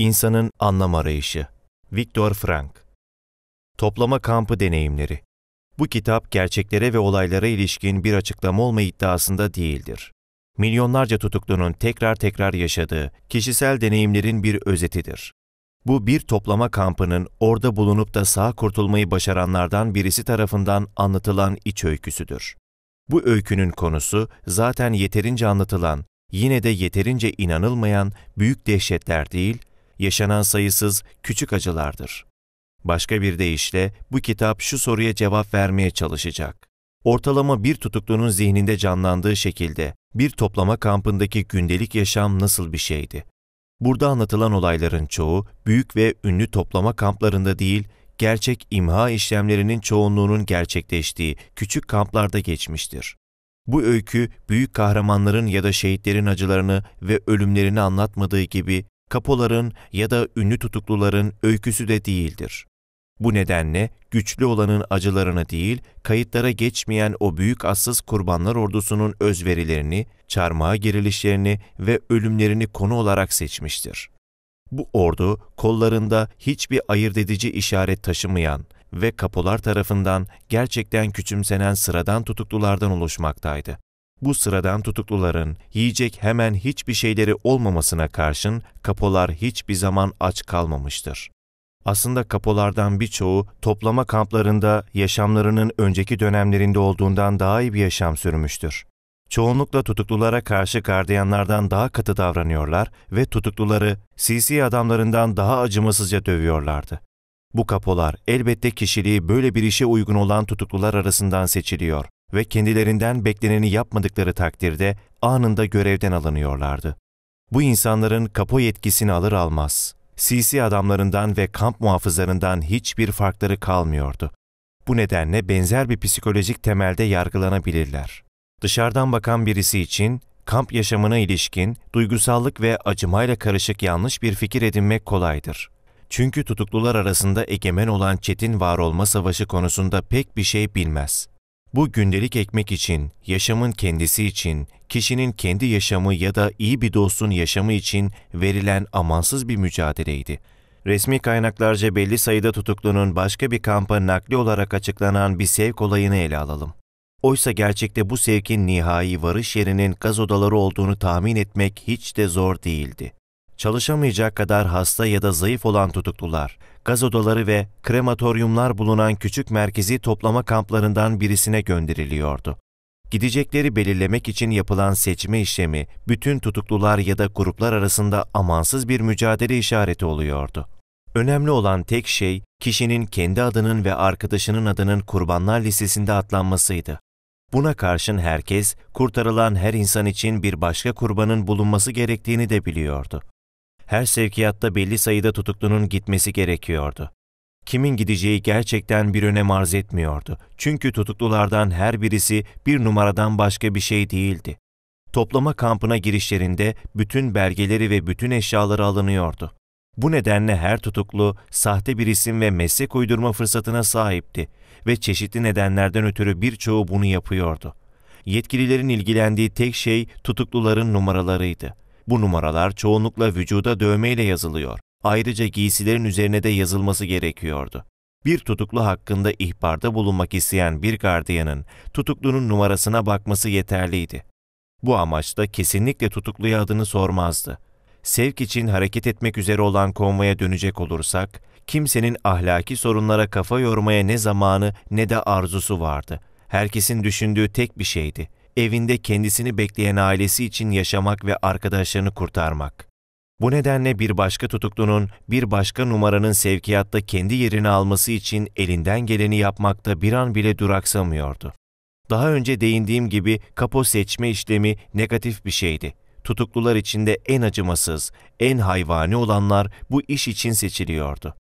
İnsanın Anlam Arayışı Viktor Frank Toplama Kampı Deneyimleri Bu kitap gerçeklere ve olaylara ilişkin bir açıklama olma iddiasında değildir. Milyonlarca tutuklunun tekrar tekrar yaşadığı kişisel deneyimlerin bir özetidir. Bu bir toplama kampının orada bulunup da sağ kurtulmayı başaranlardan birisi tarafından anlatılan iç öyküsüdür. Bu öykünün konusu zaten yeterince anlatılan, yine de yeterince inanılmayan büyük dehşetler değil, yaşanan sayısız küçük acılardır. Başka bir deyişle bu kitap şu soruya cevap vermeye çalışacak. Ortalama bir tutuklunun zihninde canlandığı şekilde bir toplama kampındaki gündelik yaşam nasıl bir şeydi? Burada anlatılan olayların çoğu büyük ve ünlü toplama kamplarında değil, gerçek imha işlemlerinin çoğunluğunun gerçekleştiği küçük kamplarda geçmiştir. Bu öykü büyük kahramanların ya da şehitlerin acılarını ve ölümlerini anlatmadığı gibi kapoların ya da ünlü tutukluların öyküsü de değildir. Bu nedenle güçlü olanın acılarını değil, kayıtlara geçmeyen o büyük assız kurbanlar ordusunun özverilerini, çarmıha girilişlerini ve ölümlerini konu olarak seçmiştir. Bu ordu kollarında hiçbir ayırt edici işaret taşımayan ve kapolar tarafından gerçekten küçümsenen sıradan tutuklulardan oluşmaktaydı. Bu sıradan tutukluların yiyecek hemen hiçbir şeyleri olmamasına karşın kapolar hiçbir zaman aç kalmamıştır. Aslında kapolardan birçoğu toplama kamplarında yaşamlarının önceki dönemlerinde olduğundan daha iyi bir yaşam sürmüştür. Çoğunlukla tutuklulara karşı gardiyanlardan daha katı davranıyorlar ve tutukluları sisi adamlarından daha acımasızca dövüyorlardı. Bu kapolar elbette kişiliği böyle bir işe uygun olan tutuklular arasından seçiliyor ve kendilerinden bekleneni yapmadıkları takdirde anında görevden alınıyorlardı. Bu insanların kapo yetkisini alır almaz, sisi adamlarından ve kamp muhafızlarından hiçbir farkları kalmıyordu. Bu nedenle benzer bir psikolojik temelde yargılanabilirler. Dışarıdan bakan birisi için kamp yaşamına ilişkin duygusallık ve acımayla karışık yanlış bir fikir edinmek kolaydır. Çünkü tutuklular arasında egemen olan Çetin var olma savaşı konusunda pek bir şey bilmez. Bu gündelik ekmek için, yaşamın kendisi için, kişinin kendi yaşamı ya da iyi bir dostun yaşamı için verilen amansız bir mücadeleydi. Resmi kaynaklarca belli sayıda tutuklunun başka bir kampa nakli olarak açıklanan bir sevk olayını ele alalım. Oysa gerçekte bu sevkin nihai varış yerinin gaz odaları olduğunu tahmin etmek hiç de zor değildi. Çalışamayacak kadar hasta ya da zayıf olan tutuklular, gaz odaları ve krematoryumlar bulunan küçük merkezi toplama kamplarından birisine gönderiliyordu. Gidecekleri belirlemek için yapılan seçme işlemi bütün tutuklular ya da gruplar arasında amansız bir mücadele işareti oluyordu. Önemli olan tek şey kişinin kendi adının ve arkadaşının adının kurbanlar listesinde atlanmasıydı. Buna karşın herkes kurtarılan her insan için bir başka kurbanın bulunması gerektiğini de biliyordu her sevkiyatta belli sayıda tutuklunun gitmesi gerekiyordu. Kimin gideceği gerçekten bir önem arz etmiyordu. Çünkü tutuklulardan her birisi bir numaradan başka bir şey değildi. Toplama kampına girişlerinde bütün belgeleri ve bütün eşyaları alınıyordu. Bu nedenle her tutuklu sahte bir isim ve meslek uydurma fırsatına sahipti ve çeşitli nedenlerden ötürü birçoğu bunu yapıyordu. Yetkililerin ilgilendiği tek şey tutukluların numaralarıydı. Bu numaralar çoğunlukla vücuda dövmeyle yazılıyor. Ayrıca giysilerin üzerine de yazılması gerekiyordu. Bir tutuklu hakkında ihbarda bulunmak isteyen bir gardiyanın tutuklunun numarasına bakması yeterliydi. Bu amaçla kesinlikle tutukluya adını sormazdı. Sevk için hareket etmek üzere olan konvoya dönecek olursak, kimsenin ahlaki sorunlara kafa yormaya ne zamanı ne de arzusu vardı. Herkesin düşündüğü tek bir şeydi evinde kendisini bekleyen ailesi için yaşamak ve arkadaşlarını kurtarmak. Bu nedenle bir başka tutuklunun bir başka numaranın sevkiyatta kendi yerini alması için elinden geleni yapmakta bir an bile duraksamıyordu. Daha önce değindiğim gibi kapo seçme işlemi negatif bir şeydi. Tutuklular içinde en acımasız, en hayvani olanlar bu iş için seçiliyordu.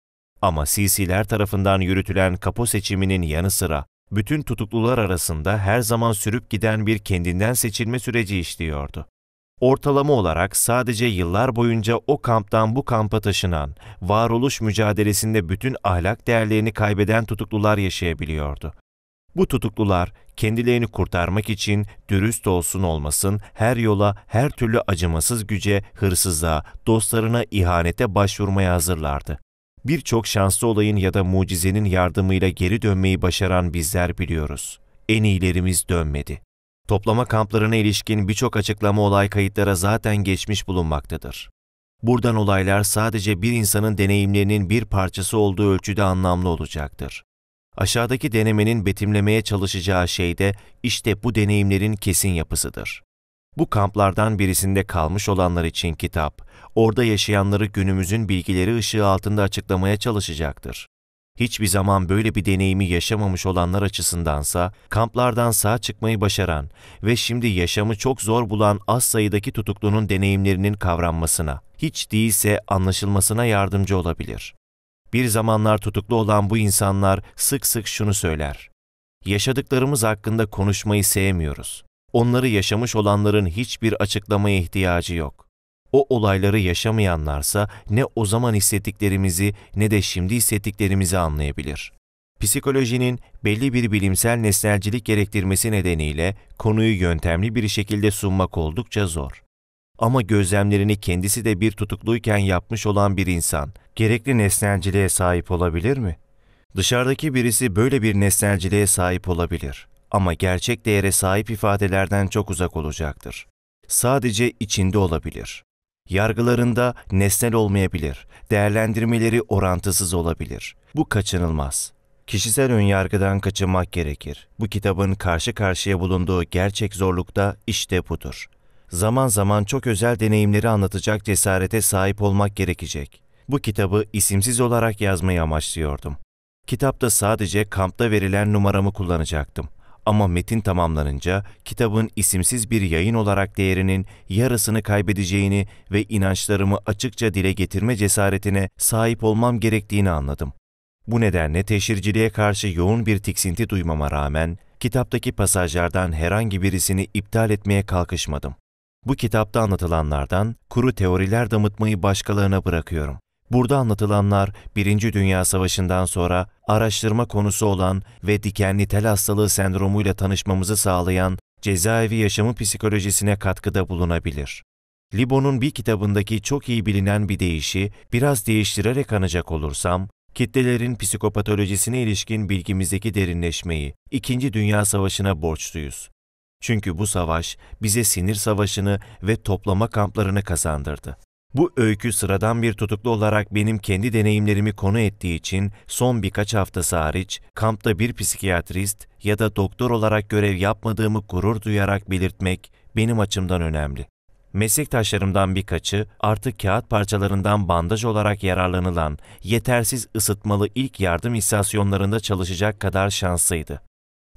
Ama CC'ler tarafından yürütülen kapo seçiminin yanı sıra bütün tutuklular arasında her zaman sürüp giden bir kendinden seçilme süreci işliyordu. Ortalama olarak sadece yıllar boyunca o kamptan bu kampa taşınan, varoluş mücadelesinde bütün ahlak değerlerini kaybeden tutuklular yaşayabiliyordu. Bu tutuklular kendilerini kurtarmak için dürüst olsun olmasın her yola, her türlü acımasız güce, hırsızlığa, dostlarına ihanete başvurmaya hazırlardı birçok şanslı olayın ya da mucizenin yardımıyla geri dönmeyi başaran bizler biliyoruz. En iyilerimiz dönmedi. Toplama kamplarına ilişkin birçok açıklama olay kayıtlara zaten geçmiş bulunmaktadır. Buradan olaylar sadece bir insanın deneyimlerinin bir parçası olduğu ölçüde anlamlı olacaktır. Aşağıdaki denemenin betimlemeye çalışacağı şey de işte bu deneyimlerin kesin yapısıdır. Bu kamplardan birisinde kalmış olanlar için kitap, orada yaşayanları günümüzün bilgileri ışığı altında açıklamaya çalışacaktır. Hiçbir zaman böyle bir deneyimi yaşamamış olanlar açısındansa, kamplardan sağ çıkmayı başaran ve şimdi yaşamı çok zor bulan az sayıdaki tutuklunun deneyimlerinin kavranmasına, hiç değilse anlaşılmasına yardımcı olabilir. Bir zamanlar tutuklu olan bu insanlar sık sık şunu söyler. Yaşadıklarımız hakkında konuşmayı sevmiyoruz onları yaşamış olanların hiçbir açıklamaya ihtiyacı yok. O olayları yaşamayanlarsa ne o zaman hissettiklerimizi ne de şimdi hissettiklerimizi anlayabilir. Psikolojinin belli bir bilimsel nesnelcilik gerektirmesi nedeniyle konuyu yöntemli bir şekilde sunmak oldukça zor. Ama gözlemlerini kendisi de bir tutukluyken yapmış olan bir insan gerekli nesnelciliğe sahip olabilir mi? Dışarıdaki birisi böyle bir nesnelciliğe sahip olabilir ama gerçek değere sahip ifadelerden çok uzak olacaktır. Sadece içinde olabilir. Yargılarında nesnel olmayabilir, değerlendirmeleri orantısız olabilir. Bu kaçınılmaz. Kişisel önyargıdan kaçınmak gerekir. Bu kitabın karşı karşıya bulunduğu gerçek zorluk da işte budur. Zaman zaman çok özel deneyimleri anlatacak cesarete sahip olmak gerekecek. Bu kitabı isimsiz olarak yazmayı amaçlıyordum. Kitapta sadece kampta verilen numaramı kullanacaktım. Ama metin tamamlanınca kitabın isimsiz bir yayın olarak değerinin yarısını kaybedeceğini ve inançlarımı açıkça dile getirme cesaretine sahip olmam gerektiğini anladım. Bu nedenle teşhirciliğe karşı yoğun bir tiksinti duymama rağmen kitaptaki pasajlardan herhangi birisini iptal etmeye kalkışmadım. Bu kitapta anlatılanlardan kuru teoriler damıtmayı başkalarına bırakıyorum. Burada anlatılanlar Birinci Dünya Savaşı'ndan sonra araştırma konusu olan ve dikenli tel hastalığı sendromuyla tanışmamızı sağlayan cezaevi yaşamı psikolojisine katkıda bulunabilir. Libo'nun bir kitabındaki çok iyi bilinen bir deyişi biraz değiştirerek anacak olursam, kitlelerin psikopatolojisine ilişkin bilgimizdeki derinleşmeyi İkinci Dünya Savaşı'na borçluyuz. Çünkü bu savaş bize sinir savaşını ve toplama kamplarını kazandırdı. Bu öykü sıradan bir tutuklu olarak benim kendi deneyimlerimi konu ettiği için son birkaç haftası hariç kampta bir psikiyatrist ya da doktor olarak görev yapmadığımı gurur duyarak belirtmek benim açımdan önemli. Meslektaşlarımdan birkaçı artık kağıt parçalarından bandaj olarak yararlanılan yetersiz ısıtmalı ilk yardım istasyonlarında çalışacak kadar şanslıydı.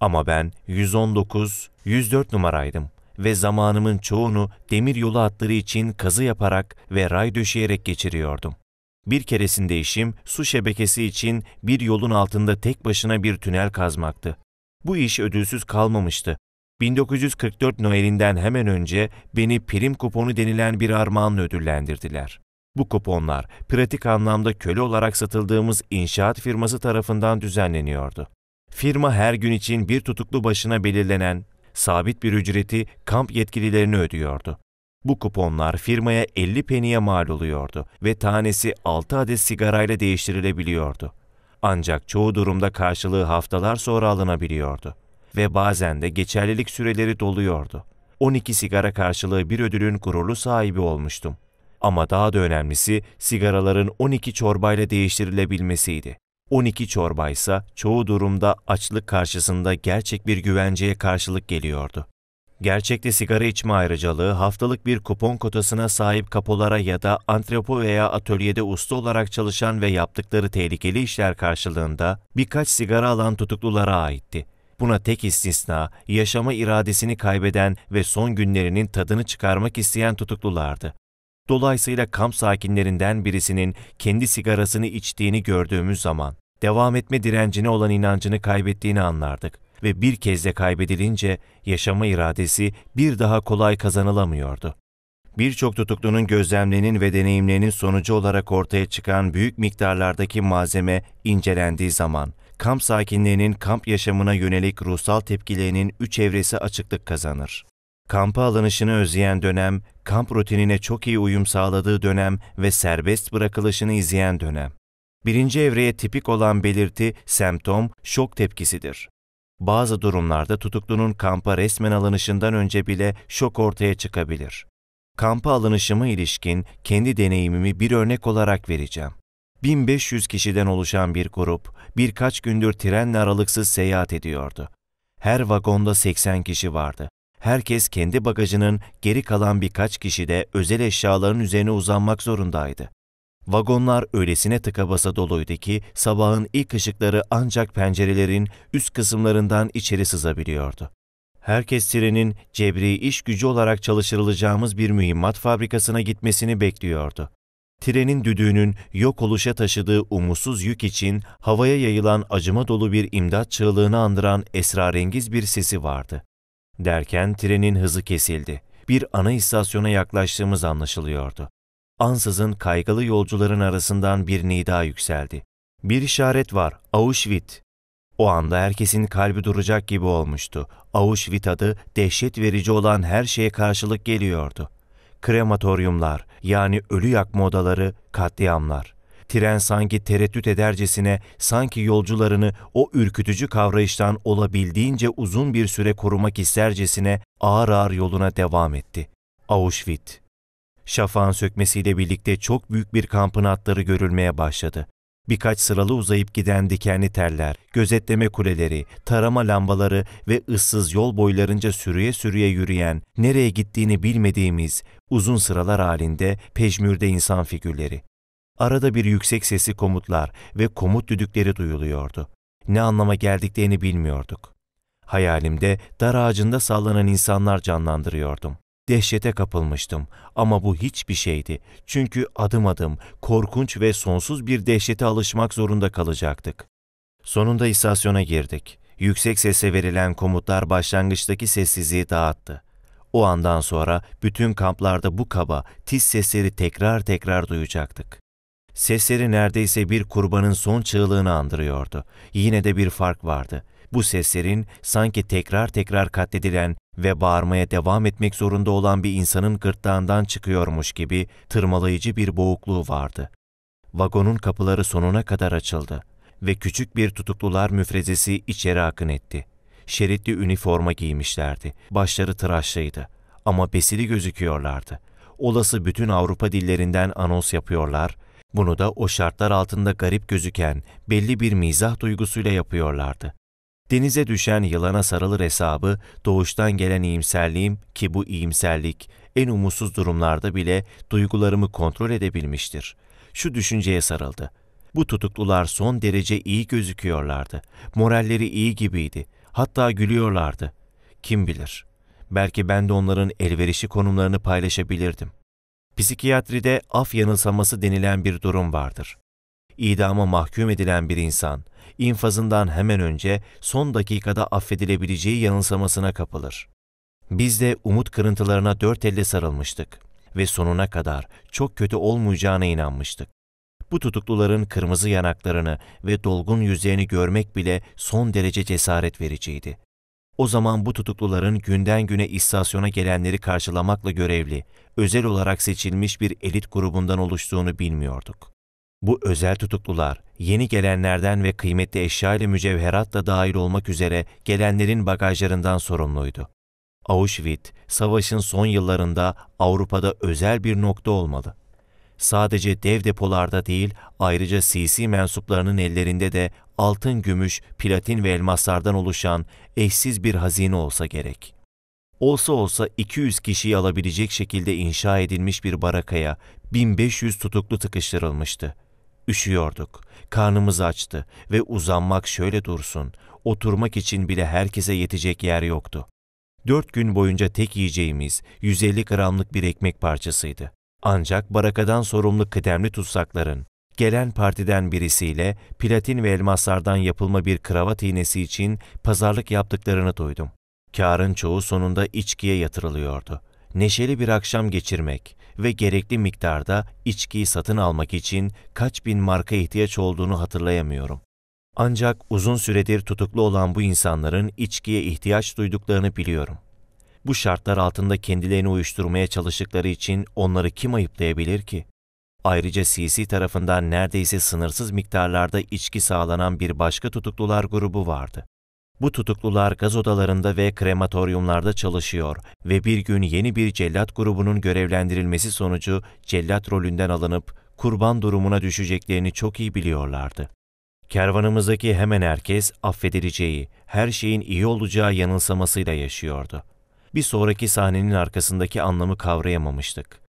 Ama ben 119, 104 numaraydım ve zamanımın çoğunu demir yolu hatları için kazı yaparak ve ray döşeyerek geçiriyordum. Bir keresinde işim su şebekesi için bir yolun altında tek başına bir tünel kazmaktı. Bu iş ödülsüz kalmamıştı. 1944 Noel'inden hemen önce beni prim kuponu denilen bir armağanla ödüllendirdiler. Bu kuponlar pratik anlamda köle olarak satıldığımız inşaat firması tarafından düzenleniyordu. Firma her gün için bir tutuklu başına belirlenen sabit bir ücreti kamp yetkililerine ödüyordu. Bu kuponlar firmaya 50 peniye mal oluyordu ve tanesi 6 adet sigarayla değiştirilebiliyordu. Ancak çoğu durumda karşılığı haftalar sonra alınabiliyordu ve bazen de geçerlilik süreleri doluyordu. 12 sigara karşılığı bir ödülün gururlu sahibi olmuştum. Ama daha da önemlisi sigaraların 12 çorbayla değiştirilebilmesiydi. 12 ise çoğu durumda açlık karşısında gerçek bir güvenceye karşılık geliyordu. Gerçekte sigara içme ayrıcalığı haftalık bir kupon kotasına sahip kapolara ya da antrepo veya atölyede usta olarak çalışan ve yaptıkları tehlikeli işler karşılığında birkaç sigara alan tutuklulara aitti. Buna tek istisna yaşama iradesini kaybeden ve son günlerinin tadını çıkarmak isteyen tutuklulardı. Dolayısıyla kamp sakinlerinden birisinin kendi sigarasını içtiğini gördüğümüz zaman devam etme direncine olan inancını kaybettiğini anlardık ve bir kez de kaybedilince yaşama iradesi bir daha kolay kazanılamıyordu. Birçok tutuklunun gözlemlerinin ve deneyimlerinin sonucu olarak ortaya çıkan büyük miktarlardaki malzeme incelendiği zaman, kamp sakinlerinin kamp yaşamına yönelik ruhsal tepkilerinin üç evresi açıklık kazanır. Kampa alınışını özleyen dönem, kamp rutinine çok iyi uyum sağladığı dönem ve serbest bırakılışını izleyen dönem. Birinci evreye tipik olan belirti, semptom, şok tepkisidir. Bazı durumlarda tutuklunun kampa resmen alınışından önce bile şok ortaya çıkabilir. Kampa alınışıma ilişkin kendi deneyimimi bir örnek olarak vereceğim. 1500 kişiden oluşan bir grup birkaç gündür trenle aralıksız seyahat ediyordu. Her vagonda 80 kişi vardı. Herkes kendi bagajının geri kalan birkaç kişi de özel eşyaların üzerine uzanmak zorundaydı. Vagonlar öylesine tıka basa doluydu ki sabahın ilk ışıkları ancak pencerelerin üst kısımlarından içeri sızabiliyordu. Herkes trenin cebri iş gücü olarak çalıştırılacağımız bir mühimmat fabrikasına gitmesini bekliyordu. Trenin düdüğünün yok oluşa taşıdığı umutsuz yük için havaya yayılan acıma dolu bir imdat çığlığını andıran esrarengiz bir sesi vardı. Derken trenin hızı kesildi. Bir ana istasyona yaklaştığımız anlaşılıyordu ansızın kaygılı yolcuların arasından bir nida yükseldi. Bir işaret var, Auschwitz. O anda herkesin kalbi duracak gibi olmuştu. Auschwitz adı dehşet verici olan her şeye karşılık geliyordu. Krematoryumlar, yani ölü yakma odaları, katliamlar. Tren sanki tereddüt edercesine, sanki yolcularını o ürkütücü kavrayıştan olabildiğince uzun bir süre korumak istercesine ağır ağır yoluna devam etti. Auschwitz. Şafağın sökmesiyle birlikte çok büyük bir kampın atları görülmeye başladı. Birkaç sıralı uzayıp giden dikenli terler, gözetleme kuleleri, tarama lambaları ve ıssız yol boylarınca sürüye sürüye yürüyen, nereye gittiğini bilmediğimiz uzun sıralar halinde pejmürde insan figürleri. Arada bir yüksek sesi komutlar ve komut düdükleri duyuluyordu. Ne anlama geldiklerini bilmiyorduk. Hayalimde dar ağacında sallanan insanlar canlandırıyordum. Dehşete kapılmıştım ama bu hiçbir şeydi. Çünkü adım adım korkunç ve sonsuz bir dehşete alışmak zorunda kalacaktık. Sonunda istasyona girdik. Yüksek sese verilen komutlar başlangıçtaki sessizliği dağıttı. O andan sonra bütün kamplarda bu kaba, tiz sesleri tekrar tekrar duyacaktık. Sesleri neredeyse bir kurbanın son çığlığını andırıyordu. Yine de bir fark vardı. Bu seslerin sanki tekrar tekrar katledilen ve bağırmaya devam etmek zorunda olan bir insanın gırtlağından çıkıyormuş gibi tırmalayıcı bir boğukluğu vardı. Vagonun kapıları sonuna kadar açıldı ve küçük bir tutuklular müfrezesi içeri akın etti. Şeritli üniforma giymişlerdi, başları tıraşlıydı ama besili gözüküyorlardı. Olası bütün Avrupa dillerinden anons yapıyorlar, bunu da o şartlar altında garip gözüken belli bir mizah duygusuyla yapıyorlardı. Denize düşen yılana sarılır hesabı, doğuştan gelen iyimserliğim ki bu iyimserlik en umutsuz durumlarda bile duygularımı kontrol edebilmiştir. Şu düşünceye sarıldı. Bu tutuklular son derece iyi gözüküyorlardı. Moralleri iyi gibiydi. Hatta gülüyorlardı. Kim bilir? Belki ben de onların elverişi konumlarını paylaşabilirdim. Psikiyatride af yanılsaması denilen bir durum vardır. İdama mahkum edilen bir insan, infazından hemen önce son dakikada affedilebileceği yanılsamasına kapılır. Biz de umut kırıntılarına dört elle sarılmıştık ve sonuna kadar çok kötü olmayacağına inanmıştık. Bu tutukluların kırmızı yanaklarını ve dolgun yüzlerini görmek bile son derece cesaret vericiydi. O zaman bu tutukluların günden güne istasyona gelenleri karşılamakla görevli, özel olarak seçilmiş bir elit grubundan oluştuğunu bilmiyorduk. Bu özel tutuklular yeni gelenlerden ve kıymetli eşya ile mücevherat da dahil olmak üzere gelenlerin bagajlarından sorumluydu. Auschwitz, savaşın son yıllarında Avrupa'da özel bir nokta olmalı. Sadece dev depolarda değil, ayrıca CC mensuplarının ellerinde de altın, gümüş, platin ve elmaslardan oluşan eşsiz bir hazine olsa gerek. Olsa olsa 200 kişiyi alabilecek şekilde inşa edilmiş bir barakaya 1500 tutuklu tıkıştırılmıştı. Üşüyorduk, karnımız açtı ve uzanmak şöyle dursun, oturmak için bile herkese yetecek yer yoktu. Dört gün boyunca tek yiyeceğimiz 150 gramlık bir ekmek parçasıydı. Ancak barakadan sorumlu kıdemli tutsakların, gelen partiden birisiyle platin ve elmaslardan yapılma bir kravat iğnesi için pazarlık yaptıklarını duydum. Karın çoğu sonunda içkiye yatırılıyordu neşeli bir akşam geçirmek ve gerekli miktarda içkiyi satın almak için kaç bin marka ihtiyaç olduğunu hatırlayamıyorum. Ancak uzun süredir tutuklu olan bu insanların içkiye ihtiyaç duyduklarını biliyorum. Bu şartlar altında kendilerini uyuşturmaya çalıştıkları için onları kim ayıplayabilir ki? Ayrıca CC tarafından neredeyse sınırsız miktarlarda içki sağlanan bir başka tutuklular grubu vardı. Bu tutuklular gaz odalarında ve krematoryumlarda çalışıyor ve bir gün yeni bir cellat grubunun görevlendirilmesi sonucu cellat rolünden alınıp kurban durumuna düşeceklerini çok iyi biliyorlardı. Kervanımızdaki hemen herkes affedileceği, her şeyin iyi olacağı yanılsamasıyla yaşıyordu. Bir sonraki sahnenin arkasındaki anlamı kavrayamamıştık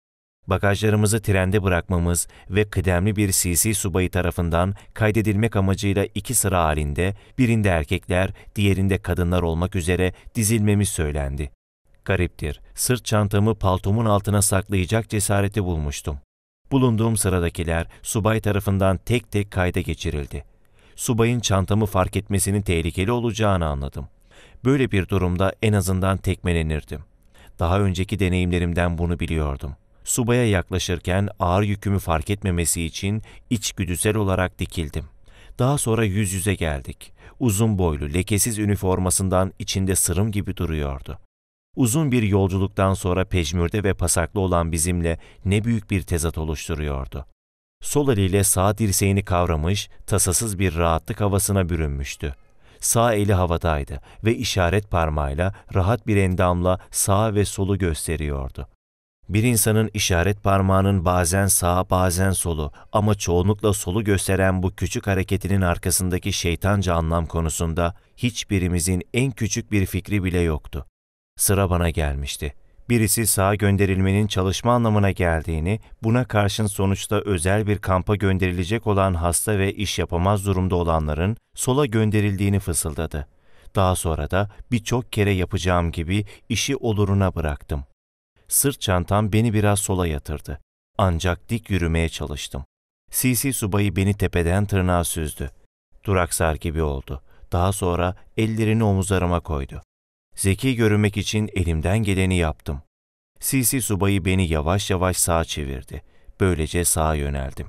bagajlarımızı trende bırakmamız ve kıdemli bir CC subayı tarafından kaydedilmek amacıyla iki sıra halinde birinde erkekler, diğerinde kadınlar olmak üzere dizilmemiz söylendi. Gariptir, sırt çantamı paltomun altına saklayacak cesareti bulmuştum. Bulunduğum sıradakiler subay tarafından tek tek kayda geçirildi. Subayın çantamı fark etmesinin tehlikeli olacağını anladım. Böyle bir durumda en azından tekmelenirdim. Daha önceki deneyimlerimden bunu biliyordum.'' subaya yaklaşırken ağır yükümü fark etmemesi için içgüdüsel olarak dikildim. Daha sonra yüz yüze geldik. Uzun boylu, lekesiz üniformasından içinde sırım gibi duruyordu. Uzun bir yolculuktan sonra pejmürde ve pasaklı olan bizimle ne büyük bir tezat oluşturuyordu. Sol eliyle sağ dirseğini kavramış, tasasız bir rahatlık havasına bürünmüştü. Sağ eli havadaydı ve işaret parmağıyla rahat bir endamla sağ ve solu gösteriyordu. Bir insanın işaret parmağının bazen sağa bazen solu ama çoğunlukla solu gösteren bu küçük hareketinin arkasındaki şeytanca anlam konusunda hiçbirimizin en küçük bir fikri bile yoktu. Sıra bana gelmişti. Birisi sağa gönderilmenin çalışma anlamına geldiğini, buna karşın sonuçta özel bir kampa gönderilecek olan hasta ve iş yapamaz durumda olanların sola gönderildiğini fısıldadı. Daha sonra da birçok kere yapacağım gibi işi oluruna bıraktım sırt çantam beni biraz sola yatırdı. Ancak dik yürümeye çalıştım. CC subayı beni tepeden tırnağa süzdü. Duraksar gibi oldu. Daha sonra ellerini omuzlarıma koydu. Zeki görünmek için elimden geleni yaptım. CC subayı beni yavaş yavaş sağa çevirdi. Böylece sağa yöneldim.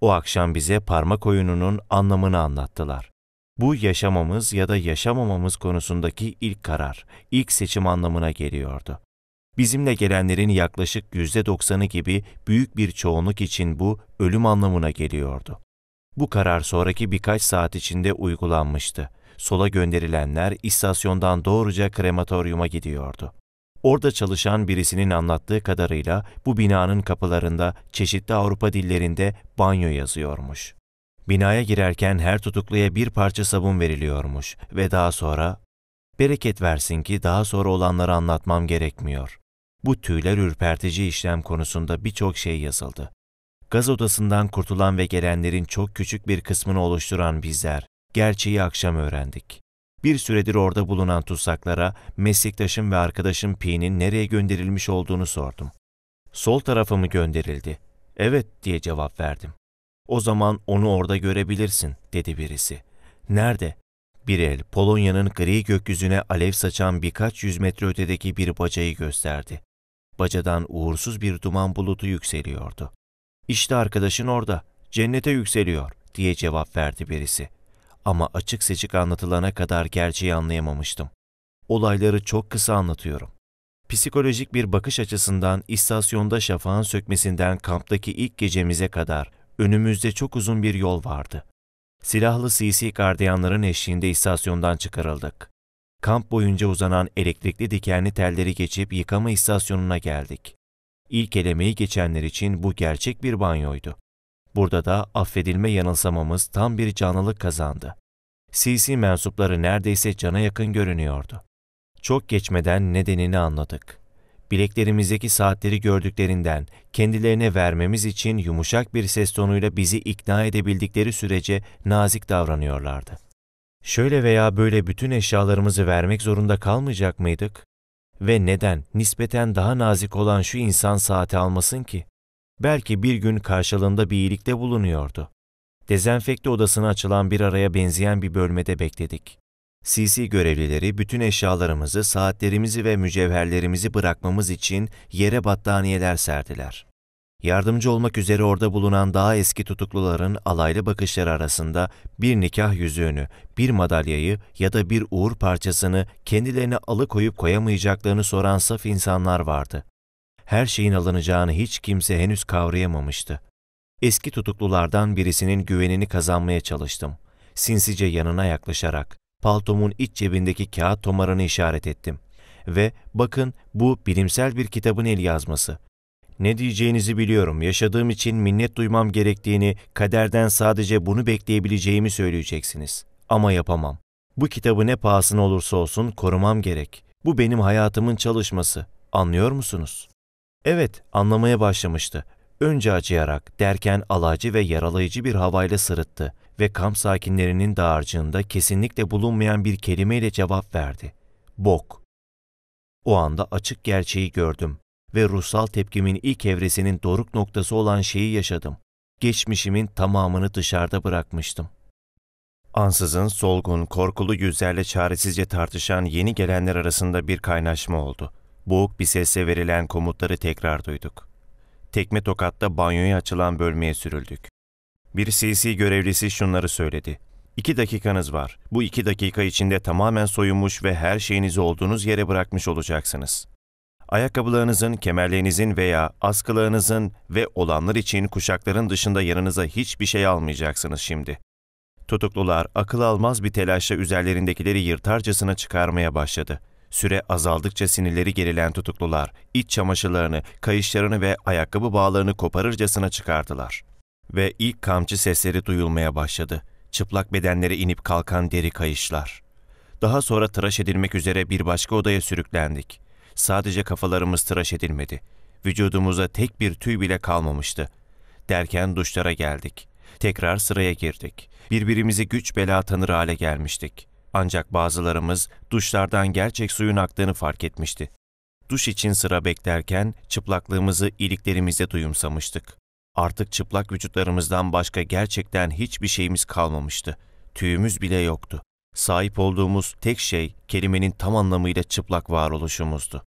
O akşam bize parmak oyununun anlamını anlattılar. Bu yaşamamız ya da yaşamamamız konusundaki ilk karar, ilk seçim anlamına geliyordu. Bizimle gelenlerin yaklaşık %90'ı gibi büyük bir çoğunluk için bu ölüm anlamına geliyordu. Bu karar sonraki birkaç saat içinde uygulanmıştı. Sola gönderilenler istasyondan doğruca krematoryuma gidiyordu. Orada çalışan birisinin anlattığı kadarıyla bu binanın kapılarında çeşitli Avrupa dillerinde banyo yazıyormuş. Binaya girerken her tutukluya bir parça sabun veriliyormuş ve daha sonra bereket versin ki daha sonra olanları anlatmam gerekmiyor. Bu tüyler ürpertici işlem konusunda birçok şey yazıldı. Gaz odasından kurtulan ve gelenlerin çok küçük bir kısmını oluşturan bizler, gerçeği akşam öğrendik. Bir süredir orada bulunan tutsaklara meslektaşım ve arkadaşım Pi'nin nereye gönderilmiş olduğunu sordum. Sol tarafa mı gönderildi? Evet diye cevap verdim. O zaman onu orada görebilirsin dedi birisi. Nerede? Bir el Polonya'nın gri gökyüzüne alev saçan birkaç yüz metre ötedeki bir bacayı gösterdi. Bacadan uğursuz bir duman bulutu yükseliyordu. İşte arkadaşın orada, cennete yükseliyor diye cevap verdi birisi. Ama açık seçik anlatılana kadar gerçeği anlayamamıştım. Olayları çok kısa anlatıyorum. Psikolojik bir bakış açısından istasyonda şafağın sökmesinden kamptaki ilk gecemize kadar önümüzde çok uzun bir yol vardı. Silahlı sisi gardiyanların eşliğinde istasyondan çıkarıldık. Kamp boyunca uzanan elektrikli dikenli telleri geçip yıkama istasyonuna geldik. İlk elemeyi geçenler için bu gerçek bir banyoydu. Burada da affedilme yanılsamamız tam bir canlılık kazandı. CC mensupları neredeyse cana yakın görünüyordu. Çok geçmeden nedenini anladık. Bileklerimizdeki saatleri gördüklerinden kendilerine vermemiz için yumuşak bir ses tonuyla bizi ikna edebildikleri sürece nazik davranıyorlardı şöyle veya böyle bütün eşyalarımızı vermek zorunda kalmayacak mıydık? Ve neden nispeten daha nazik olan şu insan saati almasın ki? Belki bir gün karşılığında bir iyilikte bulunuyordu. Dezenfekte odasına açılan bir araya benzeyen bir bölmede bekledik. CC görevlileri bütün eşyalarımızı, saatlerimizi ve mücevherlerimizi bırakmamız için yere battaniyeler serdiler. Yardımcı olmak üzere orada bulunan daha eski tutukluların alaylı bakışları arasında bir nikah yüzüğünü, bir madalyayı ya da bir uğur parçasını kendilerine alıkoyup koyamayacaklarını soran saf insanlar vardı. Her şeyin alınacağını hiç kimse henüz kavrayamamıştı. Eski tutuklulardan birisinin güvenini kazanmaya çalıştım. Sinsice yanına yaklaşarak paltomun iç cebindeki kağıt tomarını işaret ettim ve bakın bu bilimsel bir kitabın el yazması. Ne diyeceğinizi biliyorum. Yaşadığım için minnet duymam gerektiğini, kaderden sadece bunu bekleyebileceğimi söyleyeceksiniz. Ama yapamam. Bu kitabı ne pahasına olursa olsun korumam gerek. Bu benim hayatımın çalışması. Anlıyor musunuz? Evet, anlamaya başlamıştı. Önce acıyarak, derken alacı ve yaralayıcı bir havayla sırıttı ve kamp sakinlerinin dağarcığında kesinlikle bulunmayan bir kelimeyle cevap verdi. Bok. O anda açık gerçeği gördüm ve ruhsal tepkimin ilk evresinin doruk noktası olan şeyi yaşadım. Geçmişimin tamamını dışarıda bırakmıştım. Ansızın solgun, korkulu yüzlerle çaresizce tartışan yeni gelenler arasında bir kaynaşma oldu. Boğuk bir sesle verilen komutları tekrar duyduk. Tekme tokatta banyoya açılan bölmeye sürüldük. Bir CC görevlisi şunları söyledi. İki dakikanız var. Bu iki dakika içinde tamamen soyunmuş ve her şeyinizi olduğunuz yere bırakmış olacaksınız ayakkabılarınızın, kemerlerinizin veya askılarınızın ve olanlar için kuşakların dışında yanınıza hiçbir şey almayacaksınız şimdi. Tutuklular akıl almaz bir telaşla üzerlerindekileri yırtarcasına çıkarmaya başladı. Süre azaldıkça sinirleri gerilen tutuklular, iç çamaşırlarını, kayışlarını ve ayakkabı bağlarını koparırcasına çıkardılar. Ve ilk kamçı sesleri duyulmaya başladı. Çıplak bedenlere inip kalkan deri kayışlar. Daha sonra tıraş edilmek üzere bir başka odaya sürüklendik. Sadece kafalarımız tıraş edilmedi. Vücudumuza tek bir tüy bile kalmamıştı. Derken duşlara geldik. Tekrar sıraya girdik. Birbirimizi güç bela tanır hale gelmiştik. Ancak bazılarımız duşlardan gerçek suyun aktığını fark etmişti. Duş için sıra beklerken çıplaklığımızı iliklerimize duyumsamıştık. Artık çıplak vücutlarımızdan başka gerçekten hiçbir şeyimiz kalmamıştı. Tüyümüz bile yoktu. Sahip olduğumuz tek şey kelimenin tam anlamıyla çıplak varoluşumuzdu.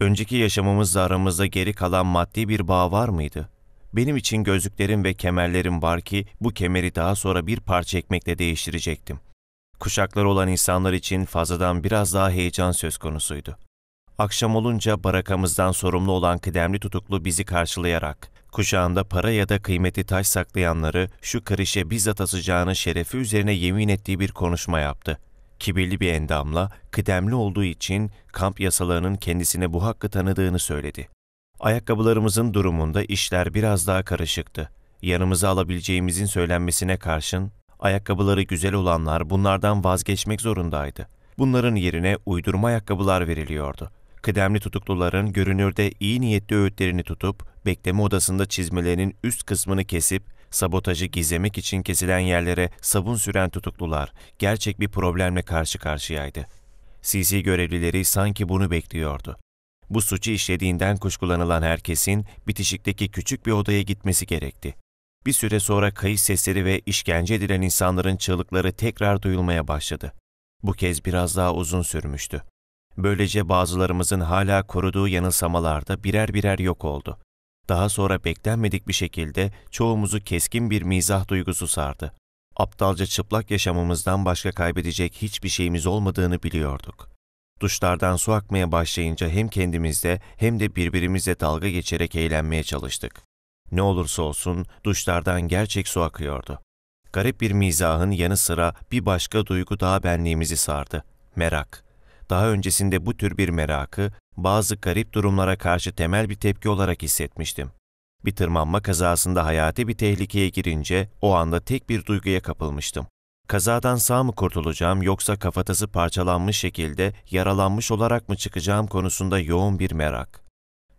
Önceki yaşamımızla aramızda geri kalan maddi bir bağ var mıydı? Benim için gözlüklerim ve kemerlerim var ki bu kemeri daha sonra bir parça ekmekle değiştirecektim. Kuşaklar olan insanlar için fazladan biraz daha heyecan söz konusuydu. Akşam olunca barakamızdan sorumlu olan kıdemli tutuklu bizi karşılayarak kuşağında para ya da kıymeti taş saklayanları şu kırışe bizzat asacağının şerefi üzerine yemin ettiği bir konuşma yaptı. Kibirli bir endamla kıdemli olduğu için kamp yasalarının kendisine bu hakkı tanıdığını söyledi. Ayakkabılarımızın durumunda işler biraz daha karışıktı. Yanımıza alabileceğimizin söylenmesine karşın ayakkabıları güzel olanlar bunlardan vazgeçmek zorundaydı. Bunların yerine uydurma ayakkabılar veriliyordu kıdemli tutukluların görünürde iyi niyetli öğütlerini tutup, bekleme odasında çizmelerinin üst kısmını kesip, sabotajı gizlemek için kesilen yerlere sabun süren tutuklular gerçek bir problemle karşı karşıyaydı. CC görevlileri sanki bunu bekliyordu. Bu suçu işlediğinden kuşkulanılan herkesin bitişikteki küçük bir odaya gitmesi gerekti. Bir süre sonra kayış sesleri ve işkence edilen insanların çığlıkları tekrar duyulmaya başladı. Bu kez biraz daha uzun sürmüştü. Böylece bazılarımızın hala koruduğu yanılsamalarda birer birer yok oldu. Daha sonra beklenmedik bir şekilde çoğumuzu keskin bir mizah duygusu sardı. Aptalca çıplak yaşamımızdan başka kaybedecek hiçbir şeyimiz olmadığını biliyorduk. Duşlardan su akmaya başlayınca hem kendimizde hem de birbirimizle dalga geçerek eğlenmeye çalıştık. Ne olursa olsun duşlardan gerçek su akıyordu. Garip bir mizahın yanı sıra bir başka duygu daha benliğimizi sardı. Merak daha öncesinde bu tür bir merakı bazı garip durumlara karşı temel bir tepki olarak hissetmiştim. Bir tırmanma kazasında hayati bir tehlikeye girince o anda tek bir duyguya kapılmıştım. Kazadan sağ mı kurtulacağım yoksa kafatası parçalanmış şekilde yaralanmış olarak mı çıkacağım konusunda yoğun bir merak.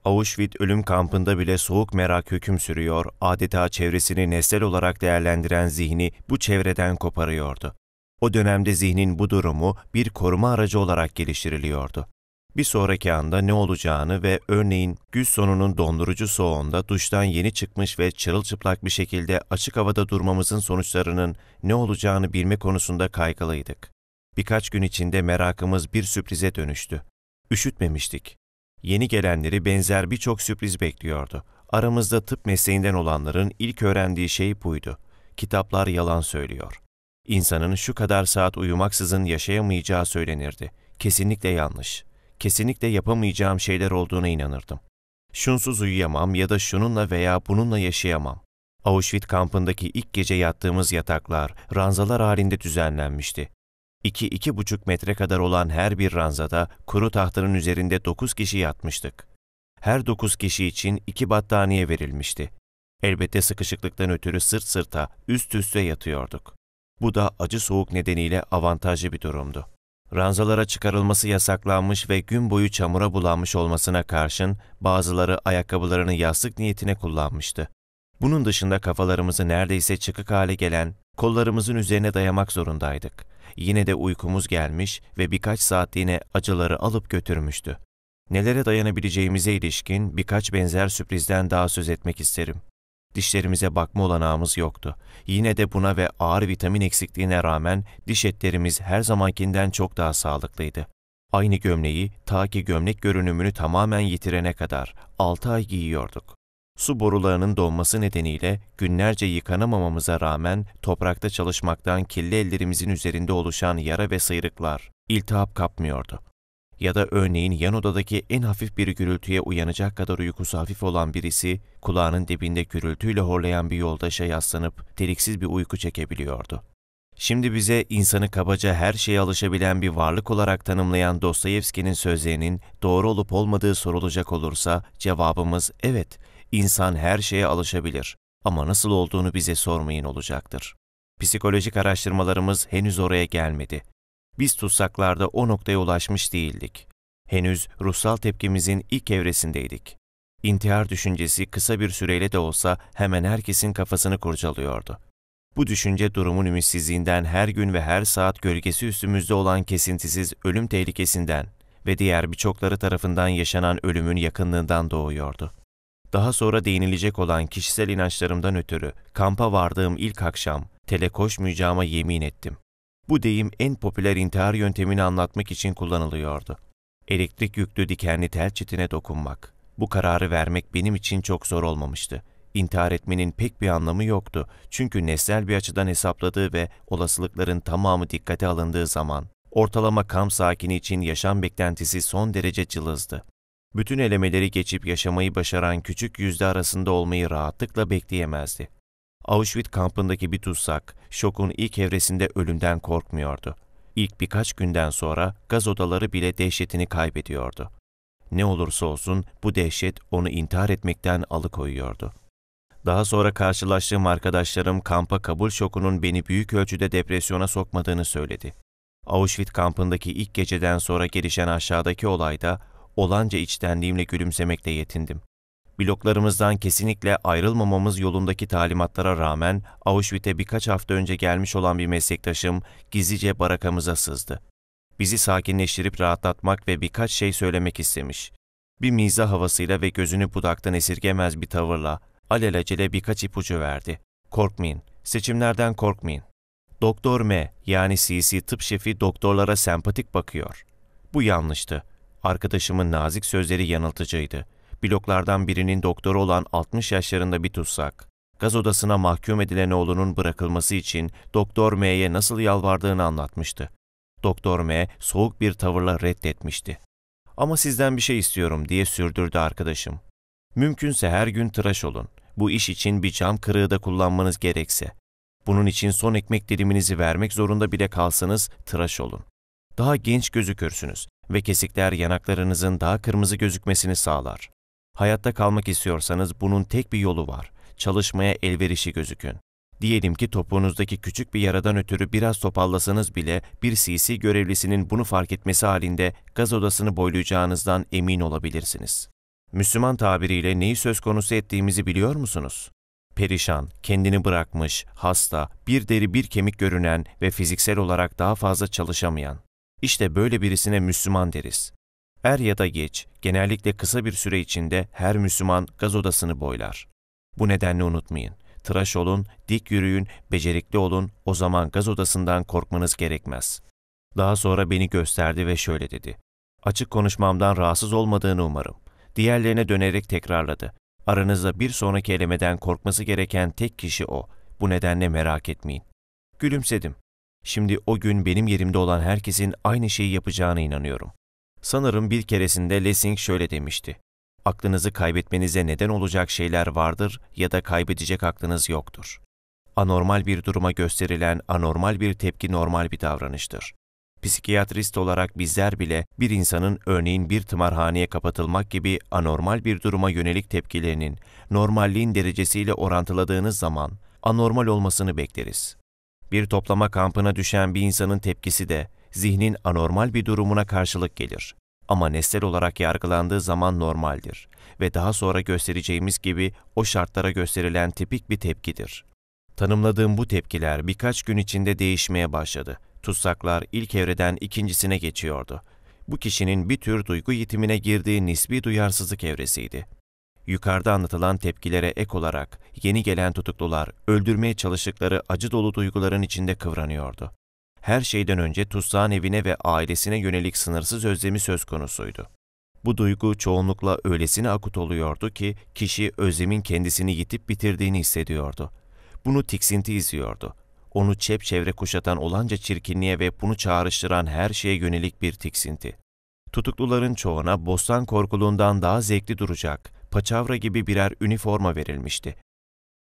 Auschwitz ölüm kampında bile soğuk merak hüküm sürüyor, adeta çevresini nesnel olarak değerlendiren zihni bu çevreden koparıyordu. O dönemde zihnin bu durumu bir koruma aracı olarak geliştiriliyordu. Bir sonraki anda ne olacağını ve örneğin güz sonunun dondurucu soğuğunda duştan yeni çıkmış ve çırılçıplak bir şekilde açık havada durmamızın sonuçlarının ne olacağını bilme konusunda kaygılıydık. Birkaç gün içinde merakımız bir sürprize dönüştü. Üşütmemiştik. Yeni gelenleri benzer birçok sürpriz bekliyordu. Aramızda tıp mesleğinden olanların ilk öğrendiği şey buydu. Kitaplar yalan söylüyor.'' İnsanın şu kadar saat uyumaksızın yaşayamayacağı söylenirdi. Kesinlikle yanlış. Kesinlikle yapamayacağım şeyler olduğuna inanırdım. Şunsuz uyuyamam ya da şununla veya bununla yaşayamam. Auschwitz kampındaki ilk gece yattığımız yataklar ranzalar halinde düzenlenmişti. İki iki buçuk metre kadar olan her bir ranzada kuru tahtanın üzerinde dokuz kişi yatmıştık. Her dokuz kişi için iki battaniye verilmişti. Elbette sıkışıklıktan ötürü sırt sırta, üst üste yatıyorduk. Bu da acı soğuk nedeniyle avantajlı bir durumdu. Ranzalara çıkarılması yasaklanmış ve gün boyu çamura bulanmış olmasına karşın bazıları ayakkabılarını yastık niyetine kullanmıştı. Bunun dışında kafalarımızı neredeyse çıkık hale gelen, kollarımızın üzerine dayamak zorundaydık. Yine de uykumuz gelmiş ve birkaç saatliğine acıları alıp götürmüştü. Nelere dayanabileceğimize ilişkin birkaç benzer sürprizden daha söz etmek isterim dişlerimize bakma olanağımız yoktu. Yine de buna ve ağır vitamin eksikliğine rağmen diş etlerimiz her zamankinden çok daha sağlıklıydı. Aynı gömleği ta ki gömlek görünümünü tamamen yitirene kadar 6 ay giyiyorduk. Su borularının donması nedeniyle günlerce yıkanamamamıza rağmen toprakta çalışmaktan kirli ellerimizin üzerinde oluşan yara ve sıyrıklar iltihap kapmıyordu. Ya da örneğin yan odadaki en hafif bir gürültüye uyanacak kadar uykusu hafif olan birisi, kulağının dibinde gürültüyle horlayan bir yoldaşa yaslanıp deliksiz bir uyku çekebiliyordu. Şimdi bize insanı kabaca her şeye alışabilen bir varlık olarak tanımlayan Dostoyevski'nin sözlerinin doğru olup olmadığı sorulacak olursa cevabımız evet, insan her şeye alışabilir ama nasıl olduğunu bize sormayın olacaktır. Psikolojik araştırmalarımız henüz oraya gelmedi biz tutsaklarda o noktaya ulaşmış değildik. Henüz ruhsal tepkimizin ilk evresindeydik. İntihar düşüncesi kısa bir süreyle de olsa hemen herkesin kafasını kurcalıyordu. Bu düşünce durumun ümitsizliğinden her gün ve her saat gölgesi üstümüzde olan kesintisiz ölüm tehlikesinden ve diğer birçokları tarafından yaşanan ölümün yakınlığından doğuyordu. Daha sonra değinilecek olan kişisel inançlarımdan ötürü kampa vardığım ilk akşam tele telekoşmayacağıma yemin ettim. Bu deyim en popüler intihar yöntemini anlatmak için kullanılıyordu. Elektrik yüklü dikenli tel çitine dokunmak. Bu kararı vermek benim için çok zor olmamıştı. İntihar etmenin pek bir anlamı yoktu. Çünkü nesnel bir açıdan hesapladığı ve olasılıkların tamamı dikkate alındığı zaman ortalama kam sakini için yaşam beklentisi son derece cılızdı. Bütün elemeleri geçip yaşamayı başaran küçük yüzde arasında olmayı rahatlıkla bekleyemezdi. Auschwitz kampındaki bir tutsak, şokun ilk evresinde ölümden korkmuyordu. İlk birkaç günden sonra gaz odaları bile dehşetini kaybediyordu. Ne olursa olsun bu dehşet onu intihar etmekten alıkoyuyordu. Daha sonra karşılaştığım arkadaşlarım kampa kabul şokunun beni büyük ölçüde depresyona sokmadığını söyledi. Auschwitz kampındaki ilk geceden sonra gelişen aşağıdaki olayda olanca içtenliğimle gülümsemekle yetindim bloklarımızdan kesinlikle ayrılmamamız yolundaki talimatlara rağmen Auschwitz'e birkaç hafta önce gelmiş olan bir meslektaşım gizlice barakamıza sızdı. Bizi sakinleştirip rahatlatmak ve birkaç şey söylemek istemiş. Bir miza havasıyla ve gözünü budaktan esirgemez bir tavırla alelacele birkaç ipucu verdi. Korkmayın, seçimlerden korkmayın. Doktor M yani CC tıp şefi doktorlara sempatik bakıyor. Bu yanlıştı. Arkadaşımın nazik sözleri yanıltıcıydı bloklardan birinin doktoru olan 60 yaşlarında bir tutsak, gaz odasına mahkum edilen oğlunun bırakılması için Doktor M'ye nasıl yalvardığını anlatmıştı. Doktor M soğuk bir tavırla reddetmişti. Ama sizden bir şey istiyorum diye sürdürdü arkadaşım. Mümkünse her gün tıraş olun. Bu iş için bir cam kırığı da kullanmanız gerekse. Bunun için son ekmek diliminizi vermek zorunda bile kalsanız tıraş olun. Daha genç gözükürsünüz ve kesikler yanaklarınızın daha kırmızı gözükmesini sağlar. Hayatta kalmak istiyorsanız bunun tek bir yolu var. Çalışmaya elverişi gözükün. Diyelim ki topuğunuzdaki küçük bir yaradan ötürü biraz topallasanız bile bir CC görevlisinin bunu fark etmesi halinde gaz odasını boylayacağınızdan emin olabilirsiniz. Müslüman tabiriyle neyi söz konusu ettiğimizi biliyor musunuz? Perişan, kendini bırakmış, hasta, bir deri bir kemik görünen ve fiziksel olarak daha fazla çalışamayan. İşte böyle birisine Müslüman deriz. Er ya da geç, genellikle kısa bir süre içinde her Müslüman gaz odasını boylar. Bu nedenle unutmayın, tıraş olun, dik yürüyün, becerikli olun, o zaman gaz odasından korkmanız gerekmez. Daha sonra beni gösterdi ve şöyle dedi. Açık konuşmamdan rahatsız olmadığını umarım. Diğerlerine dönerek tekrarladı. Aranızda bir sonraki elemeden korkması gereken tek kişi o. Bu nedenle merak etmeyin. Gülümsedim. Şimdi o gün benim yerimde olan herkesin aynı şeyi yapacağına inanıyorum. Sanırım bir keresinde Lessing şöyle demişti. Aklınızı kaybetmenize neden olacak şeyler vardır ya da kaybedecek aklınız yoktur. Anormal bir duruma gösterilen anormal bir tepki normal bir davranıştır. Psikiyatrist olarak bizler bile bir insanın örneğin bir tımarhaneye kapatılmak gibi anormal bir duruma yönelik tepkilerinin normalliğin derecesiyle orantıladığınız zaman anormal olmasını bekleriz. Bir toplama kampına düşen bir insanın tepkisi de zihnin anormal bir durumuna karşılık gelir. Ama nesnel olarak yargılandığı zaman normaldir ve daha sonra göstereceğimiz gibi o şartlara gösterilen tipik bir tepkidir. Tanımladığım bu tepkiler birkaç gün içinde değişmeye başladı. Tutsaklar ilk evreden ikincisine geçiyordu. Bu kişinin bir tür duygu yitimine girdiği nisbi duyarsızlık evresiydi. Yukarıda anlatılan tepkilere ek olarak yeni gelen tutuklular öldürmeye çalıştıkları acı dolu duyguların içinde kıvranıyordu her şeyden önce tutsağın evine ve ailesine yönelik sınırsız özlemi söz konusuydu. Bu duygu çoğunlukla öylesine akut oluyordu ki kişi özlemin kendisini yitip bitirdiğini hissediyordu. Bunu tiksinti izliyordu. Onu çepçevre kuşatan olanca çirkinliğe ve bunu çağrıştıran her şeye yönelik bir tiksinti. Tutukluların çoğuna bostan korkuluğundan daha zevkli duracak, paçavra gibi birer üniforma verilmişti.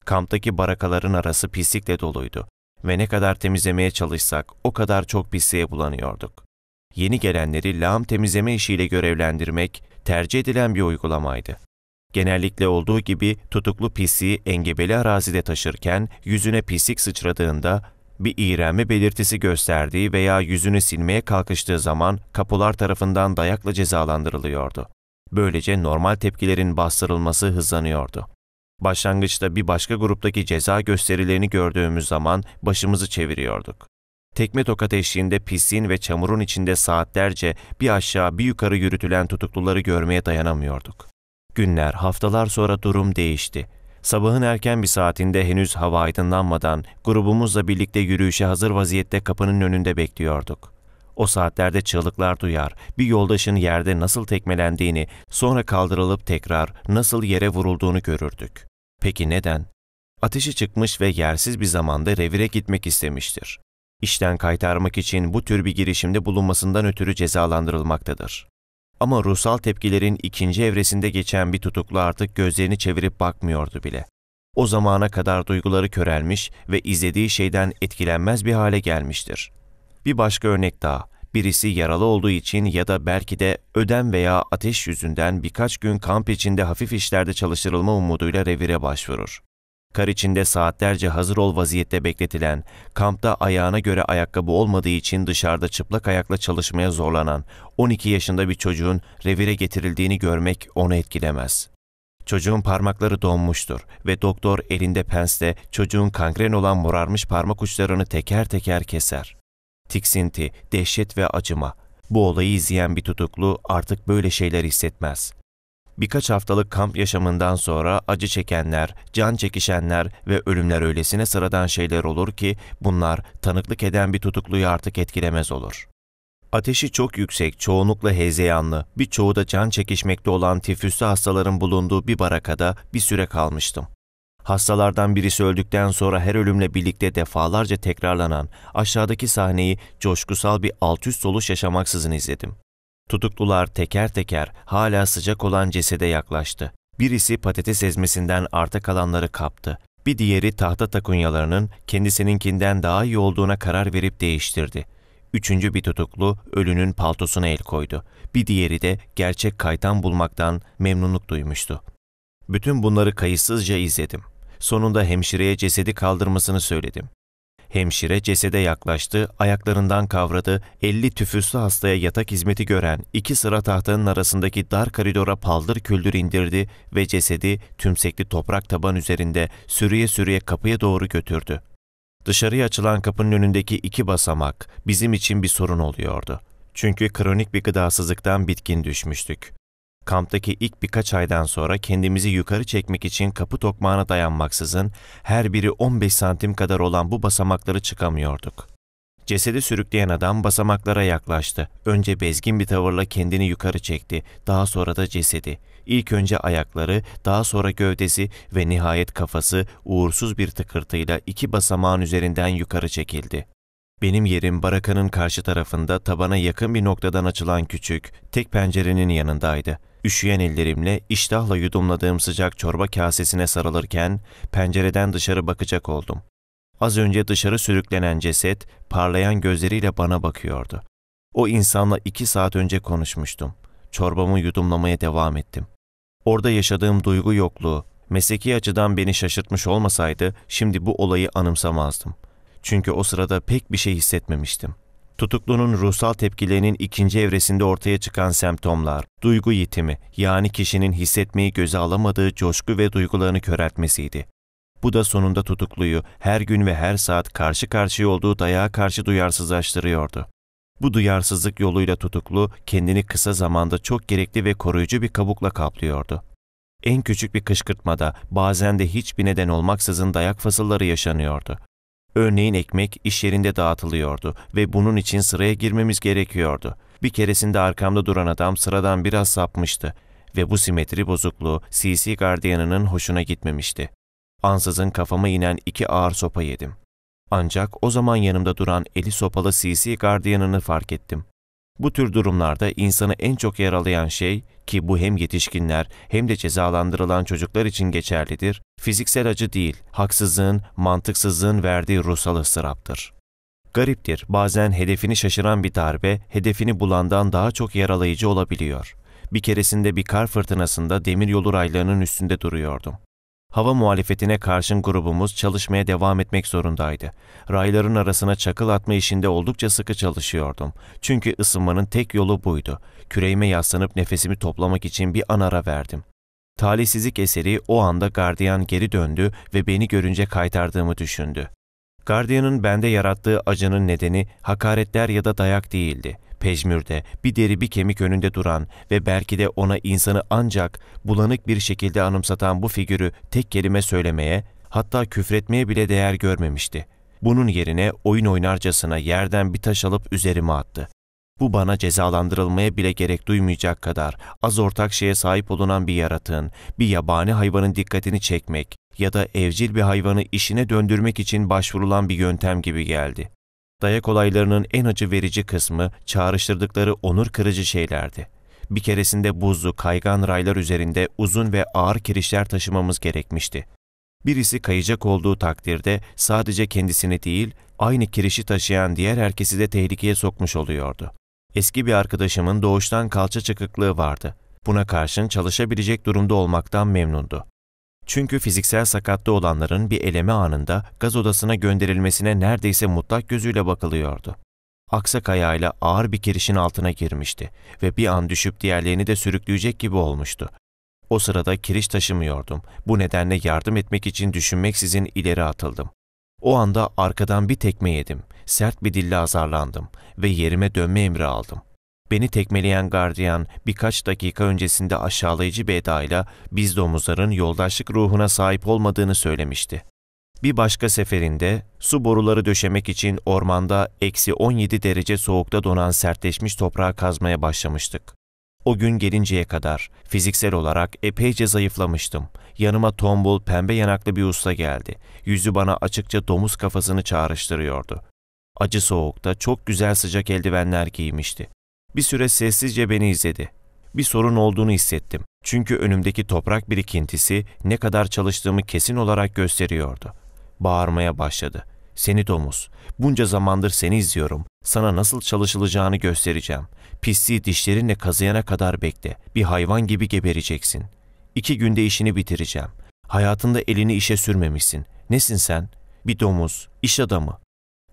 Kamptaki barakaların arası pislikle doluydu ve ne kadar temizlemeye çalışsak o kadar çok pisliğe bulanıyorduk. Yeni gelenleri lağım temizleme işiyle görevlendirmek tercih edilen bir uygulamaydı. Genellikle olduğu gibi tutuklu pisliği engebeli arazide taşırken yüzüne pislik sıçradığında bir iğrenme belirtisi gösterdiği veya yüzünü silmeye kalkıştığı zaman kapılar tarafından dayakla cezalandırılıyordu. Böylece normal tepkilerin bastırılması hızlanıyordu. Başlangıçta bir başka gruptaki ceza gösterilerini gördüğümüz zaman başımızı çeviriyorduk. Tekme tokat eşliğinde pisliğin ve çamurun içinde saatlerce bir aşağı bir yukarı yürütülen tutukluları görmeye dayanamıyorduk. Günler, haftalar sonra durum değişti. Sabahın erken bir saatinde henüz hava aydınlanmadan grubumuzla birlikte yürüyüşe hazır vaziyette kapının önünde bekliyorduk. O saatlerde çığlıklar duyar, bir yoldaşın yerde nasıl tekmelendiğini, sonra kaldırılıp tekrar nasıl yere vurulduğunu görürdük. Peki neden? Ateşi çıkmış ve yersiz bir zamanda revire gitmek istemiştir. İşten kaytarmak için bu tür bir girişimde bulunmasından ötürü cezalandırılmaktadır. Ama ruhsal tepkilerin ikinci evresinde geçen bir tutuklu artık gözlerini çevirip bakmıyordu bile. O zamana kadar duyguları körelmiş ve izlediği şeyden etkilenmez bir hale gelmiştir. Bir başka örnek daha. Birisi yaralı olduğu için ya da belki de ödem veya ateş yüzünden birkaç gün kamp içinde hafif işlerde çalıştırılma umuduyla revire başvurur. Kar içinde saatlerce hazır ol vaziyette bekletilen, kampta ayağına göre ayakkabı olmadığı için dışarıda çıplak ayakla çalışmaya zorlanan 12 yaşında bir çocuğun revire getirildiğini görmek onu etkilemez. Çocuğun parmakları donmuştur ve doktor elinde pensle çocuğun kangren olan morarmış parmak uçlarını teker teker keser. Tiksinti, dehşet ve acıma. Bu olayı izleyen bir tutuklu artık böyle şeyler hissetmez. Birkaç haftalık kamp yaşamından sonra acı çekenler, can çekişenler ve ölümler öylesine sıradan şeyler olur ki bunlar tanıklık eden bir tutukluyu artık etkilemez olur. Ateşi çok yüksek, çoğunlukla hezeyanlı, birçoğu da can çekişmekte olan tifüslü hastaların bulunduğu bir barakada bir süre kalmıştım. Hastalardan birisi öldükten sonra her ölümle birlikte defalarca tekrarlanan aşağıdaki sahneyi coşkusal bir alt üst soluş yaşamaksızın izledim. Tutuklular teker teker hala sıcak olan cesede yaklaştı. Birisi patates ezmesinden arta kalanları kaptı. Bir diğeri tahta takunyalarının kendisininkinden daha iyi olduğuna karar verip değiştirdi. Üçüncü bir tutuklu ölünün paltosuna el koydu. Bir diğeri de gerçek kaytan bulmaktan memnunluk duymuştu. Bütün bunları kayıtsızca izledim. Sonunda hemşireye cesedi kaldırmasını söyledim. Hemşire cesede yaklaştı, ayaklarından kavradı, 50 tüfüslü hastaya yatak hizmeti gören iki sıra tahtanın arasındaki dar koridora paldır küldür indirdi ve cesedi tümsekli toprak taban üzerinde sürüye sürüye kapıya doğru götürdü. Dışarıya açılan kapının önündeki iki basamak bizim için bir sorun oluyordu. Çünkü kronik bir gıdasızlıktan bitkin düşmüştük. Kamptaki ilk birkaç aydan sonra kendimizi yukarı çekmek için kapı tokmağına dayanmaksızın her biri 15 santim kadar olan bu basamakları çıkamıyorduk. Cesedi sürükleyen adam basamaklara yaklaştı. Önce bezgin bir tavırla kendini yukarı çekti, daha sonra da cesedi. İlk önce ayakları, daha sonra gövdesi ve nihayet kafası uğursuz bir tıkırtıyla iki basamağın üzerinden yukarı çekildi. Benim yerim barakanın karşı tarafında tabana yakın bir noktadan açılan küçük, tek pencerenin yanındaydı. Üşüyen ellerimle iştahla yudumladığım sıcak çorba kasesine sarılırken pencereden dışarı bakacak oldum. Az önce dışarı sürüklenen ceset parlayan gözleriyle bana bakıyordu. O insanla iki saat önce konuşmuştum. Çorbamı yudumlamaya devam ettim. Orada yaşadığım duygu yokluğu, mesleki açıdan beni şaşırtmış olmasaydı şimdi bu olayı anımsamazdım.'' Çünkü o sırada pek bir şey hissetmemiştim. Tutuklunun ruhsal tepkilerinin ikinci evresinde ortaya çıkan semptomlar, duygu yitimi yani kişinin hissetmeyi göze alamadığı coşku ve duygularını köreltmesiydi. Bu da sonunda tutukluyu her gün ve her saat karşı karşıya olduğu dayağa karşı duyarsızlaştırıyordu. Bu duyarsızlık yoluyla tutuklu kendini kısa zamanda çok gerekli ve koruyucu bir kabukla kaplıyordu. En küçük bir kışkırtmada bazen de hiçbir neden olmaksızın dayak fasılları yaşanıyordu. Örneğin ekmek iş yerinde dağıtılıyordu ve bunun için sıraya girmemiz gerekiyordu. Bir keresinde arkamda duran adam sıradan biraz sapmıştı ve bu simetri bozukluğu CC gardiyanının hoşuna gitmemişti. Ansızın kafama inen iki ağır sopa yedim. Ancak o zaman yanımda duran eli sopalı CC gardiyanını fark ettim. Bu tür durumlarda insanı en çok yaralayan şey ki bu hem yetişkinler hem de cezalandırılan çocuklar için geçerlidir, fiziksel acı değil, haksızlığın, mantıksızlığın verdiği ruhsal ıstıraptır. Gariptir, bazen hedefini şaşıran bir darbe, hedefini bulandan daha çok yaralayıcı olabiliyor. Bir keresinde bir kar fırtınasında demiryolu raylarının üstünde duruyordum. Hava muhalefetine karşın grubumuz çalışmaya devam etmek zorundaydı. Rayların arasına çakıl atma işinde oldukça sıkı çalışıyordum. Çünkü ısınmanın tek yolu buydu. Küreğime yaslanıp nefesimi toplamak için bir an ara verdim. Talihsizlik eseri o anda gardiyan geri döndü ve beni görünce kaytardığımı düşündü. Gardiyanın bende yarattığı acının nedeni hakaretler ya da dayak değildi. Pejmür'de bir deri bir kemik önünde duran ve belki de ona insanı ancak bulanık bir şekilde anımsatan bu figürü tek kelime söylemeye, hatta küfretmeye bile değer görmemişti. Bunun yerine oyun oynarcasına yerden bir taş alıp üzerime attı. Bu bana cezalandırılmaya bile gerek duymayacak kadar az ortak şeye sahip olunan bir yaratığın, bir yabani hayvanın dikkatini çekmek ya da evcil bir hayvanı işine döndürmek için başvurulan bir yöntem gibi geldi. Dayak olaylarının en acı verici kısmı çağrıştırdıkları onur kırıcı şeylerdi. Bir keresinde buzlu, kaygan raylar üzerinde uzun ve ağır kirişler taşımamız gerekmişti. Birisi kayacak olduğu takdirde sadece kendisini değil, aynı kirişi taşıyan diğer herkesi de tehlikeye sokmuş oluyordu. Eski bir arkadaşımın doğuştan kalça çıkıklığı vardı. Buna karşın çalışabilecek durumda olmaktan memnundu. Çünkü fiziksel sakatlı olanların bir eleme anında gaz odasına gönderilmesine neredeyse mutlak gözüyle bakılıyordu. Aksak ayağıyla ağır bir kirişin altına girmişti ve bir an düşüp diğerlerini de sürükleyecek gibi olmuştu. O sırada kiriş taşımıyordum. Bu nedenle yardım etmek için düşünmeksizin ileri atıldım. O anda arkadan bir tekme yedim. Sert bir dille azarlandım ve yerime dönme emri aldım. Beni tekmeleyen gardiyan birkaç dakika öncesinde aşağılayıcı bir edayla biz domuzların yoldaşlık ruhuna sahip olmadığını söylemişti. Bir başka seferinde su boruları döşemek için ormanda eksi 17 derece soğukta donan sertleşmiş toprağa kazmaya başlamıştık. O gün gelinceye kadar fiziksel olarak epeyce zayıflamıştım. Yanıma tombul, pembe yanaklı bir usta geldi. Yüzü bana açıkça domuz kafasını çağrıştırıyordu. Acı soğukta çok güzel sıcak eldivenler giymişti. Bir süre sessizce beni izledi. Bir sorun olduğunu hissettim. Çünkü önümdeki toprak birikintisi ne kadar çalıştığımı kesin olarak gösteriyordu. Bağırmaya başladı. Seni domuz, bunca zamandır seni izliyorum. Sana nasıl çalışılacağını göstereceğim. Pisliği dişlerinle kazıyana kadar bekle. Bir hayvan gibi gebereceksin. İki günde işini bitireceğim. Hayatında elini işe sürmemişsin. Nesin sen? Bir domuz, iş adamı.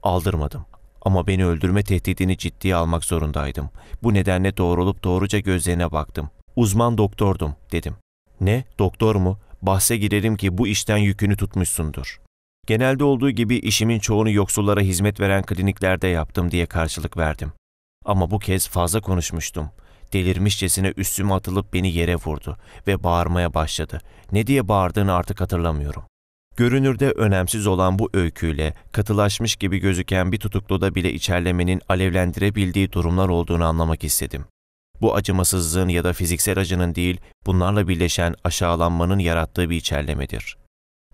Aldırmadım. Ama beni öldürme tehdidini ciddiye almak zorundaydım. Bu nedenle doğrulup doğruca gözlerine baktım. Uzman doktordum dedim. Ne? Doktor mu? Bahse girerim ki bu işten yükünü tutmuşsundur. Genelde olduğu gibi işimin çoğunu yoksullara hizmet veren kliniklerde yaptım diye karşılık verdim. Ama bu kez fazla konuşmuştum. Delirmişçesine üstüme atılıp beni yere vurdu ve bağırmaya başladı. Ne diye bağırdığını artık hatırlamıyorum. Görünürde önemsiz olan bu öyküyle katılaşmış gibi gözüken bir tutukluda bile içerlemenin alevlendirebildiği durumlar olduğunu anlamak istedim. Bu acımasızlığın ya da fiziksel acının değil, bunlarla birleşen aşağılanmanın yarattığı bir içerlemedir.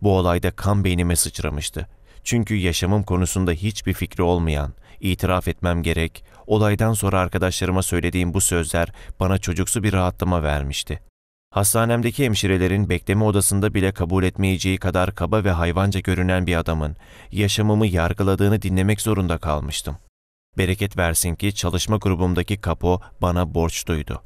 Bu olayda kan beynime sıçramıştı. Çünkü yaşamım konusunda hiçbir fikri olmayan, itiraf etmem gerek, olaydan sonra arkadaşlarıma söylediğim bu sözler bana çocuksu bir rahatlama vermişti. Hastanemdeki hemşirelerin bekleme odasında bile kabul etmeyeceği kadar kaba ve hayvanca görünen bir adamın yaşamımı yargıladığını dinlemek zorunda kalmıştım. Bereket versin ki çalışma grubumdaki kapo bana borçluydu.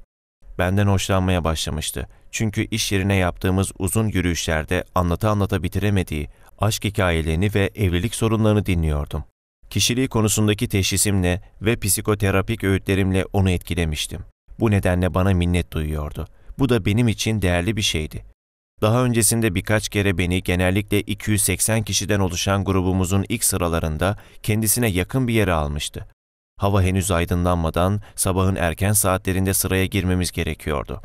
Benden hoşlanmaya başlamıştı. Çünkü iş yerine yaptığımız uzun yürüyüşlerde anlata anlata bitiremediği aşk hikayelerini ve evlilik sorunlarını dinliyordum. Kişiliği konusundaki teşhisimle ve psikoterapik öğütlerimle onu etkilemiştim. Bu nedenle bana minnet duyuyordu. Bu da benim için değerli bir şeydi. Daha öncesinde birkaç kere beni genellikle 280 kişiden oluşan grubumuzun ilk sıralarında kendisine yakın bir yere almıştı. Hava henüz aydınlanmadan sabahın erken saatlerinde sıraya girmemiz gerekiyordu.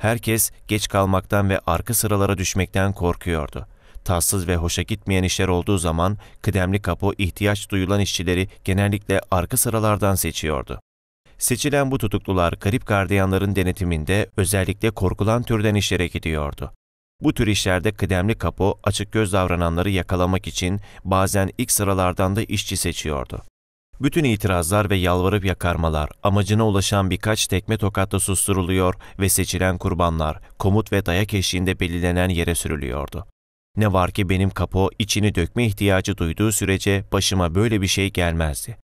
Herkes geç kalmaktan ve arka sıralara düşmekten korkuyordu. Tatsız ve hoşa gitmeyen işler olduğu zaman kıdemli kapo ihtiyaç duyulan işçileri genellikle arka sıralardan seçiyordu. Seçilen bu tutuklular garip gardiyanların denetiminde özellikle korkulan türden işlere gidiyordu. Bu tür işlerde kıdemli kapo açık göz davrananları yakalamak için bazen ilk sıralardan da işçi seçiyordu. Bütün itirazlar ve yalvarıp yakarmalar amacına ulaşan birkaç tekme tokatla susturuluyor ve seçilen kurbanlar komut ve dayak eşliğinde belirlenen yere sürülüyordu. Ne var ki benim kapo içini dökme ihtiyacı duyduğu sürece başıma böyle bir şey gelmezdi.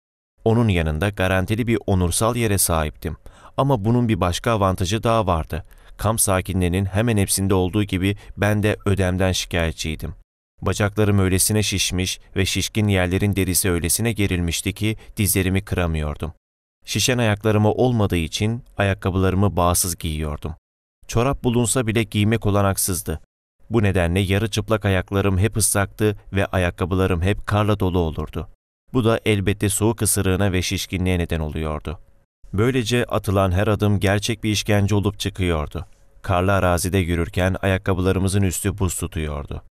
Onun yanında garantili bir onursal yere sahiptim. Ama bunun bir başka avantajı daha vardı. Kamp sakinlerinin hemen hepsinde olduğu gibi ben de ödemden şikayetçiydim. Bacaklarım öylesine şişmiş ve şişkin yerlerin derisi öylesine gerilmişti ki dizlerimi kıramıyordum. Şişen ayaklarıma olmadığı için ayakkabılarımı bağsız giyiyordum. Çorap bulunsa bile giymek olanaksızdı. Bu nedenle yarı çıplak ayaklarım hep ıslaktı ve ayakkabılarım hep karla dolu olurdu. Bu da elbette soğuk ısırığına ve şişkinliğe neden oluyordu. Böylece atılan her adım gerçek bir işkence olup çıkıyordu. Karlı arazide yürürken ayakkabılarımızın üstü buz tutuyordu.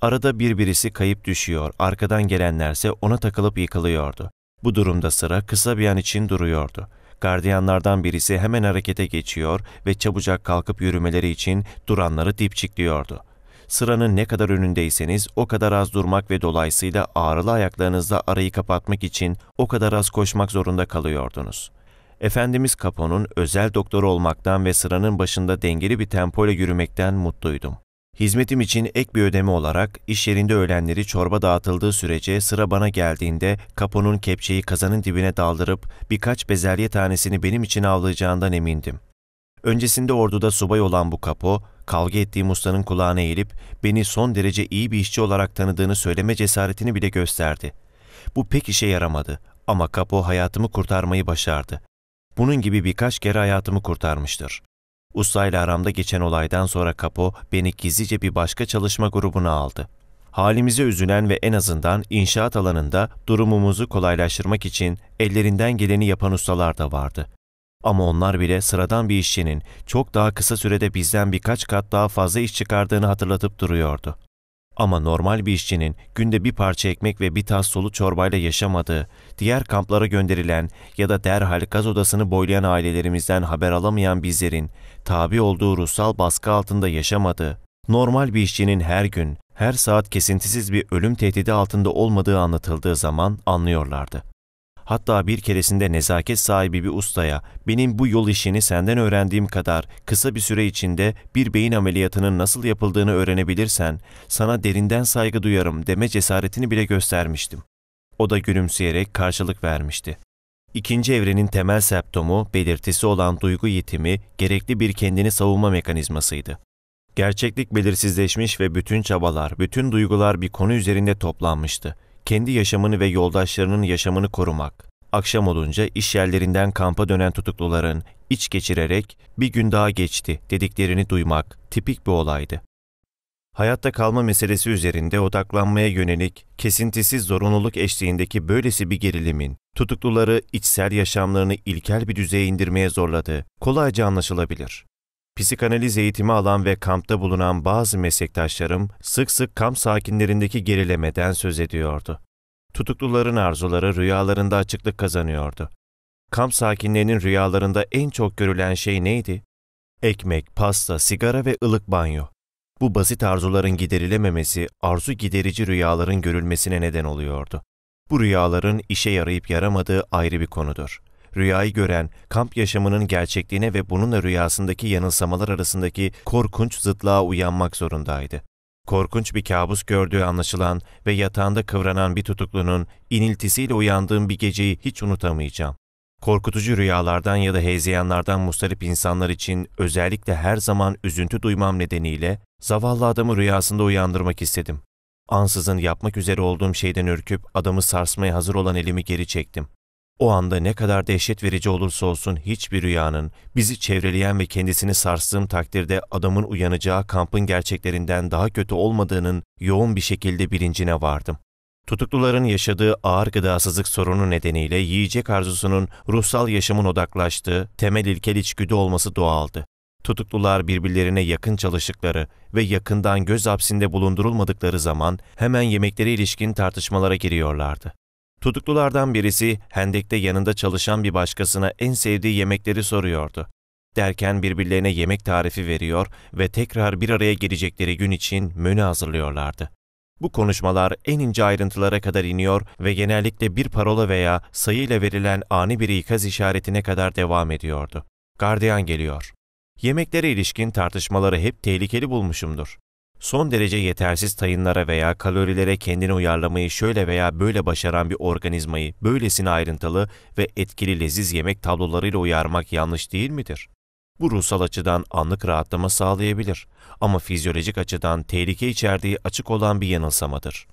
Arada bir birisi kayıp düşüyor, arkadan gelenlerse ona takılıp yıkılıyordu. Bu durumda sıra kısa bir an için duruyordu. Gardiyanlardan birisi hemen harekete geçiyor ve çabucak kalkıp yürümeleri için duranları dipçikliyordu.'' sıranın ne kadar önündeyseniz o kadar az durmak ve dolayısıyla ağrılı ayaklarınızla arayı kapatmak için o kadar az koşmak zorunda kalıyordunuz. Efendimiz Kapon'un özel doktor olmaktan ve sıranın başında dengeli bir tempoyla yürümekten mutluydum. Hizmetim için ek bir ödeme olarak iş yerinde öğlenleri çorba dağıtıldığı sürece sıra bana geldiğinde Kapon'un kepçeyi kazanın dibine daldırıp birkaç bezelye tanesini benim için avlayacağından emindim. Öncesinde orduda subay olan bu kapo, Kavga ettiğim ustanın kulağına eğilip beni son derece iyi bir işçi olarak tanıdığını söyleme cesaretini bile gösterdi. Bu pek işe yaramadı ama Kapo hayatımı kurtarmayı başardı. Bunun gibi birkaç kere hayatımı kurtarmıştır. Ustayla aramda geçen olaydan sonra Kapo beni gizlice bir başka çalışma grubuna aldı. Halimize üzülen ve en azından inşaat alanında durumumuzu kolaylaştırmak için ellerinden geleni yapan ustalar da vardı.'' Ama onlar bile sıradan bir işçinin çok daha kısa sürede bizden birkaç kat daha fazla iş çıkardığını hatırlatıp duruyordu. Ama normal bir işçinin günde bir parça ekmek ve bir tas sulu çorbayla yaşamadığı, diğer kamplara gönderilen ya da derhal gaz odasını boylayan ailelerimizden haber alamayan bizlerin tabi olduğu ruhsal baskı altında yaşamadığı, normal bir işçinin her gün, her saat kesintisiz bir ölüm tehdidi altında olmadığı anlatıldığı zaman anlıyorlardı. Hatta bir keresinde nezaket sahibi bir ustaya benim bu yol işini senden öğrendiğim kadar kısa bir süre içinde bir beyin ameliyatının nasıl yapıldığını öğrenebilirsen sana derinden saygı duyarım deme cesaretini bile göstermiştim. O da gülümseyerek karşılık vermişti. İkinci evrenin temel septomu, belirtisi olan duygu yetimi gerekli bir kendini savunma mekanizmasıydı. Gerçeklik belirsizleşmiş ve bütün çabalar, bütün duygular bir konu üzerinde toplanmıştı kendi yaşamını ve yoldaşlarının yaşamını korumak. Akşam olunca iş yerlerinden kampa dönen tutukluların iç geçirerek bir gün daha geçti dediklerini duymak tipik bir olaydı. Hayatta kalma meselesi üzerinde odaklanmaya yönelik kesintisiz zorunluluk eşliğindeki böylesi bir gerilimin tutukluları içsel yaşamlarını ilkel bir düzeye indirmeye zorladığı kolayca anlaşılabilir. Psikanaliz eğitimi alan ve kampta bulunan bazı meslektaşlarım sık sık kamp sakinlerindeki gerilemeden söz ediyordu. Tutukluların arzuları rüyalarında açıklık kazanıyordu. Kamp sakinlerinin rüyalarında en çok görülen şey neydi? Ekmek, pasta, sigara ve ılık banyo. Bu basit arzuların giderilememesi, arzu giderici rüyaların görülmesine neden oluyordu. Bu rüyaların işe yarayıp yaramadığı ayrı bir konudur rüyayı gören, kamp yaşamının gerçekliğine ve bununla rüyasındaki yanılsamalar arasındaki korkunç zıtlığa uyanmak zorundaydı. Korkunç bir kabus gördüğü anlaşılan ve yatağında kıvranan bir tutuklunun iniltisiyle uyandığım bir geceyi hiç unutamayacağım. Korkutucu rüyalardan ya da hezeyanlardan mustarip insanlar için özellikle her zaman üzüntü duymam nedeniyle zavallı adamı rüyasında uyandırmak istedim. Ansızın yapmak üzere olduğum şeyden ürküp adamı sarsmaya hazır olan elimi geri çektim. O anda ne kadar dehşet verici olursa olsun hiçbir rüyanın, bizi çevreleyen ve kendisini sarstığım takdirde adamın uyanacağı kampın gerçeklerinden daha kötü olmadığının yoğun bir şekilde bilincine vardım. Tutukluların yaşadığı ağır gıdasızlık sorunu nedeniyle yiyecek arzusunun ruhsal yaşamın odaklaştığı temel ilkel içgüdü olması doğaldı. Tutuklular birbirlerine yakın çalıştıkları ve yakından göz hapsinde bulundurulmadıkları zaman hemen yemeklere ilişkin tartışmalara giriyorlardı. Tutuklulardan birisi hendekte yanında çalışan bir başkasına en sevdiği yemekleri soruyordu. Derken birbirlerine yemek tarifi veriyor ve tekrar bir araya gelecekleri gün için menü hazırlıyorlardı. Bu konuşmalar en ince ayrıntılara kadar iniyor ve genellikle bir parola veya sayıyla verilen ani bir ikaz işaretine kadar devam ediyordu. Gardiyan geliyor. Yemeklere ilişkin tartışmaları hep tehlikeli bulmuşumdur. Son derece yetersiz tayınlara veya kalorilere kendini uyarlamayı şöyle veya böyle başaran bir organizmayı böylesine ayrıntılı ve etkili leziz yemek tablolarıyla uyarmak yanlış değil midir? Bu ruhsal açıdan anlık rahatlama sağlayabilir ama fizyolojik açıdan tehlike içerdiği açık olan bir yanılsamadır.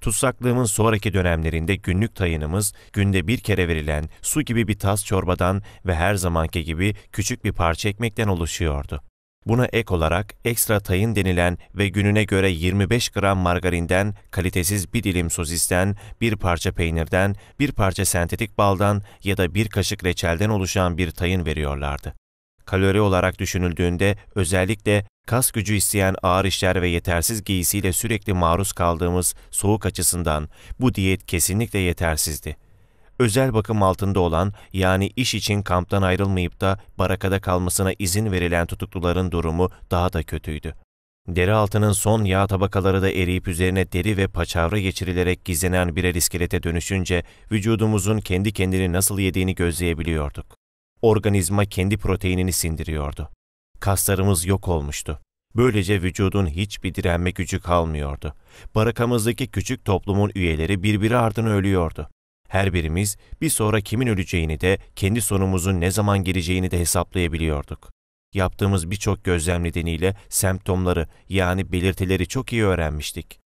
Tutsaklığımın sonraki dönemlerinde günlük tayınımız günde bir kere verilen su gibi bir tas çorbadan ve her zamanki gibi küçük bir parça ekmekten oluşuyordu. Buna ek olarak ekstra tayin denilen ve gününe göre 25 gram margarinden, kalitesiz bir dilim sosisten, bir parça peynirden, bir parça sentetik baldan ya da bir kaşık reçelden oluşan bir tayin veriyorlardı. Kalori olarak düşünüldüğünde özellikle kas gücü isteyen ağır işler ve yetersiz giysiyle sürekli maruz kaldığımız soğuk açısından bu diyet kesinlikle yetersizdi özel bakım altında olan yani iş için kamptan ayrılmayıp da barakada kalmasına izin verilen tutukluların durumu daha da kötüydü. altının son yağ tabakaları da eriyip üzerine deri ve paçavra geçirilerek gizlenen birer iskelete dönüşünce vücudumuzun kendi kendini nasıl yediğini gözleyebiliyorduk. Organizma kendi proteinini sindiriyordu. Kaslarımız yok olmuştu. Böylece vücudun hiçbir direnme gücü kalmıyordu. Barakamızdaki küçük toplumun üyeleri birbiri ardına ölüyordu. Her birimiz bir sonra kimin öleceğini de kendi sonumuzun ne zaman geleceğini de hesaplayabiliyorduk. Yaptığımız birçok gözlem nedeniyle semptomları yani belirtileri çok iyi öğrenmiştik.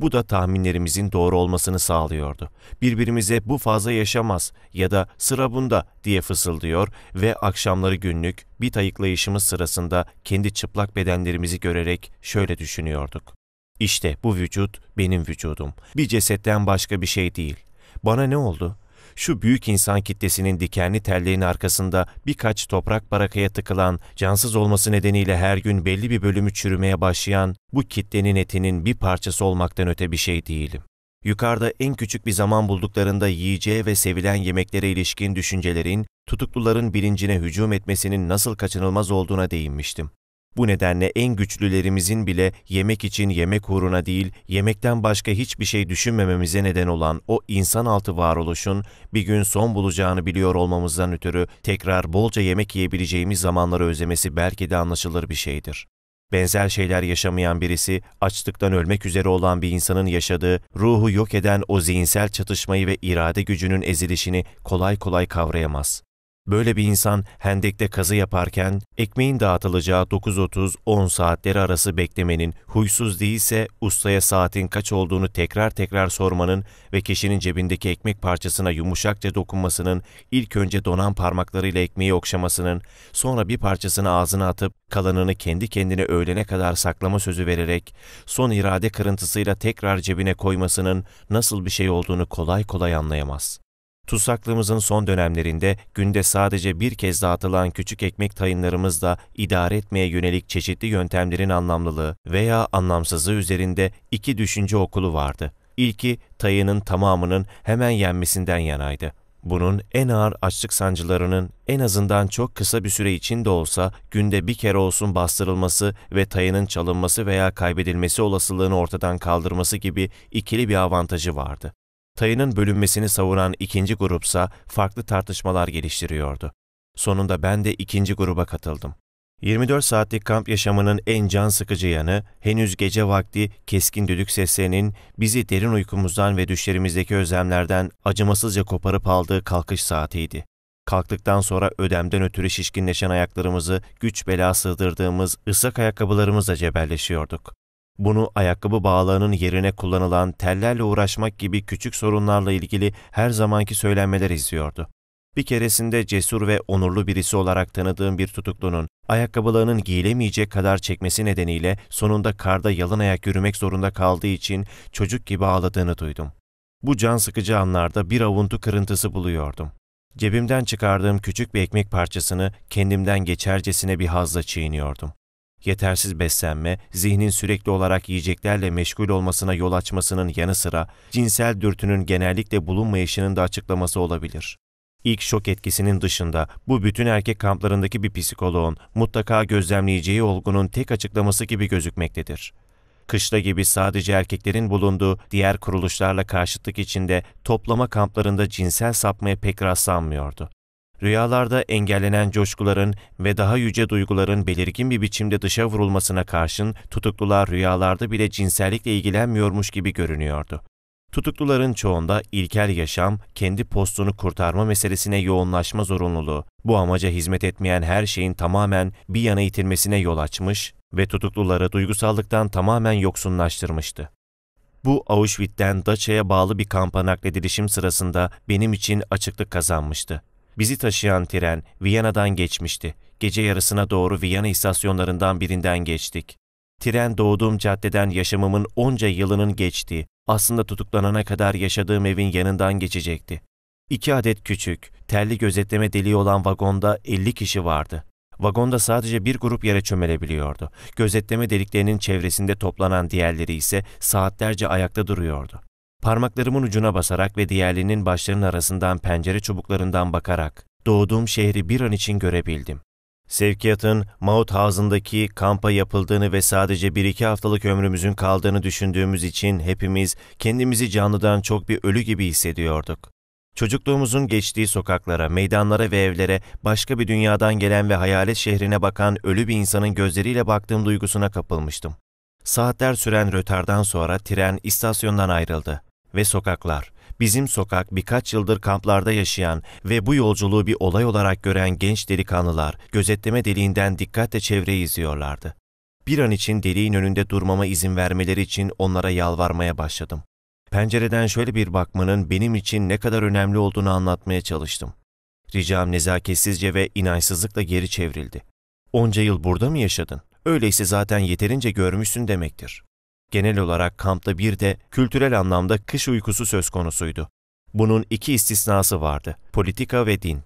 Bu da tahminlerimizin doğru olmasını sağlıyordu. Birbirimize bu fazla yaşamaz ya da sıra bunda diye fısıldıyor ve akşamları günlük bir ayıklayışımız sırasında kendi çıplak bedenlerimizi görerek şöyle düşünüyorduk. İşte bu vücut benim vücudum. Bir cesetten başka bir şey değil. Bana ne oldu? Şu büyük insan kitlesinin dikenli tellerin arkasında birkaç toprak barakaya tıkılan, cansız olması nedeniyle her gün belli bir bölümü çürümeye başlayan bu kitlenin etinin bir parçası olmaktan öte bir şey değilim. Yukarıda en küçük bir zaman bulduklarında yiyeceği ve sevilen yemeklere ilişkin düşüncelerin, tutukluların bilincine hücum etmesinin nasıl kaçınılmaz olduğuna değinmiştim. Bu nedenle en güçlülerimizin bile yemek için yemek uğruna değil, yemekten başka hiçbir şey düşünmememize neden olan o insan altı varoluşun bir gün son bulacağını biliyor olmamızdan ötürü tekrar bolca yemek yiyebileceğimiz zamanları özlemesi belki de anlaşılır bir şeydir. Benzer şeyler yaşamayan birisi, açlıktan ölmek üzere olan bir insanın yaşadığı, ruhu yok eden o zihinsel çatışmayı ve irade gücünün ezilişini kolay kolay kavrayamaz. Böyle bir insan hendekte kazı yaparken ekmeğin dağıtılacağı 9.30-10 saatleri arası beklemenin huysuz değilse ustaya saatin kaç olduğunu tekrar tekrar sormanın ve kişinin cebindeki ekmek parçasına yumuşakça dokunmasının, ilk önce donan parmaklarıyla ekmeği okşamasının, sonra bir parçasını ağzına atıp kalanını kendi kendine öğlene kadar saklama sözü vererek son irade kırıntısıyla tekrar cebine koymasının nasıl bir şey olduğunu kolay kolay anlayamaz. Tusaklığımızın son dönemlerinde günde sadece bir kez dağıtılan küçük ekmek tayınlarımızla idare etmeye yönelik çeşitli yöntemlerin anlamlılığı veya anlamsızlığı üzerinde iki düşünce okulu vardı. İlki tayının tamamının hemen yenmesinden yanaydı. Bunun en ağır açlık sancılarının en azından çok kısa bir süre için de olsa günde bir kere olsun bastırılması ve tayının çalınması veya kaybedilmesi olasılığını ortadan kaldırması gibi ikili bir avantajı vardı. Tayının bölünmesini savuran ikinci grupsa farklı tartışmalar geliştiriyordu. Sonunda ben de ikinci gruba katıldım. 24 saatlik kamp yaşamının en can sıkıcı yanı henüz gece vakti keskin düdük seslerinin bizi derin uykumuzdan ve düşlerimizdeki özlemlerden acımasızca koparıp aldığı kalkış saatiydi. Kalktıktan sonra ödemden ötürü şişkinleşen ayaklarımızı güç bela sığdırdığımız ıslak ayakkabılarımızla cebelleşiyorduk. Bunu ayakkabı bağlarının yerine kullanılan tellerle uğraşmak gibi küçük sorunlarla ilgili her zamanki söylenmeler izliyordu. Bir keresinde cesur ve onurlu birisi olarak tanıdığım bir tutuklunun ayakkabılarının giyilemeyecek kadar çekmesi nedeniyle sonunda karda yalın ayak yürümek zorunda kaldığı için çocuk gibi ağladığını duydum. Bu can sıkıcı anlarda bir avuntu kırıntısı buluyordum. Cebimden çıkardığım küçük bir ekmek parçasını kendimden geçercesine bir hazla çiğniyordum. Yetersiz beslenme, zihnin sürekli olarak yiyeceklerle meşgul olmasına yol açmasının yanı sıra cinsel dürtünün genellikle bulunmayışının da açıklaması olabilir. İlk şok etkisinin dışında bu bütün erkek kamplarındaki bir psikoloğun mutlaka gözlemleyeceği olgunun tek açıklaması gibi gözükmektedir. Kışla gibi sadece erkeklerin bulunduğu diğer kuruluşlarla karşıtlık içinde toplama kamplarında cinsel sapmaya pek rastlanmıyordu. Rüyalarda engellenen coşkuların ve daha yüce duyguların belirgin bir biçimde dışa vurulmasına karşın tutuklular rüyalarda bile cinsellikle ilgilenmiyormuş gibi görünüyordu. Tutukluların çoğunda ilkel yaşam, kendi postunu kurtarma meselesine yoğunlaşma zorunluluğu, bu amaca hizmet etmeyen her şeyin tamamen bir yana itilmesine yol açmış ve tutukluları duygusallıktan tamamen yoksunlaştırmıştı. Bu Auschwitz'ten Daça'ya bağlı bir kampa nakledilişim sırasında benim için açıklık kazanmıştı. Bizi taşıyan tren Viyana'dan geçmişti. Gece yarısına doğru Viyana istasyonlarından birinden geçtik. Tren doğduğum caddeden yaşamımın onca yılının geçtiği, aslında tutuklanana kadar yaşadığım evin yanından geçecekti. İki adet küçük, telli gözetleme deliği olan vagonda 50 kişi vardı. Vagonda sadece bir grup yere çömelebiliyordu. Gözetleme deliklerinin çevresinde toplanan diğerleri ise saatlerce ayakta duruyordu. Parmaklarımın ucuna basarak ve diğerlerinin başlarının arasından pencere çubuklarından bakarak doğduğum şehri bir an için görebildim. Sevkiyatın Mauthausen'daki kampa yapıldığını ve sadece bir iki haftalık ömrümüzün kaldığını düşündüğümüz için hepimiz kendimizi canlıdan çok bir ölü gibi hissediyorduk. Çocukluğumuzun geçtiği sokaklara, meydanlara ve evlere başka bir dünyadan gelen ve hayalet şehrine bakan ölü bir insanın gözleriyle baktığım duygusuna kapılmıştım. Saatler süren rötardan sonra tren istasyondan ayrıldı. Ve sokaklar. Bizim sokak birkaç yıldır kamplarda yaşayan ve bu yolculuğu bir olay olarak gören genç delikanlılar gözetleme deliğinden dikkatle çevreyi izliyorlardı. Bir an için deliğin önünde durmama izin vermeleri için onlara yalvarmaya başladım. Pencereden şöyle bir bakmanın benim için ne kadar önemli olduğunu anlatmaya çalıştım. Ricam nezaketsizce ve inançsızlıkla geri çevrildi. Onca yıl burada mı yaşadın? Öyleyse zaten yeterince görmüşsün demektir. Genel olarak kampta bir de kültürel anlamda kış uykusu söz konusuydu. Bunun iki istisnası vardı, politika ve din.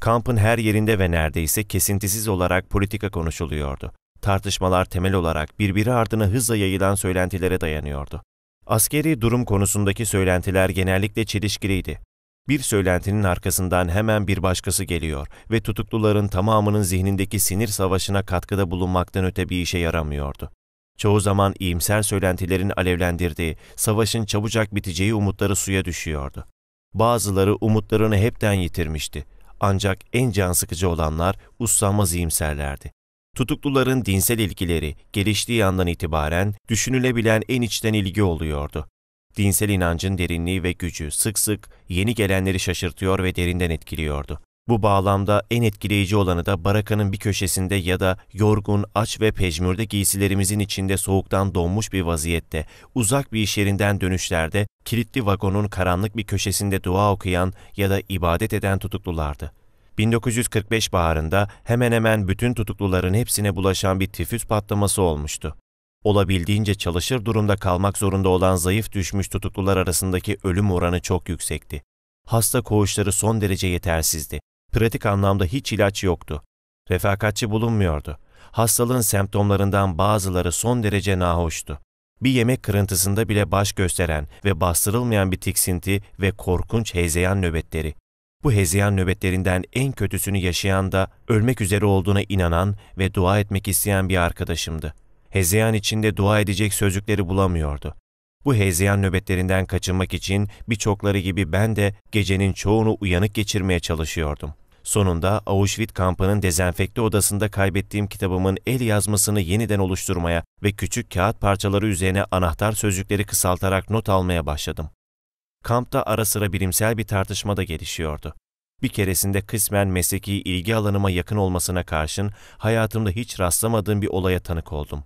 Kampın her yerinde ve neredeyse kesintisiz olarak politika konuşuluyordu. Tartışmalar temel olarak birbiri ardına hızla yayılan söylentilere dayanıyordu. Askeri durum konusundaki söylentiler genellikle çelişkiliydi. Bir söylentinin arkasından hemen bir başkası geliyor ve tutukluların tamamının zihnindeki sinir savaşına katkıda bulunmaktan öte bir işe yaramıyordu. Çoğu zaman iyimser söylentilerin alevlendirdiği, savaşın çabucak biteceği umutları suya düşüyordu. Bazıları umutlarını hepten yitirmişti. Ancak en can sıkıcı olanlar uslanmaz iyimserlerdi. Tutukluların dinsel ilgileri geliştiği andan itibaren düşünülebilen en içten ilgi oluyordu. Dinsel inancın derinliği ve gücü sık sık yeni gelenleri şaşırtıyor ve derinden etkiliyordu. Bu bağlamda en etkileyici olanı da barakanın bir köşesinde ya da yorgun, aç ve pejmürde giysilerimizin içinde soğuktan donmuş bir vaziyette, uzak bir iş yerinden dönüşlerde, kilitli vagonun karanlık bir köşesinde dua okuyan ya da ibadet eden tutuklulardı. 1945 baharında hemen hemen bütün tutukluların hepsine bulaşan bir tifüs patlaması olmuştu. Olabildiğince çalışır durumda kalmak zorunda olan zayıf düşmüş tutuklular arasındaki ölüm oranı çok yüksekti. Hasta koğuşları son derece yetersizdi. Pratik anlamda hiç ilaç yoktu. Refakatçi bulunmuyordu. Hastalığın semptomlarından bazıları son derece nahoştu. Bir yemek kırıntısında bile baş gösteren ve bastırılmayan bir tiksinti ve korkunç hezeyan nöbetleri. Bu hezeyan nöbetlerinden en kötüsünü yaşayan da ölmek üzere olduğuna inanan ve dua etmek isteyen bir arkadaşımdı. Hezeyan içinde dua edecek sözcükleri bulamıyordu. Bu hezeyan nöbetlerinden kaçınmak için birçokları gibi ben de gecenin çoğunu uyanık geçirmeye çalışıyordum. Sonunda Auschwitz kampının dezenfekte odasında kaybettiğim kitabımın el yazmasını yeniden oluşturmaya ve küçük kağıt parçaları üzerine anahtar sözcükleri kısaltarak not almaya başladım. Kampta ara sıra bilimsel bir tartışma da gelişiyordu. Bir keresinde kısmen mesleki ilgi alanıma yakın olmasına karşın hayatımda hiç rastlamadığım bir olaya tanık oldum.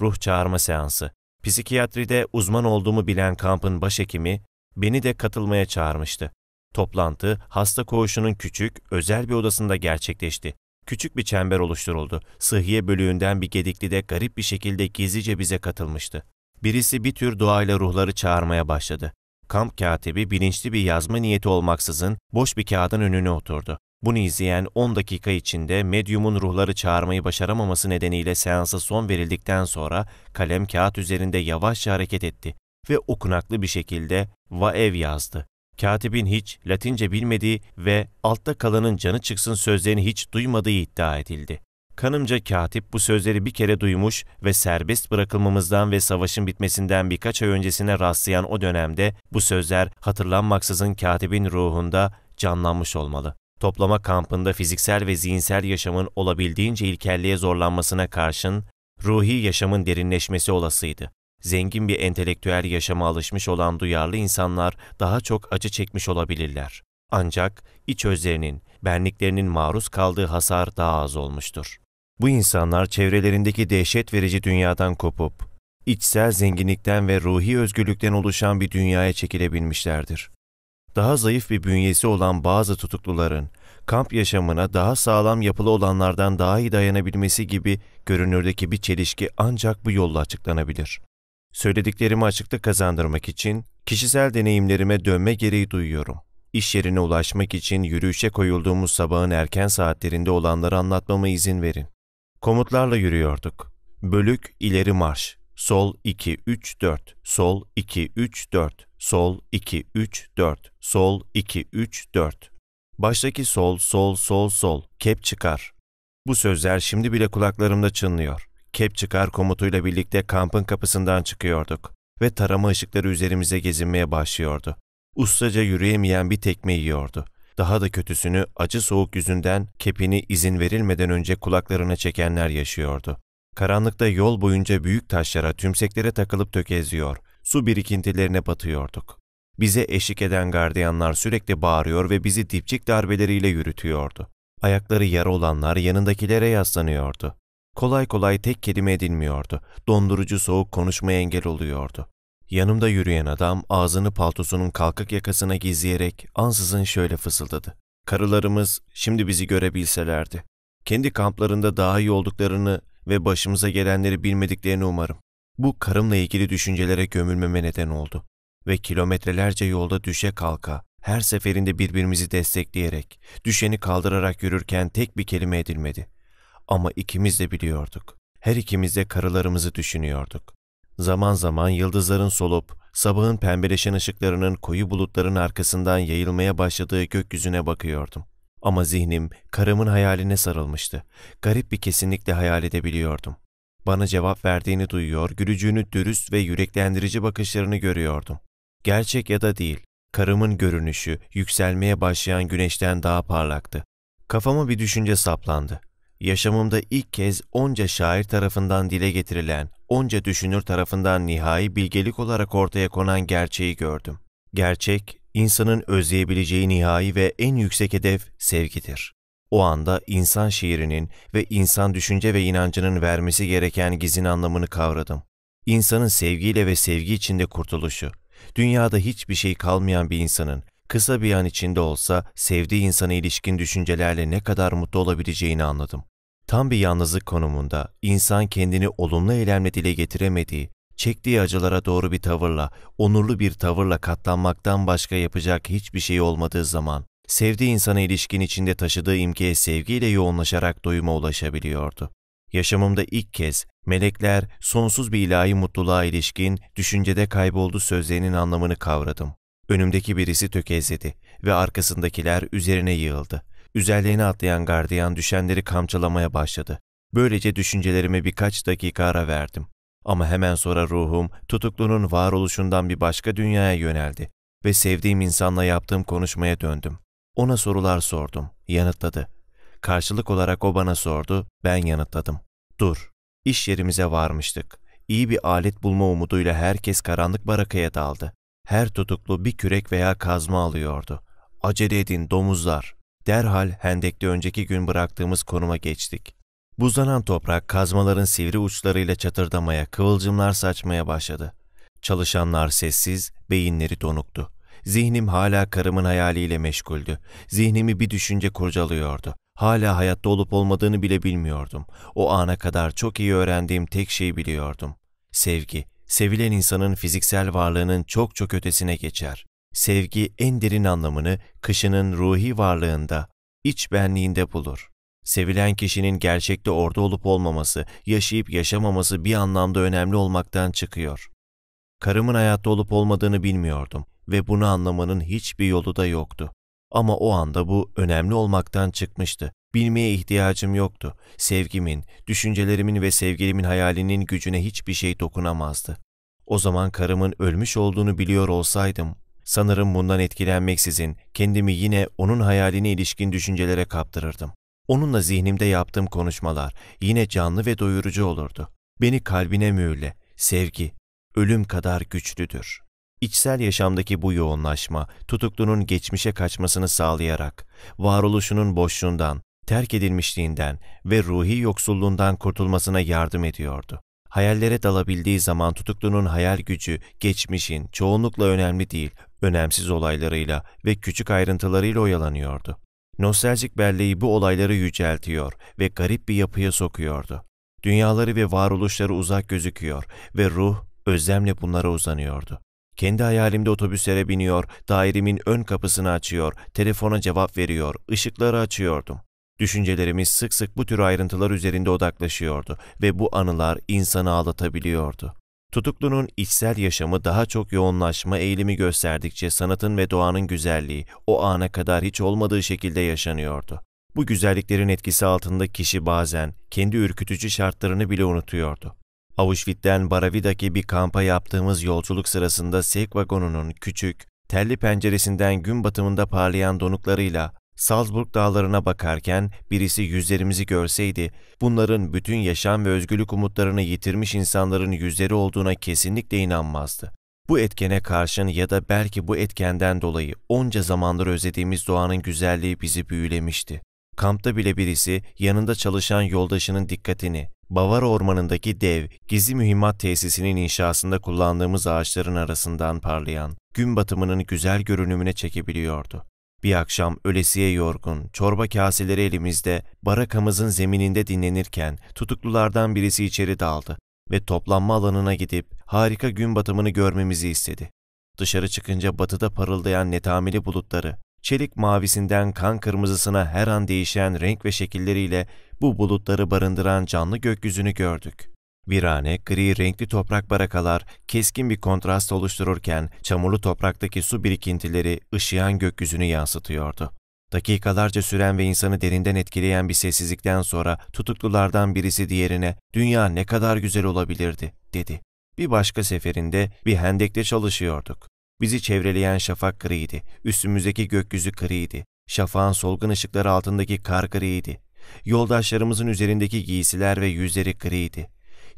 Ruh çağırma seansı. Psikiyatride uzman olduğumu bilen kampın başhekimi beni de katılmaya çağırmıştı. Toplantı hasta koğuşunun küçük, özel bir odasında gerçekleşti. Küçük bir çember oluşturuldu. Sıhhiye bölüğünden bir gedikli de garip bir şekilde gizlice bize katılmıştı. Birisi bir tür duayla ruhları çağırmaya başladı. Kamp katibi bilinçli bir yazma niyeti olmaksızın boş bir kağıdın önüne oturdu. Bunu izleyen 10 dakika içinde medyumun ruhları çağırmayı başaramaması nedeniyle seansa son verildikten sonra kalem kağıt üzerinde yavaşça hareket etti ve okunaklı bir şekilde vaev yazdı. Katibin hiç Latince bilmediği ve altta kalanın canı çıksın sözlerini hiç duymadığı iddia edildi. Kanımca katip bu sözleri bir kere duymuş ve serbest bırakılmamızdan ve savaşın bitmesinden birkaç ay öncesine rastlayan o dönemde bu sözler hatırlanmaksızın katibin ruhunda canlanmış olmalı. Toplama kampında fiziksel ve zihinsel yaşamın olabildiğince ilkelliğe zorlanmasına karşın ruhi yaşamın derinleşmesi olasıydı. Zengin bir entelektüel yaşama alışmış olan duyarlı insanlar daha çok acı çekmiş olabilirler. Ancak iç özlerinin, benliklerinin maruz kaldığı hasar daha az olmuştur. Bu insanlar çevrelerindeki dehşet verici dünyadan kopup, içsel zenginlikten ve ruhi özgürlükten oluşan bir dünyaya çekilebilmişlerdir daha zayıf bir bünyesi olan bazı tutukluların kamp yaşamına daha sağlam yapılı olanlardan daha iyi dayanabilmesi gibi görünürdeki bir çelişki ancak bu yolla açıklanabilir. Söylediklerimi açıklık kazandırmak için kişisel deneyimlerime dönme gereği duyuyorum. İş yerine ulaşmak için yürüyüşe koyulduğumuz sabahın erken saatlerinde olanları anlatmama izin verin. Komutlarla yürüyorduk. Bölük ileri marş sol 2 3 4 sol 2 3 4 sol 2 3 4 sol 2 3 4 Baştaki sol sol sol sol kep çıkar. Bu sözler şimdi bile kulaklarımda çınlıyor. Kep çıkar komutuyla birlikte kampın kapısından çıkıyorduk ve tarama ışıkları üzerimize gezinmeye başlıyordu. Ustaca yürüyemeyen bir tekme yiyordu. Daha da kötüsünü acı soğuk yüzünden kepini izin verilmeden önce kulaklarına çekenler yaşıyordu karanlıkta yol boyunca büyük taşlara, tümseklere takılıp tökeziyor, su birikintilerine batıyorduk. Bize eşlik eden gardiyanlar sürekli bağırıyor ve bizi dipçik darbeleriyle yürütüyordu. Ayakları yara olanlar yanındakilere yaslanıyordu. Kolay kolay tek kelime edilmiyordu. Dondurucu soğuk konuşmaya engel oluyordu. Yanımda yürüyen adam ağzını paltosunun kalkık yakasına gizleyerek ansızın şöyle fısıldadı. Karılarımız şimdi bizi görebilselerdi. Kendi kamplarında daha iyi olduklarını ve başımıza gelenleri bilmediklerini umarım. Bu karımla ilgili düşüncelere gömülmeme neden oldu ve kilometrelerce yolda düşe kalka, her seferinde birbirimizi destekleyerek, düşeni kaldırarak yürürken tek bir kelime edilmedi. Ama ikimiz de biliyorduk. Her ikimiz de karılarımızı düşünüyorduk. Zaman zaman yıldızların solup, sabahın pembeleşen ışıklarının koyu bulutların arkasından yayılmaya başladığı gökyüzüne bakıyordum. Ama zihnim karımın hayaline sarılmıştı. Garip bir kesinlikle hayal edebiliyordum. Bana cevap verdiğini duyuyor, gülücüğünü dürüst ve yüreklendirici bakışlarını görüyordum. Gerçek ya da değil, karımın görünüşü yükselmeye başlayan güneşten daha parlaktı. Kafama bir düşünce saplandı. Yaşamımda ilk kez onca şair tarafından dile getirilen, onca düşünür tarafından nihai bilgelik olarak ortaya konan gerçeği gördüm. Gerçek, insanın özleyebileceği nihai ve en yüksek hedef sevgidir. O anda insan şiirinin ve insan düşünce ve inancının vermesi gereken gizin anlamını kavradım. İnsanın sevgiyle ve sevgi içinde kurtuluşu, dünyada hiçbir şey kalmayan bir insanın kısa bir an içinde olsa sevdiği insana ilişkin düşüncelerle ne kadar mutlu olabileceğini anladım. Tam bir yalnızlık konumunda insan kendini olumlu eylemle dile getiremediği çektiği acılara doğru bir tavırla, onurlu bir tavırla katlanmaktan başka yapacak hiçbir şey olmadığı zaman, sevdiği insana ilişkin içinde taşıdığı imgeye sevgiyle yoğunlaşarak doyuma ulaşabiliyordu. Yaşamımda ilk kez melekler sonsuz bir ilahi mutluluğa ilişkin düşüncede kayboldu sözlerinin anlamını kavradım. Önümdeki birisi tökezledi ve arkasındakiler üzerine yığıldı. Üzerlerine atlayan gardiyan düşenleri kamçalamaya başladı. Böylece düşüncelerime birkaç dakika ara verdim. Ama hemen sonra ruhum tutuklunun varoluşundan bir başka dünyaya yöneldi ve sevdiğim insanla yaptığım konuşmaya döndüm. Ona sorular sordum, yanıtladı. Karşılık olarak o bana sordu, ben yanıtladım. Dur, iş yerimize varmıştık. İyi bir alet bulma umuduyla herkes karanlık barakaya daldı. Her tutuklu bir kürek veya kazma alıyordu. Acele edin domuzlar. Derhal hendekte önceki gün bıraktığımız konuma geçtik. Buzlanan toprak kazmaların sivri uçlarıyla çatırdamaya, kıvılcımlar saçmaya başladı. Çalışanlar sessiz, beyinleri donuktu. Zihnim hala karımın hayaliyle meşguldü. Zihnimi bir düşünce kurcalıyordu. Hala hayatta olup olmadığını bile bilmiyordum. O ana kadar çok iyi öğrendiğim tek şeyi biliyordum. Sevgi, sevilen insanın fiziksel varlığının çok çok ötesine geçer. Sevgi en derin anlamını kışının ruhi varlığında, iç benliğinde bulur. Sevilen kişinin gerçekte orada olup olmaması, yaşayıp yaşamaması bir anlamda önemli olmaktan çıkıyor. Karımın hayatta olup olmadığını bilmiyordum ve bunu anlamanın hiçbir yolu da yoktu. Ama o anda bu önemli olmaktan çıkmıştı. Bilmeye ihtiyacım yoktu. Sevgimin, düşüncelerimin ve sevgilimin hayalinin gücüne hiçbir şey dokunamazdı. O zaman karımın ölmüş olduğunu biliyor olsaydım, sanırım bundan etkilenmeksizin kendimi yine onun hayaline ilişkin düşüncelere kaptırırdım. Onunla zihnimde yaptığım konuşmalar yine canlı ve doyurucu olurdu. Beni kalbine mühürle, sevgi, ölüm kadar güçlüdür. İçsel yaşamdaki bu yoğunlaşma, tutuklunun geçmişe kaçmasını sağlayarak, varoluşunun boşluğundan, terk edilmişliğinden ve ruhi yoksulluğundan kurtulmasına yardım ediyordu. Hayallere dalabildiği zaman tutuklunun hayal gücü, geçmişin çoğunlukla önemli değil, önemsiz olaylarıyla ve küçük ayrıntılarıyla oyalanıyordu. Nostaljik belleği bu olayları yüceltiyor ve garip bir yapıya sokuyordu. Dünyaları ve varoluşları uzak gözüküyor ve ruh özlemle bunlara uzanıyordu. Kendi hayalimde otobüslere biniyor, dairemin ön kapısını açıyor, telefona cevap veriyor, ışıkları açıyordum. Düşüncelerimiz sık sık bu tür ayrıntılar üzerinde odaklaşıyordu ve bu anılar insanı ağlatabiliyordu. Tutuklunun içsel yaşamı daha çok yoğunlaşma eğilimi gösterdikçe sanatın ve doğanın güzelliği o ana kadar hiç olmadığı şekilde yaşanıyordu. Bu güzelliklerin etkisi altında kişi bazen kendi ürkütücü şartlarını bile unutuyordu. Auschwitz'ten Baravi'daki bir kampa yaptığımız yolculuk sırasında sevk vagonunun küçük, telli penceresinden gün batımında parlayan donuklarıyla Salzburg dağlarına bakarken birisi yüzlerimizi görseydi, bunların bütün yaşam ve özgürlük umutlarını yitirmiş insanların yüzleri olduğuna kesinlikle inanmazdı. Bu etkene karşın ya da belki bu etkenden dolayı onca zamandır özlediğimiz doğanın güzelliği bizi büyülemişti. Kampta bile birisi yanında çalışan yoldaşının dikkatini, Bavara ormanındaki dev, gizli mühimmat tesisinin inşasında kullandığımız ağaçların arasından parlayan, gün batımının güzel görünümüne çekebiliyordu. Bir akşam ölesiye yorgun, çorba kaseleri elimizde, barakamızın zemininde dinlenirken tutuklulardan birisi içeri daldı ve toplanma alanına gidip harika gün batımını görmemizi istedi. Dışarı çıkınca batıda parıldayan netameli bulutları, çelik mavisinden kan kırmızısına her an değişen renk ve şekilleriyle bu bulutları barındıran canlı gökyüzünü gördük. Virane, gri renkli toprak barakalar keskin bir kontrast oluştururken çamurlu topraktaki su birikintileri ışıyan gökyüzünü yansıtıyordu. Dakikalarca süren ve insanı derinden etkileyen bir sessizlikten sonra tutuklulardan birisi diğerine ''Dünya ne kadar güzel olabilirdi'' dedi. Bir başka seferinde bir hendekte çalışıyorduk. Bizi çevreleyen şafak griydi, üstümüzdeki gökyüzü griydi, şafağın solgun ışıkları altındaki kar griydi, yoldaşlarımızın üzerindeki giysiler ve yüzleri griydi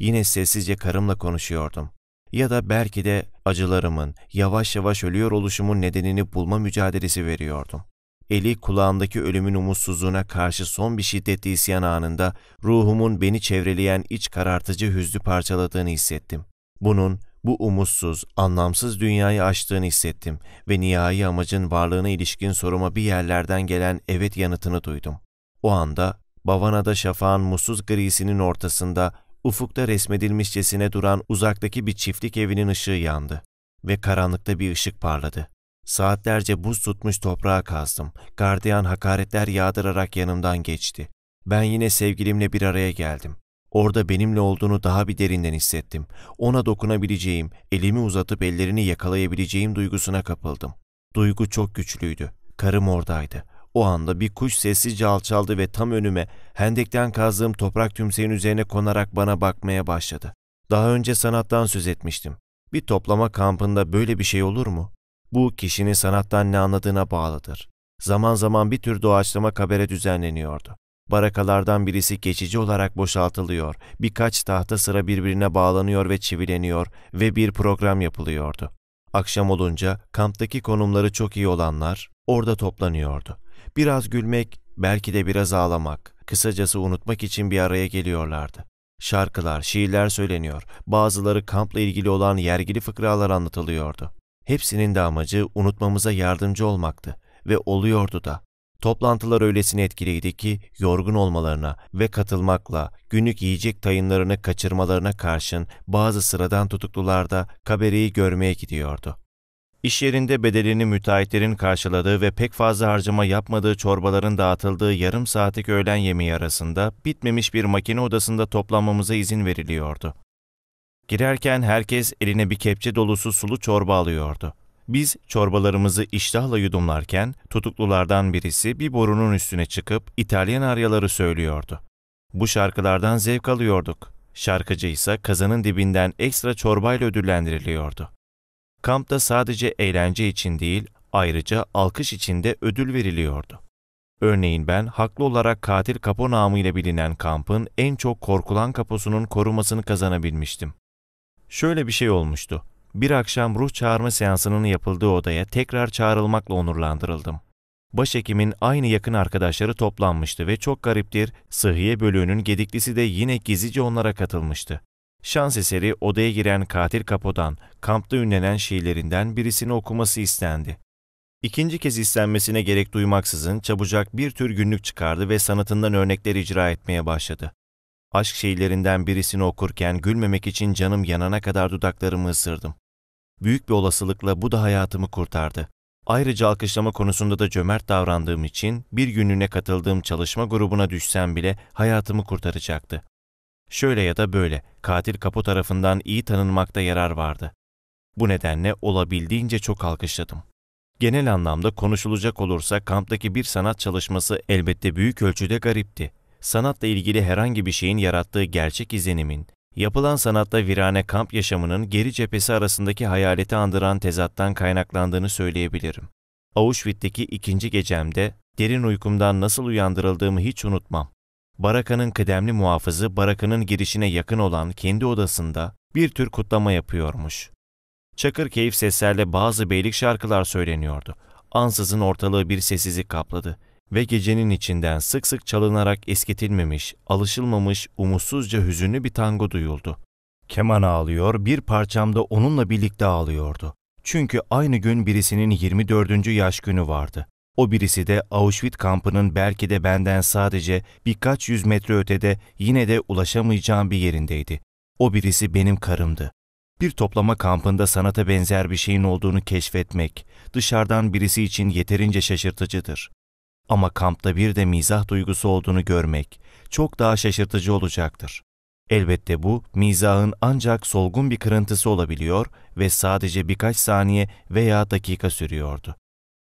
yine sessizce karımla konuşuyordum. Ya da belki de acılarımın, yavaş yavaş ölüyor oluşumun nedenini bulma mücadelesi veriyordum. Eli kulağımdaki ölümün umutsuzluğuna karşı son bir şiddetli isyan anında ruhumun beni çevreleyen iç karartıcı hüznü parçaladığını hissettim. Bunun bu umutsuz, anlamsız dünyayı açtığını hissettim ve nihai amacın varlığına ilişkin soruma bir yerlerden gelen evet yanıtını duydum. O anda Bavana'da şafağın mutsuz grisinin ortasında ufukta resmedilmişçesine duran uzaktaki bir çiftlik evinin ışığı yandı ve karanlıkta bir ışık parladı. Saatlerce buz tutmuş toprağa kazdım. Gardiyan hakaretler yağdırarak yanımdan geçti. Ben yine sevgilimle bir araya geldim. Orada benimle olduğunu daha bir derinden hissettim. Ona dokunabileceğim, elimi uzatıp ellerini yakalayabileceğim duygusuna kapıldım. Duygu çok güçlüydü. Karım oradaydı. O anda bir kuş sessizce alçaldı ve tam önüme hendekten kazdığım toprak tümseyin üzerine konarak bana bakmaya başladı. Daha önce sanattan söz etmiştim. Bir toplama kampında böyle bir şey olur mu? Bu kişinin sanattan ne anladığına bağlıdır. Zaman zaman bir tür doğaçlama kabere düzenleniyordu. Barakalardan birisi geçici olarak boşaltılıyor, birkaç tahta sıra birbirine bağlanıyor ve çivileniyor ve bir program yapılıyordu. Akşam olunca kamptaki konumları çok iyi olanlar orada toplanıyordu. Biraz gülmek, belki de biraz ağlamak, kısacası unutmak için bir araya geliyorlardı. Şarkılar, şiirler söyleniyor, bazıları kampla ilgili olan yergili fıkralar anlatılıyordu. Hepsinin de amacı unutmamıza yardımcı olmaktı ve oluyordu da. Toplantılar öylesine etkiliydi ki yorgun olmalarına ve katılmakla günlük yiyecek tayınlarını kaçırmalarına karşın bazı sıradan tutuklular da kabereyi görmeye gidiyordu. İş yerinde bedelini müteahhitlerin karşıladığı ve pek fazla harcama yapmadığı çorbaların dağıtıldığı yarım saatlik öğlen yemeği arasında bitmemiş bir makine odasında toplanmamıza izin veriliyordu. Girerken herkes eline bir kepçe dolusu sulu çorba alıyordu. Biz çorbalarımızı iştahla yudumlarken tutuklulardan birisi bir borunun üstüne çıkıp İtalyan aryaları söylüyordu. Bu şarkılardan zevk alıyorduk. Şarkıcı ise kazanın dibinden ekstra çorbayla ödüllendiriliyordu. Kampta sadece eğlence için değil, ayrıca alkış için de ödül veriliyordu. Örneğin ben haklı olarak katil kapo namıyla bilinen kampın en çok korkulan kaposunun korumasını kazanabilmiştim. Şöyle bir şey olmuştu. Bir akşam ruh çağırma seansının yapıldığı odaya tekrar çağrılmakla onurlandırıldım. Başhekimin aynı yakın arkadaşları toplanmıştı ve çok gariptir, sıhhiye bölüğünün gediklisi de yine gizlice onlara katılmıştı. Şans eseri odaya giren katil kapodan, kampta ünlenen şiirlerinden birisini okuması istendi. İkinci kez istenmesine gerek duymaksızın çabucak bir tür günlük çıkardı ve sanatından örnekler icra etmeye başladı. Aşk şiirlerinden birisini okurken gülmemek için canım yanana kadar dudaklarımı ısırdım. Büyük bir olasılıkla bu da hayatımı kurtardı. Ayrıca alkışlama konusunda da cömert davrandığım için bir günlüğüne katıldığım çalışma grubuna düşsem bile hayatımı kurtaracaktı. Şöyle ya da böyle katil kapı tarafından iyi tanınmakta yarar vardı. Bu nedenle olabildiğince çok alkışladım. Genel anlamda konuşulacak olursa kamptaki bir sanat çalışması elbette büyük ölçüde garipti. Sanatla ilgili herhangi bir şeyin yarattığı gerçek izlenimin, yapılan sanatta virane kamp yaşamının geri cephesi arasındaki hayaleti andıran tezattan kaynaklandığını söyleyebilirim. Auschwitz'teki ikinci gecemde derin uykumdan nasıl uyandırıldığımı hiç unutmam. Baraka'nın kıdemli muhafızı Baraka'nın girişine yakın olan kendi odasında bir tür kutlama yapıyormuş. Çakır keyif seslerle bazı beylik şarkılar söyleniyordu. Ansızın ortalığı bir sessizlik kapladı ve gecenin içinden sık sık çalınarak eskitilmemiş, alışılmamış, umutsuzca hüzünlü bir tango duyuldu. Keman ağlıyor, bir parçamda onunla birlikte ağlıyordu. Çünkü aynı gün birisinin 24. yaş günü vardı. O birisi de Auschwitz kampının belki de benden sadece birkaç yüz metre ötede yine de ulaşamayacağım bir yerindeydi. O birisi benim karımdı. Bir toplama kampında sanata benzer bir şeyin olduğunu keşfetmek dışarıdan birisi için yeterince şaşırtıcıdır. Ama kampta bir de mizah duygusu olduğunu görmek çok daha şaşırtıcı olacaktır. Elbette bu mizahın ancak solgun bir kırıntısı olabiliyor ve sadece birkaç saniye veya dakika sürüyordu.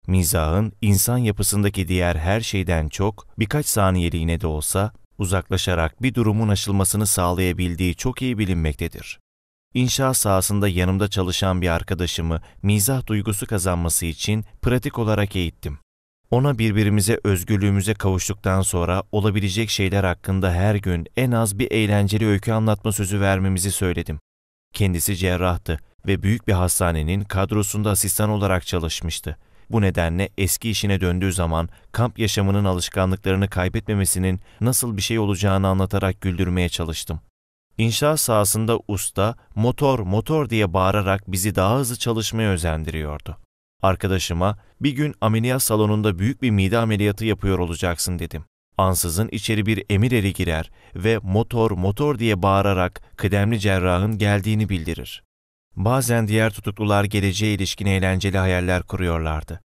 Mizahın insan yapısındaki diğer her şeyden çok birkaç saniyeliğine de olsa uzaklaşarak bir durumun aşılmasını sağlayabildiği çok iyi bilinmektedir. İnşa sahasında yanımda çalışan bir arkadaşımı mizah duygusu kazanması için pratik olarak eğittim. Ona birbirimize özgürlüğümüze kavuştuktan sonra olabilecek şeyler hakkında her gün en az bir eğlenceli öykü anlatma sözü vermemizi söyledim. Kendisi cerrahtı ve büyük bir hastanenin kadrosunda asistan olarak çalışmıştı bu nedenle eski işine döndüğü zaman kamp yaşamının alışkanlıklarını kaybetmemesinin nasıl bir şey olacağını anlatarak güldürmeye çalıştım. İnşaat sahasında usta motor motor diye bağırarak bizi daha hızlı çalışmaya özendiriyordu. Arkadaşıma bir gün ameliyat salonunda büyük bir mide ameliyatı yapıyor olacaksın dedim. Ansızın içeri bir emir eri girer ve motor motor diye bağırarak kıdemli cerrahın geldiğini bildirir. Bazen diğer tutuklular geleceğe ilişkin eğlenceli hayaller kuruyorlardı.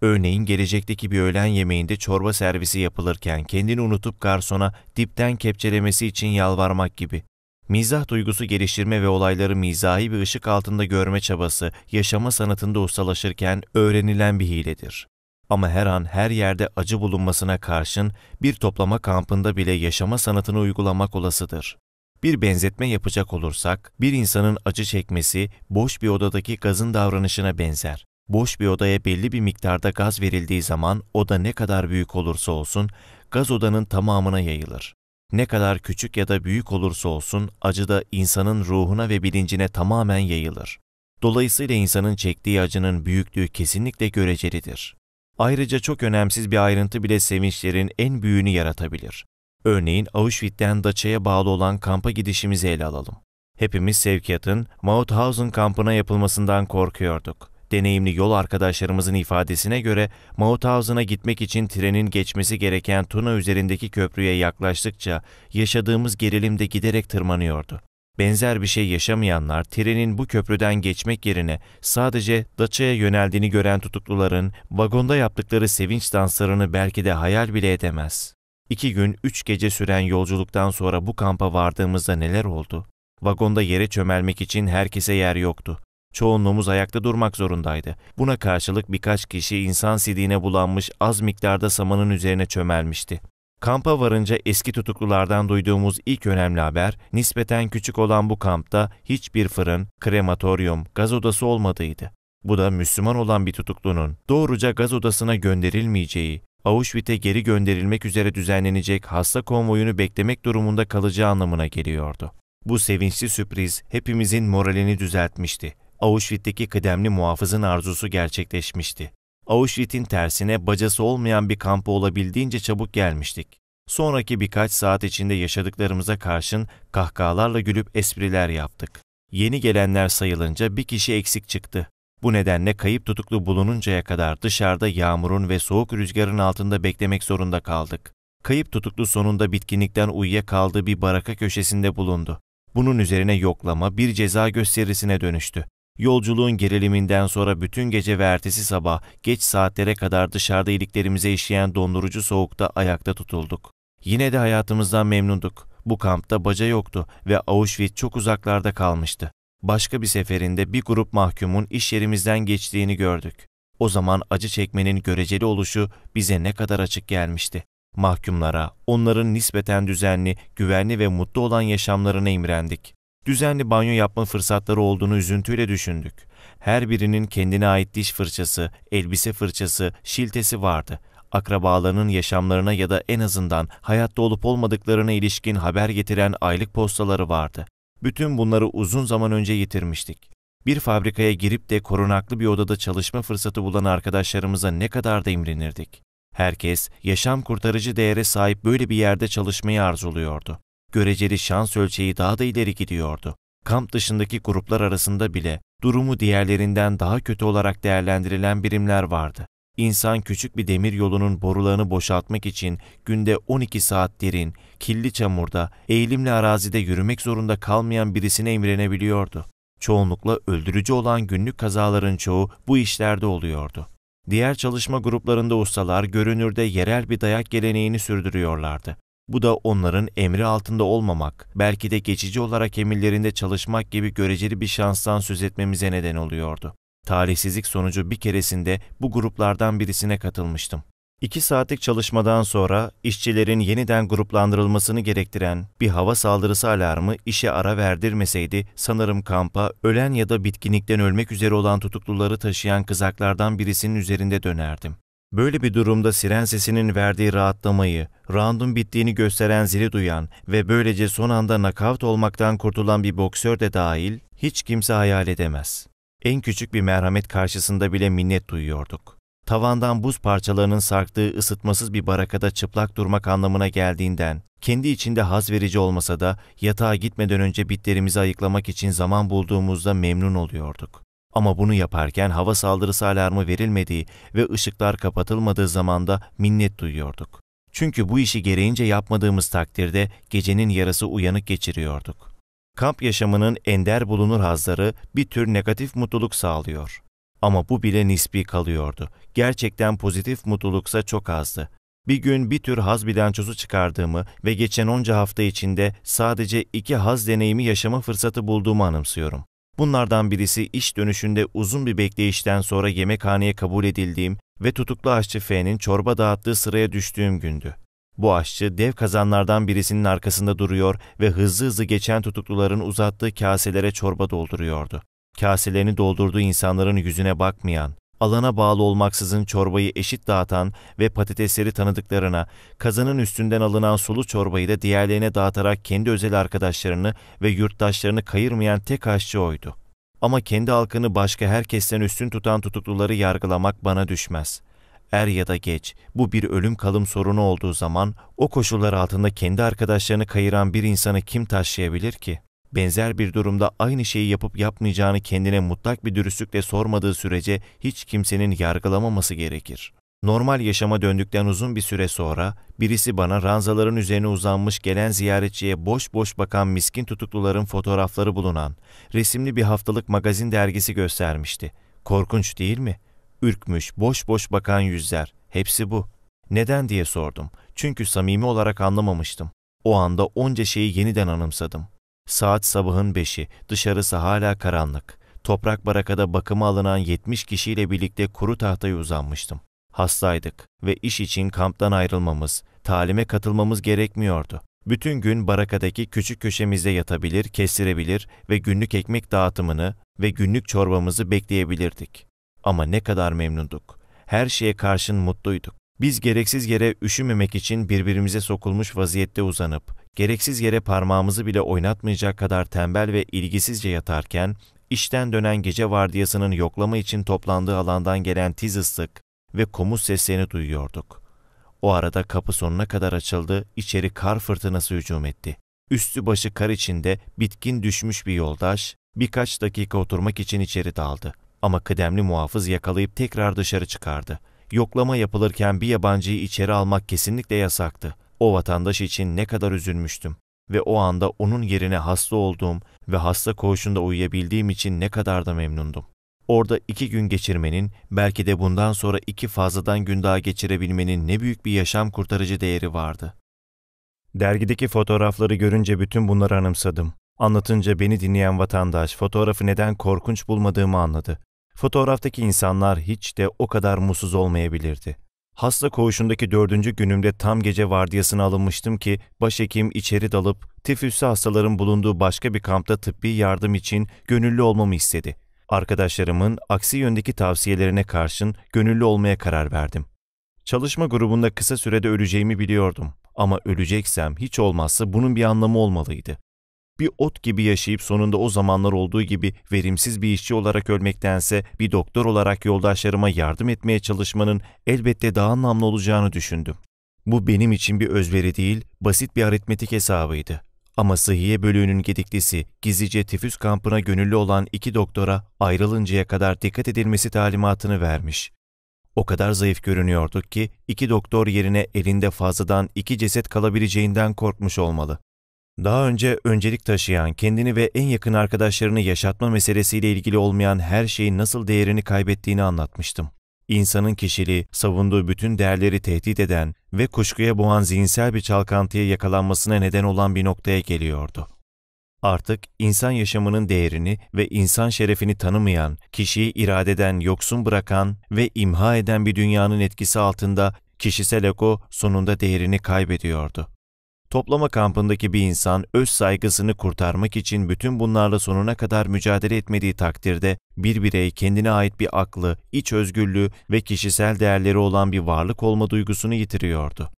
Örneğin gelecekteki bir öğlen yemeğinde çorba servisi yapılırken kendini unutup garsona dipten kepçelemesi için yalvarmak gibi. Mizah duygusu geliştirme ve olayları mizahi bir ışık altında görme çabası yaşama sanatında ustalaşırken öğrenilen bir hiledir. Ama her an her yerde acı bulunmasına karşın bir toplama kampında bile yaşama sanatını uygulamak olasıdır. Bir benzetme yapacak olursak, bir insanın acı çekmesi boş bir odadaki gazın davranışına benzer. Boş bir odaya belli bir miktarda gaz verildiği zaman oda ne kadar büyük olursa olsun gaz odanın tamamına yayılır. Ne kadar küçük ya da büyük olursa olsun acı da insanın ruhuna ve bilincine tamamen yayılır. Dolayısıyla insanın çektiği acının büyüklüğü kesinlikle görecelidir. Ayrıca çok önemsiz bir ayrıntı bile sevinçlerin en büyüğünü yaratabilir. Örneğin Auschwitz'ten Daça'ya bağlı olan kampa gidişimizi ele alalım. Hepimiz sevkiyatın Mauthausen kampına yapılmasından korkuyorduk. Deneyimli yol arkadaşlarımızın ifadesine göre Mauthausen'a gitmek için trenin geçmesi gereken Tuna üzerindeki köprüye yaklaştıkça yaşadığımız gerilim de giderek tırmanıyordu. Benzer bir şey yaşamayanlar trenin bu köprüden geçmek yerine sadece Daça'ya yöneldiğini gören tutukluların vagonda yaptıkları sevinç danslarını belki de hayal bile edemez.'' İki gün, üç gece süren yolculuktan sonra bu kampa vardığımızda neler oldu? Vagonda yere çömelmek için herkese yer yoktu. Çoğunluğumuz ayakta durmak zorundaydı. Buna karşılık birkaç kişi insan sidiğine bulanmış az miktarda samanın üzerine çömelmişti. Kampa varınca eski tutuklulardan duyduğumuz ilk önemli haber, nispeten küçük olan bu kampta hiçbir fırın, krematoryum, gaz odası olmadığıydı. Bu da Müslüman olan bir tutuklunun doğruca gaz odasına gönderilmeyeceği, Auschwitz'e geri gönderilmek üzere düzenlenecek hasta konvoyunu beklemek durumunda kalacağı anlamına geliyordu. Bu sevinçli sürpriz hepimizin moralini düzeltmişti. Auschwitz'teki kıdemli muhafızın arzusu gerçekleşmişti. Auschwitz'in tersine bacası olmayan bir kampa olabildiğince çabuk gelmiştik. Sonraki birkaç saat içinde yaşadıklarımıza karşın kahkahalarla gülüp espriler yaptık. Yeni gelenler sayılınca bir kişi eksik çıktı. Bu nedenle kayıp tutuklu bulununcaya kadar dışarıda yağmurun ve soğuk rüzgarın altında beklemek zorunda kaldık. Kayıp tutuklu sonunda bitkinlikten uyuyakaldığı bir baraka köşesinde bulundu. Bunun üzerine yoklama bir ceza gösterisine dönüştü. Yolculuğun geriliminden sonra bütün gece ve ertesi sabah geç saatlere kadar dışarıda iliklerimize işleyen dondurucu soğukta ayakta tutulduk. Yine de hayatımızdan memnunduk. Bu kampta baca yoktu ve Auschwitz çok uzaklarda kalmıştı başka bir seferinde bir grup mahkumun iş yerimizden geçtiğini gördük. O zaman acı çekmenin göreceli oluşu bize ne kadar açık gelmişti. Mahkumlara, onların nispeten düzenli, güvenli ve mutlu olan yaşamlarına imrendik. Düzenli banyo yapma fırsatları olduğunu üzüntüyle düşündük. Her birinin kendine ait diş fırçası, elbise fırçası, şiltesi vardı. Akrabalarının yaşamlarına ya da en azından hayatta olup olmadıklarına ilişkin haber getiren aylık postaları vardı. Bütün bunları uzun zaman önce yitirmiştik. Bir fabrikaya girip de korunaklı bir odada çalışma fırsatı bulan arkadaşlarımıza ne kadar da imrenirdik. Herkes yaşam kurtarıcı değere sahip böyle bir yerde çalışmayı arzuluyordu. Göreceli şans ölçeği daha da ileri gidiyordu. Kamp dışındaki gruplar arasında bile durumu diğerlerinden daha kötü olarak değerlendirilen birimler vardı. İnsan küçük bir demir yolunun borularını boşaltmak için günde 12 saat derin, kirli çamurda, eğilimli arazide yürümek zorunda kalmayan birisine imrenebiliyordu. Çoğunlukla öldürücü olan günlük kazaların çoğu bu işlerde oluyordu. Diğer çalışma gruplarında ustalar görünürde yerel bir dayak geleneğini sürdürüyorlardı. Bu da onların emri altında olmamak, belki de geçici olarak emirlerinde çalışmak gibi göreceli bir şanstan söz etmemize neden oluyordu. Talihsizlik sonucu bir keresinde bu gruplardan birisine katılmıştım. İki saatlik çalışmadan sonra işçilerin yeniden gruplandırılmasını gerektiren bir hava saldırısı alarmı işe ara verdirmeseydi sanırım kampa ölen ya da bitkinlikten ölmek üzere olan tutukluları taşıyan kızaklardan birisinin üzerinde dönerdim. Böyle bir durumda siren sesinin verdiği rahatlamayı, roundun bittiğini gösteren zili duyan ve böylece son anda nakavt olmaktan kurtulan bir boksör de dahil hiç kimse hayal edemez. En küçük bir merhamet karşısında bile minnet duyuyorduk. Tavandan buz parçalarının sarktığı ısıtmasız bir barakada çıplak durmak anlamına geldiğinden, kendi içinde haz verici olmasa da yatağa gitmeden önce bitlerimizi ayıklamak için zaman bulduğumuzda memnun oluyorduk. Ama bunu yaparken hava saldırısı alarmı verilmediği ve ışıklar kapatılmadığı zamanda minnet duyuyorduk. Çünkü bu işi gereğince yapmadığımız takdirde gecenin yarısı uyanık geçiriyorduk. Kamp yaşamının ender bulunur hazları bir tür negatif mutluluk sağlıyor. Ama bu bile nispi kalıyordu. Gerçekten pozitif mutluluksa çok azdı. Bir gün bir tür haz bilançosu çıkardığımı ve geçen onca hafta içinde sadece iki haz deneyimi yaşama fırsatı bulduğumu anımsıyorum. Bunlardan birisi iş dönüşünde uzun bir bekleyişten sonra yemekhaneye kabul edildiğim ve tutuklu aşçı F'nin çorba dağıttığı sıraya düştüğüm gündü. Bu aşçı dev kazanlardan birisinin arkasında duruyor ve hızlı hızlı geçen tutukluların uzattığı kaselere çorba dolduruyordu. Kaselerini doldurduğu insanların yüzüne bakmayan, alana bağlı olmaksızın çorbayı eşit dağıtan ve patatesleri tanıdıklarına, kazanın üstünden alınan sulu çorbayı da diğerlerine dağıtarak kendi özel arkadaşlarını ve yurttaşlarını kayırmayan tek aşçı oydu. Ama kendi halkını başka herkesten üstün tutan tutukluları yargılamak bana düşmez.'' Er ya da geç bu bir ölüm kalım sorunu olduğu zaman o koşullar altında kendi arkadaşlarını kayıran bir insanı kim taşıyabilir ki? Benzer bir durumda aynı şeyi yapıp yapmayacağını kendine mutlak bir dürüstlükle sormadığı sürece hiç kimsenin yargılamaması gerekir. Normal yaşama döndükten uzun bir süre sonra birisi bana ranzaların üzerine uzanmış gelen ziyaretçiye boş boş bakan miskin tutukluların fotoğrafları bulunan resimli bir haftalık magazin dergisi göstermişti. Korkunç değil mi?'' ürkmüş, boş boş bakan yüzler, hepsi bu. Neden diye sordum. Çünkü samimi olarak anlamamıştım. O anda onca şeyi yeniden anımsadım. Saat sabahın beşi, dışarısı hala karanlık. Toprak barakada bakıma alınan 70 kişiyle birlikte kuru tahtaya uzanmıştım. Hastaydık ve iş için kamptan ayrılmamız, talime katılmamız gerekmiyordu. Bütün gün barakadaki küçük köşemizde yatabilir, kestirebilir ve günlük ekmek dağıtımını ve günlük çorbamızı bekleyebilirdik. Ama ne kadar memnunduk. Her şeye karşın mutluyduk. Biz gereksiz yere üşümemek için birbirimize sokulmuş vaziyette uzanıp, gereksiz yere parmağımızı bile oynatmayacak kadar tembel ve ilgisizce yatarken, işten dönen gece vardiyasının yoklama için toplandığı alandan gelen tiz ıslık ve komut seslerini duyuyorduk. O arada kapı sonuna kadar açıldı, içeri kar fırtınası hücum etti. Üstü başı kar içinde bitkin düşmüş bir yoldaş, birkaç dakika oturmak için içeri daldı. Ama kıdemli muhafız yakalayıp tekrar dışarı çıkardı. Yoklama yapılırken bir yabancıyı içeri almak kesinlikle yasaktı. O vatandaş için ne kadar üzülmüştüm ve o anda onun yerine hasta olduğum ve hasta koğuşunda uyuyabildiğim için ne kadar da memnundum. Orada iki gün geçirmenin, belki de bundan sonra iki fazladan gün daha geçirebilmenin ne büyük bir yaşam kurtarıcı değeri vardı. Dergideki fotoğrafları görünce bütün bunları anımsadım. Anlatınca beni dinleyen vatandaş fotoğrafı neden korkunç bulmadığımı anladı. Fotoğraftaki insanlar hiç de o kadar mutsuz olmayabilirdi. Hasta koğuşundaki dördüncü günümde tam gece vardiyasına alınmıştım ki başhekim içeri dalıp tifüsü hastaların bulunduğu başka bir kampta tıbbi yardım için gönüllü olmamı istedi. Arkadaşlarımın aksi yöndeki tavsiyelerine karşın gönüllü olmaya karar verdim. Çalışma grubunda kısa sürede öleceğimi biliyordum ama öleceksem hiç olmazsa bunun bir anlamı olmalıydı bir ot gibi yaşayıp sonunda o zamanlar olduğu gibi verimsiz bir işçi olarak ölmektense bir doktor olarak yoldaşlarıma yardım etmeye çalışmanın elbette daha anlamlı olacağını düşündüm. Bu benim için bir özveri değil, basit bir aritmetik hesabıydı. Ama sıhhiye bölüğünün gediklisi, gizlice tifüs kampına gönüllü olan iki doktora ayrılıncaya kadar dikkat edilmesi talimatını vermiş. O kadar zayıf görünüyorduk ki iki doktor yerine elinde fazladan iki ceset kalabileceğinden korkmuş olmalı. Daha önce öncelik taşıyan, kendini ve en yakın arkadaşlarını yaşatma meselesiyle ilgili olmayan her şeyin nasıl değerini kaybettiğini anlatmıştım. İnsanın kişiliği, savunduğu bütün değerleri tehdit eden ve kuşkuya boğan zihinsel bir çalkantıya yakalanmasına neden olan bir noktaya geliyordu. Artık insan yaşamının değerini ve insan şerefini tanımayan, kişiyi iradeden yoksun bırakan ve imha eden bir dünyanın etkisi altında kişisel ego sonunda değerini kaybediyordu. Toplama kampındaki bir insan öz saygısını kurtarmak için bütün bunlarla sonuna kadar mücadele etmediği takdirde bir birey kendine ait bir aklı, iç özgürlüğü ve kişisel değerleri olan bir varlık olma duygusunu yitiriyordu.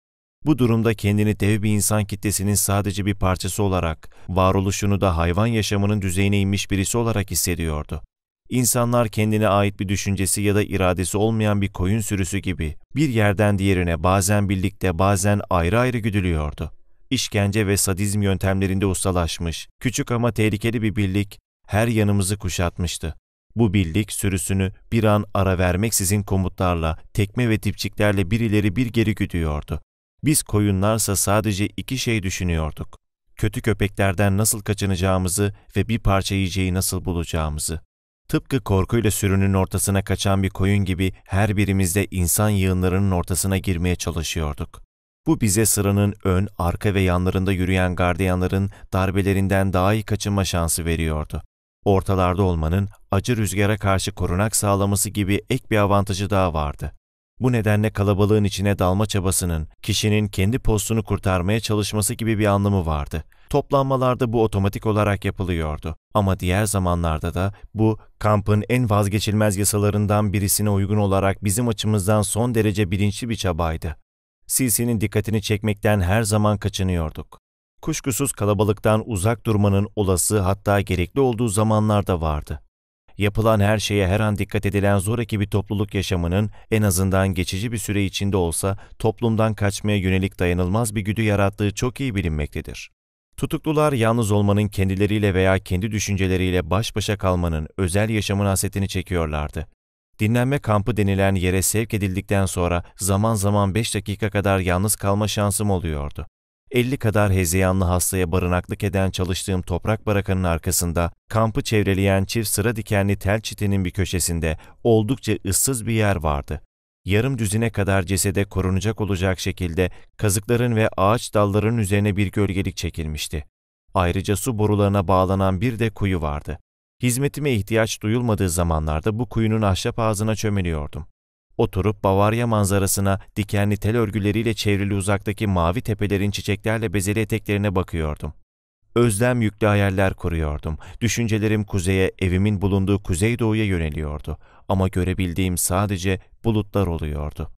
Bu durumda kendini dev bir insan kitlesinin sadece bir parçası olarak, varoluşunu da hayvan yaşamının düzeyine inmiş birisi olarak hissediyordu. İnsanlar kendine ait bir düşüncesi ya da iradesi olmayan bir koyun sürüsü gibi bir yerden diğerine bazen birlikte bazen ayrı ayrı güdülüyordu işkence ve sadizm yöntemlerinde ustalaşmış, küçük ama tehlikeli bir birlik her yanımızı kuşatmıştı. Bu birlik sürüsünü bir an ara vermeksizin komutlarla, tekme ve tipçiklerle birileri bir geri güdüyordu. Biz koyunlarsa sadece iki şey düşünüyorduk. Kötü köpeklerden nasıl kaçınacağımızı ve bir parça yiyeceği nasıl bulacağımızı. Tıpkı korkuyla sürünün ortasına kaçan bir koyun gibi her birimizde insan yığınlarının ortasına girmeye çalışıyorduk. Bu bize sıranın ön, arka ve yanlarında yürüyen gardiyanların darbelerinden daha iyi kaçınma şansı veriyordu. Ortalarda olmanın acı rüzgara karşı korunak sağlaması gibi ek bir avantajı daha vardı. Bu nedenle kalabalığın içine dalma çabasının, kişinin kendi postunu kurtarmaya çalışması gibi bir anlamı vardı. Toplanmalarda bu otomatik olarak yapılıyordu. Ama diğer zamanlarda da bu, kampın en vazgeçilmez yasalarından birisine uygun olarak bizim açımızdan son derece bilinçli bir çabaydı. Sisi'nin dikkatini çekmekten her zaman kaçınıyorduk. Kuşkusuz kalabalıktan uzak durmanın olası hatta gerekli olduğu zamanlar da vardı. Yapılan her şeye her an dikkat edilen zoraki bir topluluk yaşamının en azından geçici bir süre içinde olsa toplumdan kaçmaya yönelik dayanılmaz bir güdü yarattığı çok iyi bilinmektedir. Tutuklular yalnız olmanın kendileriyle veya kendi düşünceleriyle baş başa kalmanın özel yaşamın hasetini çekiyorlardı. Dinlenme kampı denilen yere sevk edildikten sonra zaman zaman 5 dakika kadar yalnız kalma şansım oluyordu. 50 kadar hezeyanlı hastaya barınaklık eden çalıştığım toprak barakanın arkasında, kampı çevreleyen çift sıra dikenli tel çitenin bir köşesinde oldukça ıssız bir yer vardı. Yarım düzine kadar cesede korunacak olacak şekilde kazıkların ve ağaç dallarının üzerine bir gölgelik çekilmişti. Ayrıca su borularına bağlanan bir de kuyu vardı. Hizmetime ihtiyaç duyulmadığı zamanlarda bu kuyunun ahşap ağzına çömeliyordum. Oturup Bavarya manzarasına dikenli tel örgüleriyle çevrili uzaktaki mavi tepelerin çiçeklerle bezeli eteklerine bakıyordum. Özlem yüklü hayaller kuruyordum. Düşüncelerim kuzeye, evimin bulunduğu kuzeydoğuya yöneliyordu. Ama görebildiğim sadece bulutlar oluyordu.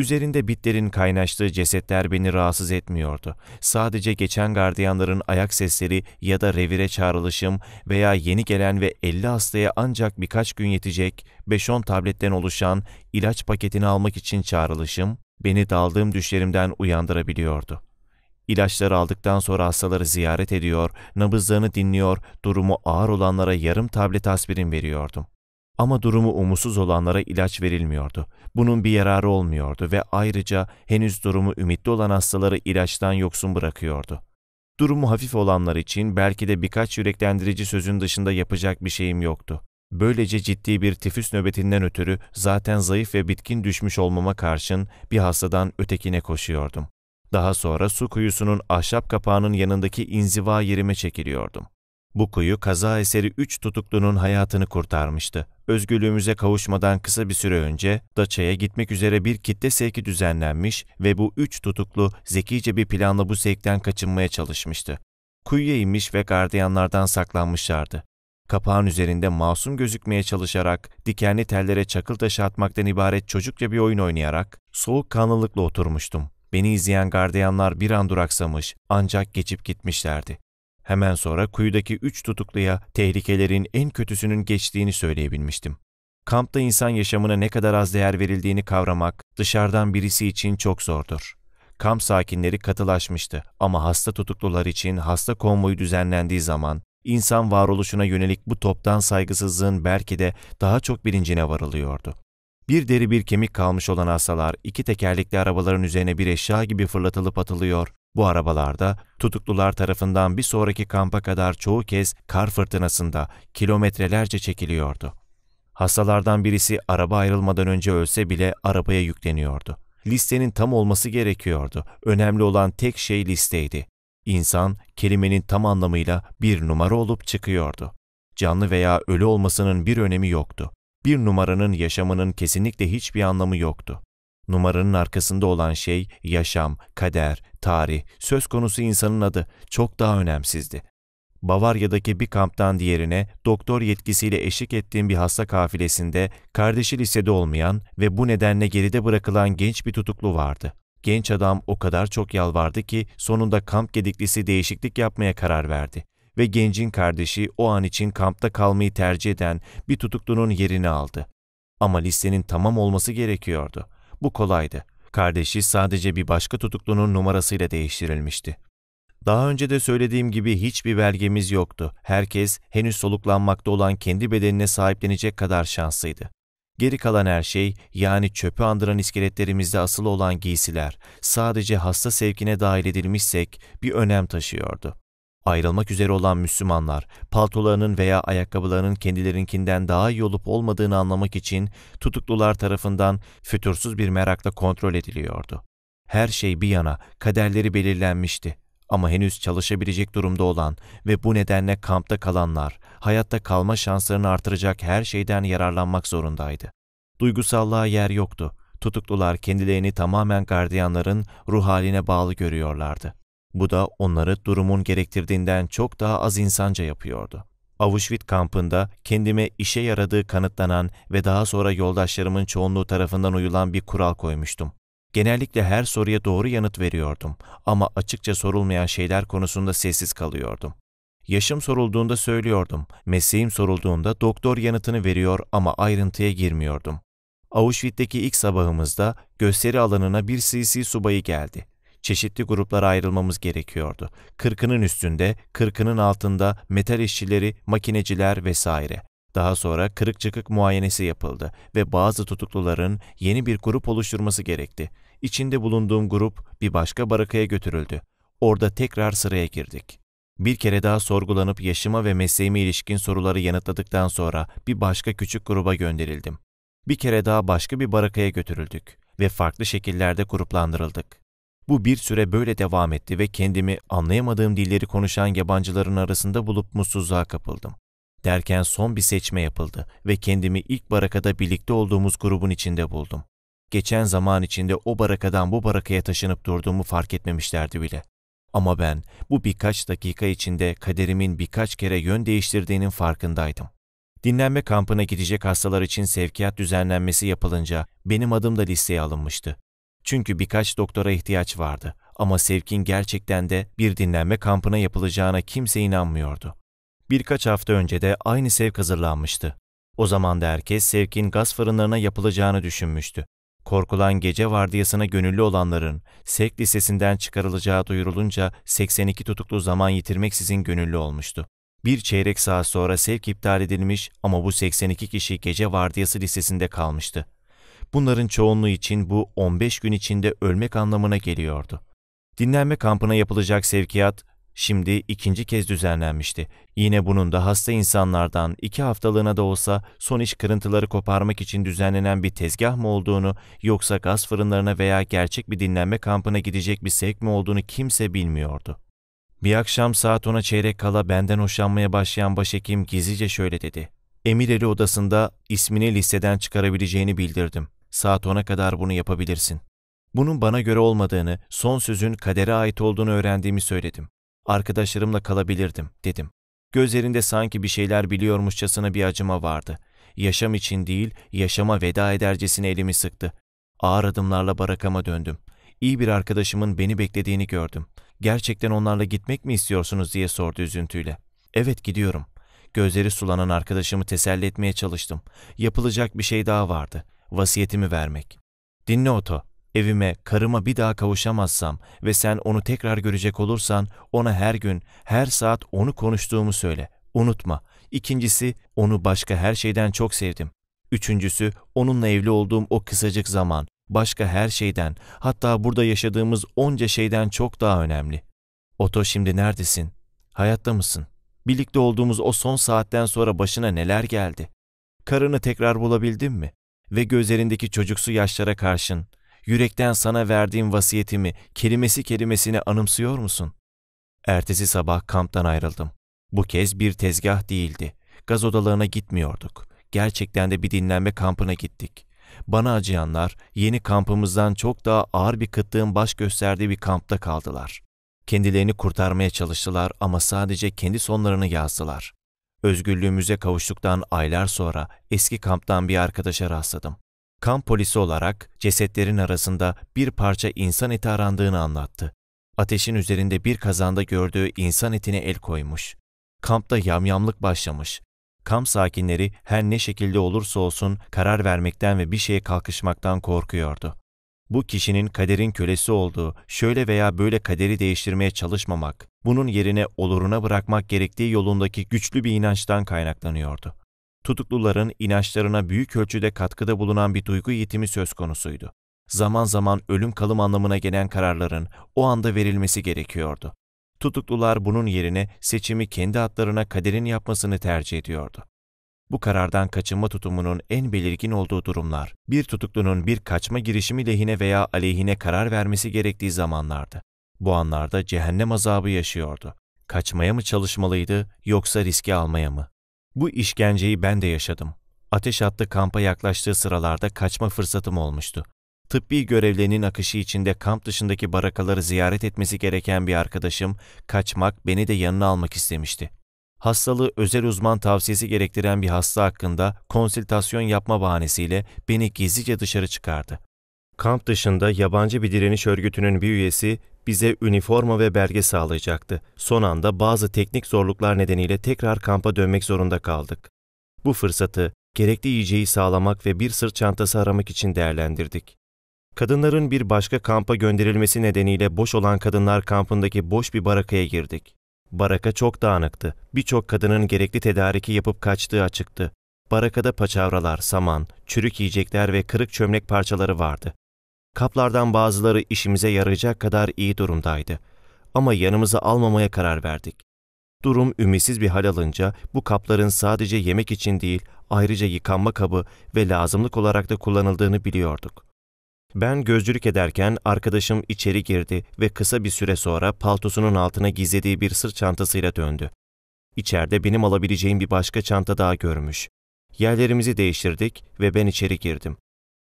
Üzerinde bitlerin kaynaştığı cesetler beni rahatsız etmiyordu. Sadece geçen gardiyanların ayak sesleri ya da revire çağrılışım veya yeni gelen ve 50 hastaya ancak birkaç gün yetecek 5-10 tabletten oluşan ilaç paketini almak için çağrılışım beni daldığım düşlerimden uyandırabiliyordu. İlaçları aldıktan sonra hastaları ziyaret ediyor, nabızlarını dinliyor, durumu ağır olanlara yarım tablet aspirin veriyordum. Ama durumu umutsuz olanlara ilaç verilmiyordu. Bunun bir yararı olmuyordu ve ayrıca henüz durumu ümitli olan hastaları ilaçtan yoksun bırakıyordu. Durumu hafif olanlar için belki de birkaç yüreklendirici sözün dışında yapacak bir şeyim yoktu. Böylece ciddi bir tifüs nöbetinden ötürü zaten zayıf ve bitkin düşmüş olmama karşın bir hastadan ötekine koşuyordum. Daha sonra su kuyusunun ahşap kapağının yanındaki inziva yerime çekiliyordum. Bu kuyu kaza eseri üç tutuklunun hayatını kurtarmıştı özgürlüğümüze kavuşmadan kısa bir süre önce Daça'ya gitmek üzere bir kitle sevki düzenlenmiş ve bu üç tutuklu zekice bir planla bu sevkten kaçınmaya çalışmıştı. Kuyuya inmiş ve gardiyanlardan saklanmışlardı. Kapağın üzerinde masum gözükmeye çalışarak, dikenli tellere çakıl taşı atmaktan ibaret çocukça bir oyun oynayarak, soğuk soğukkanlılıkla oturmuştum. Beni izleyen gardiyanlar bir an duraksamış, ancak geçip gitmişlerdi. Hemen sonra kuyudaki üç tutukluya tehlikelerin en kötüsünün geçtiğini söyleyebilmiştim. Kampta insan yaşamına ne kadar az değer verildiğini kavramak dışarıdan birisi için çok zordur. Kamp sakinleri katılaşmıştı ama hasta tutuklular için hasta konvoyu düzenlendiği zaman insan varoluşuna yönelik bu toptan saygısızlığın belki de daha çok bilincine varılıyordu. Bir deri bir kemik kalmış olan hastalar iki tekerlekli arabaların üzerine bir eşya gibi fırlatılıp atılıyor, bu arabalarda tutuklular tarafından bir sonraki kampa kadar çoğu kez kar fırtınasında kilometrelerce çekiliyordu. Hastalardan birisi araba ayrılmadan önce ölse bile arabaya yükleniyordu. Listenin tam olması gerekiyordu. Önemli olan tek şey listeydi. İnsan kelimenin tam anlamıyla bir numara olup çıkıyordu. Canlı veya ölü olmasının bir önemi yoktu. Bir numaranın yaşamının kesinlikle hiçbir anlamı yoktu. Numaranın arkasında olan şey yaşam, kader, tarih, söz konusu insanın adı çok daha önemsizdi. Bavarya'daki bir kamptan diğerine doktor yetkisiyle eşlik ettiğim bir hasta kafilesinde kardeşi lisede olmayan ve bu nedenle geride bırakılan genç bir tutuklu vardı. Genç adam o kadar çok yalvardı ki sonunda kamp gediklisi değişiklik yapmaya karar verdi ve gencin kardeşi o an için kampta kalmayı tercih eden bir tutuklunun yerini aldı. Ama listenin tamam olması gerekiyordu. Bu kolaydı. Kardeşi sadece bir başka tutuklunun numarasıyla değiştirilmişti. Daha önce de söylediğim gibi hiçbir belgemiz yoktu. Herkes henüz soluklanmakta olan kendi bedenine sahiplenecek kadar şanslıydı. Geri kalan her şey, yani çöpü andıran iskeletlerimizde asılı olan giysiler, sadece hasta sevkine dahil edilmişsek bir önem taşıyordu. Ayrılmak üzere olan Müslümanlar, paltolarının veya ayakkabılarının kendilerinkinden daha iyi olup olmadığını anlamak için tutuklular tarafından fütursuz bir merakla kontrol ediliyordu. Her şey bir yana, kaderleri belirlenmişti ama henüz çalışabilecek durumda olan ve bu nedenle kampta kalanlar, hayatta kalma şanslarını artıracak her şeyden yararlanmak zorundaydı. Duygusallığa yer yoktu. Tutuklular kendilerini tamamen gardiyanların ruh haline bağlı görüyorlardı. Bu da onları durumun gerektirdiğinden çok daha az insanca yapıyordu. Auschwitz kampında kendime işe yaradığı kanıtlanan ve daha sonra yoldaşlarımın çoğunluğu tarafından uyulan bir kural koymuştum. Genellikle her soruya doğru yanıt veriyordum ama açıkça sorulmayan şeyler konusunda sessiz kalıyordum. Yaşım sorulduğunda söylüyordum, mesleğim sorulduğunda doktor yanıtını veriyor ama ayrıntıya girmiyordum. Auschwitz'teki ilk sabahımızda gösteri alanına bir CC subayı geldi çeşitli gruplara ayrılmamız gerekiyordu. Kırkının üstünde, kırkının altında metal işçileri, makineciler vesaire. Daha sonra kırık çıkık muayenesi yapıldı ve bazı tutukluların yeni bir grup oluşturması gerekti. İçinde bulunduğum grup bir başka barakaya götürüldü. Orada tekrar sıraya girdik. Bir kere daha sorgulanıp yaşıma ve mesleğime ilişkin soruları yanıtladıktan sonra bir başka küçük gruba gönderildim. Bir kere daha başka bir barakaya götürüldük ve farklı şekillerde gruplandırıldık. Bu bir süre böyle devam etti ve kendimi anlayamadığım dilleri konuşan yabancıların arasında bulup mutsuzluğa kapıldım. Derken son bir seçme yapıldı ve kendimi ilk barakada birlikte olduğumuz grubun içinde buldum. Geçen zaman içinde o barakadan bu barakaya taşınıp durduğumu fark etmemişlerdi bile. Ama ben bu birkaç dakika içinde kaderimin birkaç kere yön değiştirdiğinin farkındaydım. Dinlenme kampına gidecek hastalar için sevkiyat düzenlenmesi yapılınca benim adım da listeye alınmıştı. Çünkü birkaç doktora ihtiyaç vardı ama sevkin gerçekten de bir dinlenme kampına yapılacağına kimse inanmıyordu. Birkaç hafta önce de aynı sevk hazırlanmıştı. O zaman da herkes sevkin gaz fırınlarına yapılacağını düşünmüştü. Korkulan gece vardiyasına gönüllü olanların sevk listesinden çıkarılacağı duyurulunca 82 tutuklu zaman yitirmeksizin gönüllü olmuştu. Bir çeyrek saat sonra sevk iptal edilmiş ama bu 82 kişi gece vardiyası listesinde kalmıştı bunların çoğunluğu için bu 15 gün içinde ölmek anlamına geliyordu. Dinlenme kampına yapılacak sevkiyat şimdi ikinci kez düzenlenmişti. Yine bunun da hasta insanlardan iki haftalığına da olsa son iş kırıntıları koparmak için düzenlenen bir tezgah mı olduğunu yoksa gaz fırınlarına veya gerçek bir dinlenme kampına gidecek bir sevk mi olduğunu kimse bilmiyordu. Bir akşam saat ona çeyrek kala benden hoşlanmaya başlayan başhekim gizlice şöyle dedi. Emireli odasında ismini listeden çıkarabileceğini bildirdim saat 10'a kadar bunu yapabilirsin. Bunun bana göre olmadığını, son sözün kadere ait olduğunu öğrendiğimi söyledim. Arkadaşlarımla kalabilirdim, dedim. Gözlerinde sanki bir şeyler biliyormuşçasına bir acıma vardı. Yaşam için değil, yaşama veda edercesine elimi sıktı. Ağır adımlarla barakama döndüm. İyi bir arkadaşımın beni beklediğini gördüm. Gerçekten onlarla gitmek mi istiyorsunuz diye sordu üzüntüyle. Evet gidiyorum. Gözleri sulanan arkadaşımı teselli etmeye çalıştım. Yapılacak bir şey daha vardı vasiyetimi vermek. Dinle Oto, evime, karıma bir daha kavuşamazsam ve sen onu tekrar görecek olursan ona her gün, her saat onu konuştuğumu söyle. Unutma. İkincisi, onu başka her şeyden çok sevdim. Üçüncüsü, onunla evli olduğum o kısacık zaman, başka her şeyden, hatta burada yaşadığımız onca şeyden çok daha önemli. Oto şimdi neredesin? Hayatta mısın? Birlikte olduğumuz o son saatten sonra başına neler geldi? Karını tekrar bulabildin mi? ve gözlerindeki çocuksu yaşlara karşın, yürekten sana verdiğim vasiyetimi kelimesi kelimesine anımsıyor musun? Ertesi sabah kamptan ayrıldım. Bu kez bir tezgah değildi. Gaz odalarına gitmiyorduk. Gerçekten de bir dinlenme kampına gittik. Bana acıyanlar yeni kampımızdan çok daha ağır bir kıtlığın baş gösterdiği bir kampta kaldılar. Kendilerini kurtarmaya çalıştılar ama sadece kendi sonlarını yazdılar. Özgürlüğümüze kavuştuktan aylar sonra eski kamptan bir arkadaşa rastladım. Kamp polisi olarak cesetlerin arasında bir parça insan eti arandığını anlattı. Ateşin üzerinde bir kazanda gördüğü insan etine el koymuş. Kampta yamyamlık başlamış. Kamp sakinleri her ne şekilde olursa olsun karar vermekten ve bir şeye kalkışmaktan korkuyordu bu kişinin kaderin kölesi olduğu, şöyle veya böyle kaderi değiştirmeye çalışmamak, bunun yerine oluruna bırakmak gerektiği yolundaki güçlü bir inançtan kaynaklanıyordu. Tutukluların inançlarına büyük ölçüde katkıda bulunan bir duygu eğitimi söz konusuydu. Zaman zaman ölüm kalım anlamına gelen kararların o anda verilmesi gerekiyordu. Tutuklular bunun yerine seçimi kendi hatlarına kaderin yapmasını tercih ediyordu. Bu karardan kaçınma tutumunun en belirgin olduğu durumlar, bir tutuklunun bir kaçma girişimi lehine veya aleyhine karar vermesi gerektiği zamanlardı. Bu anlarda cehennem azabı yaşıyordu. Kaçmaya mı çalışmalıydı yoksa riske almaya mı? Bu işkenceyi ben de yaşadım. Ateş attı kampa yaklaştığı sıralarda kaçma fırsatım olmuştu. Tıbbi görevlinin akışı içinde kamp dışındaki barakaları ziyaret etmesi gereken bir arkadaşım kaçmak beni de yanına almak istemişti hastalığı özel uzman tavsiyesi gerektiren bir hasta hakkında konsültasyon yapma bahanesiyle beni gizlice dışarı çıkardı. Kamp dışında yabancı bir direniş örgütünün bir üyesi bize üniforma ve belge sağlayacaktı. Son anda bazı teknik zorluklar nedeniyle tekrar kampa dönmek zorunda kaldık. Bu fırsatı gerekli yiyeceği sağlamak ve bir sırt çantası aramak için değerlendirdik. Kadınların bir başka kampa gönderilmesi nedeniyle boş olan kadınlar kampındaki boş bir barakaya girdik. Baraka çok dağınıktı. Birçok kadının gerekli tedariki yapıp kaçtığı açıktı. Barakada paçavralar, saman, çürük yiyecekler ve kırık çömlek parçaları vardı. Kaplardan bazıları işimize yarayacak kadar iyi durumdaydı. Ama yanımıza almamaya karar verdik. Durum ümitsiz bir hal alınca bu kapların sadece yemek için değil, ayrıca yıkanma kabı ve lazımlık olarak da kullanıldığını biliyorduk. Ben gözcülük ederken arkadaşım içeri girdi ve kısa bir süre sonra paltosunun altına gizlediği bir sırt çantasıyla döndü. İçeride benim alabileceğim bir başka çanta daha görmüş. Yerlerimizi değiştirdik ve ben içeri girdim.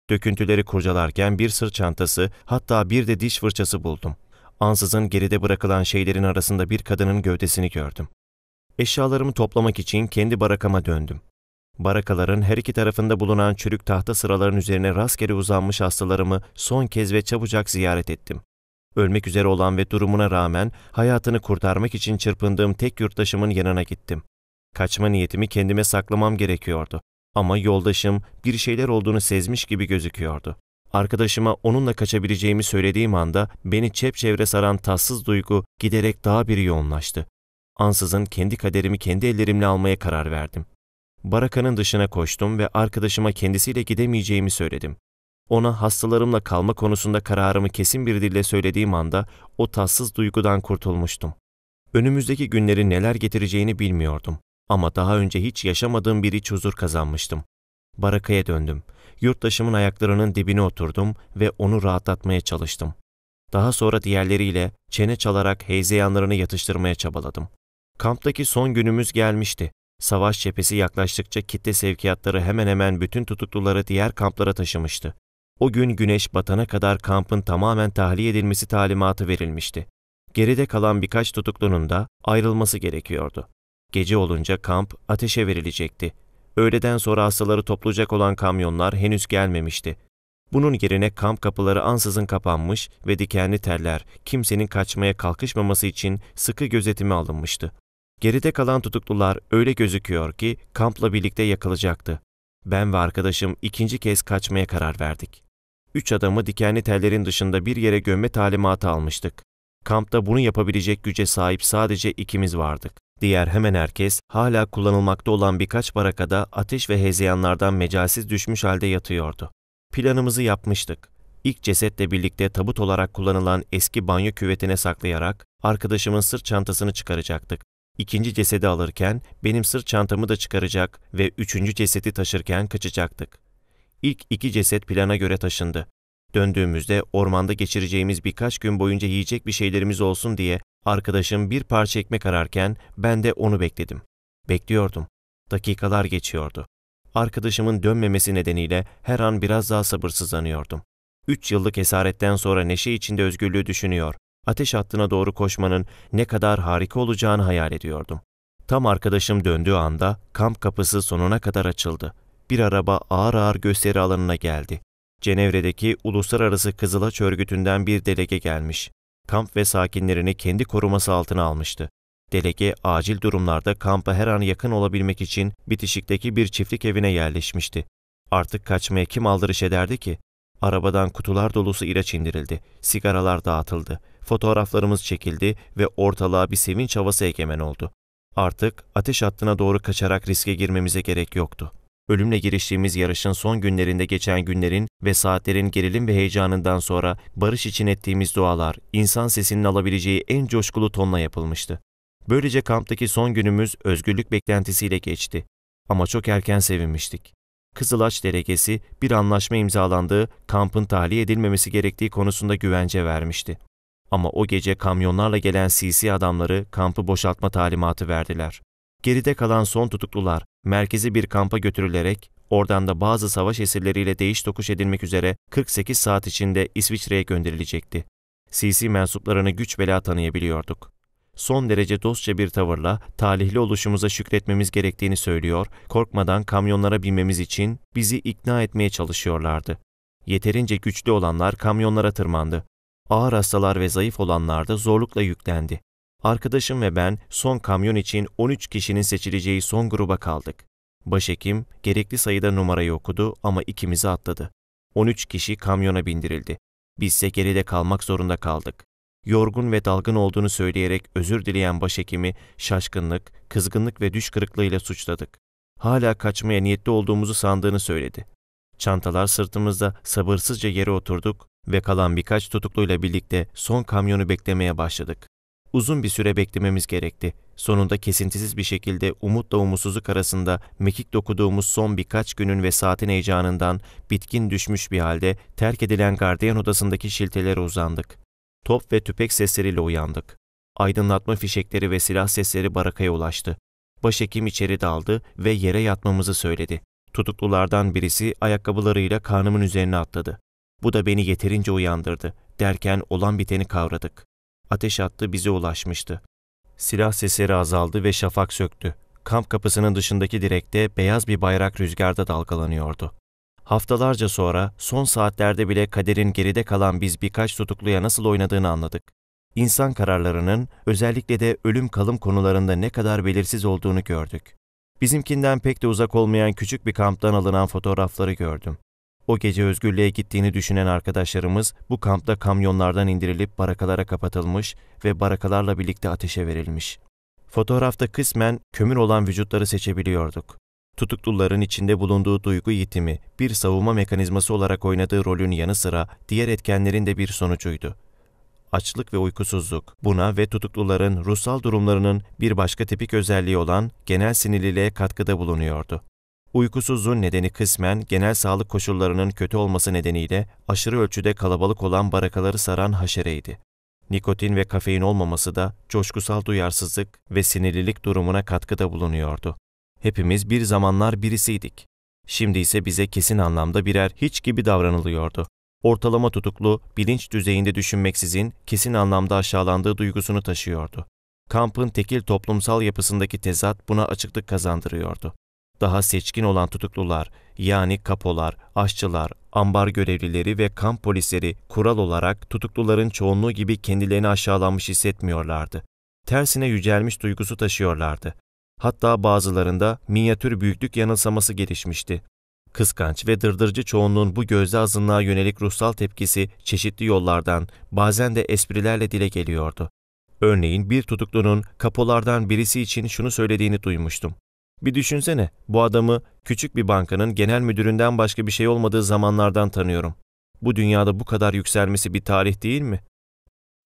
Döküntüleri kurcalarken bir sırt çantası, hatta bir de diş fırçası buldum. Ansızın geride bırakılan şeylerin arasında bir kadının gövdesini gördüm. Eşyalarımı toplamak için kendi barakama döndüm. Barakaların her iki tarafında bulunan çürük tahta sıraların üzerine rastgele uzanmış hastalarımı son kez ve çabucak ziyaret ettim. Ölmek üzere olan ve durumuna rağmen hayatını kurtarmak için çırpındığım tek yurttaşımın yanına gittim. Kaçma niyetimi kendime saklamam gerekiyordu. Ama yoldaşım bir şeyler olduğunu sezmiş gibi gözüküyordu. Arkadaşıma onunla kaçabileceğimi söylediğim anda beni çepçevre saran tatsız duygu giderek daha bir yoğunlaştı. Ansızın kendi kaderimi kendi ellerimle almaya karar verdim. Barakanın dışına koştum ve arkadaşıma kendisiyle gidemeyeceğimi söyledim. Ona hastalarımla kalma konusunda kararımı kesin bir dille söylediğim anda o tatsız duygudan kurtulmuştum. Önümüzdeki günleri neler getireceğini bilmiyordum ama daha önce hiç yaşamadığım bir iç huzur kazanmıştım. Barakaya döndüm. Yurttaşımın ayaklarının dibine oturdum ve onu rahatlatmaya çalıştım. Daha sonra diğerleriyle çene çalarak hezeyanlarını yatıştırmaya çabaladım. Kamptaki son günümüz gelmişti Savaş cephesi yaklaştıkça kitle sevkiyatları hemen hemen bütün tutukluları diğer kamplara taşımıştı. O gün güneş batana kadar kampın tamamen tahliye edilmesi talimatı verilmişti. Geride kalan birkaç tutuklunun da ayrılması gerekiyordu. Gece olunca kamp ateşe verilecekti. Öğleden sonra hastaları toplayacak olan kamyonlar henüz gelmemişti. Bunun yerine kamp kapıları ansızın kapanmış ve dikenli teller kimsenin kaçmaya kalkışmaması için sıkı gözetime alınmıştı. Geride kalan tutuklular öyle gözüküyor ki kampla birlikte yakılacaktı. Ben ve arkadaşım ikinci kez kaçmaya karar verdik. Üç adamı dikenli tellerin dışında bir yere gömme talimatı almıştık. Kampta bunu yapabilecek güce sahip sadece ikimiz vardık. Diğer hemen herkes hala kullanılmakta olan birkaç barakada ateş ve hezeyanlardan mecalsiz düşmüş halde yatıyordu. Planımızı yapmıştık. İlk cesetle birlikte tabut olarak kullanılan eski banyo küvetine saklayarak arkadaşımın sırt çantasını çıkaracaktık. İkinci cesedi alırken benim sırt çantamı da çıkaracak ve üçüncü cesedi taşırken kaçacaktık. İlk iki ceset plana göre taşındı. Döndüğümüzde ormanda geçireceğimiz birkaç gün boyunca yiyecek bir şeylerimiz olsun diye arkadaşım bir parça ekmek ararken ben de onu bekledim. Bekliyordum. Dakikalar geçiyordu. Arkadaşımın dönmemesi nedeniyle her an biraz daha sabırsızlanıyordum. Üç yıllık esaretten sonra neşe içinde özgürlüğü düşünüyor ateş hattına doğru koşmanın ne kadar harika olacağını hayal ediyordum. Tam arkadaşım döndüğü anda kamp kapısı sonuna kadar açıldı. Bir araba ağır ağır gösteri alanına geldi. Cenevre'deki Uluslararası Kızılaç Örgütü'nden bir delege gelmiş. Kamp ve sakinlerini kendi koruması altına almıştı. Delege acil durumlarda kampa her an yakın olabilmek için bitişikteki bir çiftlik evine yerleşmişti. Artık kaçmaya kim aldırış ederdi ki? Arabadan kutular dolusu ilaç indirildi, sigaralar dağıtıldı fotoğraflarımız çekildi ve ortalığa bir sevinç havası egemen oldu. Artık ateş hattına doğru kaçarak riske girmemize gerek yoktu. Ölümle giriştiğimiz yarışın son günlerinde geçen günlerin ve saatlerin gerilim ve heyecanından sonra barış için ettiğimiz dualar insan sesinin alabileceği en coşkulu tonla yapılmıştı. Böylece kamptaki son günümüz özgürlük beklentisiyle geçti. Ama çok erken sevinmiştik. Kızılaç delegesi bir anlaşma imzalandığı, kampın tahliye edilmemesi gerektiği konusunda güvence vermişti. Ama o gece kamyonlarla gelen CC adamları kampı boşaltma talimatı verdiler. Geride kalan son tutuklular merkezi bir kampa götürülerek oradan da bazı savaş esirleriyle değiş tokuş edilmek üzere 48 saat içinde İsviçre'ye gönderilecekti. CC mensuplarını güç bela tanıyabiliyorduk. Son derece dostça bir tavırla talihli oluşumuza şükretmemiz gerektiğini söylüyor, korkmadan kamyonlara binmemiz için bizi ikna etmeye çalışıyorlardı. Yeterince güçlü olanlar kamyonlara tırmandı ağır hastalar ve zayıf olanlar da zorlukla yüklendi. Arkadaşım ve ben son kamyon için 13 kişinin seçileceği son gruba kaldık. Başhekim gerekli sayıda numarayı okudu ama ikimizi atladı. 13 kişi kamyona bindirildi. Bizse geride kalmak zorunda kaldık. Yorgun ve dalgın olduğunu söyleyerek özür dileyen başhekimi şaşkınlık, kızgınlık ve düş kırıklığıyla suçladık. Hala kaçmaya niyetli olduğumuzu sandığını söyledi. Çantalar sırtımızda sabırsızca yere oturduk ve kalan birkaç tutukluyla birlikte son kamyonu beklemeye başladık. Uzun bir süre beklememiz gerekti. Sonunda kesintisiz bir şekilde umutla umutsuzluk arasında mekik dokuduğumuz son birkaç günün ve saatin heyecanından bitkin düşmüş bir halde terk edilen gardiyan odasındaki şiltelere uzandık. Top ve tüpek sesleriyle uyandık. Aydınlatma fişekleri ve silah sesleri barakaya ulaştı. Başhekim içeri daldı ve yere yatmamızı söyledi. Tutuklulardan birisi ayakkabılarıyla karnımın üzerine atladı. Bu da beni yeterince uyandırdı. Derken olan biteni kavradık. Ateş attı bize ulaşmıştı. Silah sesleri azaldı ve şafak söktü. Kamp kapısının dışındaki direkte beyaz bir bayrak rüzgarda dalgalanıyordu. Haftalarca sonra, son saatlerde bile kaderin geride kalan biz birkaç tutukluya nasıl oynadığını anladık. İnsan kararlarının özellikle de ölüm kalım konularında ne kadar belirsiz olduğunu gördük. Bizimkinden pek de uzak olmayan küçük bir kamptan alınan fotoğrafları gördüm. O gece özgürlüğe gittiğini düşünen arkadaşlarımız bu kampta kamyonlardan indirilip barakalara kapatılmış ve barakalarla birlikte ateşe verilmiş. Fotoğrafta kısmen kömür olan vücutları seçebiliyorduk. Tutukluların içinde bulunduğu duygu yitimi, bir savunma mekanizması olarak oynadığı rolün yanı sıra diğer etkenlerin de bir sonucuydu. Açlık ve uykusuzluk, buna ve tutukluların ruhsal durumlarının bir başka tipik özelliği olan genel sinirliliğe katkıda bulunuyordu. Uykusuzluğun nedeni kısmen genel sağlık koşullarının kötü olması nedeniyle aşırı ölçüde kalabalık olan barakaları saran haşereydi. Nikotin ve kafein olmaması da coşkusal duyarsızlık ve sinirlilik durumuna katkıda bulunuyordu. Hepimiz bir zamanlar birisiydik. Şimdi ise bize kesin anlamda birer hiç gibi davranılıyordu. Ortalama tutuklu, bilinç düzeyinde düşünmeksizin kesin anlamda aşağılandığı duygusunu taşıyordu. Kampın tekil toplumsal yapısındaki tezat buna açıklık kazandırıyordu. Daha seçkin olan tutuklular yani kapolar, aşçılar, ambar görevlileri ve kamp polisleri kural olarak tutukluların çoğunluğu gibi kendilerini aşağılanmış hissetmiyorlardı. Tersine yücelmiş duygusu taşıyorlardı. Hatta bazılarında minyatür büyüklük yanılsaması gelişmişti. Kıskanç ve dırdırcı çoğunluğun bu gözde azınlığa yönelik ruhsal tepkisi çeşitli yollardan, bazen de esprilerle dile geliyordu. Örneğin bir tutuklunun kapolardan birisi için şunu söylediğini duymuştum. Bir düşünsene, bu adamı küçük bir bankanın genel müdüründen başka bir şey olmadığı zamanlardan tanıyorum. Bu dünyada bu kadar yükselmesi bir tarih değil mi?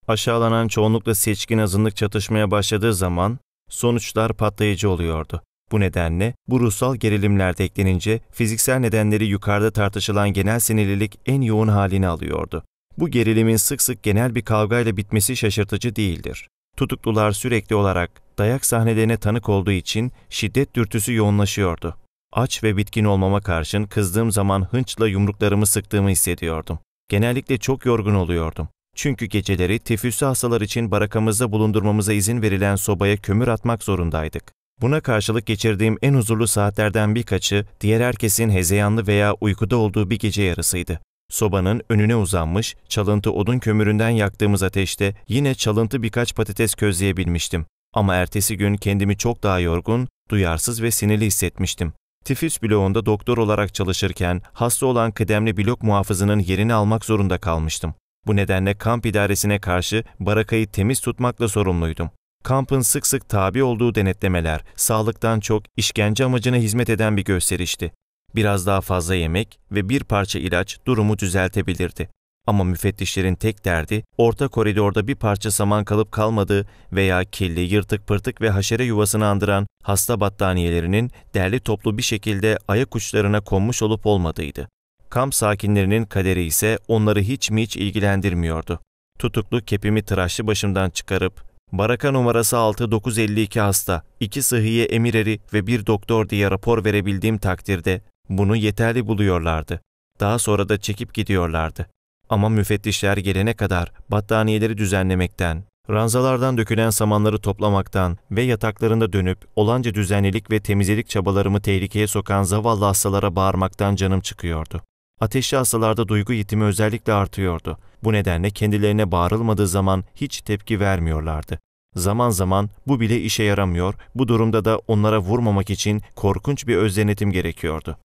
Aşağılanan çoğunlukla seçkin azınlık çatışmaya başladığı zaman sonuçlar patlayıcı oluyordu. Bu nedenle bu ruhsal gerilimler eklenince fiziksel nedenleri yukarıda tartışılan genel sinirlilik en yoğun halini alıyordu. Bu gerilimin sık sık genel bir kavgayla bitmesi şaşırtıcı değildir. Tutuklular sürekli olarak dayak sahnelerine tanık olduğu için şiddet dürtüsü yoğunlaşıyordu. Aç ve bitkin olmama karşın kızdığım zaman hınçla yumruklarımı sıktığımı hissediyordum. Genellikle çok yorgun oluyordum. Çünkü geceleri tifüsü hastalar için barakamızda bulundurmamıza izin verilen sobaya kömür atmak zorundaydık. Buna karşılık geçirdiğim en huzurlu saatlerden birkaçı diğer herkesin hezeyanlı veya uykuda olduğu bir gece yarısıydı. Sobanın önüne uzanmış, çalıntı odun kömüründen yaktığımız ateşte yine çalıntı birkaç patates közleyebilmiştim. Ama ertesi gün kendimi çok daha yorgun, duyarsız ve sinirli hissetmiştim. Tifüs bloğunda doktor olarak çalışırken hasta olan kıdemli blok muhafızının yerini almak zorunda kalmıştım. Bu nedenle kamp idaresine karşı barakayı temiz tutmakla sorumluydum. Kampın sık sık tabi olduğu denetlemeler, sağlıktan çok işkence amacına hizmet eden bir gösterişti. Biraz daha fazla yemek ve bir parça ilaç durumu düzeltebilirdi. Ama müfettişlerin tek derdi orta koridorda bir parça saman kalıp kalmadığı veya kirli, yırtık pırtık ve haşere yuvasını andıran hasta battaniyelerinin derli toplu bir şekilde ayak uçlarına konmuş olup olmadığıydı. Kamp sakinlerinin kaderi ise onları hiç mi hiç ilgilendirmiyordu. Tutuklu kepimi tıraşlı başımdan çıkarıp, baraka numarası 6952 hasta, iki sıhhiye emireri ve bir doktor diye rapor verebildiğim takdirde bunu yeterli buluyorlardı. Daha sonra da çekip gidiyorlardı. Ama müfettişler gelene kadar battaniyeleri düzenlemekten, ranzalardan dökülen samanları toplamaktan ve yataklarında dönüp olanca düzenlilik ve temizlik çabalarımı tehlikeye sokan zavallı hastalara bağırmaktan canım çıkıyordu. Ateşli hastalarda duygu yetimi özellikle artıyordu. Bu nedenle kendilerine bağırılmadığı zaman hiç tepki vermiyorlardı. Zaman zaman bu bile işe yaramıyor, bu durumda da onlara vurmamak için korkunç bir özdenetim gerekiyordu.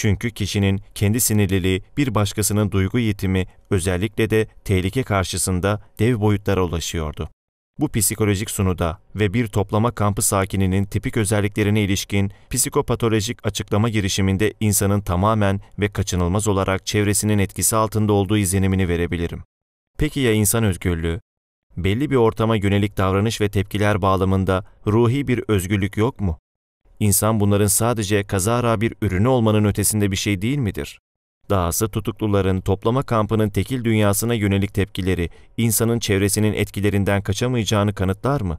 Çünkü kişinin kendi sinirliliği bir başkasının duygu yetimi özellikle de tehlike karşısında dev boyutlara ulaşıyordu. Bu psikolojik sunuda ve bir toplama kampı sakininin tipik özelliklerine ilişkin psikopatolojik açıklama girişiminde insanın tamamen ve kaçınılmaz olarak çevresinin etkisi altında olduğu izlenimini verebilirim. Peki ya insan özgürlüğü? Belli bir ortama yönelik davranış ve tepkiler bağlamında ruhi bir özgürlük yok mu? İnsan bunların sadece kazara bir ürünü olmanın ötesinde bir şey değil midir? Dahası tutukluların toplama kampının tekil dünyasına yönelik tepkileri insanın çevresinin etkilerinden kaçamayacağını kanıtlar mı?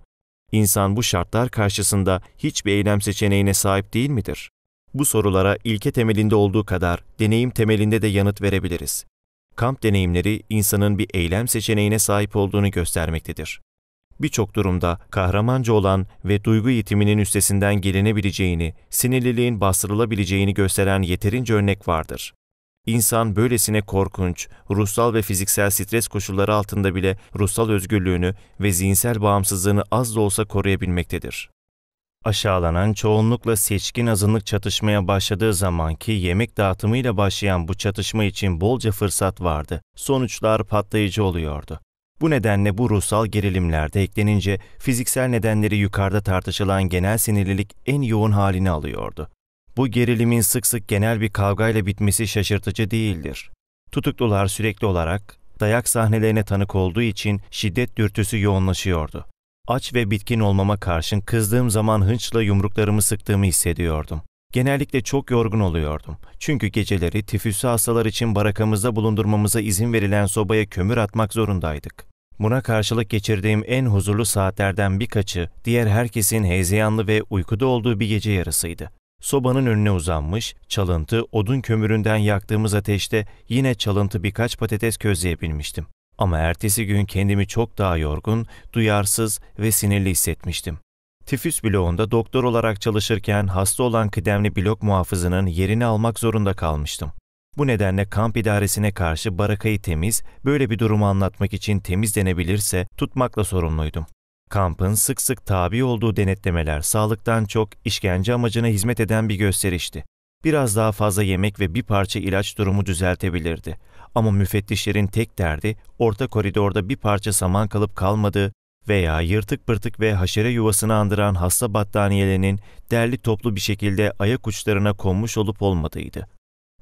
İnsan bu şartlar karşısında hiçbir eylem seçeneğine sahip değil midir? Bu sorulara ilke temelinde olduğu kadar deneyim temelinde de yanıt verebiliriz. Kamp deneyimleri insanın bir eylem seçeneğine sahip olduğunu göstermektedir birçok durumda kahramanca olan ve duygu eğitiminin üstesinden gelinebileceğini, sinirliliğin bastırılabileceğini gösteren yeterince örnek vardır. İnsan böylesine korkunç, ruhsal ve fiziksel stres koşulları altında bile ruhsal özgürlüğünü ve zihinsel bağımsızlığını az da olsa koruyabilmektedir. Aşağılanan çoğunlukla seçkin azınlık çatışmaya başladığı zamanki yemek dağıtımıyla başlayan bu çatışma için bolca fırsat vardı. Sonuçlar patlayıcı oluyordu. Bu nedenle bu ruhsal gerilimlerde eklenince fiziksel nedenleri yukarıda tartışılan genel sinirlilik en yoğun halini alıyordu. Bu gerilimin sık sık genel bir kavgayla bitmesi şaşırtıcı değildir. Tutuklular sürekli olarak dayak sahnelerine tanık olduğu için şiddet dürtüsü yoğunlaşıyordu. Aç ve bitkin olmama karşın kızdığım zaman hınçla yumruklarımı sıktığımı hissediyordum. Genellikle çok yorgun oluyordum. Çünkü geceleri tifüsü hastalar için barakamızda bulundurmamıza izin verilen sobaya kömür atmak zorundaydık. Buna karşılık geçirdiğim en huzurlu saatlerden birkaçı diğer herkesin heyzeyanlı ve uykuda olduğu bir gece yarısıydı. Sobanın önüne uzanmış, çalıntı odun kömüründen yaktığımız ateşte yine çalıntı birkaç patates közleyebilmiştim. Ama ertesi gün kendimi çok daha yorgun, duyarsız ve sinirli hissetmiştim. Tifüs bloğunda doktor olarak çalışırken hasta olan kıdemli blok muhafızının yerini almak zorunda kalmıştım. Bu nedenle kamp idaresine karşı barakayı temiz, böyle bir durumu anlatmak için temiz denebilirse tutmakla sorumluydum. Kampın sık sık tabi olduğu denetlemeler sağlıktan çok işkence amacına hizmet eden bir gösterişti. Biraz daha fazla yemek ve bir parça ilaç durumu düzeltebilirdi. Ama müfettişlerin tek derdi orta koridorda bir parça saman kalıp kalmadığı veya yırtık pırtık ve haşere yuvasını andıran hasta battaniyelerinin derli toplu bir şekilde ayak uçlarına konmuş olup olmadığıydı.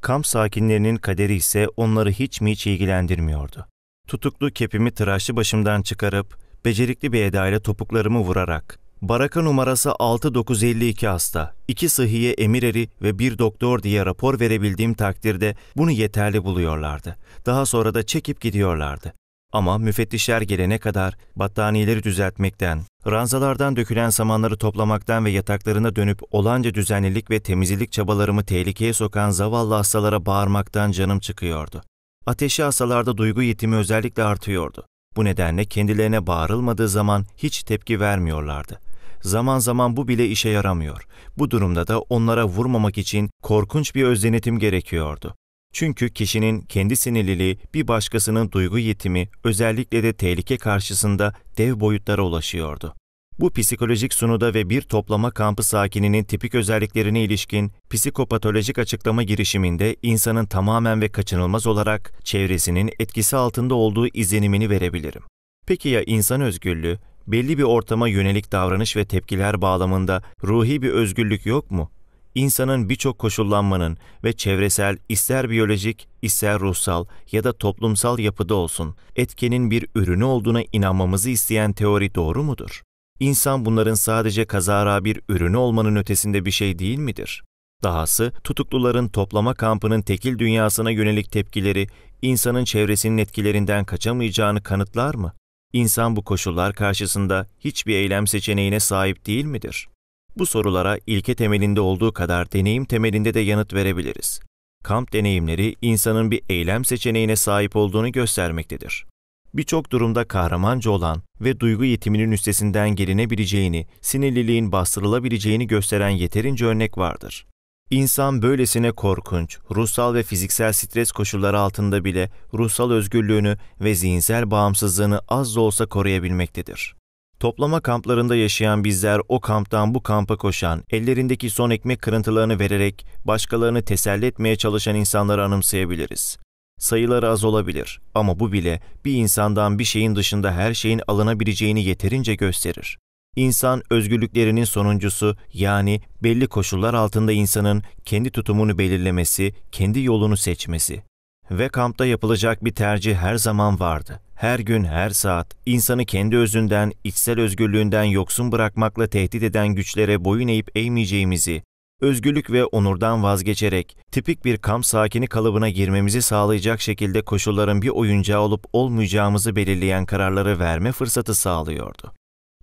Kamp sakinlerinin kaderi ise onları hiç mi hiç ilgilendirmiyordu. Tutuklu kepimi tıraşlı başımdan çıkarıp, becerikli bir edayla topuklarımı vurarak, baraka numarası 6952 hasta, iki sıhhiye emir eri ve bir doktor diye rapor verebildiğim takdirde bunu yeterli buluyorlardı. Daha sonra da çekip gidiyorlardı. Ama müfettişler gelene kadar battaniyeleri düzeltmekten, ranzalardan dökülen samanları toplamaktan ve yataklarına dönüp olanca düzenlilik ve temizlik çabalarımı tehlikeye sokan zavallı hastalara bağırmaktan canım çıkıyordu. Ateşi hastalarda duygu yetimi özellikle artıyordu. Bu nedenle kendilerine bağırılmadığı zaman hiç tepki vermiyorlardı. Zaman zaman bu bile işe yaramıyor. Bu durumda da onlara vurmamak için korkunç bir özdenetim gerekiyordu. Çünkü kişinin kendi sinirliliği bir başkasının duygu yetimi özellikle de tehlike karşısında dev boyutlara ulaşıyordu. Bu psikolojik sunuda ve bir toplama kampı sakininin tipik özelliklerine ilişkin psikopatolojik açıklama girişiminde insanın tamamen ve kaçınılmaz olarak çevresinin etkisi altında olduğu izlenimini verebilirim. Peki ya insan özgürlüğü, belli bir ortama yönelik davranış ve tepkiler bağlamında ruhi bir özgürlük yok mu? insanın birçok koşullanmanın ve çevresel ister biyolojik, ister ruhsal ya da toplumsal yapıda olsun etkenin bir ürünü olduğuna inanmamızı isteyen teori doğru mudur? İnsan bunların sadece kazara bir ürünü olmanın ötesinde bir şey değil midir? Dahası tutukluların toplama kampının tekil dünyasına yönelik tepkileri insanın çevresinin etkilerinden kaçamayacağını kanıtlar mı? İnsan bu koşullar karşısında hiçbir eylem seçeneğine sahip değil midir? Bu sorulara ilke temelinde olduğu kadar deneyim temelinde de yanıt verebiliriz. Kamp deneyimleri insanın bir eylem seçeneğine sahip olduğunu göstermektedir. Birçok durumda kahramanca olan ve duygu yetiminin üstesinden gelinebileceğini, sinirliliğin bastırılabileceğini gösteren yeterince örnek vardır. İnsan böylesine korkunç, ruhsal ve fiziksel stres koşulları altında bile ruhsal özgürlüğünü ve zihinsel bağımsızlığını az da olsa koruyabilmektedir. Toplama kamplarında yaşayan bizler o kamptan bu kampa koşan, ellerindeki son ekmek kırıntılarını vererek başkalarını teselli etmeye çalışan insanları anımsayabiliriz. Sayıları az olabilir ama bu bile bir insandan bir şeyin dışında her şeyin alınabileceğini yeterince gösterir. İnsan özgürlüklerinin sonuncusu yani belli koşullar altında insanın kendi tutumunu belirlemesi, kendi yolunu seçmesi. Ve kampta yapılacak bir tercih her zaman vardı her gün, her saat insanı kendi özünden, içsel özgürlüğünden yoksun bırakmakla tehdit eden güçlere boyun eğip eğmeyeceğimizi, özgürlük ve onurdan vazgeçerek tipik bir kamp sakini kalıbına girmemizi sağlayacak şekilde koşulların bir oyuncağı olup olmayacağımızı belirleyen kararları verme fırsatı sağlıyordu.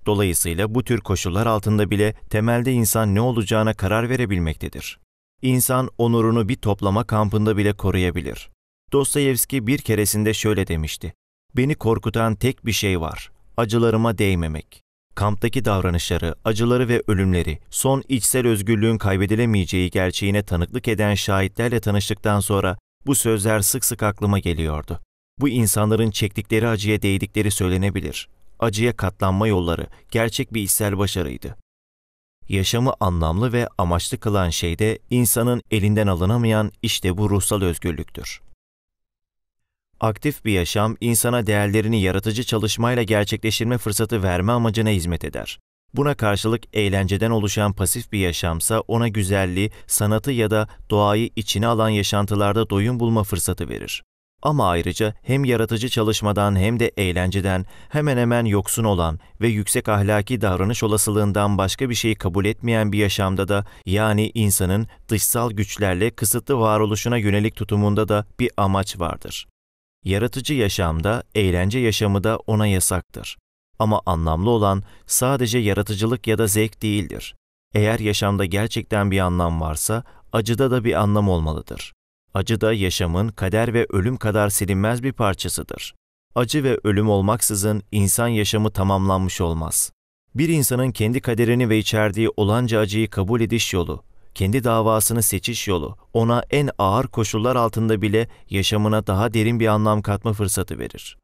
Dolayısıyla bu tür koşullar altında bile temelde insan ne olacağına karar verebilmektedir. İnsan onurunu bir toplama kampında bile koruyabilir. Dostoyevski bir keresinde şöyle demişti. Beni korkutan tek bir şey var. Acılarıma değmemek. Kamptaki davranışları, acıları ve ölümleri, son içsel özgürlüğün kaybedilemeyeceği gerçeğine tanıklık eden şahitlerle tanıştıktan sonra bu sözler sık sık aklıma geliyordu. Bu insanların çektikleri acıya değdikleri söylenebilir. Acıya katlanma yolları gerçek bir içsel başarıydı. Yaşamı anlamlı ve amaçlı kılan şey de insanın elinden alınamayan işte bu ruhsal özgürlüktür. Aktif bir yaşam, insana değerlerini yaratıcı çalışmayla gerçekleştirme fırsatı verme amacına hizmet eder. Buna karşılık eğlenceden oluşan pasif bir yaşamsa ona güzelliği, sanatı ya da doğayı içine alan yaşantılarda doyum bulma fırsatı verir. Ama ayrıca hem yaratıcı çalışmadan hem de eğlenceden hemen hemen yoksun olan ve yüksek ahlaki davranış olasılığından başka bir şeyi kabul etmeyen bir yaşamda da yani insanın dışsal güçlerle kısıtlı varoluşuna yönelik tutumunda da bir amaç vardır. Yaratıcı yaşamda, eğlence yaşamı da ona yasaktır. Ama anlamlı olan sadece yaratıcılık ya da zevk değildir. Eğer yaşamda gerçekten bir anlam varsa, acıda da bir anlam olmalıdır. Acı da yaşamın kader ve ölüm kadar silinmez bir parçasıdır. Acı ve ölüm olmaksızın insan yaşamı tamamlanmış olmaz. Bir insanın kendi kaderini ve içerdiği olanca acıyı kabul ediş yolu, kendi davasını seçiş yolu ona en ağır koşullar altında bile yaşamına daha derin bir anlam katma fırsatı verir.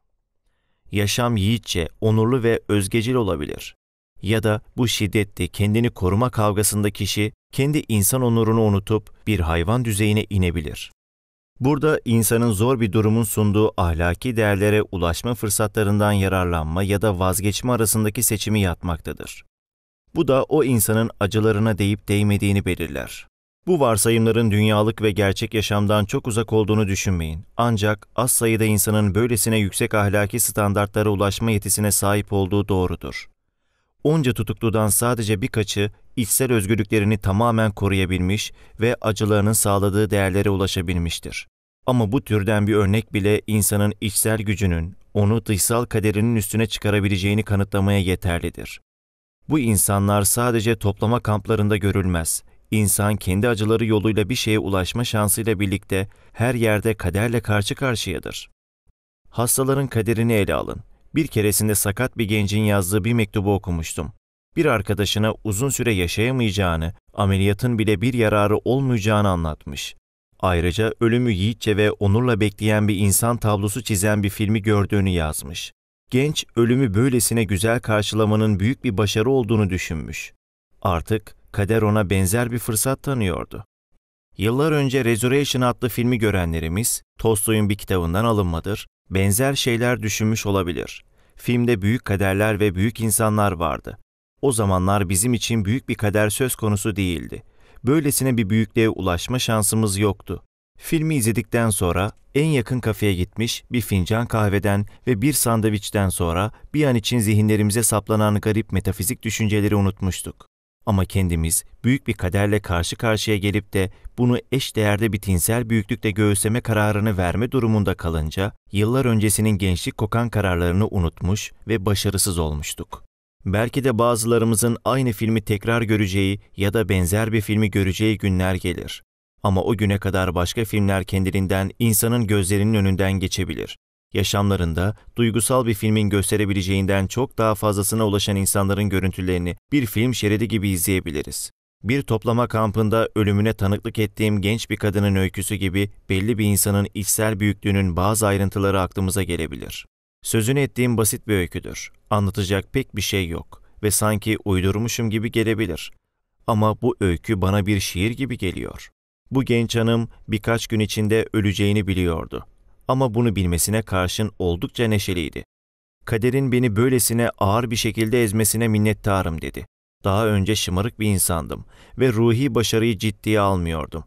Yaşam yiğitçe, onurlu ve özgecil olabilir. Ya da bu şiddette kendini koruma kavgasında kişi kendi insan onurunu unutup bir hayvan düzeyine inebilir. Burada insanın zor bir durumun sunduğu ahlaki değerlere ulaşma fırsatlarından yararlanma ya da vazgeçme arasındaki seçimi yatmaktadır. Bu da o insanın acılarına değip değmediğini belirler. Bu varsayımların dünyalık ve gerçek yaşamdan çok uzak olduğunu düşünmeyin. Ancak az sayıda insanın böylesine yüksek ahlaki standartlara ulaşma yetisine sahip olduğu doğrudur. Onca tutukludan sadece birkaçı içsel özgürlüklerini tamamen koruyabilmiş ve acılarının sağladığı değerlere ulaşabilmiştir. Ama bu türden bir örnek bile insanın içsel gücünün onu dışsal kaderinin üstüne çıkarabileceğini kanıtlamaya yeterlidir. Bu insanlar sadece toplama kamplarında görülmez. İnsan kendi acıları yoluyla bir şeye ulaşma şansıyla birlikte her yerde kaderle karşı karşıyadır. Hastaların kaderini ele alın. Bir keresinde sakat bir gencin yazdığı bir mektubu okumuştum. Bir arkadaşına uzun süre yaşayamayacağını, ameliyatın bile bir yararı olmayacağını anlatmış. Ayrıca ölümü yiğitçe ve onurla bekleyen bir insan tablosu çizen bir filmi gördüğünü yazmış genç ölümü böylesine güzel karşılamanın büyük bir başarı olduğunu düşünmüş. Artık kader ona benzer bir fırsat tanıyordu. Yıllar önce Resurrection adlı filmi görenlerimiz, Tolstoy'un bir kitabından alınmadır, benzer şeyler düşünmüş olabilir. Filmde büyük kaderler ve büyük insanlar vardı. O zamanlar bizim için büyük bir kader söz konusu değildi. Böylesine bir büyüklüğe ulaşma şansımız yoktu. Filmi izledikten sonra en yakın kafeye gitmiş, bir fincan kahveden ve bir sandviçten sonra bir an için zihinlerimize saplanan garip metafizik düşünceleri unutmuştuk. Ama kendimiz büyük bir kaderle karşı karşıya gelip de bunu eş değerde bir tinsel büyüklükte göğüsleme kararını verme durumunda kalınca yıllar öncesinin gençlik kokan kararlarını unutmuş ve başarısız olmuştuk. Belki de bazılarımızın aynı filmi tekrar göreceği ya da benzer bir filmi göreceği günler gelir. Ama o güne kadar başka filmler kendiliğinden insanın gözlerinin önünden geçebilir. Yaşamlarında duygusal bir filmin gösterebileceğinden çok daha fazlasına ulaşan insanların görüntülerini bir film şeridi gibi izleyebiliriz. Bir toplama kampında ölümüne tanıklık ettiğim genç bir kadının öyküsü gibi belli bir insanın içsel büyüklüğünün bazı ayrıntıları aklımıza gelebilir. Sözünü ettiğim basit bir öyküdür. Anlatacak pek bir şey yok ve sanki uydurmuşum gibi gelebilir. Ama bu öykü bana bir şiir gibi geliyor. Bu genç hanım birkaç gün içinde öleceğini biliyordu. Ama bunu bilmesine karşın oldukça neşeliydi. Kaderin beni böylesine ağır bir şekilde ezmesine minnettarım dedi. Daha önce şımarık bir insandım ve ruhi başarıyı ciddiye almıyordum.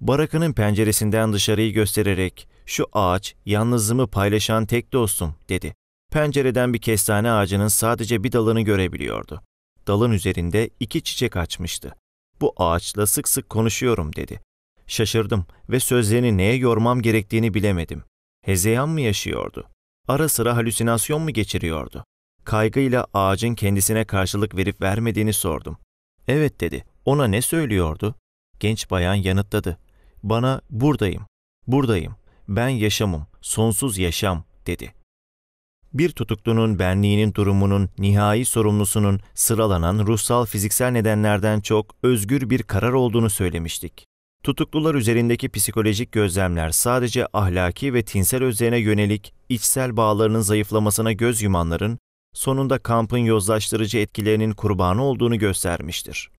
Barakanın penceresinden dışarıyı göstererek şu ağaç yalnızlığımı paylaşan tek dostum dedi. Pencereden bir kestane ağacının sadece bir dalını görebiliyordu. Dalın üzerinde iki çiçek açmıştı bu ağaçla sık sık konuşuyorum dedi. Şaşırdım ve sözlerini neye yormam gerektiğini bilemedim. Hezeyan mı yaşıyordu? Ara sıra halüsinasyon mu geçiriyordu? Kaygıyla ağacın kendisine karşılık verip vermediğini sordum. Evet dedi. Ona ne söylüyordu? Genç bayan yanıtladı. Bana buradayım, buradayım, ben yaşamım, sonsuz yaşam dedi bir tutuklunun benliğinin durumunun nihai sorumlusunun sıralanan ruhsal fiziksel nedenlerden çok özgür bir karar olduğunu söylemiştik. Tutuklular üzerindeki psikolojik gözlemler sadece ahlaki ve tinsel özlerine yönelik içsel bağlarının zayıflamasına göz yumanların sonunda kampın yozlaştırıcı etkilerinin kurbanı olduğunu göstermiştir.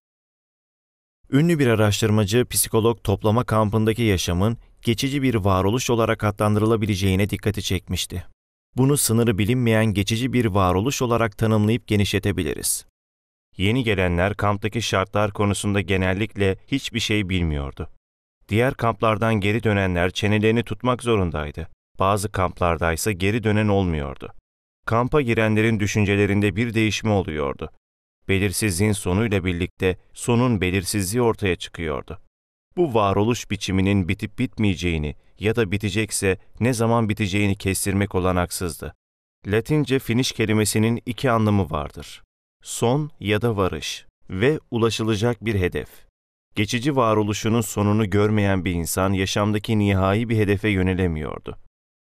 Ünlü bir araştırmacı, psikolog toplama kampındaki yaşamın geçici bir varoluş olarak adlandırılabileceğine dikkati çekmişti. Bunu sınırı bilinmeyen geçici bir varoluş olarak tanımlayıp genişletebiliriz. Yeni gelenler kamptaki şartlar konusunda genellikle hiçbir şey bilmiyordu. Diğer kamplardan geri dönenler çenelerini tutmak zorundaydı. Bazı kamplardaysa geri dönen olmuyordu. Kampa girenlerin düşüncelerinde bir değişme oluyordu. Belirsizliğin sonuyla birlikte sonun belirsizliği ortaya çıkıyordu bu varoluş biçiminin bitip bitmeyeceğini ya da bitecekse ne zaman biteceğini kestirmek olanaksızdı. Latince finish kelimesinin iki anlamı vardır. Son ya da varış ve ulaşılacak bir hedef. Geçici varoluşunun sonunu görmeyen bir insan yaşamdaki nihai bir hedefe yönelemiyordu.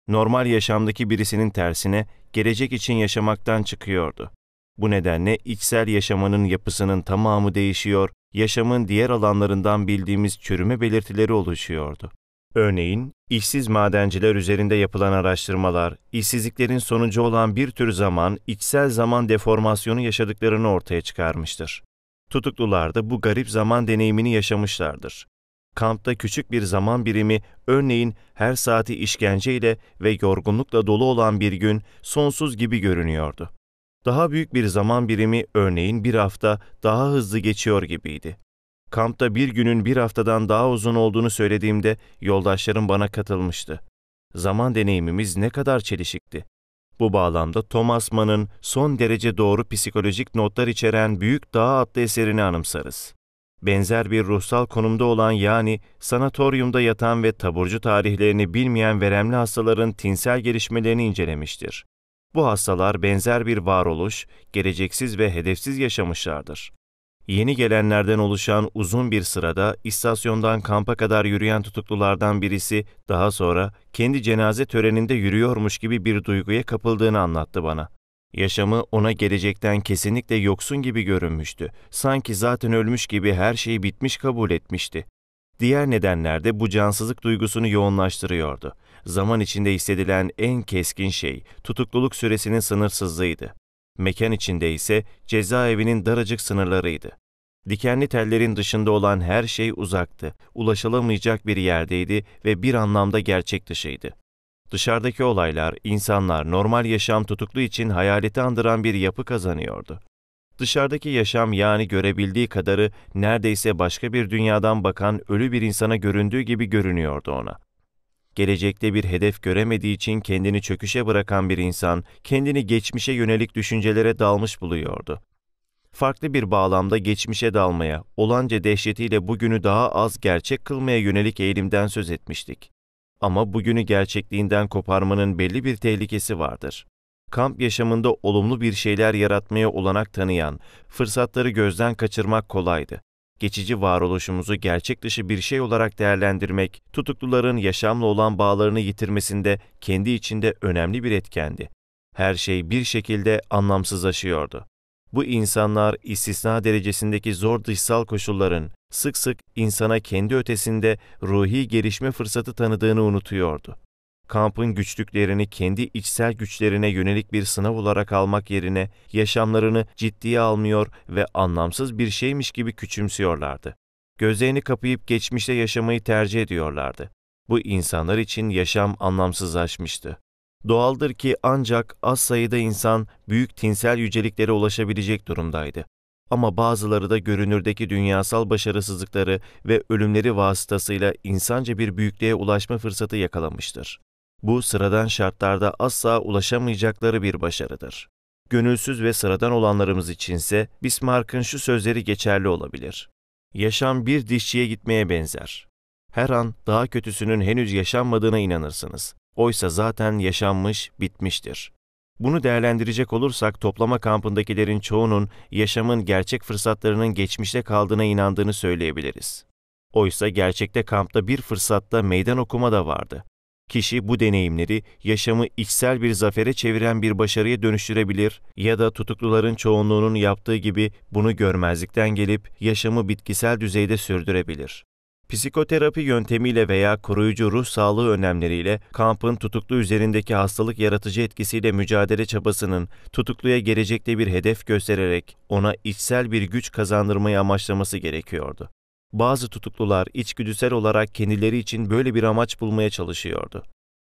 Normal yaşamdaki birisinin tersine gelecek için yaşamaktan çıkıyordu. Bu nedenle içsel yaşamanın yapısının tamamı değişiyor yaşamın diğer alanlarından bildiğimiz çürüme belirtileri oluşuyordu. Örneğin, işsiz madenciler üzerinde yapılan araştırmalar, işsizliklerin sonucu olan bir tür zaman, içsel zaman deformasyonu yaşadıklarını ortaya çıkarmıştır. Tutuklular da bu garip zaman deneyimini yaşamışlardır. Kampta küçük bir zaman birimi, örneğin her saati işkenceyle ve yorgunlukla dolu olan bir gün sonsuz gibi görünüyordu. Daha büyük bir zaman birimi örneğin bir hafta daha hızlı geçiyor gibiydi. Kampta bir günün bir haftadan daha uzun olduğunu söylediğimde yoldaşlarım bana katılmıştı. Zaman deneyimimiz ne kadar çelişikti. Bu bağlamda Thomas Mann'ın son derece doğru psikolojik notlar içeren Büyük Dağ adlı eserini anımsarız. Benzer bir ruhsal konumda olan yani sanatoryumda yatan ve taburcu tarihlerini bilmeyen veremli hastaların tinsel gelişmelerini incelemiştir. Bu hastalar benzer bir varoluş, geleceksiz ve hedefsiz yaşamışlardır. Yeni gelenlerden oluşan uzun bir sırada istasyondan kampa kadar yürüyen tutuklulardan birisi daha sonra kendi cenaze töreninde yürüyormuş gibi bir duyguya kapıldığını anlattı bana. Yaşamı ona gelecekten kesinlikle yoksun gibi görünmüştü. Sanki zaten ölmüş gibi her şeyi bitmiş kabul etmişti. Diğer nedenler de bu cansızlık duygusunu yoğunlaştırıyordu zaman içinde hissedilen en keskin şey tutukluluk süresinin sınırsızlığıydı. Mekan içinde ise cezaevinin daracık sınırlarıydı. Dikenli tellerin dışında olan her şey uzaktı, ulaşılamayacak bir yerdeydi ve bir anlamda gerçek dışıydı. Dışarıdaki olaylar, insanlar normal yaşam tutuklu için hayaleti andıran bir yapı kazanıyordu. Dışarıdaki yaşam yani görebildiği kadarı neredeyse başka bir dünyadan bakan ölü bir insana göründüğü gibi görünüyordu ona. Gelecekte bir hedef göremediği için kendini çöküşe bırakan bir insan, kendini geçmişe yönelik düşüncelere dalmış buluyordu. Farklı bir bağlamda geçmişe dalmaya, olanca dehşetiyle bugünü daha az gerçek kılmaya yönelik eğilimden söz etmiştik. Ama bugünü gerçekliğinden koparmanın belli bir tehlikesi vardır kamp yaşamında olumlu bir şeyler yaratmaya olanak tanıyan, fırsatları gözden kaçırmak kolaydı geçici varoluşumuzu gerçek dışı bir şey olarak değerlendirmek, tutukluların yaşamla olan bağlarını yitirmesinde kendi içinde önemli bir etkendi. Her şey bir şekilde anlamsızlaşıyordu. Bu insanlar istisna derecesindeki zor dışsal koşulların sık sık insana kendi ötesinde ruhi gelişme fırsatı tanıdığını unutuyordu kampın güçlüklerini kendi içsel güçlerine yönelik bir sınav olarak almak yerine yaşamlarını ciddiye almıyor ve anlamsız bir şeymiş gibi küçümsüyorlardı. Gözlerini kapayıp geçmişte yaşamayı tercih ediyorlardı. Bu insanlar için yaşam anlamsızlaşmıştı. Doğaldır ki ancak az sayıda insan büyük tinsel yüceliklere ulaşabilecek durumdaydı. Ama bazıları da görünürdeki dünyasal başarısızlıkları ve ölümleri vasıtasıyla insanca bir büyüklüğe ulaşma fırsatı yakalamıştır. Bu sıradan şartlarda asla ulaşamayacakları bir başarıdır. Gönülsüz ve sıradan olanlarımız içinse Bismarck'ın şu sözleri geçerli olabilir. Yaşam bir dişçiye gitmeye benzer. Her an daha kötüsünün henüz yaşanmadığına inanırsınız. Oysa zaten yaşanmış, bitmiştir. Bunu değerlendirecek olursak toplama kampındakilerin çoğunun yaşamın gerçek fırsatlarının geçmişte kaldığına inandığını söyleyebiliriz. Oysa gerçekte kampta bir fırsatta meydan okuma da vardı. Kişi bu deneyimleri yaşamı içsel bir zafere çeviren bir başarıya dönüştürebilir ya da tutukluların çoğunluğunun yaptığı gibi bunu görmezlikten gelip yaşamı bitkisel düzeyde sürdürebilir. Psikoterapi yöntemiyle veya koruyucu ruh sağlığı önlemleriyle kampın tutuklu üzerindeki hastalık yaratıcı etkisiyle mücadele çabasının tutukluya gelecekte bir hedef göstererek ona içsel bir güç kazandırmayı amaçlaması gerekiyordu. Bazı tutuklular içgüdüsel olarak kendileri için böyle bir amaç bulmaya çalışıyordu.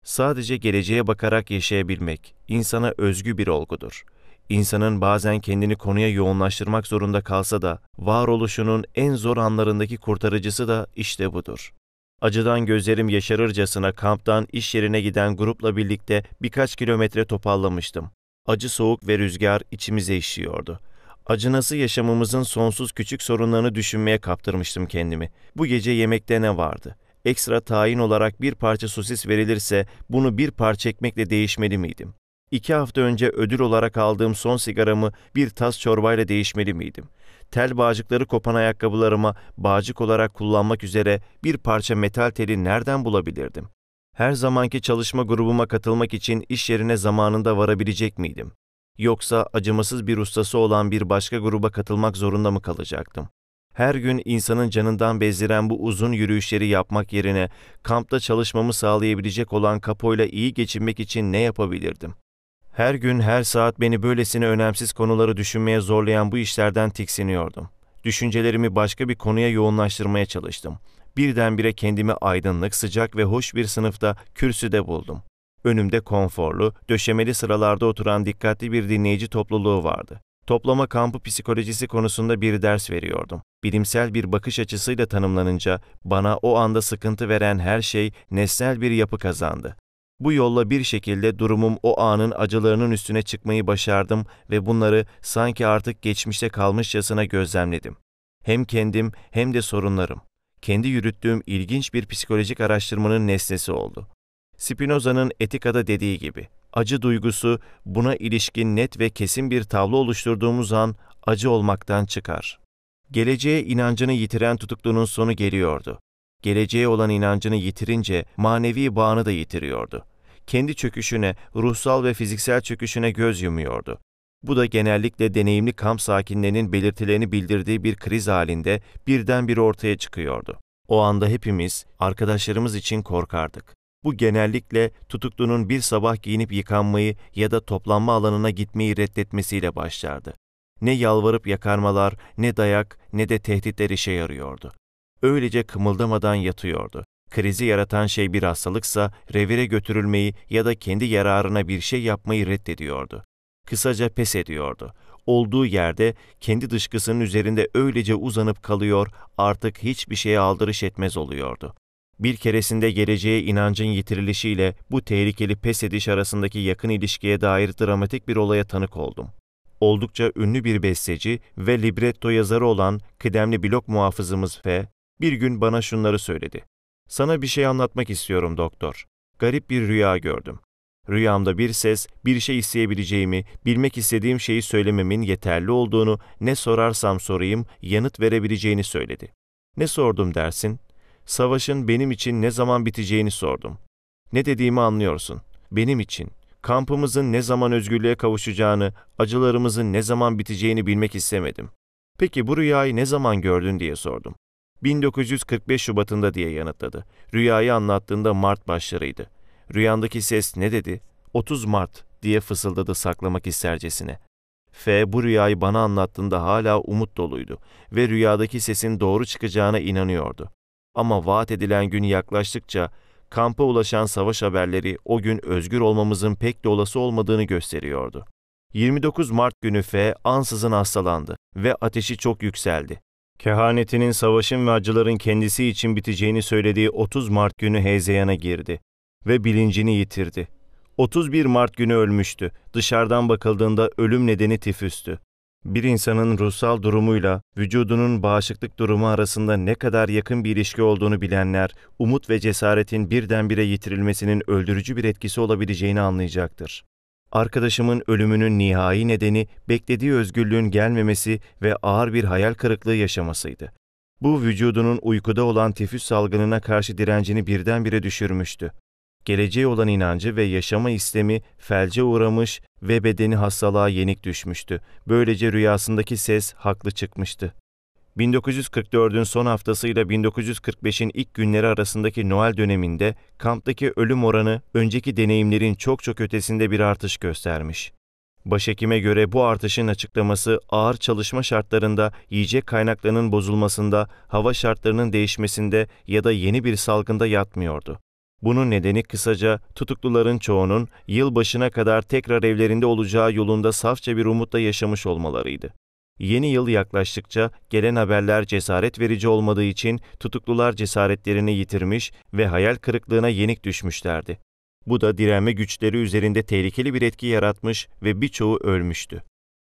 Sadece geleceğe bakarak yaşayabilmek insana özgü bir olgudur. İnsanın bazen kendini konuya yoğunlaştırmak zorunda kalsa da varoluşunun en zor anlarındaki kurtarıcısı da işte budur. Acıdan gözlerim yaşarırcasına kamptan iş yerine giden grupla birlikte birkaç kilometre topallamıştım. Acı soğuk ve rüzgar içimize işiyordu. Acınası yaşamımızın sonsuz küçük sorunlarını düşünmeye kaptırmıştım kendimi. Bu gece yemekte ne vardı? Ekstra tayin olarak bir parça sosis verilirse bunu bir parça ekmekle değişmeli miydim? İki hafta önce ödül olarak aldığım son sigaramı bir tas çorbayla değişmeli miydim? Tel bağcıkları kopan ayakkabılarıma bağcık olarak kullanmak üzere bir parça metal teli nereden bulabilirdim? Her zamanki çalışma grubuma katılmak için iş yerine zamanında varabilecek miydim? Yoksa acımasız bir ustası olan bir başka gruba katılmak zorunda mı kalacaktım? Her gün insanın canından bezdiren bu uzun yürüyüşleri yapmak yerine kampta çalışmamı sağlayabilecek olan kapoyla iyi geçinmek için ne yapabilirdim? Her gün her saat beni böylesine önemsiz konuları düşünmeye zorlayan bu işlerden tiksiniyordum. Düşüncelerimi başka bir konuya yoğunlaştırmaya çalıştım. Birdenbire kendimi aydınlık, sıcak ve hoş bir sınıfta, kürsüde buldum. Önümde konforlu, döşemeli sıralarda oturan dikkatli bir dinleyici topluluğu vardı. Toplama kampı psikolojisi konusunda bir ders veriyordum. Bilimsel bir bakış açısıyla tanımlanınca bana o anda sıkıntı veren her şey nesnel bir yapı kazandı. Bu yolla bir şekilde durumum o anın acılarının üstüne çıkmayı başardım ve bunları sanki artık geçmişte kalmışçasına gözlemledim. Hem kendim hem de sorunlarım. Kendi yürüttüğüm ilginç bir psikolojik araştırmanın nesnesi oldu. Spinoza'nın Etika'da dediği gibi, acı duygusu buna ilişkin net ve kesin bir tablo oluşturduğumuz an acı olmaktan çıkar. Geleceğe inancını yitiren tutuklunun sonu geliyordu. Geleceğe olan inancını yitirince manevi bağını da yitiriyordu. Kendi çöküşüne, ruhsal ve fiziksel çöküşüne göz yumuyordu. Bu da genellikle deneyimli kamp sakinlerinin belirtilerini bildirdiği bir kriz halinde birdenbire ortaya çıkıyordu. O anda hepimiz arkadaşlarımız için korkardık. Bu genellikle tutuklunun bir sabah giyinip yıkanmayı ya da toplanma alanına gitmeyi reddetmesiyle başlardı. Ne yalvarıp yakarmalar, ne dayak, ne de tehditler işe yarıyordu. Öylece kımıldamadan yatıyordu. Krizi yaratan şey bir hastalıksa revire götürülmeyi ya da kendi yararına bir şey yapmayı reddediyordu. Kısaca pes ediyordu. Olduğu yerde kendi dışkısının üzerinde öylece uzanıp kalıyor, artık hiçbir şeye aldırış etmez oluyordu. Bir keresinde geleceğe inancın yitirilişiyle bu tehlikeli pes ediş arasındaki yakın ilişkiye dair dramatik bir olaya tanık oldum. Oldukça ünlü bir besteci ve libretto yazarı olan kıdemli blok muhafızımız F, bir gün bana şunları söyledi. Sana bir şey anlatmak istiyorum doktor. Garip bir rüya gördüm. Rüyamda bir ses, bir şey isteyebileceğimi, bilmek istediğim şeyi söylememin yeterli olduğunu, ne sorarsam sorayım, yanıt verebileceğini söyledi. Ne sordum dersin? Savaşın benim için ne zaman biteceğini sordum. Ne dediğimi anlıyorsun. Benim için kampımızın ne zaman özgürlüğe kavuşacağını, acılarımızın ne zaman biteceğini bilmek istemedim. Peki bu rüyayı ne zaman gördün diye sordum. 1945 Şubat'ında diye yanıtladı. Rüyayı anlattığında Mart başlarıydı. Rüyandaki ses ne dedi? 30 Mart diye fısıldadı saklamak istercesine. F bu rüyayı bana anlattığında hala umut doluydu ve rüyadaki sesin doğru çıkacağına inanıyordu. Ama vaat edilen gün yaklaştıkça kampa ulaşan savaş haberleri o gün özgür olmamızın pek de olası olmadığını gösteriyordu. 29 Mart günü F ansızın hastalandı ve ateşi çok yükseldi. Kehanetinin savaşın ve acıların kendisi için biteceğini söylediği 30 Mart günü hezeyana girdi ve bilincini yitirdi. 31 Mart günü ölmüştü. Dışarıdan bakıldığında ölüm nedeni tifüstü bir insanın ruhsal durumuyla vücudunun bağışıklık durumu arasında ne kadar yakın bir ilişki olduğunu bilenler, umut ve cesaretin birdenbire yitirilmesinin öldürücü bir etkisi olabileceğini anlayacaktır. Arkadaşımın ölümünün nihai nedeni beklediği özgürlüğün gelmemesi ve ağır bir hayal kırıklığı yaşamasıydı. Bu vücudunun uykuda olan tefüs salgınına karşı direncini birdenbire düşürmüştü geleceğe olan inancı ve yaşama istemi felce uğramış ve bedeni hastalığa yenik düşmüştü. Böylece rüyasındaki ses haklı çıkmıştı. 1944'ün son haftasıyla 1945'in ilk günleri arasındaki Noel döneminde kamptaki ölüm oranı önceki deneyimlerin çok çok ötesinde bir artış göstermiş. Başhekime göre bu artışın açıklaması ağır çalışma şartlarında, yiyecek kaynaklarının bozulmasında, hava şartlarının değişmesinde ya da yeni bir salgında yatmıyordu. Bunun nedeni kısaca tutukluların çoğunun yıl başına kadar tekrar evlerinde olacağı yolunda safça bir umutla yaşamış olmalarıydı. Yeni yıl yaklaştıkça gelen haberler cesaret verici olmadığı için tutuklular cesaretlerini yitirmiş ve hayal kırıklığına yenik düşmüşlerdi. Bu da direnme güçleri üzerinde tehlikeli bir etki yaratmış ve birçoğu ölmüştü.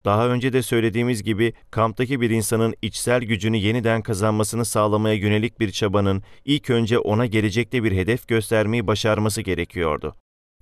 Daha önce de söylediğimiz gibi kamptaki bir insanın içsel gücünü yeniden kazanmasını sağlamaya yönelik bir çabanın ilk önce ona gelecekte bir hedef göstermeyi başarması gerekiyordu.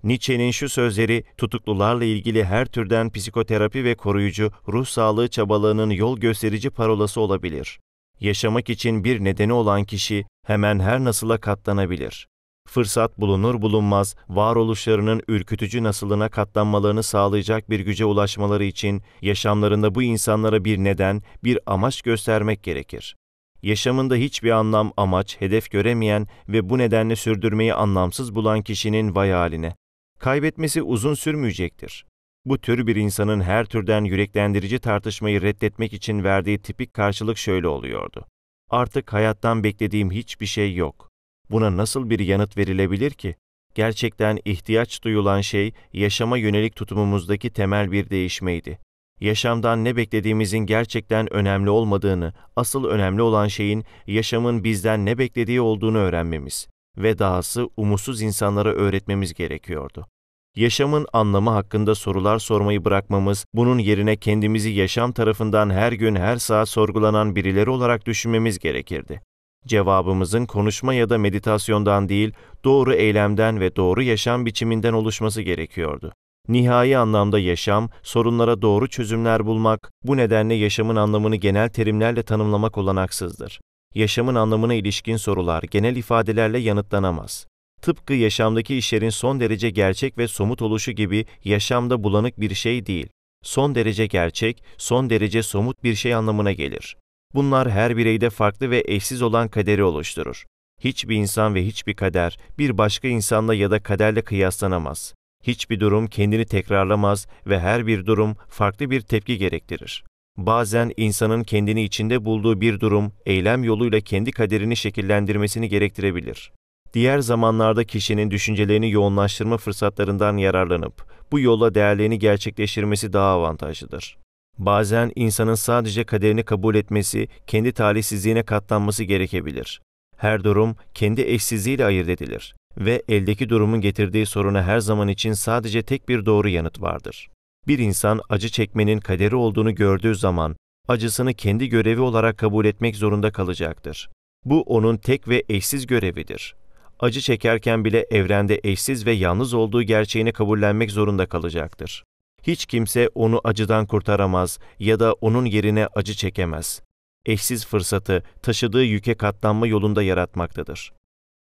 Nietzsche'nin şu sözleri tutuklularla ilgili her türden psikoterapi ve koruyucu ruh sağlığı çabalarının yol gösterici parolası olabilir. Yaşamak için bir nedeni olan kişi hemen her nasıla katlanabilir fırsat bulunur bulunmaz varoluşlarının ürkütücü nasılına katlanmalarını sağlayacak bir güce ulaşmaları için yaşamlarında bu insanlara bir neden, bir amaç göstermek gerekir. Yaşamında hiçbir anlam, amaç, hedef göremeyen ve bu nedenle sürdürmeyi anlamsız bulan kişinin vay haline. Kaybetmesi uzun sürmeyecektir. Bu tür bir insanın her türden yüreklendirici tartışmayı reddetmek için verdiği tipik karşılık şöyle oluyordu. Artık hayattan beklediğim hiçbir şey yok. Buna nasıl bir yanıt verilebilir ki? Gerçekten ihtiyaç duyulan şey yaşama yönelik tutumumuzdaki temel bir değişmeydi. Yaşamdan ne beklediğimizin gerçekten önemli olmadığını, asıl önemli olan şeyin yaşamın bizden ne beklediği olduğunu öğrenmemiz ve dahası umutsuz insanlara öğretmemiz gerekiyordu. Yaşamın anlamı hakkında sorular sormayı bırakmamız, bunun yerine kendimizi yaşam tarafından her gün her saat sorgulanan birileri olarak düşünmemiz gerekirdi cevabımızın konuşma ya da meditasyondan değil, doğru eylemden ve doğru yaşam biçiminden oluşması gerekiyordu. Nihai anlamda yaşam, sorunlara doğru çözümler bulmak, bu nedenle yaşamın anlamını genel terimlerle tanımlamak olanaksızdır. Yaşamın anlamına ilişkin sorular genel ifadelerle yanıtlanamaz. Tıpkı yaşamdaki işlerin son derece gerçek ve somut oluşu gibi yaşamda bulanık bir şey değil. Son derece gerçek, son derece somut bir şey anlamına gelir. Bunlar her bireyde farklı ve eşsiz olan kaderi oluşturur. Hiçbir insan ve hiçbir kader bir başka insanla ya da kaderle kıyaslanamaz. Hiçbir durum kendini tekrarlamaz ve her bir durum farklı bir tepki gerektirir. Bazen insanın kendini içinde bulduğu bir durum, eylem yoluyla kendi kaderini şekillendirmesini gerektirebilir. Diğer zamanlarda kişinin düşüncelerini yoğunlaştırma fırsatlarından yararlanıp bu yolla değerlerini gerçekleştirmesi daha avantajlıdır. Bazen insanın sadece kaderini kabul etmesi, kendi talihsizliğine katlanması gerekebilir. Her durum kendi eşsizliğiyle ayırt edilir ve eldeki durumun getirdiği soruna her zaman için sadece tek bir doğru yanıt vardır. Bir insan acı çekmenin kaderi olduğunu gördüğü zaman acısını kendi görevi olarak kabul etmek zorunda kalacaktır. Bu onun tek ve eşsiz görevidir. Acı çekerken bile evrende eşsiz ve yalnız olduğu gerçeğini kabullenmek zorunda kalacaktır. Hiç kimse onu acıdan kurtaramaz ya da onun yerine acı çekemez. Eşsiz fırsatı taşıdığı yüke katlanma yolunda yaratmaktadır.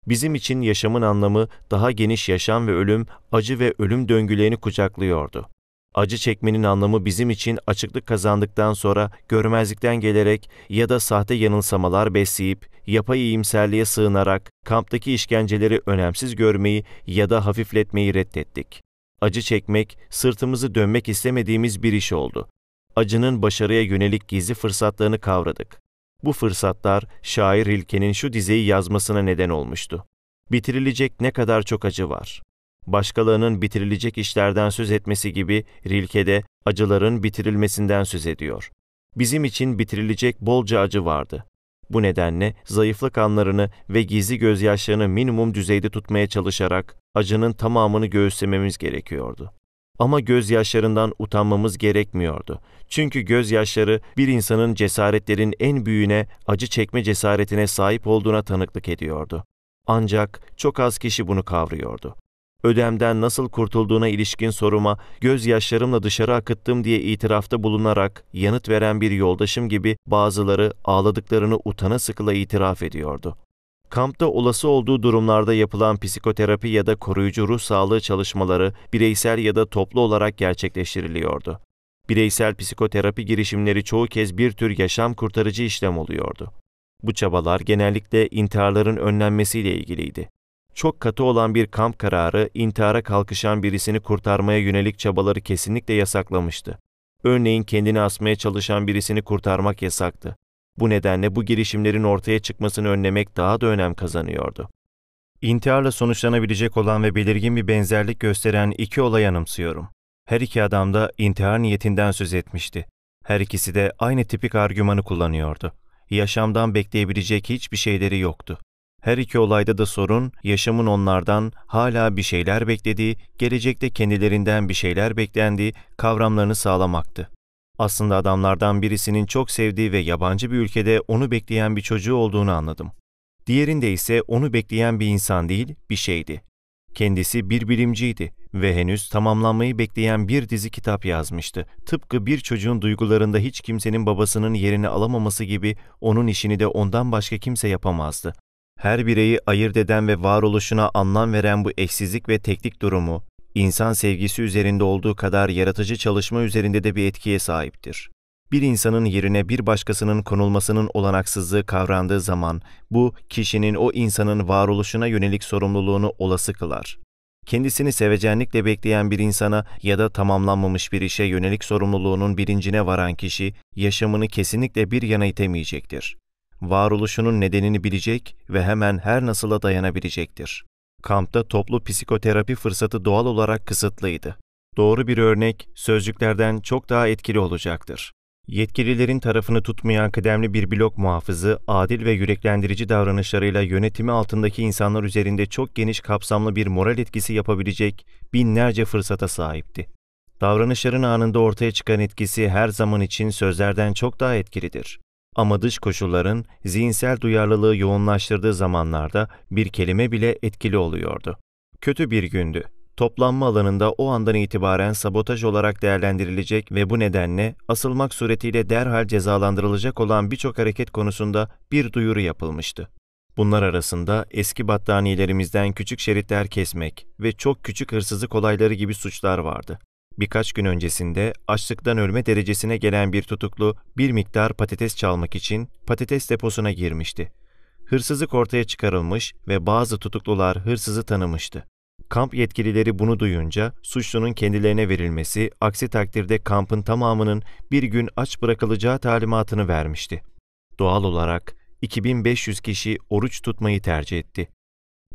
Bizim için yaşamın anlamı daha geniş yaşam ve ölüm, acı ve ölüm döngülerini kucaklıyordu. Acı çekmenin anlamı bizim için açıklık kazandıktan sonra görmezlikten gelerek ya da sahte yanılsamalar besleyip, yapay iyimserliğe sığınarak kamptaki işkenceleri önemsiz görmeyi ya da hafifletmeyi reddettik. Acı çekmek, sırtımızı dönmek istemediğimiz bir iş oldu. Acının başarıya yönelik gizli fırsatlarını kavradık. Bu fırsatlar şair Rilke'nin şu dizeyi yazmasına neden olmuştu. Bitirilecek ne kadar çok acı var. Başkalarının bitirilecek işlerden söz etmesi gibi Rilke'de acıların bitirilmesinden söz ediyor. Bizim için bitirilecek bolca acı vardı. Bu nedenle zayıflık anlarını ve gizli gözyaşlarını minimum düzeyde tutmaya çalışarak acının tamamını göğüslememiz gerekiyordu. Ama gözyaşlarından utanmamız gerekmiyordu. Çünkü gözyaşları bir insanın cesaretlerin en büyüğüne, acı çekme cesaretine sahip olduğuna tanıklık ediyordu. Ancak çok az kişi bunu kavruyordu. Ödemden nasıl kurtulduğuna ilişkin soruma gözyaşlarımla dışarı akıttım diye itirafta bulunarak yanıt veren bir yoldaşım gibi bazıları ağladıklarını utana sıkıla itiraf ediyordu. Kampta olası olduğu durumlarda yapılan psikoterapi ya da koruyucu ruh sağlığı çalışmaları bireysel ya da toplu olarak gerçekleştiriliyordu. Bireysel psikoterapi girişimleri çoğu kez bir tür yaşam kurtarıcı işlem oluyordu. Bu çabalar genellikle intiharların önlenmesiyle ilgiliydi. Çok katı olan bir kamp kararı intihara kalkışan birisini kurtarmaya yönelik çabaları kesinlikle yasaklamıştı. Örneğin kendini asmaya çalışan birisini kurtarmak yasaktı. Bu nedenle bu girişimlerin ortaya çıkmasını önlemek daha da önem kazanıyordu. İntiharla sonuçlanabilecek olan ve belirgin bir benzerlik gösteren iki olay anımsıyorum. Her iki adam da intihar niyetinden söz etmişti. Her ikisi de aynı tipik argümanı kullanıyordu. Yaşamdan bekleyebilecek hiçbir şeyleri yoktu. Her iki olayda da sorun, yaşamın onlardan hala bir şeyler beklediği, gelecekte kendilerinden bir şeyler beklendiği kavramlarını sağlamaktı. Aslında adamlardan birisinin çok sevdiği ve yabancı bir ülkede onu bekleyen bir çocuğu olduğunu anladım. Diğerinde ise onu bekleyen bir insan değil, bir şeydi. Kendisi bir bilimciydi ve henüz tamamlanmayı bekleyen bir dizi kitap yazmıştı. Tıpkı bir çocuğun duygularında hiç kimsenin babasının yerini alamaması gibi onun işini de ondan başka kimse yapamazdı. Her bireyi ayırt eden ve varoluşuna anlam veren bu eşsizlik ve teknik durumu, İnsan sevgisi üzerinde olduğu kadar yaratıcı çalışma üzerinde de bir etkiye sahiptir. Bir insanın yerine bir başkasının konulmasının olanaksızlığı kavrandığı zaman bu kişinin o insanın varoluşuna yönelik sorumluluğunu olası kılar. Kendisini sevecenlikle bekleyen bir insana ya da tamamlanmamış bir işe yönelik sorumluluğunun birincine varan kişi yaşamını kesinlikle bir yana itemeyecektir. Varoluşunun nedenini bilecek ve hemen her nasıla dayanabilecektir. Kampta toplu psikoterapi fırsatı doğal olarak kısıtlıydı. Doğru bir örnek sözcüklerden çok daha etkili olacaktır. Yetkililerin tarafını tutmayan kıdemli bir blok muhafızı, adil ve yüreklendirici davranışlarıyla yönetimi altındaki insanlar üzerinde çok geniş kapsamlı bir moral etkisi yapabilecek binlerce fırsata sahipti. Davranışların anında ortaya çıkan etkisi her zaman için sözlerden çok daha etkilidir. Ama dış koşulların zihinsel duyarlılığı yoğunlaştırdığı zamanlarda bir kelime bile etkili oluyordu. Kötü bir gündü. Toplanma alanında o andan itibaren sabotaj olarak değerlendirilecek ve bu nedenle asılmak suretiyle derhal cezalandırılacak olan birçok hareket konusunda bir duyuru yapılmıştı. Bunlar arasında eski battaniyelerimizden küçük şeritler kesmek ve çok küçük hırsızlık olayları gibi suçlar vardı. Birkaç gün öncesinde açlıktan ölme derecesine gelen bir tutuklu bir miktar patates çalmak için patates deposuna girmişti. Hırsızlık ortaya çıkarılmış ve bazı tutuklular hırsızı tanımıştı. Kamp yetkilileri bunu duyunca suçlunun kendilerine verilmesi, aksi takdirde kampın tamamının bir gün aç bırakılacağı talimatını vermişti. Doğal olarak 2500 kişi oruç tutmayı tercih etti.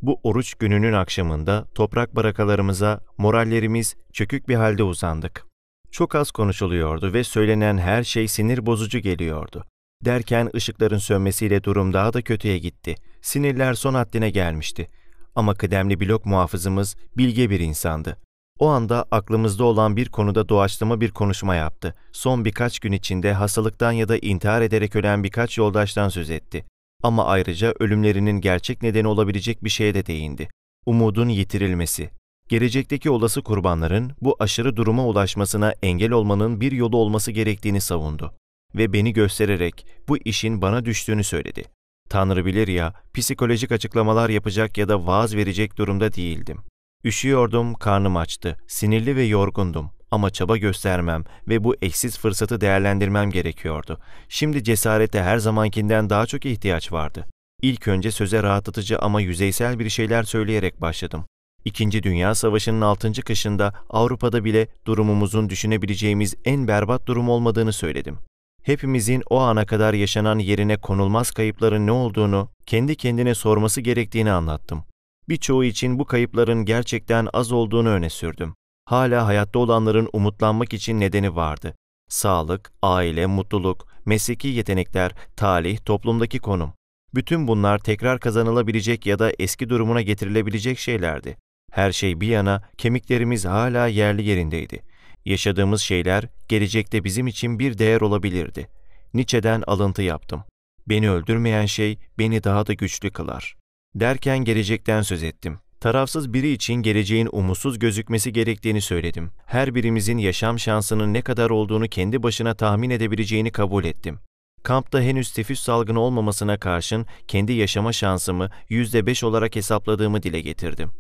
Bu oruç gününün akşamında toprak barakalarımıza, morallerimiz çökük bir halde uzandık. Çok az konuşuluyordu ve söylenen her şey sinir bozucu geliyordu. Derken ışıkların sönmesiyle durum daha da kötüye gitti. Sinirler son haddine gelmişti. Ama kıdemli blok muhafızımız bilge bir insandı. O anda aklımızda olan bir konuda doğaçlama bir konuşma yaptı. Son birkaç gün içinde hastalıktan ya da intihar ederek ölen birkaç yoldaştan söz etti ama ayrıca ölümlerinin gerçek nedeni olabilecek bir şeye de değindi. Umudun yitirilmesi. Gelecekteki olası kurbanların bu aşırı duruma ulaşmasına engel olmanın bir yolu olması gerektiğini savundu ve beni göstererek bu işin bana düştüğünü söyledi. Tanrı bilir ya, psikolojik açıklamalar yapacak ya da vaaz verecek durumda değildim. Üşüyordum, karnım açtı, sinirli ve yorgundum. Ama çaba göstermem ve bu eksiz fırsatı değerlendirmem gerekiyordu. Şimdi cesarete her zamankinden daha çok ihtiyaç vardı. İlk önce söze rahatlatıcı ama yüzeysel bir şeyler söyleyerek başladım. İkinci Dünya Savaşı'nın 6. kışında Avrupa'da bile durumumuzun düşünebileceğimiz en berbat durum olmadığını söyledim. Hepimizin o ana kadar yaşanan yerine konulmaz kayıpların ne olduğunu, kendi kendine sorması gerektiğini anlattım. Birçoğu için bu kayıpların gerçekten az olduğunu öne sürdüm hala hayatta olanların umutlanmak için nedeni vardı. Sağlık, aile, mutluluk, mesleki yetenekler, talih, toplumdaki konum. Bütün bunlar tekrar kazanılabilecek ya da eski durumuna getirilebilecek şeylerdi. Her şey bir yana, kemiklerimiz hala yerli yerindeydi. Yaşadığımız şeyler gelecekte bizim için bir değer olabilirdi. Nietzsche'den alıntı yaptım. Beni öldürmeyen şey beni daha da güçlü kılar. Derken gelecekten söz ettim. Tarafsız biri için geleceğin umutsuz gözükmesi gerektiğini söyledim. Her birimizin yaşam şansının ne kadar olduğunu kendi başına tahmin edebileceğini kabul ettim. Kampta henüz tifüs salgını olmamasına karşın kendi yaşama şansımı %5 olarak hesapladığımı dile getirdim.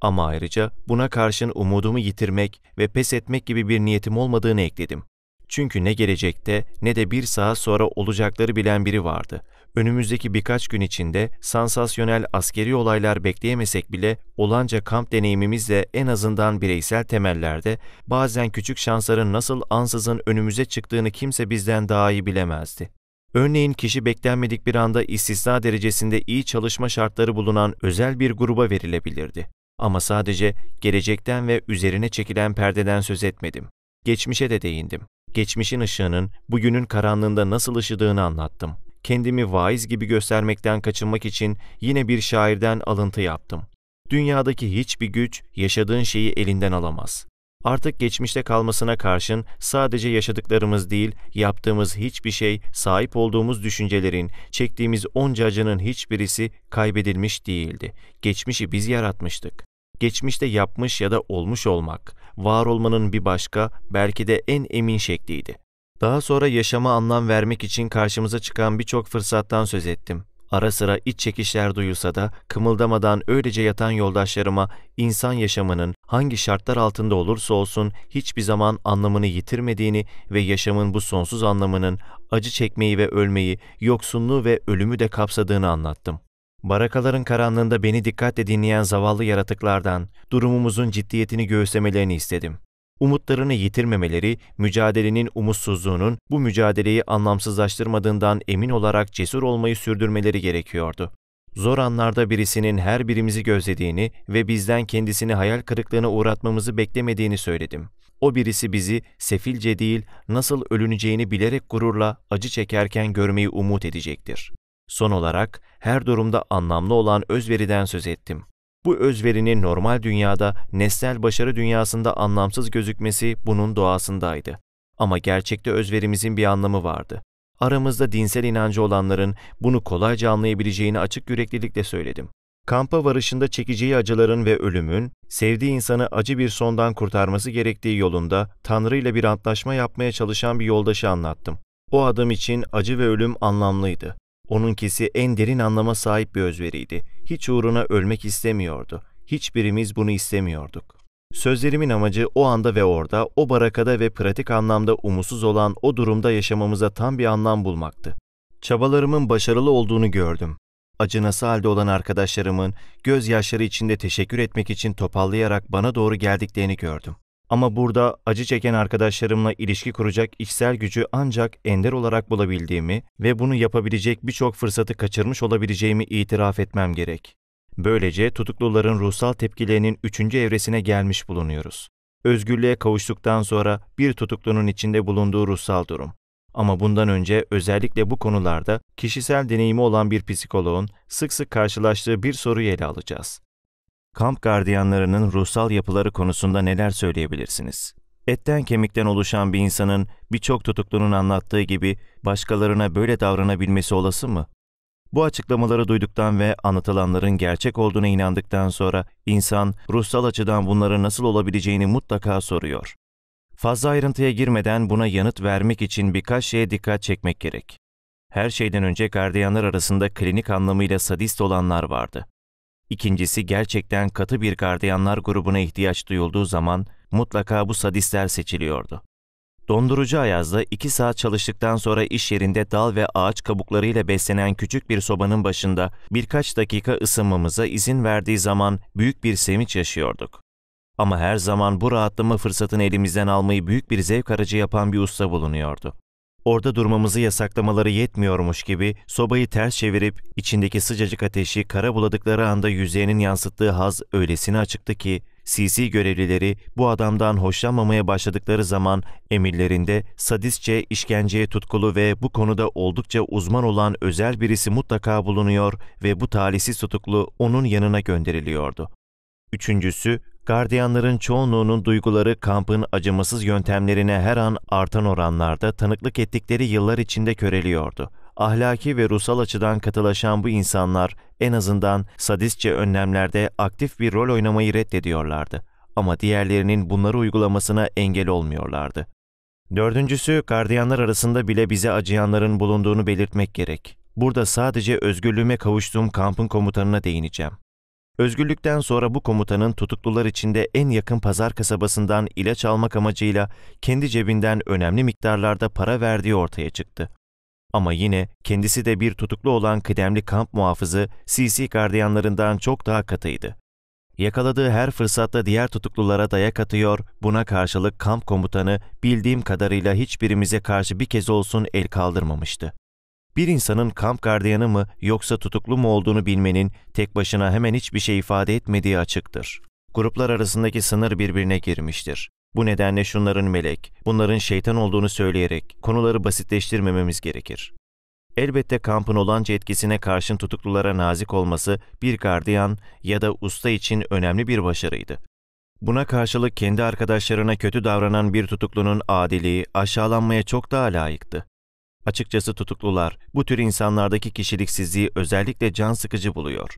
Ama ayrıca buna karşın umudumu yitirmek ve pes etmek gibi bir niyetim olmadığını ekledim. Çünkü ne gelecekte ne de bir saat sonra olacakları bilen biri vardı önümüzdeki birkaç gün içinde sansasyonel askeri olaylar bekleyemesek bile olanca kamp deneyimimizle en azından bireysel temellerde bazen küçük şansların nasıl ansızın önümüze çıktığını kimse bizden daha iyi bilemezdi. Örneğin kişi beklenmedik bir anda istisna derecesinde iyi çalışma şartları bulunan özel bir gruba verilebilirdi. Ama sadece gelecekten ve üzerine çekilen perdeden söz etmedim. Geçmişe de değindim. Geçmişin ışığının bugünün karanlığında nasıl ışıdığını anlattım kendimi vaiz gibi göstermekten kaçınmak için yine bir şairden alıntı yaptım. Dünyadaki hiçbir güç yaşadığın şeyi elinden alamaz. Artık geçmişte kalmasına karşın sadece yaşadıklarımız değil, yaptığımız hiçbir şey, sahip olduğumuz düşüncelerin, çektiğimiz onca acının hiçbirisi kaybedilmiş değildi. Geçmişi biz yaratmıştık. Geçmişte yapmış ya da olmuş olmak, var olmanın bir başka, belki de en emin şekliydi. Daha sonra yaşama anlam vermek için karşımıza çıkan birçok fırsattan söz ettim. Ara sıra iç çekişler duyulsa da kımıldamadan öylece yatan yoldaşlarıma insan yaşamının hangi şartlar altında olursa olsun hiçbir zaman anlamını yitirmediğini ve yaşamın bu sonsuz anlamının acı çekmeyi ve ölmeyi, yoksunluğu ve ölümü de kapsadığını anlattım. Barakaların karanlığında beni dikkatle dinleyen zavallı yaratıklardan durumumuzun ciddiyetini göğüslemelerini istedim. Umutlarını yitirmemeleri, mücadelenin umutsuzluğunun bu mücadeleyi anlamsızlaştırmadığından emin olarak cesur olmayı sürdürmeleri gerekiyordu. Zor anlarda birisinin her birimizi gözlediğini ve bizden kendisini hayal kırıklığına uğratmamızı beklemediğini söyledim. O birisi bizi sefilce değil, nasıl ölüneceğini bilerek gururla acı çekerken görmeyi umut edecektir. Son olarak her durumda anlamlı olan özveriden söz ettim. Bu özverinin normal dünyada, nesnel başarı dünyasında anlamsız gözükmesi bunun doğasındaydı. Ama gerçekte özverimizin bir anlamı vardı. Aramızda dinsel inancı olanların bunu kolayca anlayabileceğini açık yüreklilikle söyledim. Kampa varışında çekeceği acıların ve ölümün, sevdiği insanı acı bir sondan kurtarması gerektiği yolunda Tanrı ile bir antlaşma yapmaya çalışan bir yoldaşı anlattım. O adam için acı ve ölüm anlamlıydı. Onunkisi en derin anlama sahip bir özveriydi hiç uğruna ölmek istemiyordu. Hiçbirimiz bunu istemiyorduk. Sözlerimin amacı o anda ve orada, o barakada ve pratik anlamda umutsuz olan o durumda yaşamamıza tam bir anlam bulmaktı. Çabalarımın başarılı olduğunu gördüm. Acınası halde olan arkadaşlarımın gözyaşları içinde teşekkür etmek için topallayarak bana doğru geldiklerini gördüm. Ama burada acı çeken arkadaşlarımla ilişki kuracak içsel gücü ancak ender olarak bulabildiğimi ve bunu yapabilecek birçok fırsatı kaçırmış olabileceğimi itiraf etmem gerek. Böylece tutukluların ruhsal tepkilerinin üçüncü evresine gelmiş bulunuyoruz. Özgürlüğe kavuştuktan sonra bir tutuklunun içinde bulunduğu ruhsal durum. Ama bundan önce özellikle bu konularda kişisel deneyimi olan bir psikoloğun sık sık karşılaştığı bir soruyu ele alacağız kamp gardiyanlarının ruhsal yapıları konusunda neler söyleyebilirsiniz? Etten kemikten oluşan bir insanın birçok tutuklunun anlattığı gibi başkalarına böyle davranabilmesi olası mı? Bu açıklamaları duyduktan ve anlatılanların gerçek olduğuna inandıktan sonra insan ruhsal açıdan bunları nasıl olabileceğini mutlaka soruyor. Fazla ayrıntıya girmeden buna yanıt vermek için birkaç şeye dikkat çekmek gerek. Her şeyden önce gardiyanlar arasında klinik anlamıyla sadist olanlar vardı. İkincisi gerçekten katı bir gardiyanlar grubuna ihtiyaç duyulduğu zaman mutlaka bu sadistler seçiliyordu. Dondurucu ayazda iki saat çalıştıktan sonra iş yerinde dal ve ağaç kabuklarıyla beslenen küçük bir sobanın başında birkaç dakika ısınmamıza izin verdiği zaman büyük bir sevinç yaşıyorduk. Ama her zaman bu rahatlama fırsatını elimizden almayı büyük bir zevk aracı yapan bir usta bulunuyordu. Orada durmamızı yasaklamaları yetmiyormuş gibi sobayı ters çevirip içindeki sıcacık ateşi kara buladıkları anda yüzeyinin yansıttığı haz öylesine açıktı ki CC görevlileri bu adamdan hoşlanmamaya başladıkları zaman emirlerinde sadistçe işkenceye tutkulu ve bu konuda oldukça uzman olan özel birisi mutlaka bulunuyor ve bu talihsiz tutuklu onun yanına gönderiliyordu. Üçüncüsü, gardiyanların çoğunluğunun duyguları kampın acımasız yöntemlerine her an artan oranlarda tanıklık ettikleri yıllar içinde köreliyordu. Ahlaki ve ruhsal açıdan katılaşan bu insanlar en azından sadistçe önlemlerde aktif bir rol oynamayı reddediyorlardı ama diğerlerinin bunları uygulamasına engel olmuyorlardı. Dördüncüsü, gardiyanlar arasında bile bize acıyanların bulunduğunu belirtmek gerek. Burada sadece özgürlüğüme kavuştuğum kampın komutanına değineceğim. Özgürlükten sonra bu komutanın tutuklular içinde en yakın pazar kasabasından ilaç almak amacıyla kendi cebinden önemli miktarlarda para verdiği ortaya çıktı. Ama yine kendisi de bir tutuklu olan kıdemli kamp muhafızı CC gardiyanlarından çok daha katıydı. Yakaladığı her fırsatta diğer tutuklulara dayak atıyor, buna karşılık kamp komutanı bildiğim kadarıyla hiçbirimize karşı bir kez olsun el kaldırmamıştı. Bir insanın kamp gardiyanı mı yoksa tutuklu mu olduğunu bilmenin tek başına hemen hiçbir şey ifade etmediği açıktır. Gruplar arasındaki sınır birbirine girmiştir. Bu nedenle şunların melek, bunların şeytan olduğunu söyleyerek konuları basitleştirmememiz gerekir. Elbette kampın olanca etkisine karşın tutuklulara nazik olması bir gardiyan ya da usta için önemli bir başarıydı. Buna karşılık kendi arkadaşlarına kötü davranan bir tutuklunun adiliği aşağılanmaya çok daha layıktı. Açıkçası tutuklular bu tür insanlardaki kişiliksizliği özellikle can sıkıcı buluyor.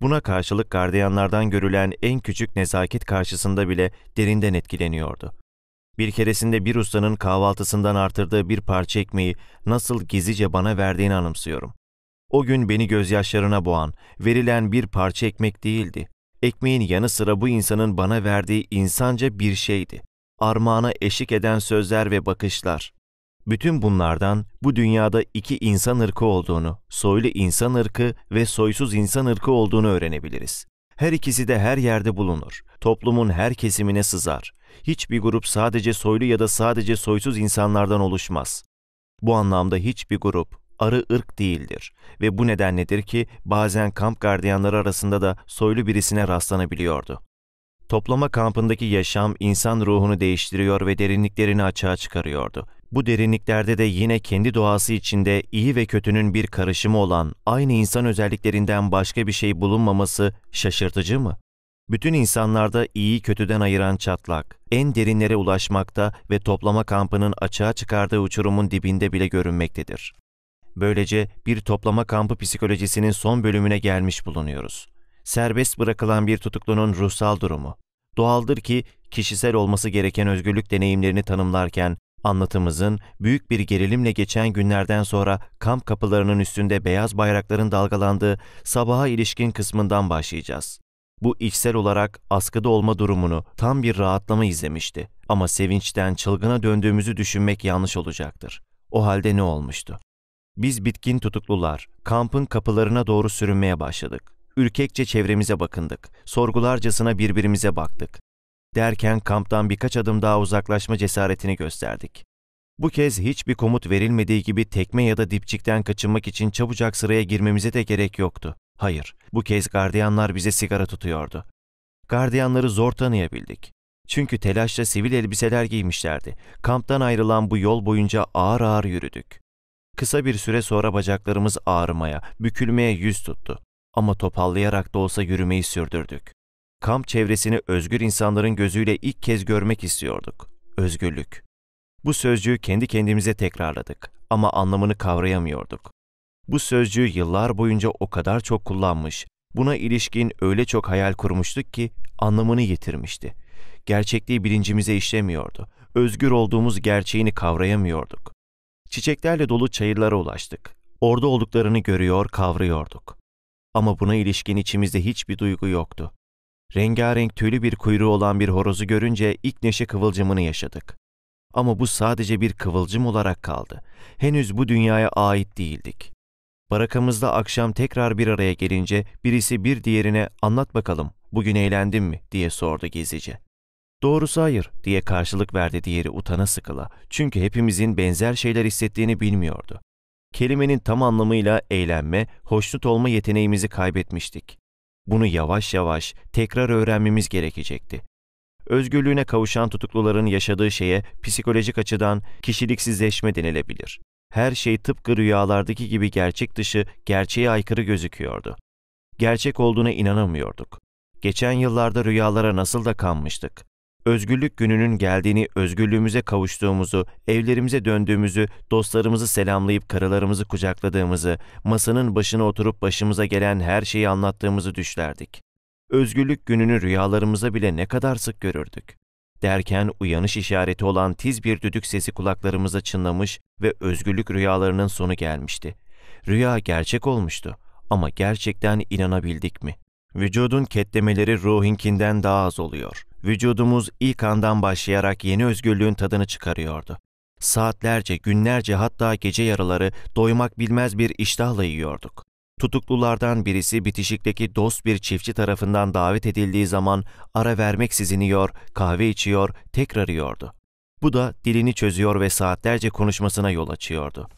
Buna karşılık gardiyanlardan görülen en küçük nezaket karşısında bile derinden etkileniyordu. Bir keresinde bir ustanın kahvaltısından artırdığı bir parça ekmeği nasıl gizlice bana verdiğini anımsıyorum. O gün beni gözyaşlarına boğan, verilen bir parça ekmek değildi. Ekmeğin yanı sıra bu insanın bana verdiği insanca bir şeydi. Armağana eşlik eden sözler ve bakışlar. Bütün bunlardan bu dünyada iki insan ırkı olduğunu, soylu insan ırkı ve soysuz insan ırkı olduğunu öğrenebiliriz. Her ikisi de her yerde bulunur. Toplumun her kesimine sızar. Hiçbir grup sadece soylu ya da sadece soysuz insanlardan oluşmaz. Bu anlamda hiçbir grup arı ırk değildir ve bu nedenledir ki bazen kamp gardiyanları arasında da soylu birisine rastlanabiliyordu. Toplama kampındaki yaşam insan ruhunu değiştiriyor ve derinliklerini açığa çıkarıyordu. Bu derinliklerde de yine kendi doğası içinde iyi ve kötünün bir karışımı olan aynı insan özelliklerinden başka bir şey bulunmaması şaşırtıcı mı? Bütün insanlarda iyi kötüden ayıran çatlak, en derinlere ulaşmakta ve toplama kampının açığa çıkardığı uçurumun dibinde bile görünmektedir. Böylece bir toplama kampı psikolojisinin son bölümüne gelmiş bulunuyoruz serbest bırakılan bir tutuklunun ruhsal durumu. Doğaldır ki kişisel olması gereken özgürlük deneyimlerini tanımlarken anlatımızın büyük bir gerilimle geçen günlerden sonra kamp kapılarının üstünde beyaz bayrakların dalgalandığı sabaha ilişkin kısmından başlayacağız. Bu içsel olarak askıda olma durumunu tam bir rahatlama izlemişti. Ama sevinçten çılgına döndüğümüzü düşünmek yanlış olacaktır. O halde ne olmuştu? Biz bitkin tutuklular, kampın kapılarına doğru sürünmeye başladık. Ürkekçe çevremize bakındık. Sorgularcasına birbirimize baktık. Derken kamptan birkaç adım daha uzaklaşma cesaretini gösterdik. Bu kez hiçbir komut verilmediği gibi tekme ya da dipçikten kaçınmak için çabucak sıraya girmemize de gerek yoktu. Hayır, bu kez gardiyanlar bize sigara tutuyordu. Gardiyanları zor tanıyabildik. Çünkü telaşla sivil elbiseler giymişlerdi. Kamptan ayrılan bu yol boyunca ağır ağır yürüdük. Kısa bir süre sonra bacaklarımız ağrımaya, bükülmeye yüz tuttu ama topallayarak da olsa yürümeyi sürdürdük. Kamp çevresini özgür insanların gözüyle ilk kez görmek istiyorduk. Özgürlük. Bu sözcüğü kendi kendimize tekrarladık ama anlamını kavrayamıyorduk. Bu sözcüğü yıllar boyunca o kadar çok kullanmış, buna ilişkin öyle çok hayal kurmuştuk ki anlamını yitirmişti. Gerçekliği bilincimize işlemiyordu. Özgür olduğumuz gerçeğini kavrayamıyorduk. Çiçeklerle dolu çayırlara ulaştık. Orada olduklarını görüyor, kavrıyorduk ama buna ilişkin içimizde hiçbir duygu yoktu. Rengarenk tüylü bir kuyruğu olan bir horozu görünce ilk neşe kıvılcımını yaşadık. Ama bu sadece bir kıvılcım olarak kaldı. Henüz bu dünyaya ait değildik. Barakamızda akşam tekrar bir araya gelince birisi bir diğerine anlat bakalım bugün eğlendin mi diye sordu gizlice. Doğrusu hayır diye karşılık verdi diğeri utana sıkıla. Çünkü hepimizin benzer şeyler hissettiğini bilmiyordu kelimenin tam anlamıyla eğlenme, hoşnut olma yeteneğimizi kaybetmiştik. Bunu yavaş yavaş tekrar öğrenmemiz gerekecekti. Özgürlüğüne kavuşan tutukluların yaşadığı şeye psikolojik açıdan kişiliksizleşme denilebilir. Her şey tıpkı rüyalardaki gibi gerçek dışı, gerçeğe aykırı gözüküyordu. Gerçek olduğuna inanamıyorduk. Geçen yıllarda rüyalara nasıl da kanmıştık özgürlük gününün geldiğini, özgürlüğümüze kavuştuğumuzu, evlerimize döndüğümüzü, dostlarımızı selamlayıp karılarımızı kucakladığımızı, masanın başına oturup başımıza gelen her şeyi anlattığımızı düşlerdik. Özgürlük gününü rüyalarımıza bile ne kadar sık görürdük. Derken uyanış işareti olan tiz bir düdük sesi kulaklarımıza çınlamış ve özgürlük rüyalarının sonu gelmişti. Rüya gerçek olmuştu ama gerçekten inanabildik mi? Vücudun ketlemeleri ruhinkinden daha az oluyor. Vücudumuz ilk andan başlayarak yeni özgürlüğün tadını çıkarıyordu. Saatlerce, günlerce hatta gece yarıları doymak bilmez bir iştahla yiyorduk. Tutuklulardan birisi bitişikteki dost bir çiftçi tarafından davet edildiği zaman ara vermeksizin yiyor, kahve içiyor, tekrar yiyordu. Bu da dilini çözüyor ve saatlerce konuşmasına yol açıyordu.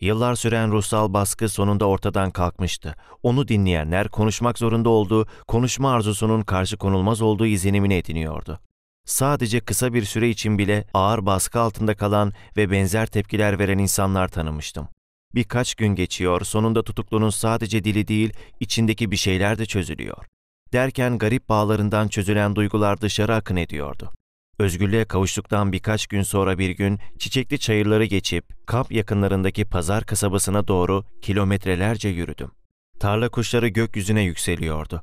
Yıllar süren ruhsal baskı sonunda ortadan kalkmıştı. Onu dinleyenler konuşmak zorunda olduğu, konuşma arzusunun karşı konulmaz olduğu izlenimini ediniyordu. Sadece kısa bir süre için bile ağır baskı altında kalan ve benzer tepkiler veren insanlar tanımıştım. Birkaç gün geçiyor, sonunda tutuklunun sadece dili değil, içindeki bir şeyler de çözülüyor. Derken garip bağlarından çözülen duygular dışarı akın ediyordu. Özgürlüğe kavuştuktan birkaç gün sonra bir gün çiçekli çayırları geçip kamp yakınlarındaki pazar kasabasına doğru kilometrelerce yürüdüm. Tarla kuşları gökyüzüne yükseliyordu.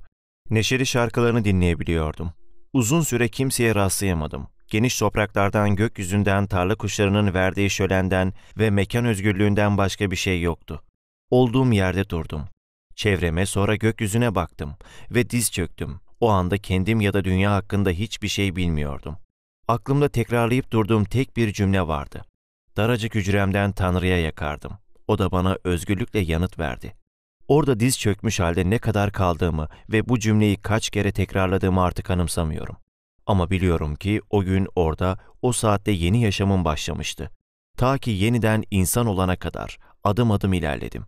Neşeli şarkılarını dinleyebiliyordum. Uzun süre kimseye rastlayamadım. Geniş topraklardan, gökyüzünden, tarla kuşlarının verdiği şölenden ve mekan özgürlüğünden başka bir şey yoktu. Olduğum yerde durdum. Çevreme sonra gökyüzüne baktım ve diz çöktüm. O anda kendim ya da dünya hakkında hiçbir şey bilmiyordum. Aklımda tekrarlayıp durduğum tek bir cümle vardı. Daracık hücremden Tanrı'ya yakardım. O da bana özgürlükle yanıt verdi. Orada diz çökmüş halde ne kadar kaldığımı ve bu cümleyi kaç kere tekrarladığımı artık anımsamıyorum. Ama biliyorum ki o gün orada, o saatte yeni yaşamım başlamıştı. Ta ki yeniden insan olana kadar adım adım ilerledim.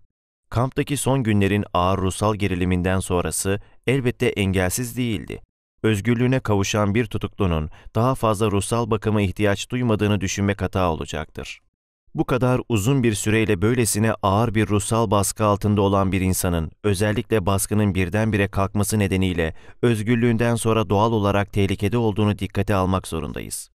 Kamptaki son günlerin ağır ruhsal geriliminden sonrası elbette engelsiz değildi özgürlüğüne kavuşan bir tutuklunun daha fazla ruhsal bakıma ihtiyaç duymadığını düşünmek hata olacaktır. Bu kadar uzun bir süreyle böylesine ağır bir ruhsal baskı altında olan bir insanın, özellikle baskının birdenbire kalkması nedeniyle özgürlüğünden sonra doğal olarak tehlikede olduğunu dikkate almak zorundayız.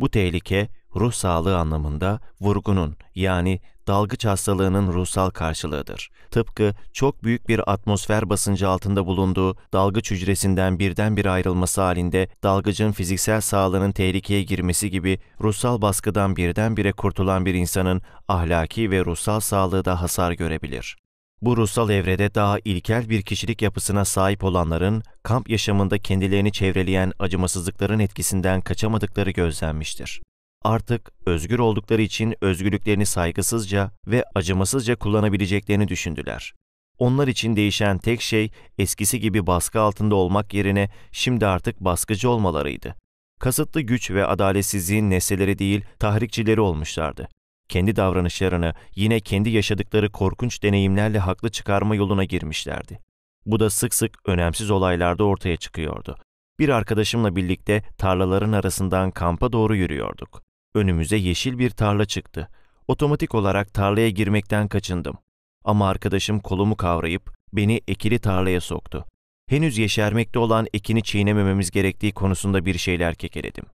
Bu tehlike, ruh sağlığı anlamında vurgunun yani dalgıç hastalığının ruhsal karşılığıdır. Tıpkı çok büyük bir atmosfer basıncı altında bulunduğu dalgıç hücresinden birdenbire ayrılması halinde dalgıcın fiziksel sağlığının tehlikeye girmesi gibi ruhsal baskıdan birdenbire kurtulan bir insanın ahlaki ve ruhsal sağlığı da hasar görebilir. Bu ruhsal evrede daha ilkel bir kişilik yapısına sahip olanların kamp yaşamında kendilerini çevreleyen acımasızlıkların etkisinden kaçamadıkları gözlenmiştir artık özgür oldukları için özgürlüklerini saygısızca ve acımasızca kullanabileceklerini düşündüler. Onlar için değişen tek şey eskisi gibi baskı altında olmak yerine şimdi artık baskıcı olmalarıydı. Kasıtlı güç ve adaletsizliğin nesneleri değil, tahrikçileri olmuşlardı. Kendi davranışlarını yine kendi yaşadıkları korkunç deneyimlerle haklı çıkarma yoluna girmişlerdi. Bu da sık sık önemsiz olaylarda ortaya çıkıyordu. Bir arkadaşımla birlikte tarlaların arasından kampa doğru yürüyorduk. Önümüze yeşil bir tarla çıktı. Otomatik olarak tarlaya girmekten kaçındım. Ama arkadaşım kolumu kavrayıp beni ekili tarlaya soktu. Henüz yeşermekte olan ekini çiğnemememiz gerektiği konusunda bir şeyler kekeledim.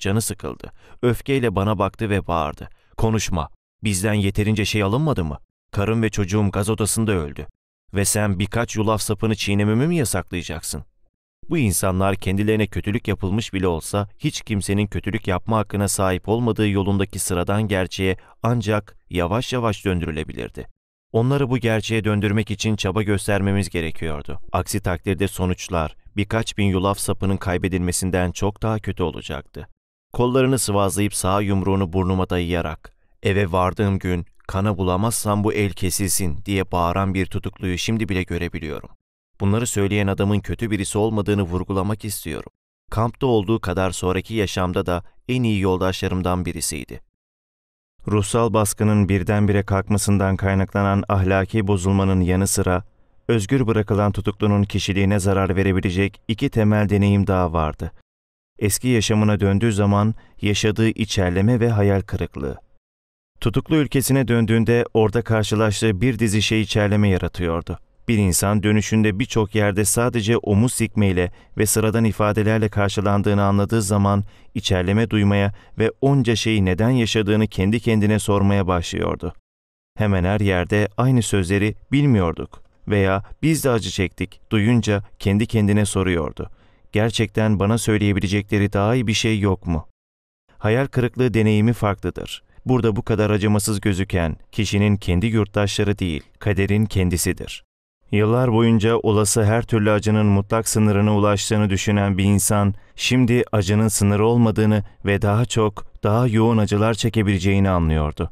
Canı sıkıldı. Öfkeyle bana baktı ve bağırdı. Konuşma. Bizden yeterince şey alınmadı mı? Karım ve çocuğum gaz odasında öldü. Ve sen birkaç yulaf sapını çiğnememi mi yasaklayacaksın? Bu insanlar kendilerine kötülük yapılmış bile olsa hiç kimsenin kötülük yapma hakkına sahip olmadığı yolundaki sıradan gerçeğe ancak yavaş yavaş döndürülebilirdi. Onları bu gerçeğe döndürmek için çaba göstermemiz gerekiyordu. Aksi takdirde sonuçlar birkaç bin yulaf sapının kaybedilmesinden çok daha kötü olacaktı. Kollarını sıvazlayıp sağ yumruğunu burnuma dayayarak eve vardığım gün kana bulamazsam bu el kesilsin diye bağıran bir tutukluyu şimdi bile görebiliyorum. Bunları söyleyen adamın kötü birisi olmadığını vurgulamak istiyorum. Kampta olduğu kadar sonraki yaşamda da en iyi yoldaşlarımdan birisiydi. Ruhsal baskının birdenbire kalkmasından kaynaklanan ahlaki bozulmanın yanı sıra özgür bırakılan tutuklunun kişiliğine zarar verebilecek iki temel deneyim daha vardı. Eski yaşamına döndüğü zaman yaşadığı içerleme ve hayal kırıklığı. Tutuklu ülkesine döndüğünde orada karşılaştığı bir dizi şey içerleme yaratıyordu. Bir insan dönüşünde birçok yerde sadece omuz sikmeyle ve sıradan ifadelerle karşılandığını anladığı zaman içerleme duymaya ve onca şeyi neden yaşadığını kendi kendine sormaya başlıyordu. Hemen her yerde aynı sözleri bilmiyorduk veya biz de acı çektik duyunca kendi kendine soruyordu. Gerçekten bana söyleyebilecekleri daha iyi bir şey yok mu? Hayal kırıklığı deneyimi farklıdır. Burada bu kadar acımasız gözüken kişinin kendi yurttaşları değil, kaderin kendisidir. Yıllar boyunca olası her türlü acının mutlak sınırına ulaştığını düşünen bir insan, şimdi acının sınırı olmadığını ve daha çok, daha yoğun acılar çekebileceğini anlıyordu.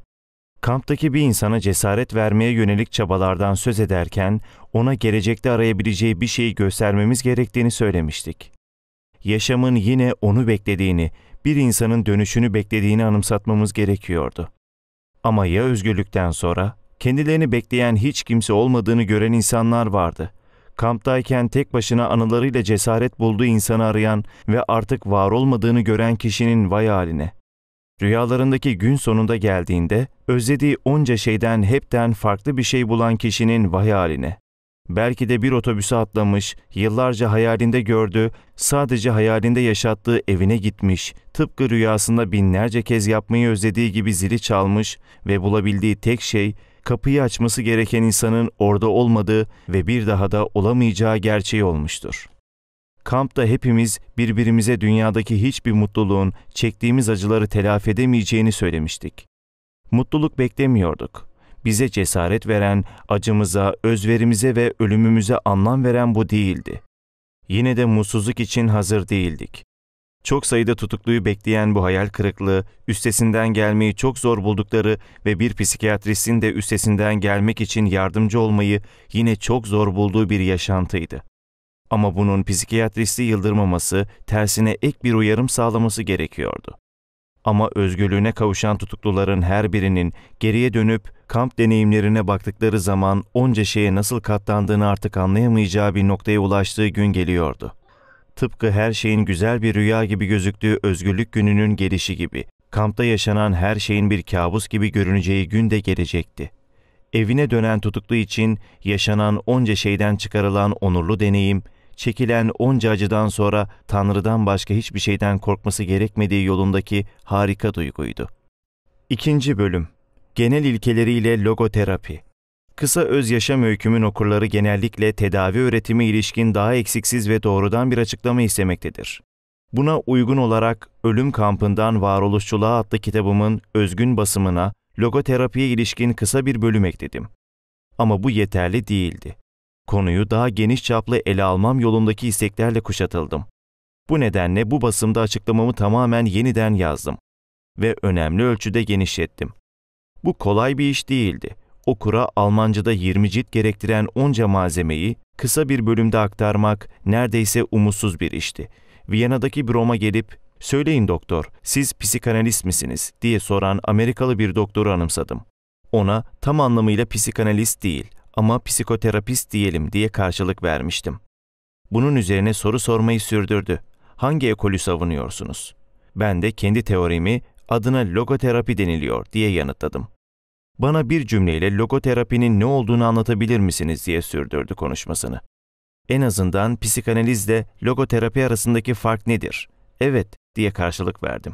Kamptaki bir insana cesaret vermeye yönelik çabalardan söz ederken, ona gelecekte arayabileceği bir şeyi göstermemiz gerektiğini söylemiştik. Yaşamın yine onu beklediğini, bir insanın dönüşünü beklediğini anımsatmamız gerekiyordu. Ama ya özgürlükten sonra? Kendilerini bekleyen hiç kimse olmadığını gören insanlar vardı. Kamptayken tek başına anılarıyla cesaret bulduğu insanı arayan ve artık var olmadığını gören kişinin vay haline. Rüyalarındaki gün sonunda geldiğinde özlediği onca şeyden hepten farklı bir şey bulan kişinin vay haline. Belki de bir otobüse atlamış, yıllarca hayalinde gördüğü, sadece hayalinde yaşattığı evine gitmiş, tıpkı rüyasında binlerce kez yapmayı özlediği gibi zili çalmış ve bulabildiği tek şey kapıyı açması gereken insanın orada olmadığı ve bir daha da olamayacağı gerçeği olmuştur. Kampta hepimiz birbirimize dünyadaki hiçbir mutluluğun çektiğimiz acıları telafi edemeyeceğini söylemiştik. Mutluluk beklemiyorduk. Bize cesaret veren, acımıza, özverimize ve ölümümüze anlam veren bu değildi. Yine de mutsuzluk için hazır değildik. Çok sayıda tutukluyu bekleyen bu hayal kırıklığı, üstesinden gelmeyi çok zor buldukları ve bir psikiyatristin de üstesinden gelmek için yardımcı olmayı yine çok zor bulduğu bir yaşantıydı. Ama bunun psikiyatristi yıldırmaması, tersine ek bir uyarım sağlaması gerekiyordu. Ama özgürlüğüne kavuşan tutukluların her birinin geriye dönüp kamp deneyimlerine baktıkları zaman onca şeye nasıl katlandığını artık anlayamayacağı bir noktaya ulaştığı gün geliyordu. Tıpkı her şeyin güzel bir rüya gibi gözüktüğü özgürlük gününün gelişi gibi, kampta yaşanan her şeyin bir kabus gibi görüneceği gün de gelecekti. Evine dönen tutuklu için yaşanan onca şeyden çıkarılan onurlu deneyim, çekilen onca acıdan sonra Tanrı'dan başka hiçbir şeyden korkması gerekmediği yolundaki harika duyguydu. İkinci bölüm Genel ilkeleriyle logoterapi Kısa öz yaşam öykümün okurları genellikle tedavi üretimi ilişkin daha eksiksiz ve doğrudan bir açıklama istemektedir. Buna uygun olarak Ölüm Kampından Varoluşçuluğa adlı kitabımın özgün basımına logoterapiye ilişkin kısa bir bölüm ekledim. Ama bu yeterli değildi. Konuyu daha geniş çaplı ele almam yolundaki isteklerle kuşatıldım. Bu nedenle bu basımda açıklamamı tamamen yeniden yazdım ve önemli ölçüde genişlettim. Bu kolay bir iş değildi okura Almanca'da 20 cilt gerektiren onca malzemeyi kısa bir bölümde aktarmak neredeyse umutsuz bir işti. Viyana'daki bir Roma gelip "Söyleyin doktor, siz psikanalist misiniz?" diye soran Amerikalı bir doktoru anımsadım. Ona tam anlamıyla psikanalist değil ama psikoterapist diyelim diye karşılık vermiştim. Bunun üzerine soru sormayı sürdürdü. Hangi ekolü savunuyorsunuz? Ben de kendi teorimi adına logoterapi deniliyor diye yanıtladım bana bir cümleyle logoterapinin ne olduğunu anlatabilir misiniz diye sürdürdü konuşmasını. En azından psikanalizle logoterapi arasındaki fark nedir? Evet diye karşılık verdim.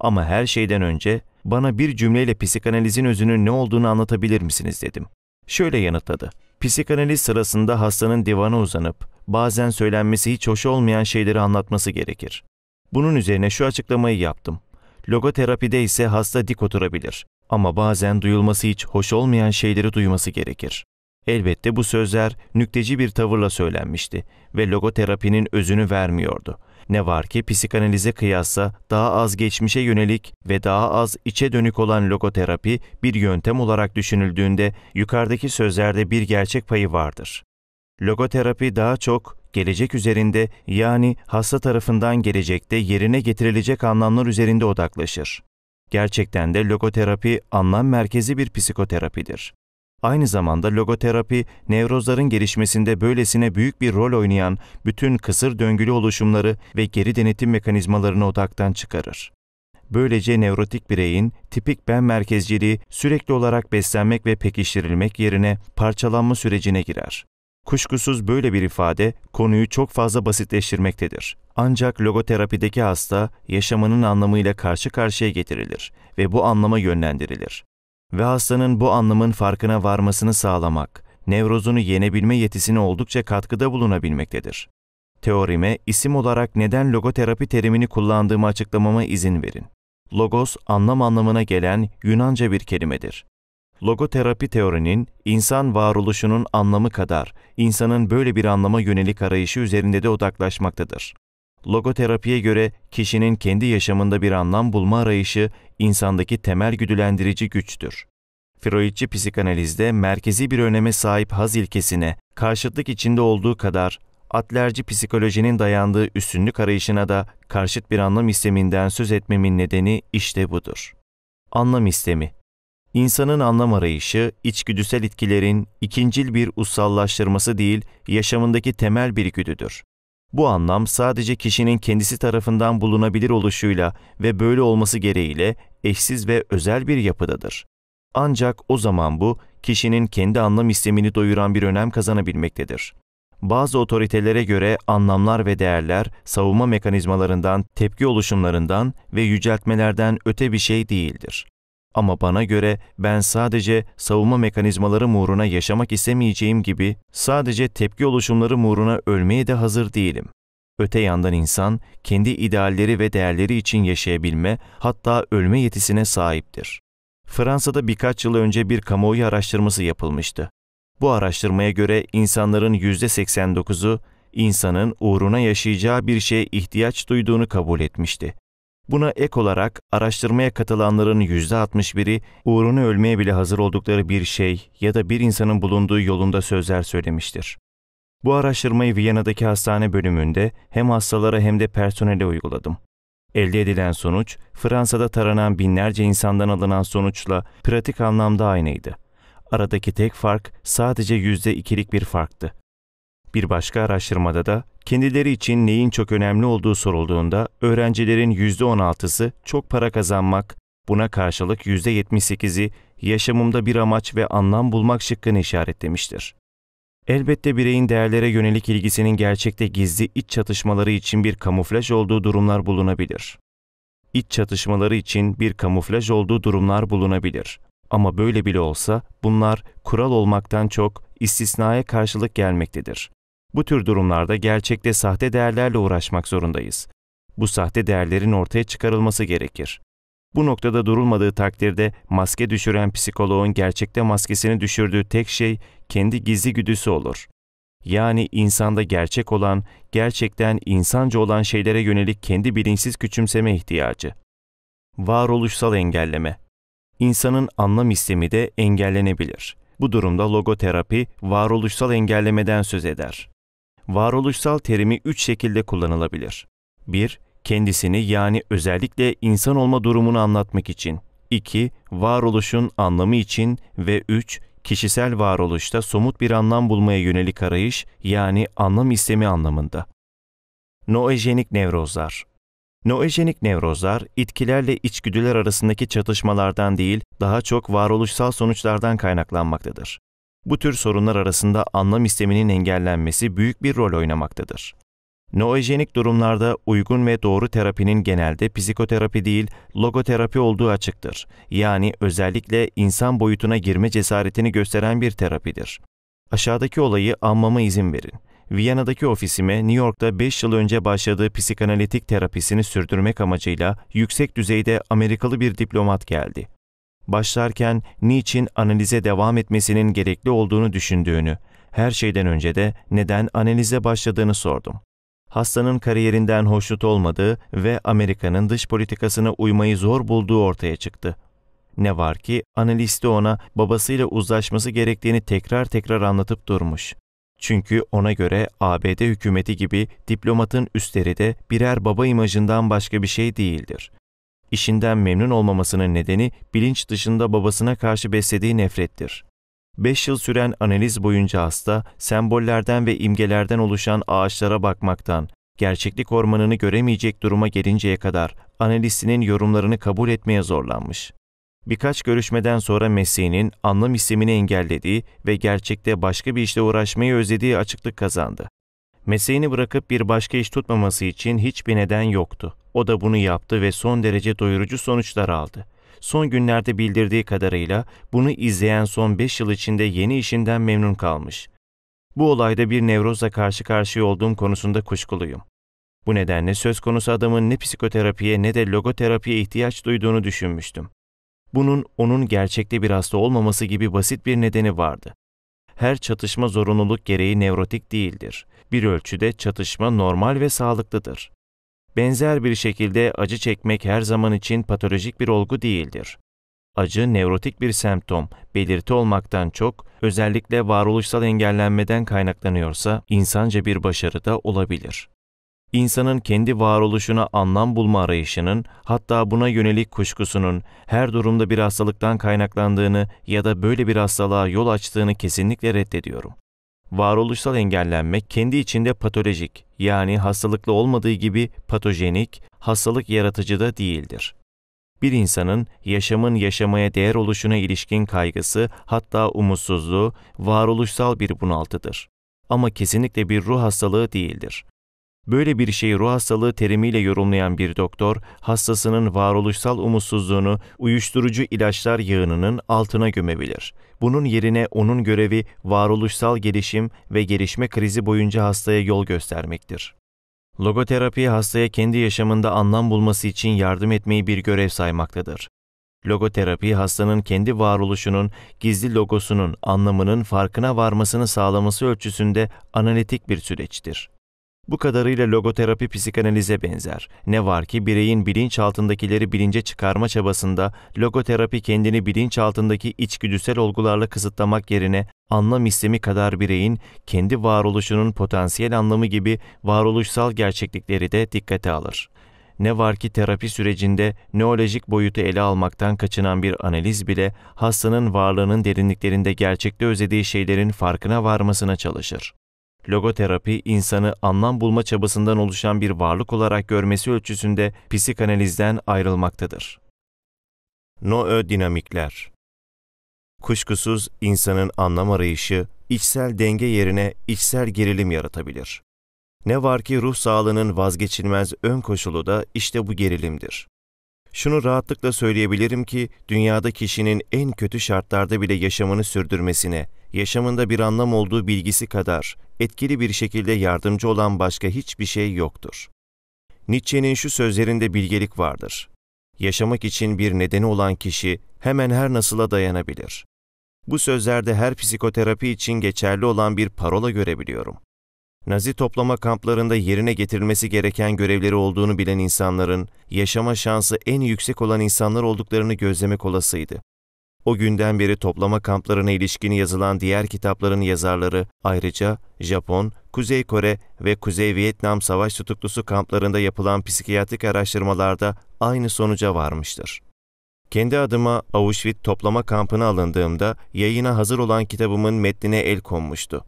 Ama her şeyden önce bana bir cümleyle psikanalizin özünün ne olduğunu anlatabilir misiniz dedim. Şöyle yanıtladı. Psikanaliz sırasında hastanın divana uzanıp bazen söylenmesi hiç hoş olmayan şeyleri anlatması gerekir. Bunun üzerine şu açıklamayı yaptım. Logoterapide ise hasta dik oturabilir. Ama bazen duyulması hiç hoş olmayan şeyleri duyması gerekir. Elbette bu sözler nükteci bir tavırla söylenmişti ve logoterapinin özünü vermiyordu. Ne var ki psikanalize kıyasla daha az geçmişe yönelik ve daha az içe dönük olan logoterapi bir yöntem olarak düşünüldüğünde yukarıdaki sözlerde bir gerçek payı vardır. Logoterapi daha çok gelecek üzerinde yani hasta tarafından gelecekte yerine getirilecek anlamlar üzerinde odaklaşır. Gerçekten de logoterapi anlam merkezi bir psikoterapidir. Aynı zamanda logoterapi, nevrozların gelişmesinde böylesine büyük bir rol oynayan bütün kısır döngülü oluşumları ve geri denetim mekanizmalarını odaktan çıkarır. Böylece nevrotik bireyin tipik ben merkezciliği sürekli olarak beslenmek ve pekiştirilmek yerine parçalanma sürecine girer. Kuşkusuz böyle bir ifade konuyu çok fazla basitleştirmektedir. Ancak logoterapideki hasta yaşamının anlamıyla karşı karşıya getirilir ve bu anlama yönlendirilir. Ve hastanın bu anlamın farkına varmasını sağlamak, nevrozunu yenebilme yetisine oldukça katkıda bulunabilmektedir. Teorime isim olarak neden logoterapi terimini kullandığımı açıklamama izin verin. Logos anlam anlamına gelen Yunanca bir kelimedir. Logoterapi teorinin insan varoluşunun anlamı kadar insanın böyle bir anlama yönelik arayışı üzerinde de odaklaşmaktadır. Logoterapiye göre kişinin kendi yaşamında bir anlam bulma arayışı insandaki temel güdülendirici güçtür. Freudçi psikanalizde merkezi bir öneme sahip haz ilkesine, karşıtlık içinde olduğu kadar Adlerci psikolojinin dayandığı üstünlük arayışına da karşıt bir anlam isteminden söz etmemin nedeni işte budur. Anlam istemi İnsanın anlam arayışı, içgüdüsel etkilerin ikincil bir ussallaştırması değil, yaşamındaki temel bir güdüdür. Bu anlam sadece kişinin kendisi tarafından bulunabilir oluşuyla ve böyle olması gereğiyle eşsiz ve özel bir yapıdadır. Ancak o zaman bu, kişinin kendi anlam istemini doyuran bir önem kazanabilmektedir. Bazı otoritelere göre anlamlar ve değerler savunma mekanizmalarından, tepki oluşumlarından ve yüceltmelerden öte bir şey değildir. Ama bana göre ben sadece savunma mekanizmaları uğruna yaşamak istemeyeceğim gibi sadece tepki oluşumları uğruna ölmeye de hazır değilim. Öte yandan insan kendi idealleri ve değerleri için yaşayabilme hatta ölme yetisine sahiptir. Fransa'da birkaç yıl önce bir kamuoyu araştırması yapılmıştı. Bu araştırmaya göre insanların %89'u insanın uğruna yaşayacağı bir şeye ihtiyaç duyduğunu kabul etmişti. Buna ek olarak araştırmaya katılanların %61'i uğruna ölmeye bile hazır oldukları bir şey ya da bir insanın bulunduğu yolunda sözler söylemiştir. Bu araştırmayı Viyana'daki hastane bölümünde hem hastalara hem de personele uyguladım. Elde edilen sonuç, Fransa'da taranan binlerce insandan alınan sonuçla pratik anlamda aynıydı. Aradaki tek fark sadece yüzde ikilik bir farktı. Bir başka araştırmada da kendileri için neyin çok önemli olduğu sorulduğunda öğrencilerin %16'sı çok para kazanmak, buna karşılık %78'i yaşamımda bir amaç ve anlam bulmak şıkkını işaretlemiştir. Elbette bireyin değerlere yönelik ilgisinin gerçekte gizli iç çatışmaları için bir kamuflaj olduğu durumlar bulunabilir. İç çatışmaları için bir kamuflaj olduğu durumlar bulunabilir. Ama böyle bile olsa bunlar kural olmaktan çok istisnaya karşılık gelmektedir. Bu tür durumlarda gerçekte sahte değerlerle uğraşmak zorundayız. Bu sahte değerlerin ortaya çıkarılması gerekir. Bu noktada durulmadığı takdirde maske düşüren psikoloğun gerçekte maskesini düşürdüğü tek şey kendi gizli güdüsü olur. Yani insanda gerçek olan, gerçekten insanca olan şeylere yönelik kendi bilinçsiz küçümseme ihtiyacı. Varoluşsal engelleme. İnsanın anlam istemi de engellenebilir. Bu durumda logoterapi varoluşsal engellemeden söz eder varoluşsal terimi üç şekilde kullanılabilir. 1. Kendisini yani özellikle insan olma durumunu anlatmak için. 2. Varoluşun anlamı için ve 3. Kişisel varoluşta somut bir anlam bulmaya yönelik arayış yani anlam istemi anlamında. Noejenik nevrozlar Noejenik nevrozlar, itkilerle içgüdüler arasındaki çatışmalardan değil, daha çok varoluşsal sonuçlardan kaynaklanmaktadır. Bu tür sorunlar arasında anlam isteminin engellenmesi büyük bir rol oynamaktadır. Noojenik durumlarda uygun ve doğru terapinin genelde psikoterapi değil, logoterapi olduğu açıktır. Yani özellikle insan boyutuna girme cesaretini gösteren bir terapidir. Aşağıdaki olayı anmama izin verin. Viyana'daki ofisime New York'ta 5 yıl önce başladığı psikanalitik terapisini sürdürmek amacıyla yüksek düzeyde Amerikalı bir diplomat geldi başlarken niçin analize devam etmesinin gerekli olduğunu düşündüğünü, her şeyden önce de neden analize başladığını sordum. Hastanın kariyerinden hoşnut olmadığı ve Amerika'nın dış politikasına uymayı zor bulduğu ortaya çıktı. Ne var ki analisti ona babasıyla uzlaşması gerektiğini tekrar tekrar anlatıp durmuş. Çünkü ona göre ABD hükümeti gibi diplomatın üstleri de birer baba imajından başka bir şey değildir. İşinden memnun olmamasının nedeni bilinç dışında babasına karşı beslediği nefrettir. 5 yıl süren analiz boyunca hasta, sembollerden ve imgelerden oluşan ağaçlara bakmaktan, gerçeklik ormanını göremeyecek duruma gelinceye kadar analistinin yorumlarını kabul etmeye zorlanmış. Birkaç görüşmeden sonra mesleğinin anlam istemini engellediği ve gerçekte başka bir işle uğraşmayı özlediği açıklık kazandı. Mesleğini bırakıp bir başka iş tutmaması için hiçbir neden yoktu. O da bunu yaptı ve son derece doyurucu sonuçlar aldı. Son günlerde bildirdiği kadarıyla bunu izleyen son 5 yıl içinde yeni işinden memnun kalmış. Bu olayda bir nevrozla karşı karşıya olduğum konusunda kuşkuluyum. Bu nedenle söz konusu adamın ne psikoterapiye ne de logoterapiye ihtiyaç duyduğunu düşünmüştüm. Bunun onun gerçekte bir hasta olmaması gibi basit bir nedeni vardı. Her çatışma zorunluluk gereği nevrotik değildir bir ölçüde çatışma normal ve sağlıklıdır. Benzer bir şekilde acı çekmek her zaman için patolojik bir olgu değildir. Acı nevrotik bir semptom, belirti olmaktan çok, özellikle varoluşsal engellenmeden kaynaklanıyorsa insanca bir başarı da olabilir. İnsanın kendi varoluşuna anlam bulma arayışının, hatta buna yönelik kuşkusunun her durumda bir hastalıktan kaynaklandığını ya da böyle bir hastalığa yol açtığını kesinlikle reddediyorum varoluşsal engellenme kendi içinde patolojik yani hastalıklı olmadığı gibi patojenik, hastalık yaratıcı da değildir. Bir insanın yaşamın yaşamaya değer oluşuna ilişkin kaygısı hatta umutsuzluğu varoluşsal bir bunaltıdır. Ama kesinlikle bir ruh hastalığı değildir. Böyle bir şeyi ruh hastalığı terimiyle yorumlayan bir doktor, hastasının varoluşsal umutsuzluğunu uyuşturucu ilaçlar yığınının altına gömebilir. Bunun yerine onun görevi varoluşsal gelişim ve gelişme krizi boyunca hastaya yol göstermektir. Logoterapi hastaya kendi yaşamında anlam bulması için yardım etmeyi bir görev saymaktadır. Logoterapi hastanın kendi varoluşunun, gizli logosunun, anlamının farkına varmasını sağlaması ölçüsünde analitik bir süreçtir. Bu kadarıyla logoterapi psikanalize benzer. Ne var ki bireyin bilinç altındakileri bilince çıkarma çabasında logoterapi kendini bilinç altındaki içgüdüsel olgularla kısıtlamak yerine anlam istemi kadar bireyin kendi varoluşunun potansiyel anlamı gibi varoluşsal gerçeklikleri de dikkate alır. Ne var ki terapi sürecinde neolojik boyutu ele almaktan kaçınan bir analiz bile hastanın varlığının derinliklerinde gerçekte özlediği şeylerin farkına varmasına çalışır. Logoterapi, insanı anlam bulma çabasından oluşan bir varlık olarak görmesi ölçüsünde psikanalizden ayrılmaktadır. Noö dinamikler. Kuşkusuz insanın anlam arayışı, içsel denge yerine içsel gerilim yaratabilir. Ne var ki ruh sağlığının vazgeçilmez ön koşulu da işte bu gerilimdir. Şunu rahatlıkla söyleyebilirim ki dünyada kişinin en kötü şartlarda bile yaşamını sürdürmesine, yaşamında bir anlam olduğu bilgisi kadar etkili bir şekilde yardımcı olan başka hiçbir şey yoktur. Nietzsche'nin şu sözlerinde bilgelik vardır. Yaşamak için bir nedeni olan kişi hemen her nasıla dayanabilir. Bu sözlerde her psikoterapi için geçerli olan bir parola görebiliyorum. Nazi toplama kamplarında yerine getirilmesi gereken görevleri olduğunu bilen insanların yaşama şansı en yüksek olan insanlar olduklarını gözlemek olasıydı. O günden beri toplama kamplarına ilişkin yazılan diğer kitapların yazarları ayrıca Japon, Kuzey Kore ve Kuzey Vietnam savaş tutuklusu kamplarında yapılan psikiyatrik araştırmalarda aynı sonuca varmıştır. Kendi adıma Auschwitz toplama kampına alındığımda yayına hazır olan kitabımın metnine el konmuştu.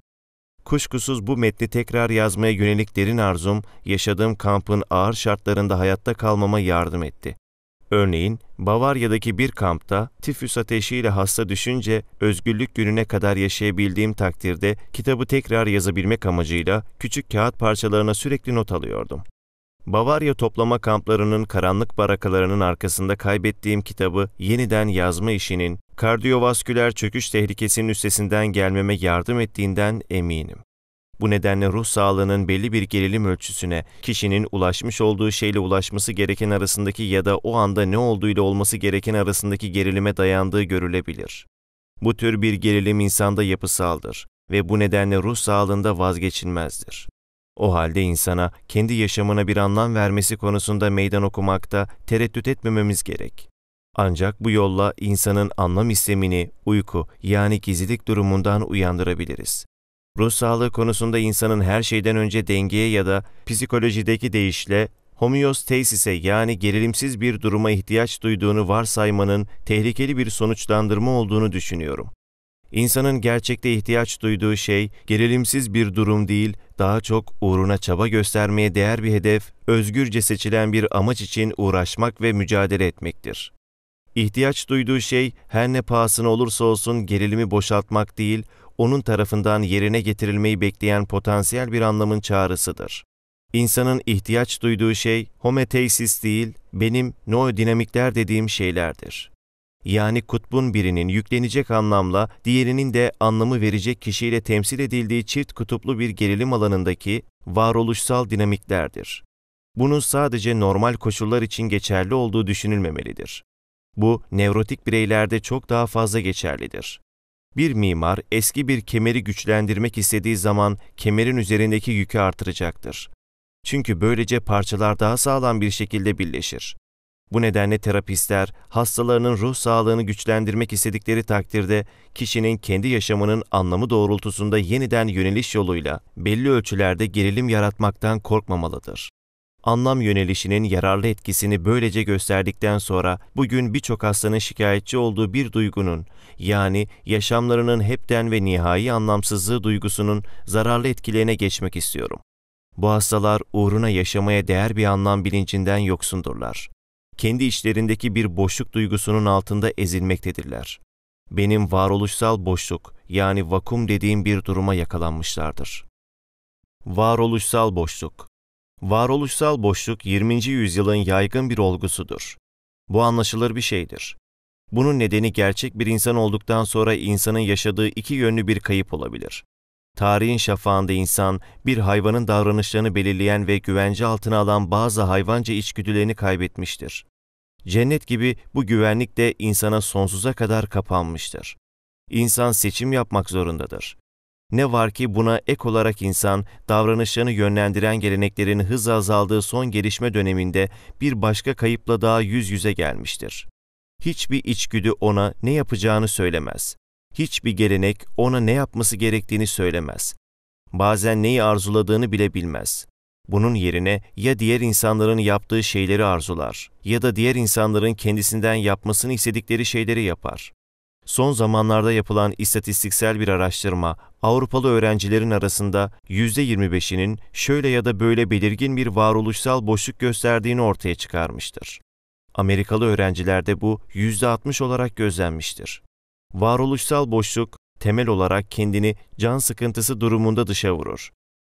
Kuşkusuz bu metni tekrar yazmaya yönelik derin arzum, yaşadığım kampın ağır şartlarında hayatta kalmama yardım etti. Örneğin Bavarya'daki bir kampta tifüs ateşiyle hasta düşünce özgürlük gününe kadar yaşayabildiğim takdirde kitabı tekrar yazabilmek amacıyla küçük kağıt parçalarına sürekli not alıyordum. Bavarya toplama kamplarının karanlık barakalarının arkasında kaybettiğim kitabı yeniden yazma işinin kardiyovasküler çöküş tehlikesinin üstesinden gelmeme yardım ettiğinden eminim. Bu nedenle ruh sağlığının belli bir gerilim ölçüsüne, kişinin ulaşmış olduğu şeyle ulaşması gereken arasındaki ya da o anda ne olduğuyla olması gereken arasındaki gerilime dayandığı görülebilir. Bu tür bir gerilim insanda yapısaldır ve bu nedenle ruh sağlığında vazgeçilmezdir. O halde insana kendi yaşamına bir anlam vermesi konusunda meydan okumakta tereddüt etmememiz gerek. Ancak bu yolla insanın anlam istemini uyku yani gizlilik durumundan uyandırabiliriz. Ruh sağlığı konusunda insanın her şeyden önce dengeye ya da psikolojideki değişle homeostesise yani gerilimsiz bir duruma ihtiyaç duyduğunu varsaymanın tehlikeli bir sonuçlandırma olduğunu düşünüyorum. İnsanın gerçekte ihtiyaç duyduğu şey gerilimsiz bir durum değil, daha çok uğruna çaba göstermeye değer bir hedef, özgürce seçilen bir amaç için uğraşmak ve mücadele etmektir. İhtiyaç duyduğu şey her ne pahasına olursa olsun gerilimi boşaltmak değil, onun tarafından yerine getirilmeyi bekleyen potansiyel bir anlamın çağrısıdır. İnsanın ihtiyaç duyduğu şey hometesis değil, benim noodinamikler dediğim şeylerdir. Yani kutbun birinin yüklenecek anlamla diğerinin de anlamı verecek kişiyle temsil edildiği çift kutuplu bir gerilim alanındaki varoluşsal dinamiklerdir. Bunun sadece normal koşullar için geçerli olduğu düşünülmemelidir. Bu, nevrotik bireylerde çok daha fazla geçerlidir. Bir mimar eski bir kemeri güçlendirmek istediği zaman kemerin üzerindeki yükü artıracaktır. Çünkü böylece parçalar daha sağlam bir şekilde birleşir. Bu nedenle terapistler hastalarının ruh sağlığını güçlendirmek istedikleri takdirde kişinin kendi yaşamının anlamı doğrultusunda yeniden yöneliş yoluyla belli ölçülerde gerilim yaratmaktan korkmamalıdır. Anlam yönelişinin yararlı etkisini böylece gösterdikten sonra bugün birçok hastanın şikayetçi olduğu bir duygunun yani yaşamlarının hepten ve nihai anlamsızlığı duygusunun zararlı etkilerine geçmek istiyorum. Bu hastalar uğruna yaşamaya değer bir anlam bilincinden yoksundurlar. Kendi işlerindeki bir boşluk duygusunun altında ezilmektedirler. Benim varoluşsal boşluk yani vakum dediğim bir duruma yakalanmışlardır. Varoluşsal boşluk Varoluşsal boşluk 20. yüzyılın yaygın bir olgusudur. Bu anlaşılır bir şeydir. Bunun nedeni gerçek bir insan olduktan sonra insanın yaşadığı iki yönlü bir kayıp olabilir. Tarihin şafağında insan, bir hayvanın davranışlarını belirleyen ve güvence altına alan bazı hayvanca içgüdülerini kaybetmiştir. Cennet gibi bu güvenlik de insana sonsuza kadar kapanmıştır. İnsan seçim yapmak zorundadır. Ne var ki buna ek olarak insan, davranışlarını yönlendiren geleneklerin hız azaldığı son gelişme döneminde bir başka kayıpla daha yüz yüze gelmiştir. Hiçbir içgüdü ona ne yapacağını söylemez. Hiçbir gelenek ona ne yapması gerektiğini söylemez. Bazen neyi arzuladığını bile bilmez. Bunun yerine ya diğer insanların yaptığı şeyleri arzular ya da diğer insanların kendisinden yapmasını istedikleri şeyleri yapar. Son zamanlarda yapılan istatistiksel bir araştırma, Avrupalı öğrencilerin arasında %25'inin şöyle ya da böyle belirgin bir varoluşsal boşluk gösterdiğini ortaya çıkarmıştır. Amerikalı öğrencilerde bu %60 olarak gözlenmiştir. Varoluşsal boşluk, temel olarak kendini can sıkıntısı durumunda dışa vurur.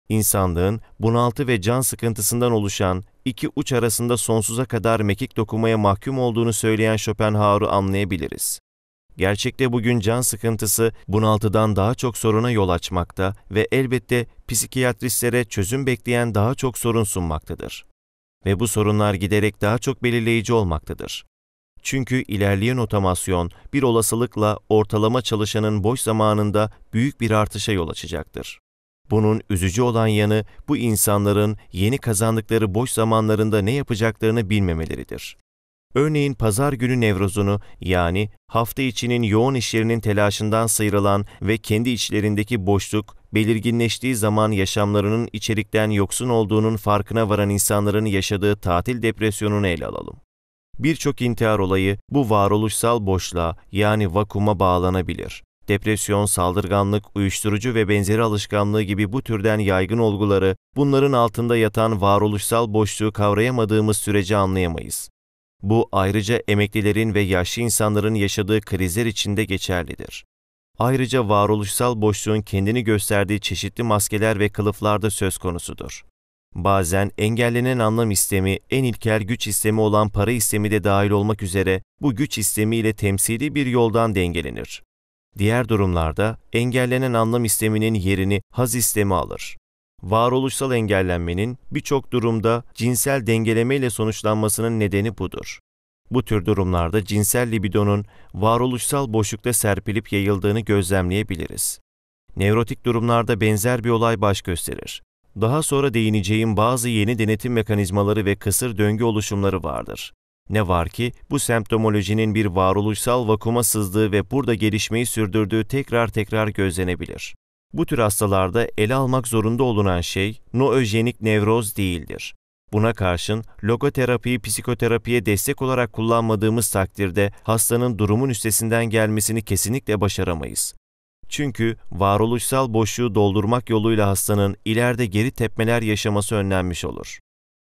İnsanlığın bunaltı ve can sıkıntısından oluşan iki uç arasında sonsuza kadar mekik dokumaya mahkum olduğunu söyleyen Schopenhauer'u anlayabiliriz. Gerçekte bugün can sıkıntısı bunaltıdan daha çok soruna yol açmakta ve elbette psikiyatristlere çözüm bekleyen daha çok sorun sunmaktadır. Ve bu sorunlar giderek daha çok belirleyici olmaktadır. Çünkü ilerleyen otomasyon bir olasılıkla ortalama çalışanın boş zamanında büyük bir artışa yol açacaktır. Bunun üzücü olan yanı bu insanların yeni kazandıkları boş zamanlarında ne yapacaklarını bilmemeleridir. Örneğin pazar günü nevrozunu yani hafta içinin yoğun işlerinin telaşından sıyrılan ve kendi içlerindeki boşluk belirginleştiği zaman yaşamlarının içerikten yoksun olduğunun farkına varan insanların yaşadığı tatil depresyonunu ele alalım. Birçok intihar olayı bu varoluşsal boşluğa yani vakuma bağlanabilir. Depresyon, saldırganlık, uyuşturucu ve benzeri alışkanlığı gibi bu türden yaygın olguları, bunların altında yatan varoluşsal boşluğu kavrayamadığımız sürece anlayamayız. Bu ayrıca emeklilerin ve yaşlı insanların yaşadığı krizler içinde geçerlidir. Ayrıca varoluşsal boşluğun kendini gösterdiği çeşitli maskeler ve kılıflar söz konusudur. Bazen engellenen anlam istemi, en ilkel güç istemi olan para istemi de dahil olmak üzere bu güç istemiyle temsili bir yoldan dengelenir. Diğer durumlarda engellenen anlam isteminin yerini haz istemi alır varoluşsal engellenmenin birçok durumda cinsel dengeleme ile sonuçlanmasının nedeni budur. Bu tür durumlarda cinsel libidonun varoluşsal boşlukta serpilip yayıldığını gözlemleyebiliriz. Nevrotik durumlarda benzer bir olay baş gösterir. Daha sonra değineceğim bazı yeni denetim mekanizmaları ve kısır döngü oluşumları vardır. Ne var ki bu semptomolojinin bir varoluşsal vakuma sızdığı ve burada gelişmeyi sürdürdüğü tekrar tekrar gözlenebilir. Bu tür hastalarda ele almak zorunda olunan şey noojenik nevroz değildir. Buna karşın logoterapiyi psikoterapiye destek olarak kullanmadığımız takdirde hastanın durumun üstesinden gelmesini kesinlikle başaramayız. Çünkü varoluşsal boşluğu doldurmak yoluyla hastanın ileride geri tepmeler yaşaması önlenmiş olur.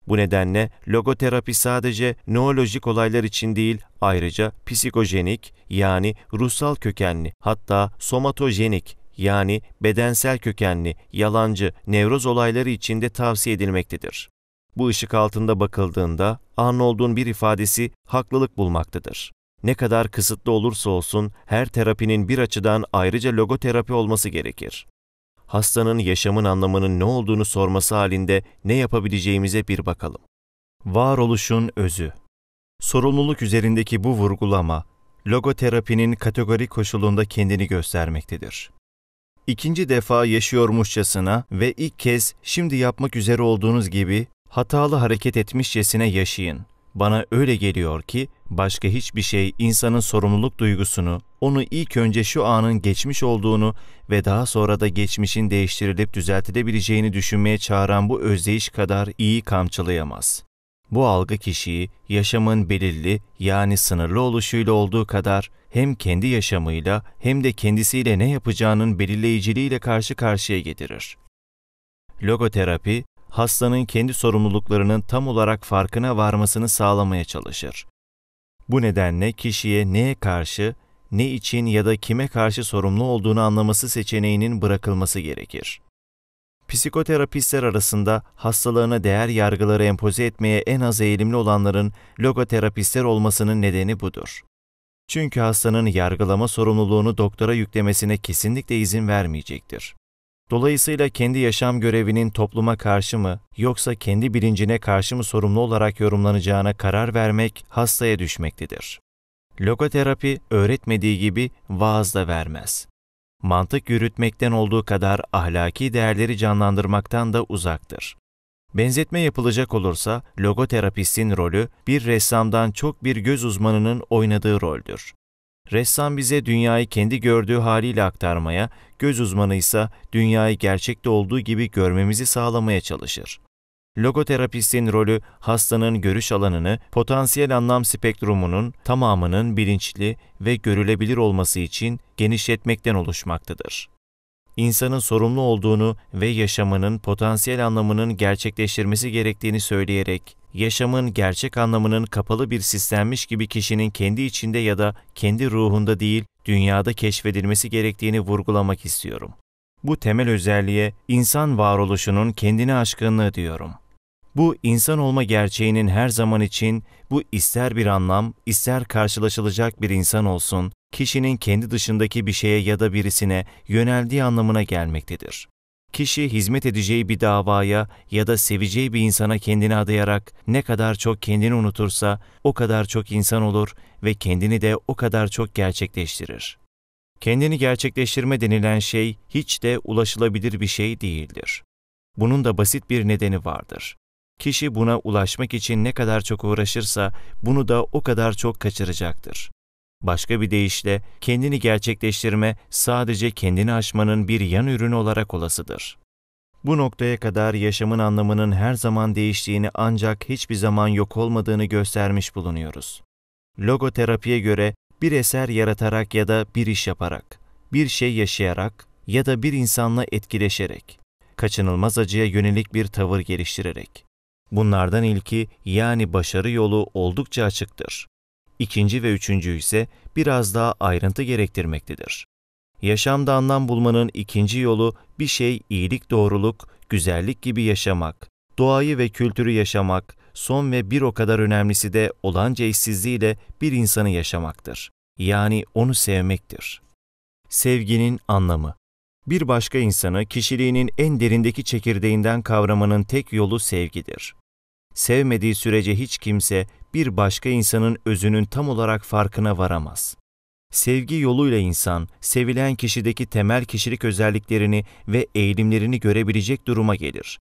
Bu nedenle logoterapi sadece neolojik olaylar için değil, ayrıca psikojenik yani ruhsal kökenli hatta somatojenik yani bedensel kökenli, yalancı, nevroz olayları içinde tavsiye edilmektedir. Bu ışık altında bakıldığında Arnold'un bir ifadesi haklılık bulmaktadır. Ne kadar kısıtlı olursa olsun her terapinin bir açıdan ayrıca logoterapi olması gerekir. Hastanın yaşamın anlamının ne olduğunu sorması halinde ne yapabileceğimize bir bakalım. Varoluşun özü Sorumluluk üzerindeki bu vurgulama, logoterapinin kategori koşulunda kendini göstermektedir ikinci defa yaşıyormuşçasına ve ilk kez şimdi yapmak üzere olduğunuz gibi hatalı hareket etmişçesine yaşayın. Bana öyle geliyor ki başka hiçbir şey insanın sorumluluk duygusunu, onu ilk önce şu anın geçmiş olduğunu ve daha sonra da geçmişin değiştirilip düzeltilebileceğini düşünmeye çağıran bu özdeyiş kadar iyi kamçılayamaz. Bu algı kişiyi yaşamın belirli yani sınırlı oluşuyla olduğu kadar hem kendi yaşamıyla hem de kendisiyle ne yapacağının belirleyiciliğiyle karşı karşıya getirir. Logoterapi, hastanın kendi sorumluluklarının tam olarak farkına varmasını sağlamaya çalışır. Bu nedenle kişiye neye karşı, ne için ya da kime karşı sorumlu olduğunu anlaması seçeneğinin bırakılması gerekir. Psikoterapistler arasında hastalarına değer yargıları empoze etmeye en az eğilimli olanların logoterapistler olmasının nedeni budur. Çünkü hastanın yargılama sorumluluğunu doktora yüklemesine kesinlikle izin vermeyecektir. Dolayısıyla kendi yaşam görevinin topluma karşı mı yoksa kendi bilincine karşı mı sorumlu olarak yorumlanacağına karar vermek hastaya düşmektedir. Logoterapi öğretmediği gibi vaaz da vermez mantık yürütmekten olduğu kadar ahlaki değerleri canlandırmaktan da uzaktır. Benzetme yapılacak olursa logoterapistin rolü bir ressamdan çok bir göz uzmanının oynadığı roldür. Ressam bize dünyayı kendi gördüğü haliyle aktarmaya, göz uzmanı ise dünyayı gerçekte olduğu gibi görmemizi sağlamaya çalışır. Logoterapistin rolü hastanın görüş alanını potansiyel anlam spektrumunun tamamının bilinçli ve görülebilir olması için genişletmekten oluşmaktadır. İnsanın sorumlu olduğunu ve yaşamının potansiyel anlamının gerçekleştirmesi gerektiğini söyleyerek, yaşamın gerçek anlamının kapalı bir sistemmiş gibi kişinin kendi içinde ya da kendi ruhunda değil, dünyada keşfedilmesi gerektiğini vurgulamak istiyorum. Bu temel özelliğe insan varoluşunun kendine aşkınlığı diyorum. Bu insan olma gerçeğinin her zaman için bu ister bir anlam, ister karşılaşılacak bir insan olsun, kişinin kendi dışındaki bir şeye ya da birisine yöneldiği anlamına gelmektedir. Kişi hizmet edeceği bir davaya ya da seveceği bir insana kendini adayarak ne kadar çok kendini unutursa o kadar çok insan olur ve kendini de o kadar çok gerçekleştirir. Kendini gerçekleştirme denilen şey hiç de ulaşılabilir bir şey değildir. Bunun da basit bir nedeni vardır. Kişi buna ulaşmak için ne kadar çok uğraşırsa bunu da o kadar çok kaçıracaktır. Başka bir deyişle kendini gerçekleştirme sadece kendini aşmanın bir yan ürünü olarak olasıdır. Bu noktaya kadar yaşamın anlamının her zaman değiştiğini ancak hiçbir zaman yok olmadığını göstermiş bulunuyoruz. Logoterapiye göre bir eser yaratarak ya da bir iş yaparak, bir şey yaşayarak ya da bir insanla etkileşerek, kaçınılmaz acıya yönelik bir tavır geliştirerek, Bunlardan ilki yani başarı yolu oldukça açıktır. İkinci ve üçüncü ise biraz daha ayrıntı gerektirmektedir. Yaşamda anlam bulmanın ikinci yolu bir şey iyilik, doğruluk, güzellik gibi yaşamak, doğayı ve kültürü yaşamak, son ve bir o kadar önemlisi de olanca işsizliğiyle bir insanı yaşamaktır. Yani onu sevmektir. Sevginin anlamı bir başka insanı kişiliğinin en derindeki çekirdeğinden kavramanın tek yolu sevgidir. Sevmediği sürece hiç kimse bir başka insanın özünün tam olarak farkına varamaz. Sevgi yoluyla insan, sevilen kişideki temel kişilik özelliklerini ve eğilimlerini görebilecek duruma gelir.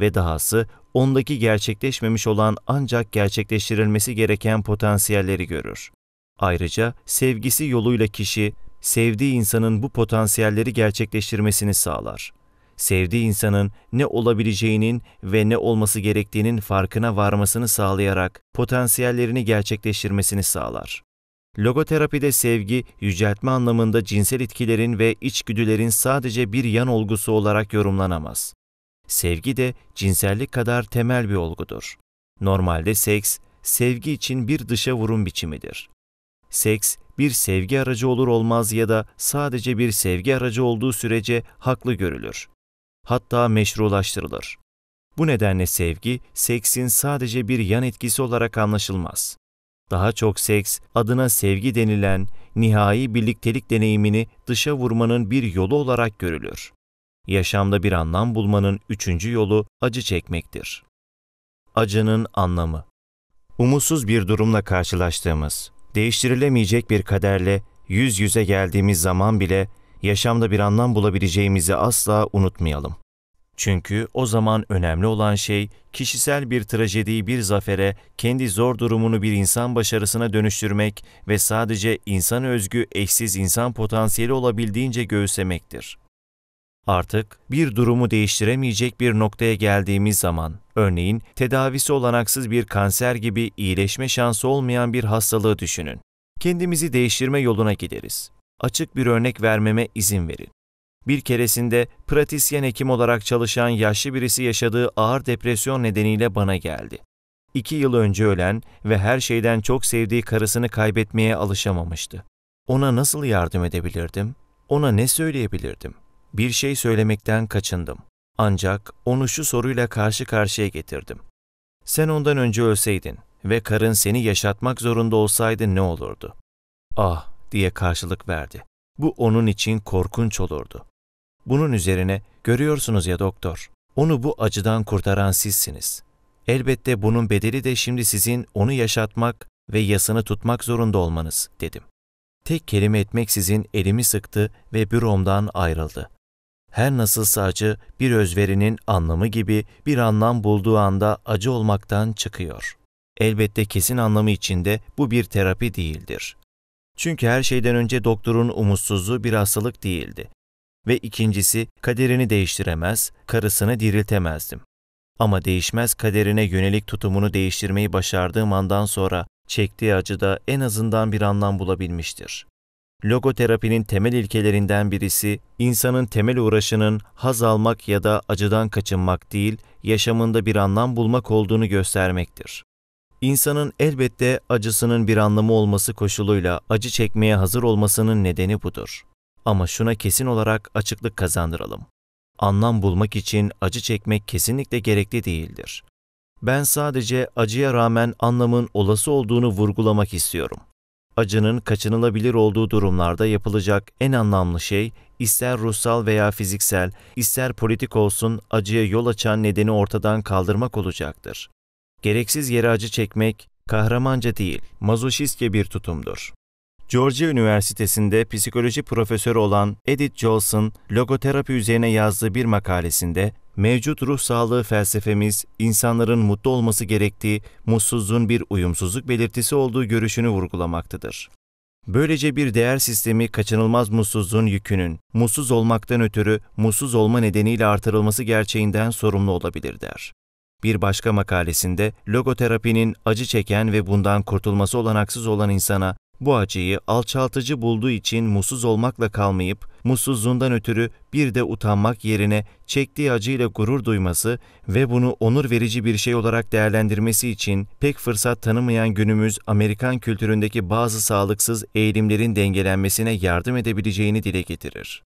Ve dahası, ondaki gerçekleşmemiş olan ancak gerçekleştirilmesi gereken potansiyelleri görür. Ayrıca sevgisi yoluyla kişi, sevdiği insanın bu potansiyelleri gerçekleştirmesini sağlar sevdiği insanın ne olabileceğinin ve ne olması gerektiğinin farkına varmasını sağlayarak potansiyellerini gerçekleştirmesini sağlar. Logoterapide sevgi, yüceltme anlamında cinsel etkilerin ve içgüdülerin sadece bir yan olgusu olarak yorumlanamaz. Sevgi de cinsellik kadar temel bir olgudur. Normalde seks, sevgi için bir dışa vurum biçimidir. Seks, bir sevgi aracı olur olmaz ya da sadece bir sevgi aracı olduğu sürece haklı görülür hatta meşrulaştırılır. Bu nedenle sevgi, seksin sadece bir yan etkisi olarak anlaşılmaz. Daha çok seks, adına sevgi denilen nihai birliktelik deneyimini dışa vurmanın bir yolu olarak görülür. Yaşamda bir anlam bulmanın üçüncü yolu acı çekmektir. Acının anlamı Umutsuz bir durumla karşılaştığımız, değiştirilemeyecek bir kaderle yüz yüze geldiğimiz zaman bile yaşamda bir anlam bulabileceğimizi asla unutmayalım. Çünkü o zaman önemli olan şey kişisel bir trajediyi bir zafere, kendi zor durumunu bir insan başarısına dönüştürmek ve sadece insan özgü eşsiz insan potansiyeli olabildiğince göğüslemektir. Artık bir durumu değiştiremeyecek bir noktaya geldiğimiz zaman, örneğin tedavisi olanaksız bir kanser gibi iyileşme şansı olmayan bir hastalığı düşünün. Kendimizi değiştirme yoluna gideriz. Açık bir örnek vermeme izin verin. Bir keresinde pratisyen hekim olarak çalışan yaşlı birisi yaşadığı ağır depresyon nedeniyle bana geldi. İki yıl önce ölen ve her şeyden çok sevdiği karısını kaybetmeye alışamamıştı. Ona nasıl yardım edebilirdim? Ona ne söyleyebilirdim? Bir şey söylemekten kaçındım. Ancak onu şu soruyla karşı karşıya getirdim. Sen ondan önce ölseydin ve karın seni yaşatmak zorunda olsaydı ne olurdu? Ah diye karşılık verdi. Bu onun için korkunç olurdu. Bunun üzerine, görüyorsunuz ya doktor, onu bu acıdan kurtaran sizsiniz. Elbette bunun bedeli de şimdi sizin onu yaşatmak ve yasını tutmak zorunda olmanız, dedim. Tek kelime etmeksizin elimi sıktı ve büromdan ayrıldı. Her nasılsa acı bir özverinin anlamı gibi bir anlam bulduğu anda acı olmaktan çıkıyor. Elbette kesin anlamı içinde bu bir terapi değildir. Çünkü her şeyden önce doktorun umutsuzluğu bir hastalık değildi ve ikincisi kaderini değiştiremez, karısını diriltemezdim. Ama değişmez kaderine yönelik tutumunu değiştirmeyi başardığım andan sonra çektiği acıda en azından bir anlam bulabilmiştir. Logoterapinin temel ilkelerinden birisi, insanın temel uğraşının haz almak ya da acıdan kaçınmak değil, yaşamında bir anlam bulmak olduğunu göstermektir. İnsanın elbette acısının bir anlamı olması koşuluyla acı çekmeye hazır olmasının nedeni budur. Ama şuna kesin olarak açıklık kazandıralım. Anlam bulmak için acı çekmek kesinlikle gerekli değildir. Ben sadece acıya rağmen anlamın olası olduğunu vurgulamak istiyorum. Acının kaçınılabilir olduğu durumlarda yapılacak en anlamlı şey, ister ruhsal veya fiziksel, ister politik olsun acıya yol açan nedeni ortadan kaldırmak olacaktır. Gereksiz yere acı çekmek, kahramanca değil, mazoşistçe bir tutumdur. Georgia Üniversitesi'nde psikoloji profesörü olan Edith Jolson, logoterapi üzerine yazdığı bir makalesinde mevcut ruh sağlığı felsefemiz insanların mutlu olması gerektiği, mutsuzluğun bir uyumsuzluk belirtisi olduğu görüşünü vurgulamaktadır. Böylece bir değer sistemi kaçınılmaz mutsuzluğun yükünün, mutsuz olmaktan ötürü mutsuz olma nedeniyle artırılması gerçeğinden sorumlu olabilir der. Bir başka makalesinde logoterapinin acı çeken ve bundan kurtulması olanaksız olan insana bu acıyı alçaltıcı bulduğu için mutsuz olmakla kalmayıp, mutsuzluğundan ötürü bir de utanmak yerine çektiği acıyla gurur duyması ve bunu onur verici bir şey olarak değerlendirmesi için pek fırsat tanımayan günümüz Amerikan kültüründeki bazı sağlıksız eğilimlerin dengelenmesine yardım edebileceğini dile getirir.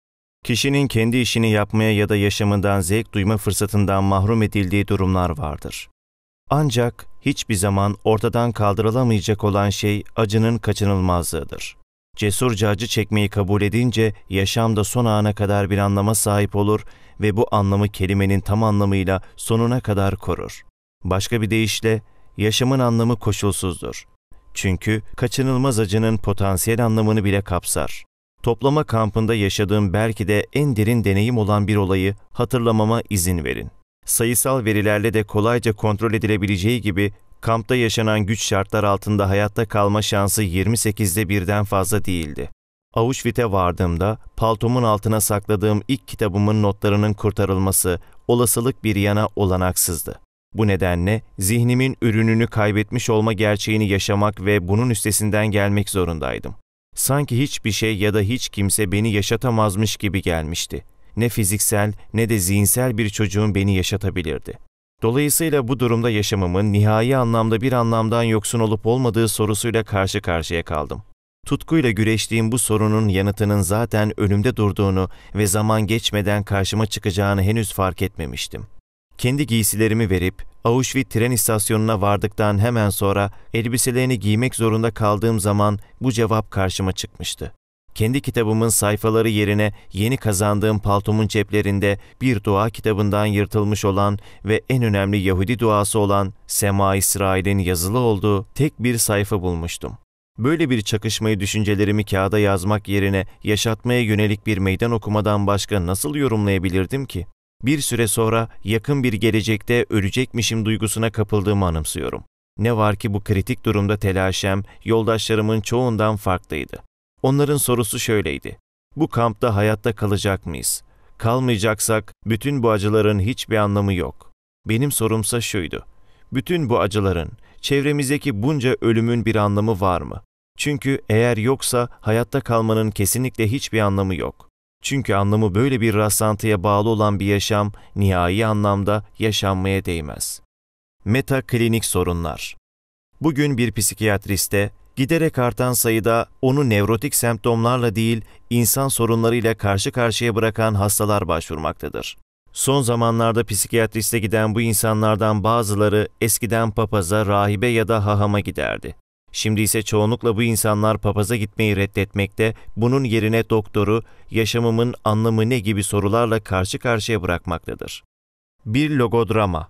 Kişinin kendi işini yapmaya ya da yaşamından zevk duyma fırsatından mahrum edildiği durumlar vardır. Ancak hiçbir zaman ortadan kaldırılamayacak olan şey acının kaçınılmazlığıdır. Cesurca acı çekmeyi kabul edince yaşam da son ana kadar bir anlama sahip olur ve bu anlamı kelimenin tam anlamıyla sonuna kadar korur. Başka bir deyişle yaşamın anlamı koşulsuzdur. Çünkü kaçınılmaz acının potansiyel anlamını bile kapsar. Toplama kampında yaşadığım belki de en derin deneyim olan bir olayı hatırlamama izin verin sayısal verilerle de kolayca kontrol edilebileceği gibi kampta yaşanan güç şartlar altında hayatta kalma şansı 28'de birden fazla değildi. Auschwitz'e vardığımda paltomun altına sakladığım ilk kitabımın notlarının kurtarılması olasılık bir yana olanaksızdı. Bu nedenle zihnimin ürününü kaybetmiş olma gerçeğini yaşamak ve bunun üstesinden gelmek zorundaydım. Sanki hiçbir şey ya da hiç kimse beni yaşatamazmış gibi gelmişti ne fiziksel ne de zihinsel bir çocuğun beni yaşatabilirdi. Dolayısıyla bu durumda yaşamımın nihai anlamda bir anlamdan yoksun olup olmadığı sorusuyla karşı karşıya kaldım. Tutkuyla güreştiğim bu sorunun yanıtının zaten önümde durduğunu ve zaman geçmeden karşıma çıkacağını henüz fark etmemiştim. Kendi giysilerimi verip Auschwitz tren istasyonuna vardıktan hemen sonra elbiselerini giymek zorunda kaldığım zaman bu cevap karşıma çıkmıştı. Kendi kitabımın sayfaları yerine yeni kazandığım paltomun ceplerinde bir dua kitabından yırtılmış olan ve en önemli Yahudi duası olan Sema İsrail'in yazılı olduğu tek bir sayfa bulmuştum. Böyle bir çakışmayı düşüncelerimi kağıda yazmak yerine yaşatmaya yönelik bir meydan okumadan başka nasıl yorumlayabilirdim ki? Bir süre sonra yakın bir gelecekte ölecekmişim duygusuna kapıldığımı anımsıyorum. Ne var ki bu kritik durumda telaşem yoldaşlarımın çoğundan farklıydı. Onların sorusu şöyleydi. Bu kampta hayatta kalacak mıyız? Kalmayacaksak bütün bu acıların hiçbir anlamı yok. Benim sorumsa şuydu. Bütün bu acıların, çevremizdeki bunca ölümün bir anlamı var mı? Çünkü eğer yoksa hayatta kalmanın kesinlikle hiçbir anlamı yok. Çünkü anlamı böyle bir rastlantıya bağlı olan bir yaşam nihai anlamda yaşanmaya değmez. Meta klinik sorunlar. Bugün bir psikiyatriste Giderek artan sayıda onu nevrotik semptomlarla değil, insan sorunlarıyla karşı karşıya bırakan hastalar başvurmaktadır. Son zamanlarda psikiyatriste giden bu insanlardan bazıları eskiden papaza, rahibe ya da hahama giderdi. Şimdi ise çoğunlukla bu insanlar papaza gitmeyi reddetmekte, bunun yerine doktoru yaşamımın anlamı ne gibi sorularla karşı karşıya bırakmaktadır. Bir logodrama.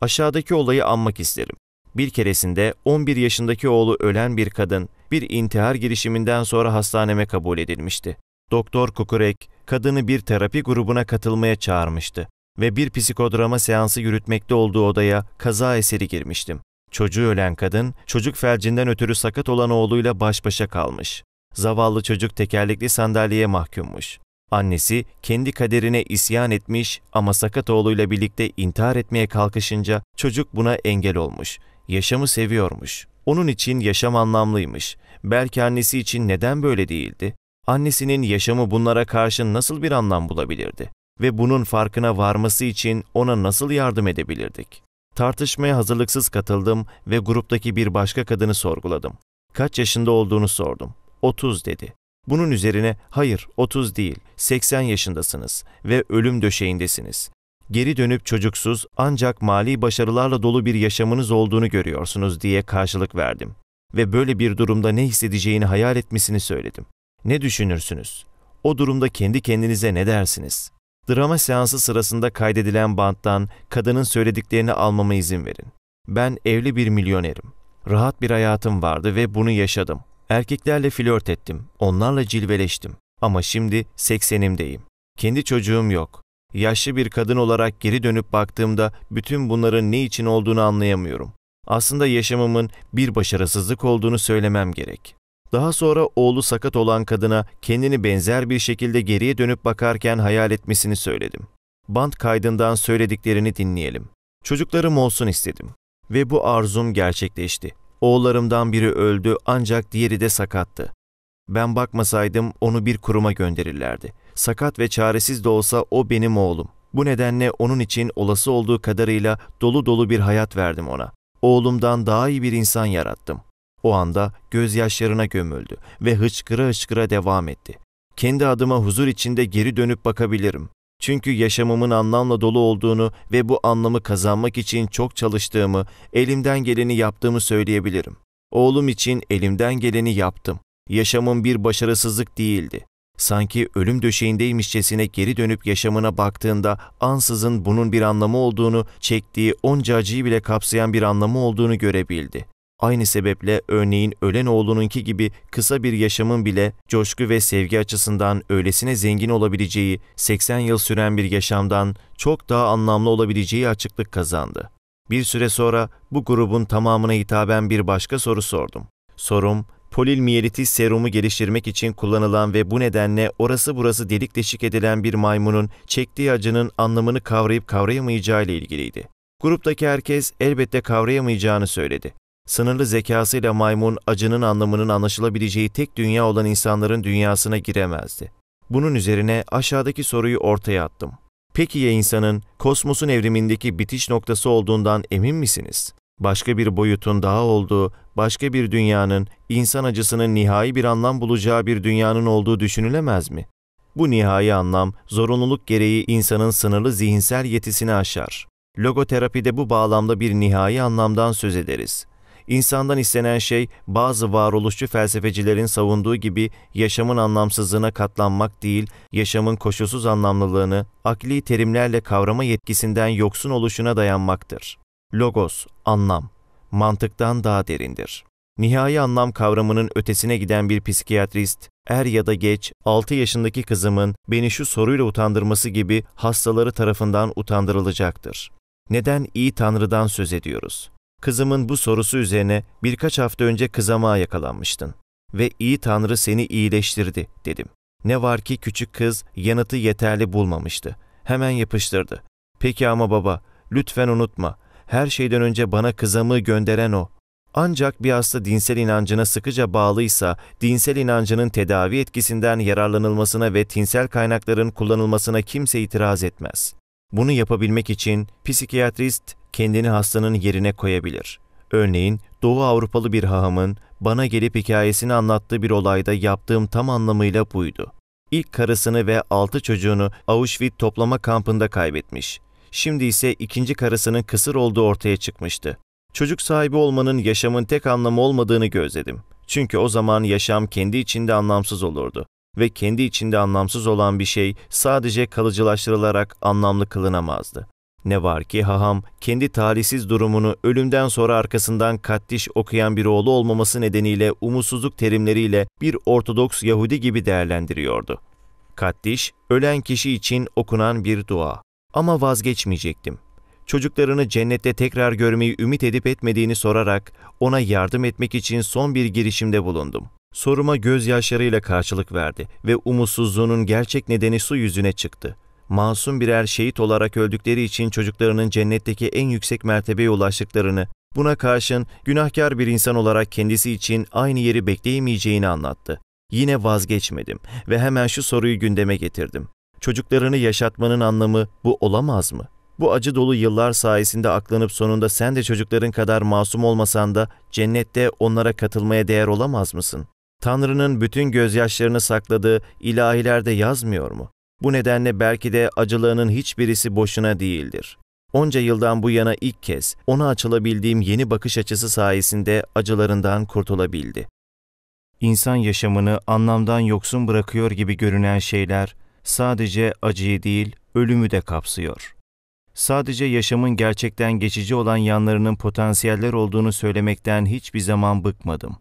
Aşağıdaki olayı anmak isterim. Bir keresinde 11 yaşındaki oğlu ölen bir kadın bir intihar girişiminden sonra hastaneme kabul edilmişti. Doktor Kukurek kadını bir terapi grubuna katılmaya çağırmıştı ve bir psikodrama seansı yürütmekte olduğu odaya kaza eseri girmiştim. Çocuğu ölen kadın, çocuk felcinden ötürü sakat olan oğluyla baş başa kalmış. Zavallı çocuk tekerlekli sandalyeye mahkummuş. Annesi kendi kaderine isyan etmiş ama sakat oğluyla birlikte intihar etmeye kalkışınca çocuk buna engel olmuş Yaşamı seviyormuş. Onun için yaşam anlamlıymış. Belki annesi için neden böyle değildi? Annesinin yaşamı bunlara karşı nasıl bir anlam bulabilirdi? Ve bunun farkına varması için ona nasıl yardım edebilirdik? Tartışmaya hazırlıksız katıldım ve gruptaki bir başka kadını sorguladım. Kaç yaşında olduğunu sordum. 30 dedi. Bunun üzerine hayır 30 değil 80 yaşındasınız ve ölüm döşeğindesiniz geri dönüp çocuksuz ancak mali başarılarla dolu bir yaşamınız olduğunu görüyorsunuz diye karşılık verdim ve böyle bir durumda ne hissedeceğini hayal etmesini söyledim. Ne düşünürsünüz? O durumda kendi kendinize ne dersiniz? Drama seansı sırasında kaydedilen banttan kadının söylediklerini almama izin verin. Ben evli bir milyonerim. Rahat bir hayatım vardı ve bunu yaşadım. Erkeklerle flört ettim, onlarla cilveleştim. Ama şimdi 80'imdeyim. Kendi çocuğum yok. Yaşlı bir kadın olarak geri dönüp baktığımda bütün bunların ne için olduğunu anlayamıyorum. Aslında yaşamımın bir başarısızlık olduğunu söylemem gerek. Daha sonra oğlu sakat olan kadına kendini benzer bir şekilde geriye dönüp bakarken hayal etmesini söyledim. Band kaydından söylediklerini dinleyelim. Çocuklarım olsun istedim ve bu arzum gerçekleşti. Oğullarımdan biri öldü ancak diğeri de sakattı. Ben bakmasaydım onu bir kuruma gönderirlerdi. Sakat ve çaresiz de olsa o benim oğlum. Bu nedenle onun için olası olduğu kadarıyla dolu dolu bir hayat verdim ona. Oğlumdan daha iyi bir insan yarattım. O anda gözyaşlarına gömüldü ve hıçkıra hıçkıra devam etti. Kendi adıma huzur içinde geri dönüp bakabilirim. Çünkü yaşamımın anlamla dolu olduğunu ve bu anlamı kazanmak için çok çalıştığımı, elimden geleni yaptığımı söyleyebilirim. Oğlum için elimden geleni yaptım. Yaşamın bir başarısızlık değildi. Sanki ölüm döşeğindeymişçesine geri dönüp yaşamına baktığında ansızın bunun bir anlamı olduğunu, çektiği onca acıyı bile kapsayan bir anlamı olduğunu görebildi. Aynı sebeple örneğin ölen oğlununki gibi kısa bir yaşamın bile coşku ve sevgi açısından öylesine zengin olabileceği, 80 yıl süren bir yaşamdan çok daha anlamlı olabileceği açıklık kazandı. Bir süre sonra bu grubun tamamına hitaben bir başka soru sordum. Sorum, polilmiyelitis serumu geliştirmek için kullanılan ve bu nedenle orası burası delik deşik edilen bir maymunun çektiği acının anlamını kavrayıp kavrayamayacağı ile ilgiliydi. Gruptaki herkes elbette kavrayamayacağını söyledi. Sınırlı zekasıyla maymun acının anlamının anlaşılabileceği tek dünya olan insanların dünyasına giremezdi. Bunun üzerine aşağıdaki soruyu ortaya attım. Peki ya insanın kosmosun evrimindeki bitiş noktası olduğundan emin misiniz? başka bir boyutun daha olduğu, başka bir dünyanın, insan acısının nihai bir anlam bulacağı bir dünyanın olduğu düşünülemez mi? Bu nihai anlam, zorunluluk gereği insanın sınırlı zihinsel yetisini aşar. Logoterapide bu bağlamda bir nihai anlamdan söz ederiz. İnsandan istenen şey bazı varoluşçu felsefecilerin savunduğu gibi yaşamın anlamsızlığına katlanmak değil, yaşamın koşulsuz anlamlılığını akli terimlerle kavrama yetkisinden yoksun oluşuna dayanmaktır logos, anlam, mantıktan daha derindir. Nihai anlam kavramının ötesine giden bir psikiyatrist, er ya da geç 6 yaşındaki kızımın beni şu soruyla utandırması gibi hastaları tarafından utandırılacaktır. Neden iyi Tanrı'dan söz ediyoruz? Kızımın bu sorusu üzerine birkaç hafta önce kızamağa yakalanmıştın ve iyi Tanrı seni iyileştirdi dedim. Ne var ki küçük kız yanıtı yeterli bulmamıştı. Hemen yapıştırdı. Peki ama baba, lütfen unutma her şeyden önce bana kızamığı gönderen o. Ancak bir hasta dinsel inancına sıkıca bağlıysa, dinsel inancının tedavi etkisinden yararlanılmasına ve tinsel kaynakların kullanılmasına kimse itiraz etmez. Bunu yapabilmek için psikiyatrist kendini hastanın yerine koyabilir. Örneğin Doğu Avrupalı bir hahamın bana gelip hikayesini anlattığı bir olayda yaptığım tam anlamıyla buydu. İlk karısını ve altı çocuğunu Auschwitz toplama kampında kaybetmiş şimdi ise ikinci karısının kısır olduğu ortaya çıkmıştı. Çocuk sahibi olmanın yaşamın tek anlamı olmadığını gözledim. Çünkü o zaman yaşam kendi içinde anlamsız olurdu ve kendi içinde anlamsız olan bir şey sadece kalıcılaştırılarak anlamlı kılınamazdı. Ne var ki haham kendi talihsiz durumunu ölümden sonra arkasından katliş okuyan bir oğlu olmaması nedeniyle umutsuzluk terimleriyle bir Ortodoks Yahudi gibi değerlendiriyordu. Katliş, ölen kişi için okunan bir dua. Ama vazgeçmeyecektim. Çocuklarını cennette tekrar görmeyi ümit edip etmediğini sorarak ona yardım etmek için son bir girişimde bulundum. Soruma gözyaşlarıyla karşılık verdi ve umutsuzluğunun gerçek nedeni su yüzüne çıktı. Masum birer şehit olarak öldükleri için çocuklarının cennetteki en yüksek mertebeye ulaştıklarını, buna karşın günahkar bir insan olarak kendisi için aynı yeri bekleyemeyeceğini anlattı. Yine vazgeçmedim ve hemen şu soruyu gündeme getirdim çocuklarını yaşatmanın anlamı bu olamaz mı? Bu acı dolu yıllar sayesinde aklanıp sonunda sen de çocukların kadar masum olmasan da cennette onlara katılmaya değer olamaz mısın? Tanrı'nın bütün gözyaşlarını sakladığı ilahilerde yazmıyor mu? Bu nedenle belki de acılarının hiçbirisi boşuna değildir. Onca yıldan bu yana ilk kez ona açılabildiğim yeni bakış açısı sayesinde acılarından kurtulabildi. İnsan yaşamını anlamdan yoksun bırakıyor gibi görünen şeyler sadece acıyı değil, ölümü de kapsıyor. Sadece yaşamın gerçekten geçici olan yanlarının potansiyeller olduğunu söylemekten hiçbir zaman bıkmadım.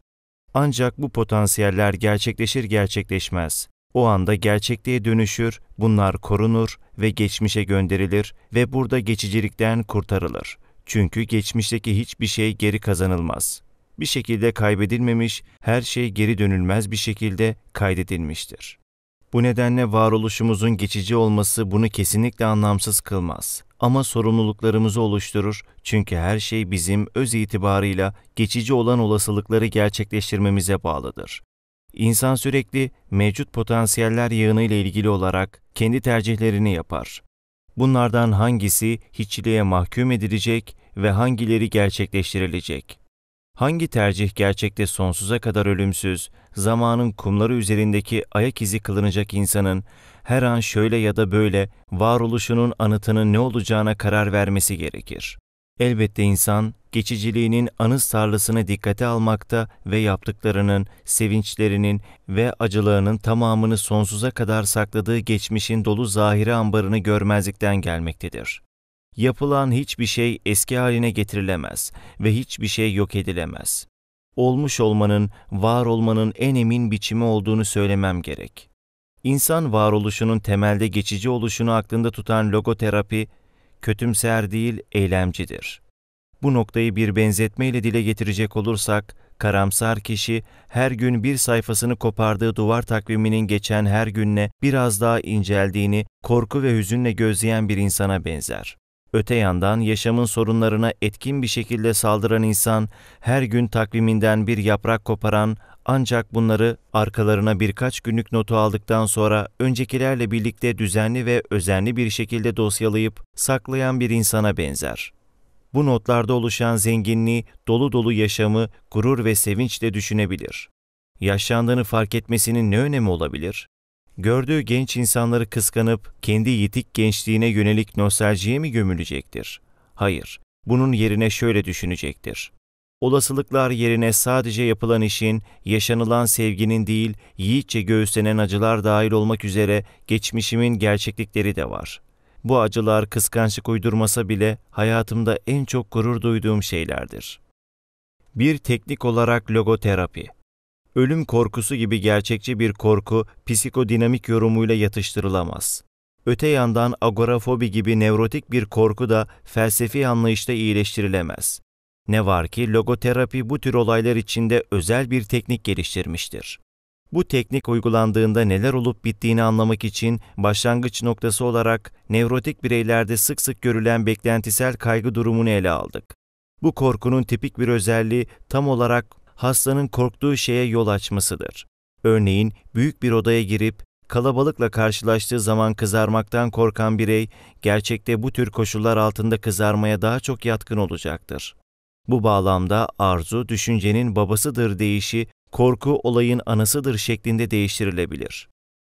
Ancak bu potansiyeller gerçekleşir gerçekleşmez. O anda gerçekliğe dönüşür, bunlar korunur ve geçmişe gönderilir ve burada geçicilikten kurtarılır. Çünkü geçmişteki hiçbir şey geri kazanılmaz. Bir şekilde kaybedilmemiş, her şey geri dönülmez bir şekilde kaydedilmiştir. Bu nedenle varoluşumuzun geçici olması bunu kesinlikle anlamsız kılmaz. Ama sorumluluklarımızı oluşturur çünkü her şey bizim öz itibarıyla geçici olan olasılıkları gerçekleştirmemize bağlıdır. İnsan sürekli mevcut potansiyeller yığını ile ilgili olarak kendi tercihlerini yapar. Bunlardan hangisi hiçliğe mahkum edilecek ve hangileri gerçekleştirilecek? Hangi tercih gerçekte sonsuza kadar ölümsüz, zamanın kumları üzerindeki ayak izi kılınacak insanın her an şöyle ya da böyle varoluşunun anıtının ne olacağına karar vermesi gerekir. Elbette insan geçiciliğinin anız tarlasını dikkate almakta ve yaptıklarının, sevinçlerinin ve acılarının tamamını sonsuza kadar sakladığı geçmişin dolu zahiri ambarını görmezlikten gelmektedir. Yapılan hiçbir şey eski haline getirilemez ve hiçbir şey yok edilemez. Olmuş olmanın, var olmanın en emin biçimi olduğunu söylemem gerek. İnsan varoluşunun temelde geçici oluşunu aklında tutan logoterapi, kötümser değil, eylemcidir. Bu noktayı bir benzetmeyle dile getirecek olursak, karamsar kişi her gün bir sayfasını kopardığı duvar takviminin geçen her günle biraz daha inceldiğini korku ve hüzünle gözleyen bir insana benzer. Öte yandan yaşamın sorunlarına etkin bir şekilde saldıran insan, her gün takviminden bir yaprak koparan ancak bunları arkalarına birkaç günlük notu aldıktan sonra öncekilerle birlikte düzenli ve özenli bir şekilde dosyalayıp saklayan bir insana benzer. Bu notlarda oluşan zenginliği, dolu dolu yaşamı gurur ve sevinçle düşünebilir. Yaşlandığını fark etmesinin ne önemi olabilir? gördüğü genç insanları kıskanıp kendi yetik gençliğine yönelik nostaljiye mi gömülecektir? Hayır, bunun yerine şöyle düşünecektir. Olasılıklar yerine sadece yapılan işin, yaşanılan sevginin değil, yiğitçe göğüslenen acılar dahil olmak üzere geçmişimin gerçeklikleri de var. Bu acılar kıskançlık uydurmasa bile hayatımda en çok gurur duyduğum şeylerdir. Bir teknik olarak logoterapi ölüm korkusu gibi gerçekçi bir korku psikodinamik yorumuyla yatıştırılamaz. Öte yandan agorafobi gibi nevrotik bir korku da felsefi anlayışta iyileştirilemez. Ne var ki logoterapi bu tür olaylar içinde özel bir teknik geliştirmiştir. Bu teknik uygulandığında neler olup bittiğini anlamak için başlangıç noktası olarak nevrotik bireylerde sık sık görülen beklentisel kaygı durumunu ele aldık. Bu korkunun tipik bir özelliği tam olarak hastanın korktuğu şeye yol açmasıdır. Örneğin büyük bir odaya girip kalabalıkla karşılaştığı zaman kızarmaktan korkan birey gerçekte bu tür koşullar altında kızarmaya daha çok yatkın olacaktır. Bu bağlamda arzu düşüncenin babasıdır deyişi korku olayın anasıdır şeklinde değiştirilebilir.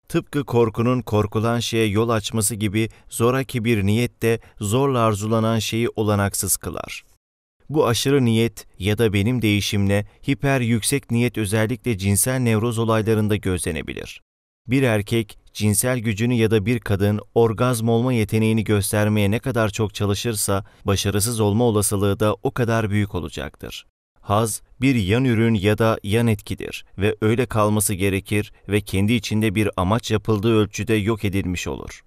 Tıpkı korkunun korkulan şeye yol açması gibi zoraki bir niyet de zorla arzulanan şeyi olanaksız kılar.'' Bu aşırı niyet ya da benim değişimle hiper yüksek niyet özellikle cinsel nevroz olaylarında gözlenebilir. Bir erkek cinsel gücünü ya da bir kadın orgazm olma yeteneğini göstermeye ne kadar çok çalışırsa başarısız olma olasılığı da o kadar büyük olacaktır. Haz bir yan ürün ya da yan etkidir ve öyle kalması gerekir ve kendi içinde bir amaç yapıldığı ölçüde yok edilmiş olur.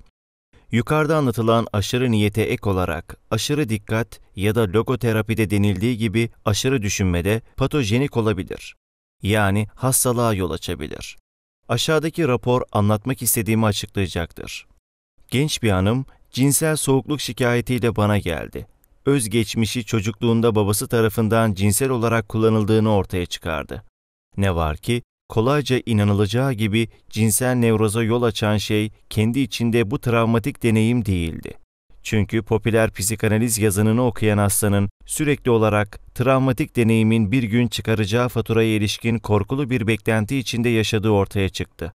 Yukarıda anlatılan aşırı niyete ek olarak aşırı dikkat ya da logoterapide denildiği gibi aşırı düşünmede patojenik olabilir. Yani hastalığa yol açabilir. Aşağıdaki rapor anlatmak istediğimi açıklayacaktır. Genç bir hanım cinsel soğukluk şikayetiyle bana geldi. Özgeçmişi çocukluğunda babası tarafından cinsel olarak kullanıldığını ortaya çıkardı. Ne var ki kolayca inanılacağı gibi cinsel nevroza yol açan şey kendi içinde bu travmatik deneyim değildi. Çünkü popüler psikanaliz yazınını okuyan hastanın sürekli olarak travmatik deneyimin bir gün çıkaracağı faturaya ilişkin korkulu bir beklenti içinde yaşadığı ortaya çıktı.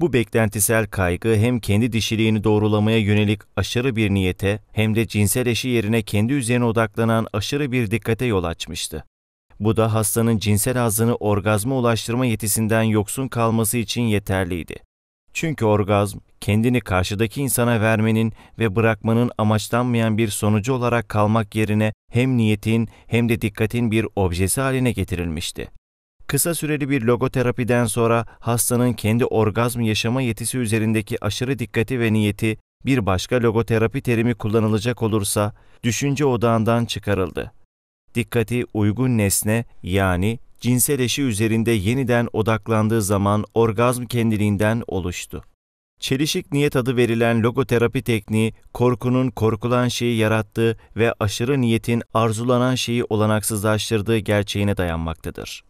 Bu beklentisel kaygı hem kendi dişiliğini doğrulamaya yönelik aşırı bir niyete hem de cinsel eşi yerine kendi üzerine odaklanan aşırı bir dikkate yol açmıştı. Bu da hastanın cinsel hazını orgazma ulaştırma yetisinden yoksun kalması için yeterliydi. Çünkü orgazm, kendini karşıdaki insana vermenin ve bırakmanın amaçlanmayan bir sonucu olarak kalmak yerine hem niyetin hem de dikkatin bir objesi haline getirilmişti. Kısa süreli bir logoterapiden sonra hastanın kendi orgazm yaşama yetisi üzerindeki aşırı dikkati ve niyeti bir başka logoterapi terimi kullanılacak olursa düşünce odağından çıkarıldı dikkati uygun nesne yani cinsel eşi üzerinde yeniden odaklandığı zaman orgazm kendiliğinden oluştu. Çelişik niyet adı verilen logoterapi tekniği, korkunun korkulan şeyi yarattığı ve aşırı niyetin arzulanan şeyi olanaksızlaştırdığı gerçeğine dayanmaktadır.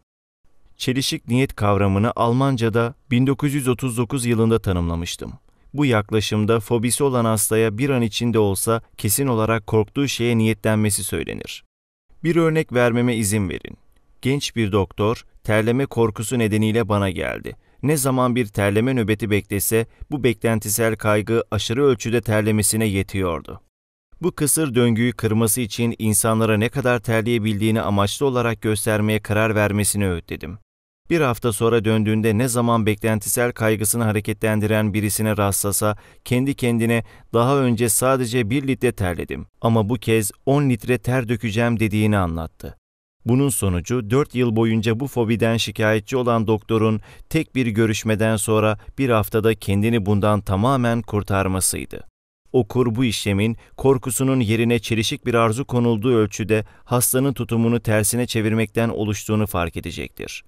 Çelişik niyet kavramını Almanca'da 1939 yılında tanımlamıştım. Bu yaklaşımda fobisi olan hastaya bir an içinde olsa kesin olarak korktuğu şeye niyetlenmesi söylenir. Bir örnek vermeme izin verin. Genç bir doktor terleme korkusu nedeniyle bana geldi. Ne zaman bir terleme nöbeti beklese bu beklentisel kaygı aşırı ölçüde terlemesine yetiyordu. Bu kısır döngüyü kırması için insanlara ne kadar terleyebildiğini amaçlı olarak göstermeye karar vermesini öğütledim bir hafta sonra döndüğünde ne zaman beklentisel kaygısını hareketlendiren birisine rastlasa kendi kendine daha önce sadece bir litre terledim ama bu kez 10 litre ter dökeceğim dediğini anlattı. Bunun sonucu 4 yıl boyunca bu fobiden şikayetçi olan doktorun tek bir görüşmeden sonra bir haftada kendini bundan tamamen kurtarmasıydı. Okur bu işlemin korkusunun yerine çelişik bir arzu konulduğu ölçüde hastanın tutumunu tersine çevirmekten oluştuğunu fark edecektir.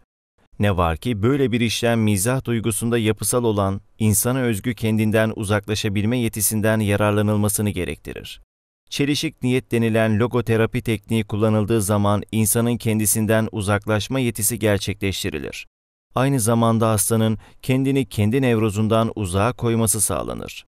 Ne var ki böyle bir işlem mizah duygusunda yapısal olan, insana özgü kendinden uzaklaşabilme yetisinden yararlanılmasını gerektirir. Çelişik niyet denilen logoterapi tekniği kullanıldığı zaman insanın kendisinden uzaklaşma yetisi gerçekleştirilir. Aynı zamanda hastanın kendini kendi nevrozundan uzağa koyması sağlanır.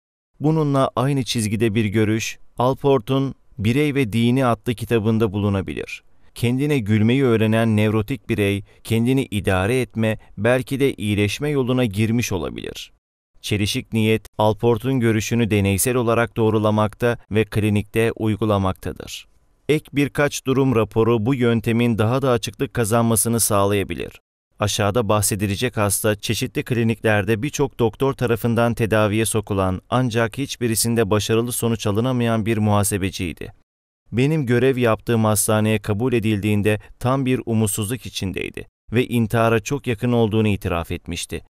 Bununla aynı çizgide bir görüş, Alport'un Birey ve Dini adlı kitabında bulunabilir kendine gülmeyi öğrenen nevrotik birey kendini idare etme, belki de iyileşme yoluna girmiş olabilir. Çelişik niyet, Alport'un görüşünü deneysel olarak doğrulamakta ve klinikte uygulamaktadır. Ek birkaç durum raporu bu yöntemin daha da açıklık kazanmasını sağlayabilir. Aşağıda bahsedilecek hasta çeşitli kliniklerde birçok doktor tarafından tedaviye sokulan ancak hiçbirisinde başarılı sonuç alınamayan bir muhasebeciydi benim görev yaptığım hastaneye kabul edildiğinde tam bir umutsuzluk içindeydi ve intihara çok yakın olduğunu itiraf etmişti.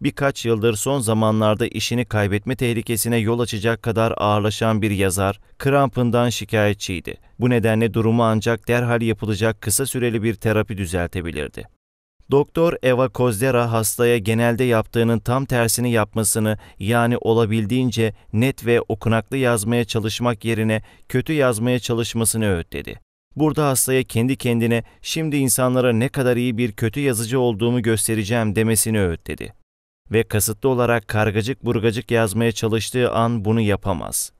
Birkaç yıldır son zamanlarda işini kaybetme tehlikesine yol açacak kadar ağırlaşan bir yazar, krampından şikayetçiydi. Bu nedenle durumu ancak derhal yapılacak kısa süreli bir terapi düzeltebilirdi. Doktor Eva Kozdera hastaya genelde yaptığının tam tersini yapmasını yani olabildiğince net ve okunaklı yazmaya çalışmak yerine kötü yazmaya çalışmasını öğütledi. Burada hastaya kendi kendine şimdi insanlara ne kadar iyi bir kötü yazıcı olduğumu göstereceğim demesini öğütledi. Ve kasıtlı olarak kargacık burgacık yazmaya çalıştığı an bunu yapamaz.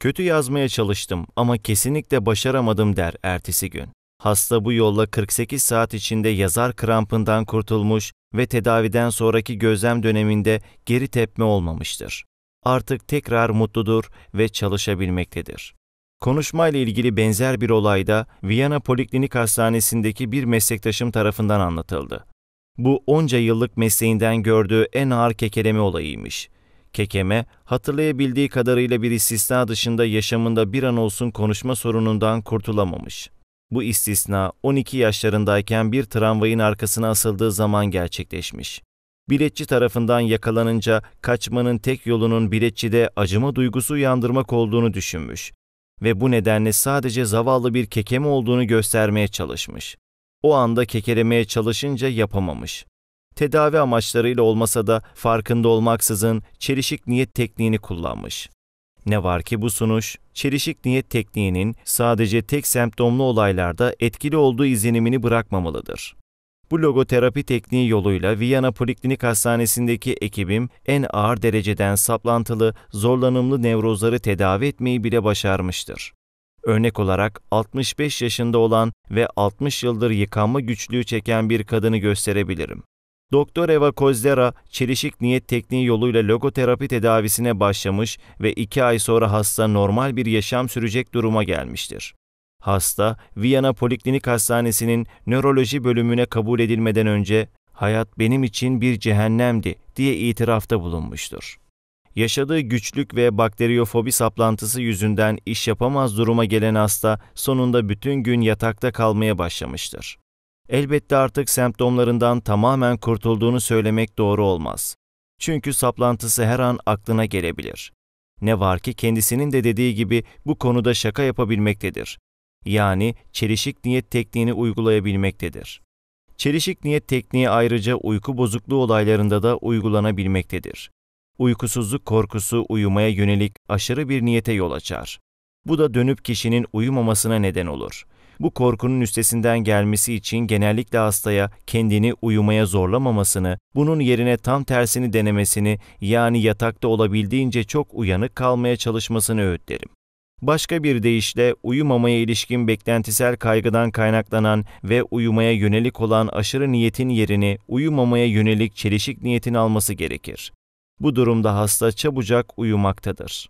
Kötü yazmaya çalıştım ama kesinlikle başaramadım der ertesi gün. Hasta bu yolla 48 saat içinde yazar krampından kurtulmuş ve tedaviden sonraki gözlem döneminde geri tepme olmamıştır. Artık tekrar mutludur ve çalışabilmektedir. Konuşmayla ilgili benzer bir olayda Viyana Poliklinik Hastanesi'ndeki bir meslektaşım tarafından anlatıldı. Bu onca yıllık mesleğinden gördüğü en ağır kekeleme olayıymış. Kekeme, hatırlayabildiği kadarıyla bir istisna dışında yaşamında bir an olsun konuşma sorunundan kurtulamamış. Bu istisna 12 yaşlarındayken bir tramvayın arkasına asıldığı zaman gerçekleşmiş. Biletçi tarafından yakalanınca kaçmanın tek yolunun biletçide acıma duygusu uyandırmak olduğunu düşünmüş ve bu nedenle sadece zavallı bir kekeme olduğunu göstermeye çalışmış. O anda kekelemeye çalışınca yapamamış. Tedavi amaçlarıyla olmasa da farkında olmaksızın çelişik niyet tekniğini kullanmış. Ne var ki bu sunuş, çelişik niyet tekniğinin sadece tek semptomlu olaylarda etkili olduğu izlenimini bırakmamalıdır. Bu logoterapi tekniği yoluyla Viyana Poliklinik Hastanesi'ndeki ekibim en ağır dereceden saplantılı, zorlanımlı nevrozları tedavi etmeyi bile başarmıştır. Örnek olarak 65 yaşında olan ve 60 yıldır yıkanma güçlüğü çeken bir kadını gösterebilirim. Doktor Eva Kozdera çelişik niyet tekniği yoluyla logoterapi tedavisine başlamış ve iki ay sonra hasta normal bir yaşam sürecek duruma gelmiştir. Hasta, Viyana Poliklinik Hastanesi'nin nöroloji bölümüne kabul edilmeden önce hayat benim için bir cehennemdi diye itirafta bulunmuştur. Yaşadığı güçlük ve bakteriyofobi saplantısı yüzünden iş yapamaz duruma gelen hasta sonunda bütün gün yatakta kalmaya başlamıştır. Elbette artık semptomlarından tamamen kurtulduğunu söylemek doğru olmaz. Çünkü saplantısı her an aklına gelebilir. Ne var ki kendisinin de dediği gibi bu konuda şaka yapabilmektedir. Yani çelişik niyet tekniğini uygulayabilmektedir. Çelişik niyet tekniği ayrıca uyku bozukluğu olaylarında da uygulanabilmektedir. Uykusuzluk korkusu uyumaya yönelik aşırı bir niyete yol açar. Bu da dönüp kişinin uyumamasına neden olur. Bu korkunun üstesinden gelmesi için genellikle hastaya kendini uyumaya zorlamamasını, bunun yerine tam tersini denemesini yani yatakta olabildiğince çok uyanık kalmaya çalışmasını öğütlerim. Başka bir deyişle uyumamaya ilişkin beklentisel kaygıdan kaynaklanan ve uyumaya yönelik olan aşırı niyetin yerini uyumamaya yönelik çelişik niyetin alması gerekir. Bu durumda hasta çabucak uyumaktadır.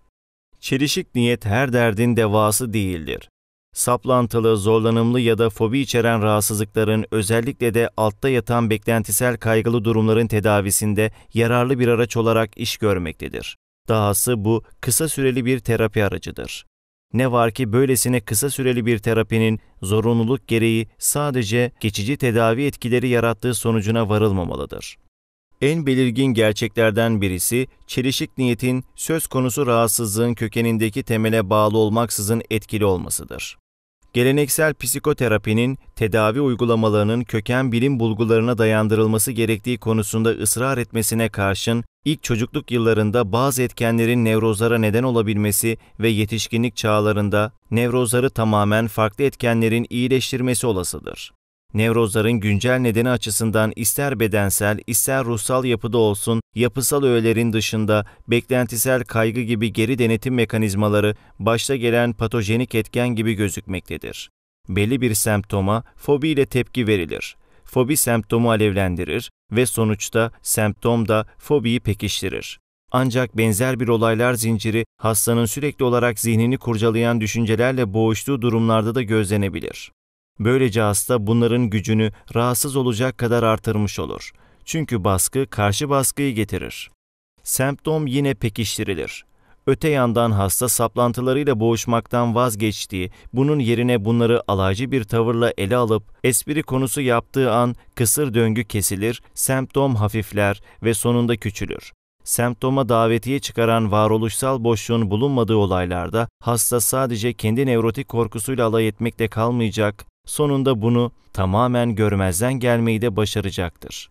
Çelişik niyet her derdin devası değildir saplantılı, zorlanımlı ya da fobi içeren rahatsızlıkların özellikle de altta yatan beklentisel kaygılı durumların tedavisinde yararlı bir araç olarak iş görmektedir. Dahası bu kısa süreli bir terapi aracıdır. Ne var ki böylesine kısa süreli bir terapinin zorunluluk gereği sadece geçici tedavi etkileri yarattığı sonucuna varılmamalıdır. En belirgin gerçeklerden birisi, çelişik niyetin söz konusu rahatsızlığın kökenindeki temele bağlı olmaksızın etkili olmasıdır geleneksel psikoterapinin tedavi uygulamalarının köken bilim bulgularına dayandırılması gerektiği konusunda ısrar etmesine karşın ilk çocukluk yıllarında bazı etkenlerin nevrozlara neden olabilmesi ve yetişkinlik çağlarında nevrozları tamamen farklı etkenlerin iyileştirmesi olasıdır. Nevrozların güncel nedeni açısından ister bedensel ister ruhsal yapıda olsun yapısal öğelerin dışında beklentisel kaygı gibi geri denetim mekanizmaları başta gelen patojenik etken gibi gözükmektedir. Belli bir semptoma fobi ile tepki verilir. Fobi semptomu alevlendirir ve sonuçta semptom da fobiyi pekiştirir. Ancak benzer bir olaylar zinciri hastanın sürekli olarak zihnini kurcalayan düşüncelerle boğuştuğu durumlarda da gözlenebilir. Böylece hasta bunların gücünü rahatsız olacak kadar artırmış olur. Çünkü baskı karşı baskıyı getirir. Semptom yine pekiştirilir. Öte yandan hasta saplantılarıyla boğuşmaktan vazgeçtiği, bunun yerine bunları alaycı bir tavırla ele alıp espri konusu yaptığı an kısır döngü kesilir, semptom hafifler ve sonunda küçülür. Semptoma davetiye çıkaran varoluşsal boşluğun bulunmadığı olaylarda hasta sadece kendi nevrotik korkusuyla alay etmekle kalmayacak, sonunda bunu tamamen görmezden gelmeyi de başaracaktır.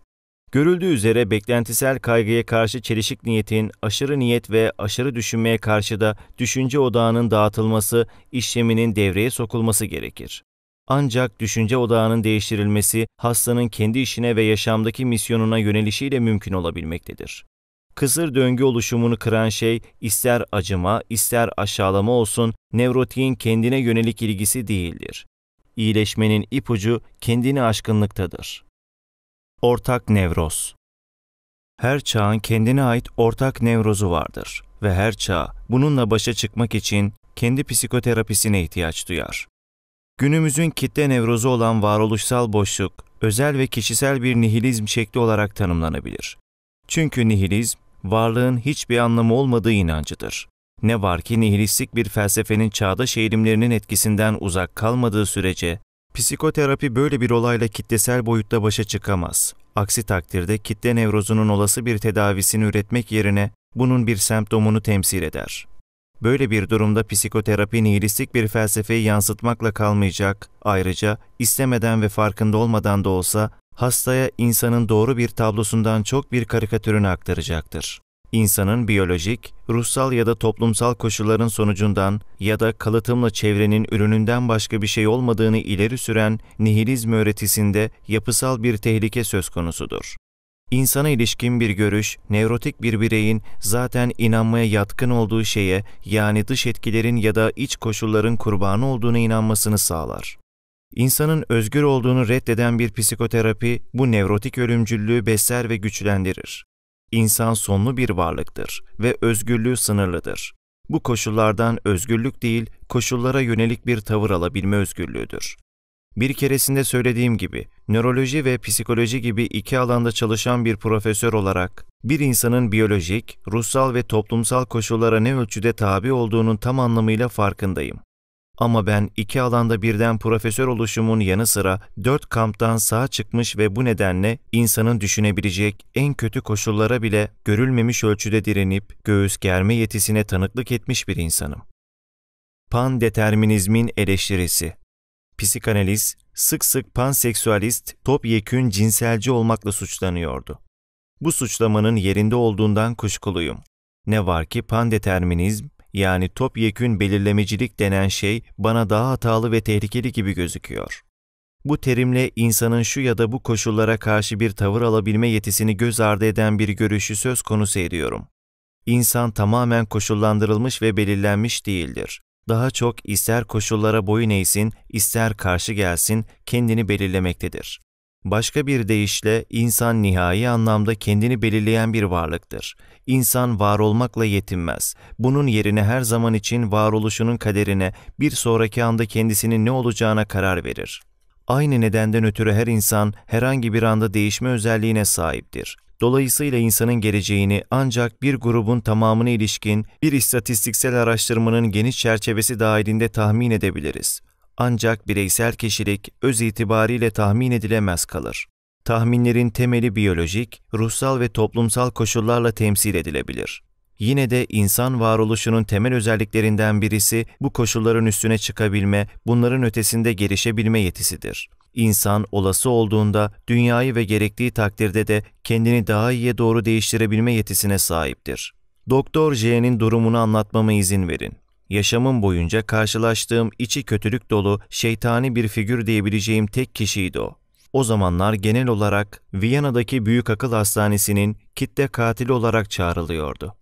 Görüldüğü üzere beklentisel kaygıya karşı çelişik niyetin, aşırı niyet ve aşırı düşünmeye karşı da düşünce odağının dağıtılması, işleminin devreye sokulması gerekir. Ancak düşünce odağının değiştirilmesi hastanın kendi işine ve yaşamdaki misyonuna yönelişiyle mümkün olabilmektedir. Kısır döngü oluşumunu kıran şey ister acıma, ister aşağılama olsun, nevrotiğin kendine yönelik ilgisi değildir iyileşmenin ipucu kendini aşkınlıktadır. Ortak nevroz Her çağın kendine ait ortak nevrozu vardır ve her çağ bununla başa çıkmak için kendi psikoterapisine ihtiyaç duyar. Günümüzün kitle nevrozu olan varoluşsal boşluk, özel ve kişisel bir nihilizm şekli olarak tanımlanabilir. Çünkü nihilizm, varlığın hiçbir anlamı olmadığı inancıdır. Ne var ki nihilistik bir felsefenin çağdaş eğilimlerinin etkisinden uzak kalmadığı sürece, psikoterapi böyle bir olayla kitlesel boyutta başa çıkamaz. Aksi takdirde kitle nevrozunun olası bir tedavisini üretmek yerine bunun bir semptomunu temsil eder. Böyle bir durumda psikoterapi nihilistik bir felsefeyi yansıtmakla kalmayacak, ayrıca istemeden ve farkında olmadan da olsa hastaya insanın doğru bir tablosundan çok bir karikatürünü aktaracaktır insanın biyolojik, ruhsal ya da toplumsal koşulların sonucundan ya da kalıtımla çevrenin ürününden başka bir şey olmadığını ileri süren nihilizm öğretisinde yapısal bir tehlike söz konusudur. İnsana ilişkin bir görüş, nevrotik bir bireyin zaten inanmaya yatkın olduğu şeye yani dış etkilerin ya da iç koşulların kurbanı olduğuna inanmasını sağlar. İnsanın özgür olduğunu reddeden bir psikoterapi bu nevrotik ölümcüllüğü besler ve güçlendirir. İnsan sonlu bir varlıktır ve özgürlüğü sınırlıdır. Bu koşullardan özgürlük değil, koşullara yönelik bir tavır alabilme özgürlüğüdür. Bir keresinde söylediğim gibi, nöroloji ve psikoloji gibi iki alanda çalışan bir profesör olarak, bir insanın biyolojik, ruhsal ve toplumsal koşullara ne ölçüde tabi olduğunun tam anlamıyla farkındayım. Ama ben iki alanda birden profesör oluşumun yanı sıra dört kamptan sağ çıkmış ve bu nedenle insanın düşünebilecek en kötü koşullara bile görülmemiş ölçüde direnip göğüs germe yetisine tanıklık etmiş bir insanım. Pandeterminizmin eleştirisi Psikanaliz, sık sık panseksüalist, topyekün cinselci olmakla suçlanıyordu. Bu suçlamanın yerinde olduğundan kuşkuluyum. Ne var ki pandeterminizm, yani topyekün belirlemecilik denen şey bana daha hatalı ve tehlikeli gibi gözüküyor. Bu terimle insanın şu ya da bu koşullara karşı bir tavır alabilme yetisini göz ardı eden bir görüşü söz konusu ediyorum. İnsan tamamen koşullandırılmış ve belirlenmiş değildir. Daha çok ister koşullara boyun eğsin, ister karşı gelsin, kendini belirlemektedir. Başka bir deyişle insan nihai anlamda kendini belirleyen bir varlıktır. İnsan var olmakla yetinmez. Bunun yerine her zaman için varoluşunun kaderine, bir sonraki anda kendisinin ne olacağına karar verir. Aynı nedenden ötürü her insan herhangi bir anda değişme özelliğine sahiptir. Dolayısıyla insanın geleceğini ancak bir grubun tamamına ilişkin bir istatistiksel araştırmanın geniş çerçevesi dahilinde tahmin edebiliriz. Ancak bireysel kişilik öz itibariyle tahmin edilemez kalır tahminlerin temeli biyolojik, ruhsal ve toplumsal koşullarla temsil edilebilir. Yine de insan varoluşunun temel özelliklerinden birisi bu koşulların üstüne çıkabilme, bunların ötesinde gelişebilme yetisidir. İnsan olası olduğunda dünyayı ve gerektiği takdirde de kendini daha iyiye doğru değiştirebilme yetisine sahiptir. Doktor J'nin durumunu anlatmama izin verin. Yaşamım boyunca karşılaştığım içi kötülük dolu, şeytani bir figür diyebileceğim tek kişiydi o. O zamanlar genel olarak Viyana'daki Büyük Akıl Hastanesi'nin kitle katili olarak çağrılıyordu.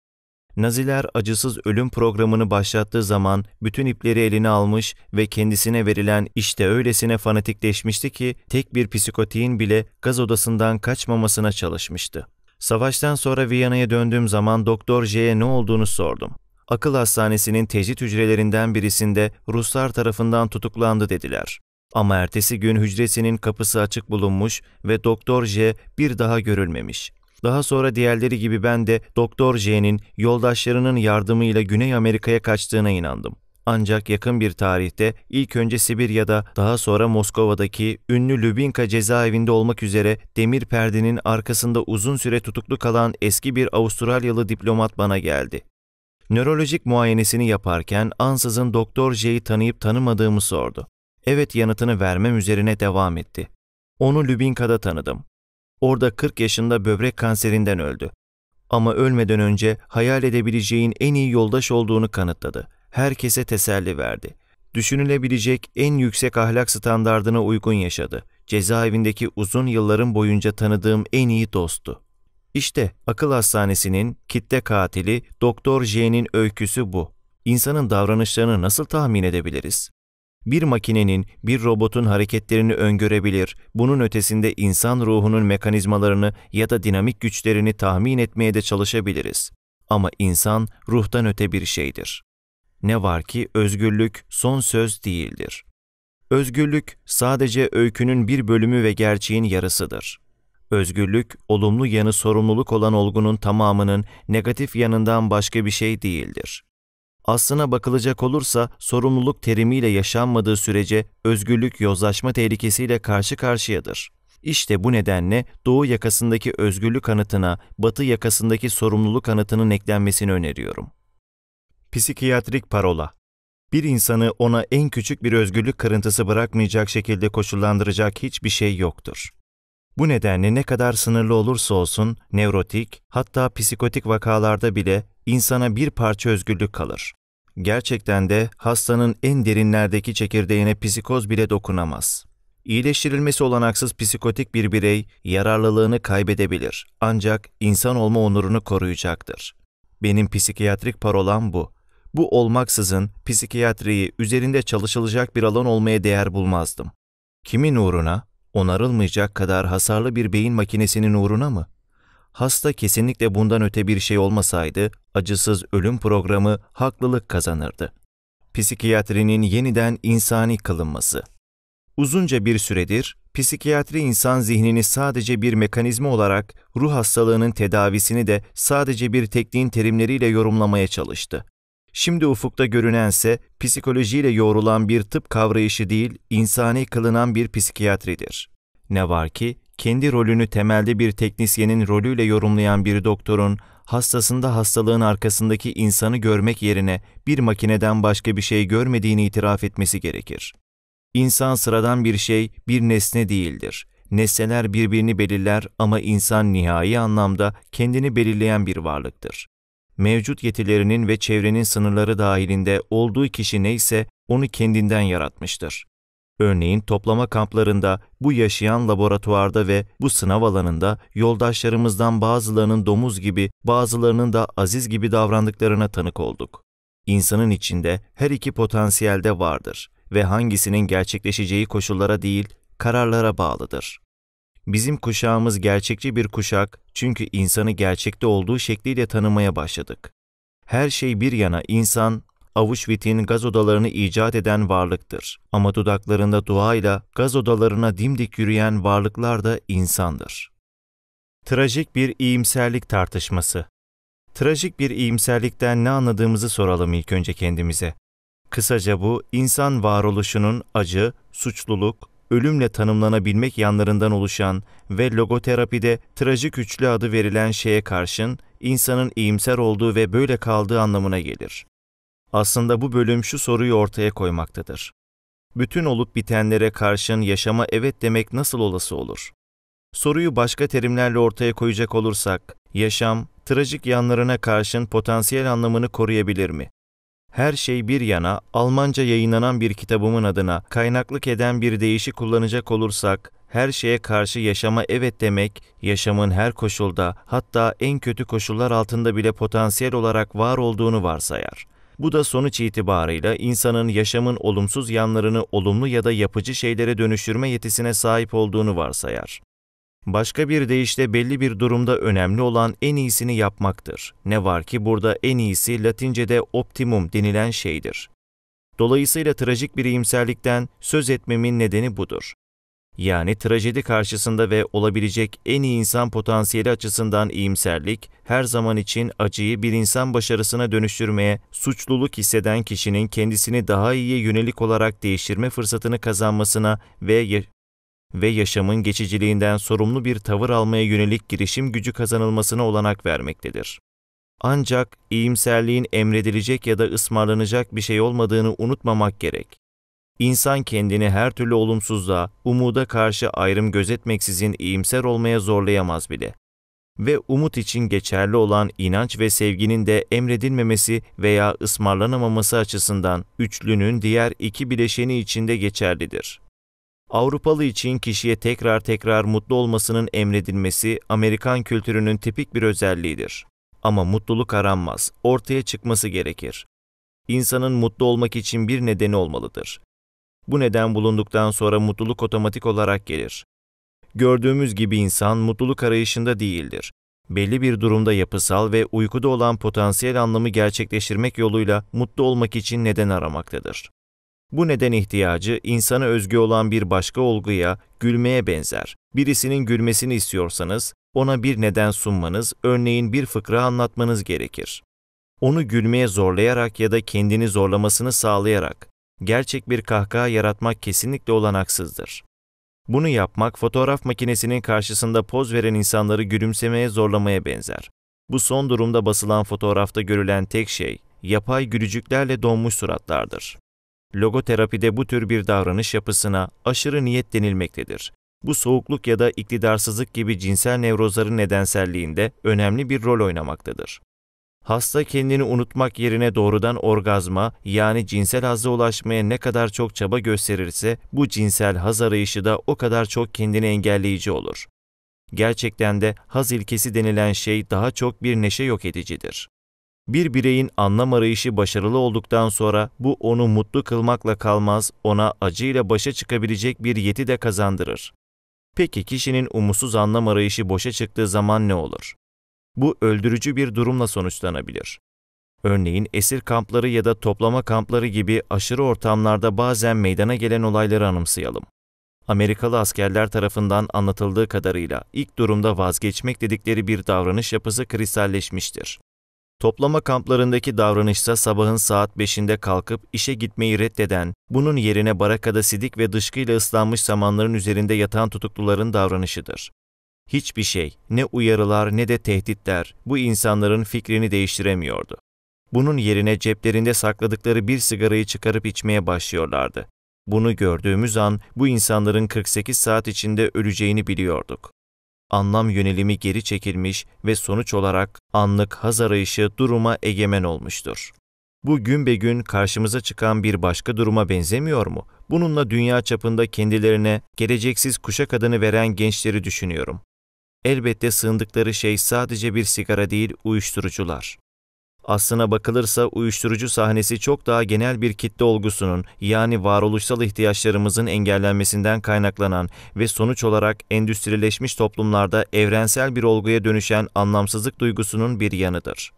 Naziler acısız ölüm programını başlattığı zaman bütün ipleri eline almış ve kendisine verilen işte öylesine fanatikleşmişti ki tek bir psikotiğin bile gaz odasından kaçmamasına çalışmıştı. Savaştan sonra Viyana'ya döndüğüm zaman Doktor J'ye ne olduğunu sordum. Akıl hastanesinin tecrit hücrelerinden birisinde Ruslar tarafından tutuklandı dediler. Ama ertesi gün hücresinin kapısı açık bulunmuş ve Doktor J bir daha görülmemiş. Daha sonra diğerleri gibi ben de Doktor J'nin yoldaşlarının yardımıyla Güney Amerika'ya kaçtığına inandım. Ancak yakın bir tarihte ilk önce Sibirya'da daha sonra Moskova'daki ünlü Lubinka cezaevinde olmak üzere demir perdenin arkasında uzun süre tutuklu kalan eski bir Avustralyalı diplomat bana geldi. Nörolojik muayenesini yaparken ansızın Doktor J'yi tanıyıp tanımadığımı sordu evet yanıtını vermem üzerine devam etti. Onu Lübinka'da tanıdım. Orada 40 yaşında böbrek kanserinden öldü. Ama ölmeden önce hayal edebileceğin en iyi yoldaş olduğunu kanıtladı. Herkese teselli verdi. Düşünülebilecek en yüksek ahlak standardına uygun yaşadı. Cezaevindeki uzun yılların boyunca tanıdığım en iyi dosttu. İşte akıl hastanesinin kitle katili Doktor J'nin öyküsü bu. İnsanın davranışlarını nasıl tahmin edebiliriz? bir makinenin, bir robotun hareketlerini öngörebilir, bunun ötesinde insan ruhunun mekanizmalarını ya da dinamik güçlerini tahmin etmeye de çalışabiliriz. Ama insan ruhtan öte bir şeydir. Ne var ki özgürlük son söz değildir. Özgürlük sadece öykünün bir bölümü ve gerçeğin yarısıdır. Özgürlük, olumlu yanı sorumluluk olan olgunun tamamının negatif yanından başka bir şey değildir. Aslına bakılacak olursa sorumluluk terimiyle yaşanmadığı sürece özgürlük yozlaşma tehlikesiyle karşı karşıyadır. İşte bu nedenle doğu yakasındaki özgürlük kanıtına batı yakasındaki sorumluluk kanıtının eklenmesini öneriyorum. Psikiyatrik parola bir insanı ona en küçük bir özgürlük kırıntısı bırakmayacak şekilde koşullandıracak hiçbir şey yoktur. Bu nedenle ne kadar sınırlı olursa olsun nevrotik, hatta psikotik vakalarda bile insana bir parça özgürlük kalır. Gerçekten de hastanın en derinlerdeki çekirdeğine psikoz bile dokunamaz. İyileştirilmesi olanaksız psikotik bir birey yararlılığını kaybedebilir ancak insan olma onurunu koruyacaktır. Benim psikiyatrik parolam bu. Bu olmaksızın psikiyatriyi üzerinde çalışılacak bir alan olmaya değer bulmazdım. Kimin uğruna, onarılmayacak kadar hasarlı bir beyin makinesinin uğruna mı? Hasta kesinlikle bundan öte bir şey olmasaydı, acısız ölüm programı haklılık kazanırdı. Psikiyatrinin yeniden insani kılınması Uzunca bir süredir, psikiyatri insan zihnini sadece bir mekanizma olarak, ruh hastalığının tedavisini de sadece bir tekniğin terimleriyle yorumlamaya çalıştı. Şimdi ufukta görünense psikolojiyle yoğrulan bir tıp kavrayışı değil, insani kılınan bir psikiyatridir. Ne var ki kendi rolünü temelde bir teknisyenin rolüyle yorumlayan bir doktorun hastasında hastalığın arkasındaki insanı görmek yerine bir makineden başka bir şey görmediğini itiraf etmesi gerekir. İnsan sıradan bir şey, bir nesne değildir. Nesneler birbirini belirler ama insan nihai anlamda kendini belirleyen bir varlıktır mevcut yetilerinin ve çevrenin sınırları dahilinde olduğu kişi neyse onu kendinden yaratmıştır. Örneğin toplama kamplarında, bu yaşayan laboratuvarda ve bu sınav alanında yoldaşlarımızdan bazılarının domuz gibi, bazılarının da aziz gibi davrandıklarına tanık olduk. İnsanın içinde her iki potansiyelde vardır ve hangisinin gerçekleşeceği koşullara değil, kararlara bağlıdır. Bizim kuşağımız gerçekçi bir kuşak çünkü insanı gerçekte olduğu şekliyle tanımaya başladık. Her şey bir yana insan, Auschwitz'in gaz odalarını icat eden varlıktır. Ama dudaklarında duayla gaz odalarına dimdik yürüyen varlıklar da insandır. Trajik bir iyimserlik tartışması Trajik bir iyimserlikten ne anladığımızı soralım ilk önce kendimize. Kısaca bu, insan varoluşunun acı, suçluluk, ölümle tanımlanabilmek yanlarından oluşan ve logoterapide trajik üçlü adı verilen şeye karşın insanın iyimser olduğu ve böyle kaldığı anlamına gelir. Aslında bu bölüm şu soruyu ortaya koymaktadır. Bütün olup bitenlere karşın yaşama evet demek nasıl olası olur? Soruyu başka terimlerle ortaya koyacak olursak, yaşam, trajik yanlarına karşın potansiyel anlamını koruyabilir mi? Her şey bir yana Almanca yayınlanan bir kitabımın adına kaynaklık eden bir deyişi kullanacak olursak, her şeye karşı yaşama evet demek, yaşamın her koşulda hatta en kötü koşullar altında bile potansiyel olarak var olduğunu varsayar. Bu da sonuç itibarıyla insanın yaşamın olumsuz yanlarını olumlu ya da yapıcı şeylere dönüştürme yetisine sahip olduğunu varsayar. Başka bir deyişle belli bir durumda önemli olan en iyisini yapmaktır. Ne var ki burada en iyisi Latince'de optimum denilen şeydir. Dolayısıyla trajik bir iyimserlikten söz etmemin nedeni budur. Yani trajedi karşısında ve olabilecek en iyi insan potansiyeli açısından iyimserlik, her zaman için acıyı bir insan başarısına dönüştürmeye, suçluluk hisseden kişinin kendisini daha iyiye yönelik olarak değiştirme fırsatını kazanmasına ve ve yaşamın geçiciliğinden sorumlu bir tavır almaya yönelik girişim gücü kazanılmasına olanak vermektedir. Ancak iyimserliğin emredilecek ya da ısmarlanacak bir şey olmadığını unutmamak gerek. İnsan kendini her türlü olumsuzluğa, umuda karşı ayrım gözetmeksizin iyimser olmaya zorlayamaz bile. Ve umut için geçerli olan inanç ve sevginin de emredilmemesi veya ısmarlanamaması açısından üçlünün diğer iki bileşeni içinde geçerlidir. Avrupalı için kişiye tekrar tekrar mutlu olmasının emredilmesi Amerikan kültürünün tipik bir özelliğidir. Ama mutluluk aranmaz, ortaya çıkması gerekir. İnsanın mutlu olmak için bir nedeni olmalıdır. Bu neden bulunduktan sonra mutluluk otomatik olarak gelir. Gördüğümüz gibi insan mutluluk arayışında değildir. Belli bir durumda yapısal ve uykuda olan potansiyel anlamı gerçekleştirmek yoluyla mutlu olmak için neden aramaktadır. Bu neden ihtiyacı insana özgü olan bir başka olguya, gülmeye benzer. Birisinin gülmesini istiyorsanız ona bir neden sunmanız, örneğin bir fıkra anlatmanız gerekir. Onu gülmeye zorlayarak ya da kendini zorlamasını sağlayarak gerçek bir kahkaha yaratmak kesinlikle olanaksızdır. Bunu yapmak fotoğraf makinesinin karşısında poz veren insanları gülümsemeye zorlamaya benzer. Bu son durumda basılan fotoğrafta görülen tek şey yapay gülücüklerle donmuş suratlardır. Logoterapide bu tür bir davranış yapısına aşırı niyet denilmektedir. Bu soğukluk ya da iktidarsızlık gibi cinsel nevrozların nedenselliğinde önemli bir rol oynamaktadır. Hasta kendini unutmak yerine doğrudan orgazma yani cinsel hazza ulaşmaya ne kadar çok çaba gösterirse bu cinsel haz arayışı da o kadar çok kendini engelleyici olur. Gerçekten de haz ilkesi denilen şey daha çok bir neşe yok edicidir. Bir bireyin anlam arayışı başarılı olduktan sonra bu onu mutlu kılmakla kalmaz, ona acıyla başa çıkabilecek bir yeti de kazandırır. Peki kişinin umutsuz anlam arayışı boşa çıktığı zaman ne olur? Bu öldürücü bir durumla sonuçlanabilir. Örneğin esir kampları ya da toplama kampları gibi aşırı ortamlarda bazen meydana gelen olayları anımsayalım. Amerikalı askerler tarafından anlatıldığı kadarıyla ilk durumda vazgeçmek dedikleri bir davranış yapısı kristalleşmiştir. Toplama kamplarındaki davranışsa sabahın saat 5'inde kalkıp işe gitmeyi reddeden, bunun yerine barakada sidik ve dışkıyla ıslanmış samanların üzerinde yatan tutukluların davranışıdır. Hiçbir şey, ne uyarılar ne de tehditler bu insanların fikrini değiştiremiyordu. Bunun yerine ceplerinde sakladıkları bir sigarayı çıkarıp içmeye başlıyorlardı. Bunu gördüğümüz an bu insanların 48 saat içinde öleceğini biliyorduk anlam yönelimi geri çekilmiş ve sonuç olarak anlık haz arayışı duruma egemen olmuştur. Bu gün be gün karşımıza çıkan bir başka duruma benzemiyor mu? Bununla dünya çapında kendilerine geleceksiz kuşak adını veren gençleri düşünüyorum. Elbette sığındıkları şey sadece bir sigara değil, uyuşturucular. Aslına bakılırsa uyuşturucu sahnesi çok daha genel bir kitle olgusunun yani varoluşsal ihtiyaçlarımızın engellenmesinden kaynaklanan ve sonuç olarak endüstrileşmiş toplumlarda evrensel bir olguya dönüşen anlamsızlık duygusunun bir yanıdır.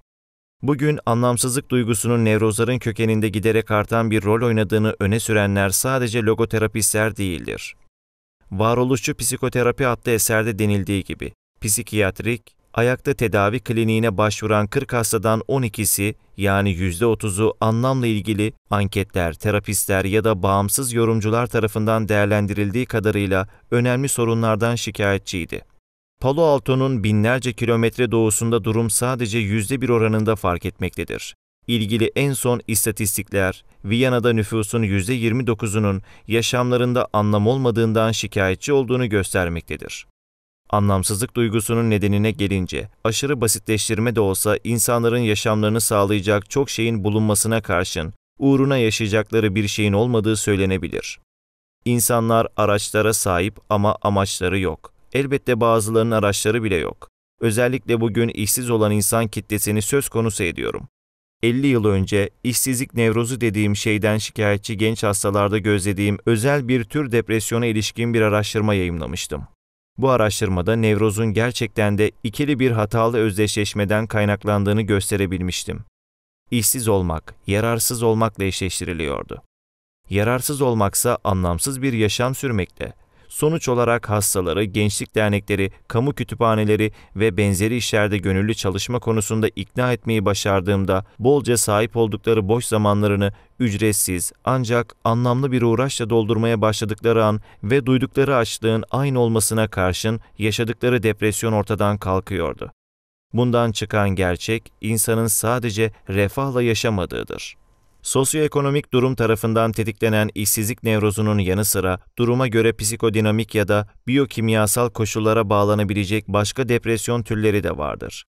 Bugün anlamsızlık duygusunun nevrozların kökeninde giderek artan bir rol oynadığını öne sürenler sadece logoterapistler değildir. Varoluşçu Psikoterapi adlı eserde denildiği gibi, psikiyatrik, ayakta tedavi kliniğine başvuran 40 hastadan 12'si yani %30'u anlamla ilgili anketler, terapistler ya da bağımsız yorumcular tarafından değerlendirildiği kadarıyla önemli sorunlardan şikayetçiydi. Palo Alto'nun binlerce kilometre doğusunda durum sadece %1 oranında fark etmektedir. İlgili en son istatistikler, Viyana'da nüfusun %29'unun yaşamlarında anlam olmadığından şikayetçi olduğunu göstermektedir. Anlamsızlık duygusunun nedenine gelince, aşırı basitleştirme de olsa insanların yaşamlarını sağlayacak çok şeyin bulunmasına karşın, uğruna yaşayacakları bir şeyin olmadığı söylenebilir. İnsanlar araçlara sahip ama amaçları yok. Elbette bazılarının araçları bile yok. Özellikle bugün işsiz olan insan kitlesini söz konusu ediyorum. 50 yıl önce işsizlik nevrozu dediğim şeyden şikayetçi genç hastalarda gözlediğim özel bir tür depresyona ilişkin bir araştırma yayımlamıştım. Bu araştırmada Nevroz'un gerçekten de ikili bir hatalı özdeşleşmeden kaynaklandığını gösterebilmiştim. İşsiz olmak, yararsız olmakla eşleştiriliyordu. Yararsız olmaksa anlamsız bir yaşam sürmekle, Sonuç olarak hastaları, gençlik dernekleri, kamu kütüphaneleri ve benzeri işlerde gönüllü çalışma konusunda ikna etmeyi başardığımda bolca sahip oldukları boş zamanlarını ücretsiz ancak anlamlı bir uğraşla doldurmaya başladıkları an ve duydukları açlığın aynı olmasına karşın yaşadıkları depresyon ortadan kalkıyordu. Bundan çıkan gerçek insanın sadece refahla yaşamadığıdır. Sosyoekonomik durum tarafından tetiklenen işsizlik nevrozunun yanı sıra duruma göre psikodinamik ya da biyokimyasal koşullara bağlanabilecek başka depresyon türleri de vardır.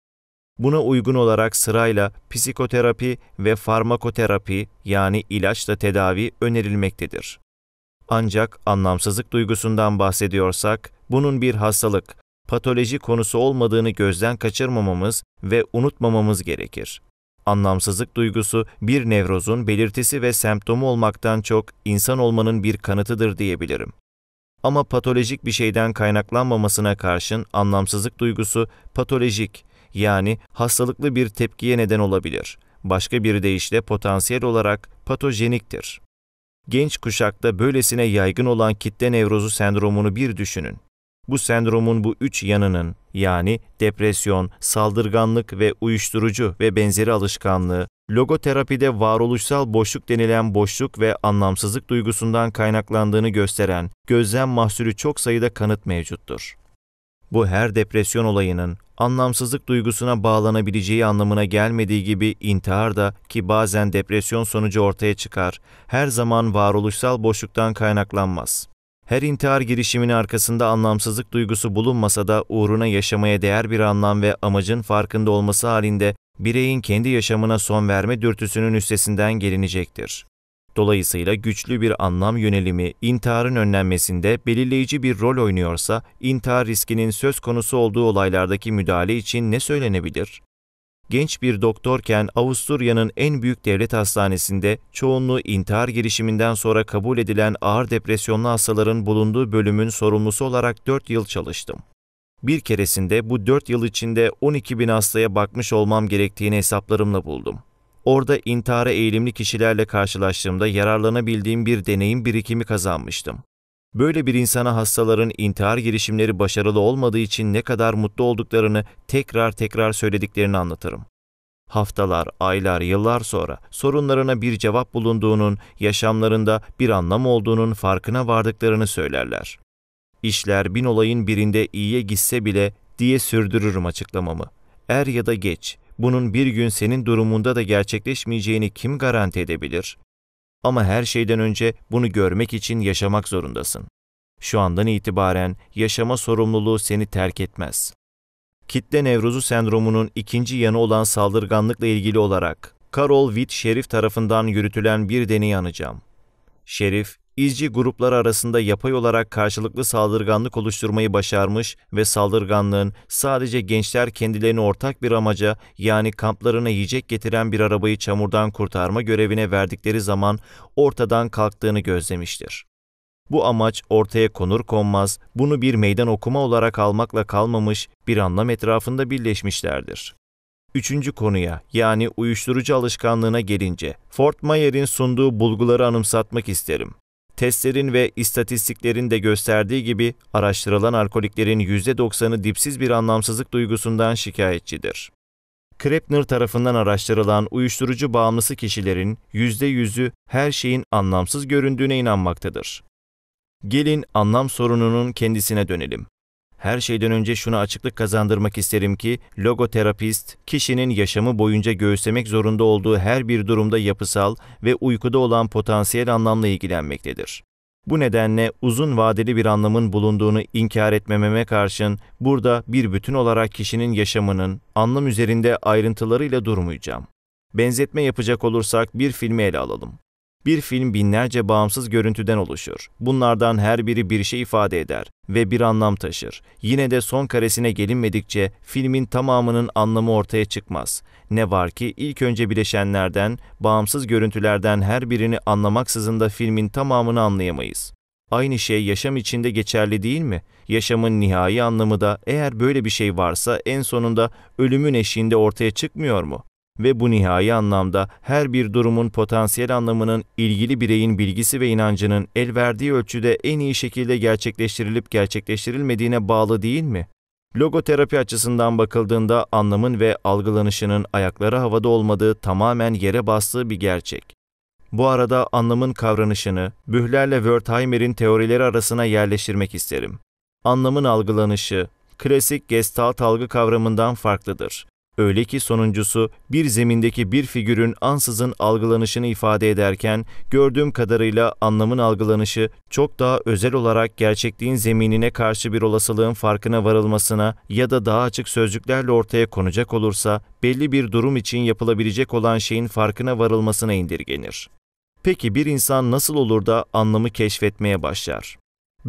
Buna uygun olarak sırayla psikoterapi ve farmakoterapi yani ilaçla tedavi önerilmektedir. Ancak anlamsızlık duygusundan bahsediyorsak, bunun bir hastalık, patoloji konusu olmadığını gözden kaçırmamamız ve unutmamamız gerekir. Anlamsızlık duygusu bir nevrozun belirtisi ve semptomu olmaktan çok insan olmanın bir kanıtıdır diyebilirim. Ama patolojik bir şeyden kaynaklanmamasına karşın anlamsızlık duygusu patolojik yani hastalıklı bir tepkiye neden olabilir. Başka bir deyişle potansiyel olarak patojeniktir. Genç kuşakta böylesine yaygın olan kitle nevrozu sendromunu bir düşünün. Bu sendromun bu üç yanının yani depresyon, saldırganlık ve uyuşturucu ve benzeri alışkanlığı, logoterapide varoluşsal boşluk denilen boşluk ve anlamsızlık duygusundan kaynaklandığını gösteren gözlem mahsulü çok sayıda kanıt mevcuttur. Bu her depresyon olayının anlamsızlık duygusuna bağlanabileceği anlamına gelmediği gibi intihar da ki bazen depresyon sonucu ortaya çıkar, her zaman varoluşsal boşluktan kaynaklanmaz. Her intihar girişiminin arkasında anlamsızlık duygusu bulunmasa da uğruna yaşamaya değer bir anlam ve amacın farkında olması halinde bireyin kendi yaşamına son verme dürtüsünün üstesinden gelinecektir. Dolayısıyla güçlü bir anlam yönelimi intiharın önlenmesinde belirleyici bir rol oynuyorsa, intihar riskinin söz konusu olduğu olaylardaki müdahale için ne söylenebilir? genç bir doktorken Avusturya'nın en büyük devlet hastanesinde çoğunluğu intihar girişiminden sonra kabul edilen ağır depresyonlu hastaların bulunduğu bölümün sorumlusu olarak 4 yıl çalıştım. Bir keresinde bu 4 yıl içinde 12 bin hastaya bakmış olmam gerektiğini hesaplarımla buldum. Orada intihara eğilimli kişilerle karşılaştığımda yararlanabildiğim bir deneyim birikimi kazanmıştım. Böyle bir insana hastaların intihar girişimleri başarılı olmadığı için ne kadar mutlu olduklarını tekrar tekrar söylediklerini anlatırım. Haftalar, aylar, yıllar sonra sorunlarına bir cevap bulunduğunun, yaşamlarında bir anlam olduğunun farkına vardıklarını söylerler. İşler bin olayın birinde iyiye gitse bile diye sürdürürüm açıklamamı. Er ya da geç, bunun bir gün senin durumunda da gerçekleşmeyeceğini kim garanti edebilir? Ama her şeyden önce bunu görmek için yaşamak zorundasın. Şu andan itibaren yaşama sorumluluğu seni terk etmez. Kitle nevruzu sendromunun ikinci yanı olan saldırganlıkla ilgili olarak Carol Witt Şerif tarafından yürütülen bir deney anacağım. Şerif, İzci gruplar arasında yapay olarak karşılıklı saldırganlık oluşturmayı başarmış ve saldırganlığın sadece gençler kendilerini ortak bir amaca yani kamplarına yiyecek getiren bir arabayı çamurdan kurtarma görevine verdikleri zaman ortadan kalktığını gözlemiştir. Bu amaç ortaya konur konmaz bunu bir meydan okuma olarak almakla kalmamış bir anlam etrafında birleşmişlerdir. Üçüncü konuya yani uyuşturucu alışkanlığına gelince Fort Mayer'in sunduğu bulguları anımsatmak isterim. Testlerin ve istatistiklerin de gösterdiği gibi araştırılan alkoliklerin %90'ı dipsiz bir anlamsızlık duygusundan şikayetçidir. Krepner tarafından araştırılan uyuşturucu bağımlısı kişilerin %100'ü her şeyin anlamsız göründüğüne inanmaktadır. Gelin anlam sorununun kendisine dönelim. Her şeyden önce şunu açıklık kazandırmak isterim ki logoterapist kişinin yaşamı boyunca göğüslemek zorunda olduğu her bir durumda yapısal ve uykuda olan potansiyel anlamla ilgilenmektedir. Bu nedenle uzun vadeli bir anlamın bulunduğunu inkar etmememe karşın burada bir bütün olarak kişinin yaşamının anlam üzerinde ayrıntılarıyla durmayacağım. Benzetme yapacak olursak bir filmi ele alalım. Bir film binlerce bağımsız görüntüden oluşur. Bunlardan her biri bir şey ifade eder ve bir anlam taşır. Yine de son karesine gelinmedikçe filmin tamamının anlamı ortaya çıkmaz. Ne var ki ilk önce bileşenlerden, bağımsız görüntülerden her birini anlamaksızın da filmin tamamını anlayamayız. Aynı şey yaşam içinde geçerli değil mi? Yaşamın nihai anlamı da eğer böyle bir şey varsa en sonunda ölümün eşiğinde ortaya çıkmıyor mu? ve bu nihai anlamda her bir durumun potansiyel anlamının ilgili bireyin bilgisi ve inancının el verdiği ölçüde en iyi şekilde gerçekleştirilip gerçekleştirilmediğine bağlı değil mi? Logoterapi açısından bakıldığında anlamın ve algılanışının ayakları havada olmadığı tamamen yere bastığı bir gerçek. Bu arada anlamın kavranışını Bühler'le Wertheimer'in teorileri arasına yerleştirmek isterim. Anlamın algılanışı, klasik gestalt algı kavramından farklıdır. Öyle ki sonuncusu bir zemindeki bir figürün ansızın algılanışını ifade ederken gördüğüm kadarıyla anlamın algılanışı çok daha özel olarak gerçekliğin zeminine karşı bir olasılığın farkına varılmasına ya da daha açık sözcüklerle ortaya konacak olursa belli bir durum için yapılabilecek olan şeyin farkına varılmasına indirgenir. Peki bir insan nasıl olur da anlamı keşfetmeye başlar?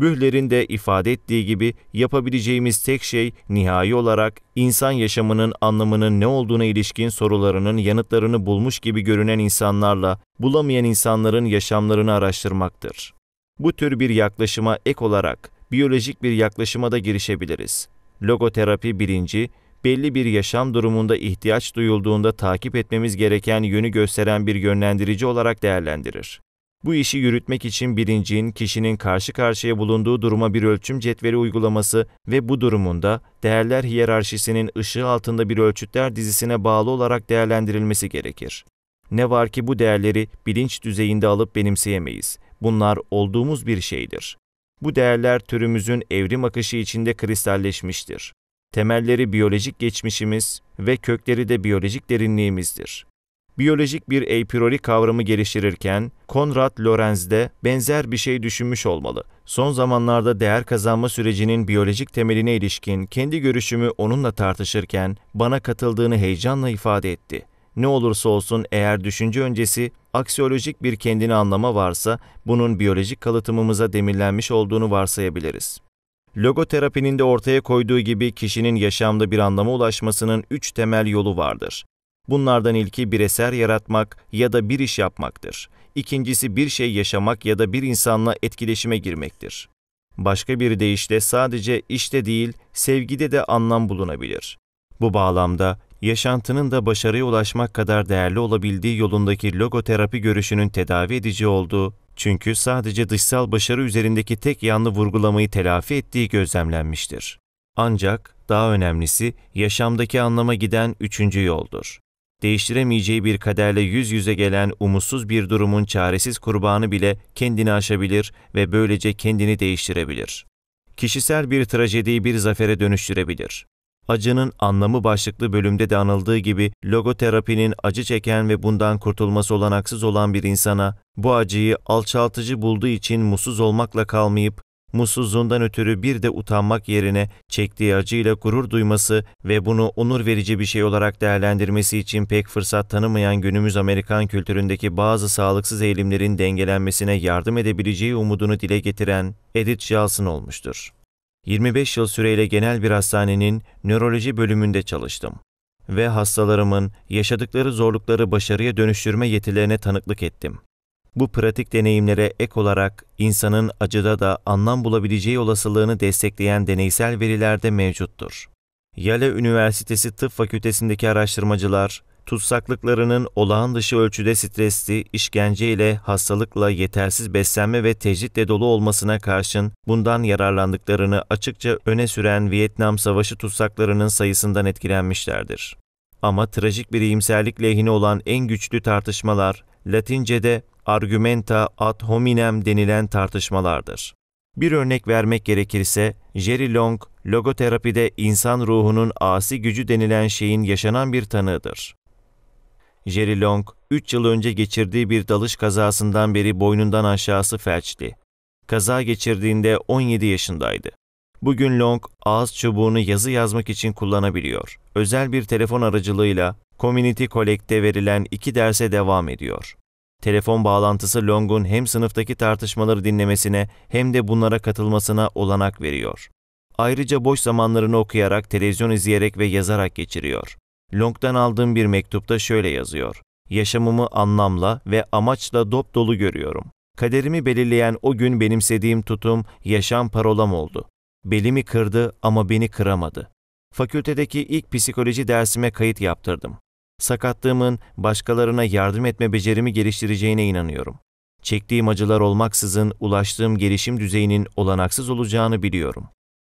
Bühler'in de ifade ettiği gibi yapabileceğimiz tek şey nihai olarak insan yaşamının anlamının ne olduğuna ilişkin sorularının yanıtlarını bulmuş gibi görünen insanlarla bulamayan insanların yaşamlarını araştırmaktır. Bu tür bir yaklaşıma ek olarak biyolojik bir yaklaşıma da girişebiliriz. Logoterapi birinci, belli bir yaşam durumunda ihtiyaç duyulduğunda takip etmemiz gereken yönü gösteren bir yönlendirici olarak değerlendirir. Bu işi yürütmek için bilincin, kişinin karşı karşıya bulunduğu duruma bir ölçüm cetveli uygulaması ve bu durumunda değerler hiyerarşisinin ışığı altında bir ölçütler dizisine bağlı olarak değerlendirilmesi gerekir. Ne var ki bu değerleri bilinç düzeyinde alıp benimseyemeyiz. Bunlar olduğumuz bir şeydir. Bu değerler türümüzün evrim akışı içinde kristalleşmiştir. Temelleri biyolojik geçmişimiz ve kökleri de biyolojik derinliğimizdir biyolojik bir E. pylori kavramı geliştirirken Konrad Lorenz de benzer bir şey düşünmüş olmalı. Son zamanlarda değer kazanma sürecinin biyolojik temeline ilişkin kendi görüşümü onunla tartışırken bana katıldığını heyecanla ifade etti. Ne olursa olsun eğer düşünce öncesi aksiyolojik bir kendini anlama varsa bunun biyolojik kalıtımımıza demirlenmiş olduğunu varsayabiliriz. Logoterapinin de ortaya koyduğu gibi kişinin yaşamda bir anlama ulaşmasının üç temel yolu vardır. Bunlardan ilki bir eser yaratmak ya da bir iş yapmaktır. İkincisi bir şey yaşamak ya da bir insanla etkileşime girmektir. Başka bir deyişle sadece işte değil, sevgide de anlam bulunabilir. Bu bağlamda yaşantının da başarıya ulaşmak kadar değerli olabildiği yolundaki logoterapi görüşünün tedavi edici olduğu, çünkü sadece dışsal başarı üzerindeki tek yanlı vurgulamayı telafi ettiği gözlemlenmiştir. Ancak daha önemlisi yaşamdaki anlama giden üçüncü yoldur değiştiremeyeceği bir kaderle yüz yüze gelen umutsuz bir durumun çaresiz kurbanı bile kendini aşabilir ve böylece kendini değiştirebilir. Kişisel bir trajediyi bir zafere dönüştürebilir. Acının anlamı başlıklı bölümde de anıldığı gibi logoterapinin acı çeken ve bundan kurtulması olanaksız olan bir insana bu acıyı alçaltıcı bulduğu için mutsuz olmakla kalmayıp mutsuzluğundan ötürü bir de utanmak yerine çektiği acıyla gurur duyması ve bunu onur verici bir şey olarak değerlendirmesi için pek fırsat tanımayan günümüz Amerikan kültüründeki bazı sağlıksız eğilimlerin dengelenmesine yardım edebileceği umudunu dile getiren Edith Jalsın olmuştur. 25 yıl süreyle genel bir hastanenin nöroloji bölümünde çalıştım ve hastalarımın yaşadıkları zorlukları başarıya dönüştürme yetilerine tanıklık ettim. Bu pratik deneyimlere ek olarak insanın acıda da anlam bulabileceği olasılığını destekleyen deneysel veriler de mevcuttur. Yale Üniversitesi Tıp Fakültesindeki araştırmacılar, tutsaklıklarının olağan dışı ölçüde stresli, işkence ile hastalıkla yetersiz beslenme ve tecritle dolu olmasına karşın bundan yararlandıklarını açıkça öne süren Vietnam Savaşı tutsaklarının sayısından etkilenmişlerdir. Ama trajik bir iyimserlik lehine olan en güçlü tartışmalar Latince'de argumenta ad hominem denilen tartışmalardır. Bir örnek vermek gerekirse, Jerry Long, logoterapide insan ruhunun asi gücü denilen şeyin yaşanan bir tanığıdır. Jerry Long, 3 yıl önce geçirdiği bir dalış kazasından beri boynundan aşağısı felçli. Kaza geçirdiğinde 17 yaşındaydı. Bugün Long, ağız çubuğunu yazı yazmak için kullanabiliyor. Özel bir telefon aracılığıyla Community Collect'te verilen iki derse devam ediyor. Telefon bağlantısı Long'un hem sınıftaki tartışmaları dinlemesine hem de bunlara katılmasına olanak veriyor. Ayrıca boş zamanlarını okuyarak, televizyon izleyerek ve yazarak geçiriyor. Long'dan aldığım bir mektupta şöyle yazıyor. Yaşamımı anlamla ve amaçla dop dolu görüyorum. Kaderimi belirleyen o gün benimsediğim tutum yaşam parolam oldu. Belimi kırdı ama beni kıramadı. Fakültedeki ilk psikoloji dersime kayıt yaptırdım sakatlığımın başkalarına yardım etme becerimi geliştireceğine inanıyorum. Çektiğim acılar olmaksızın ulaştığım gelişim düzeyinin olanaksız olacağını biliyorum.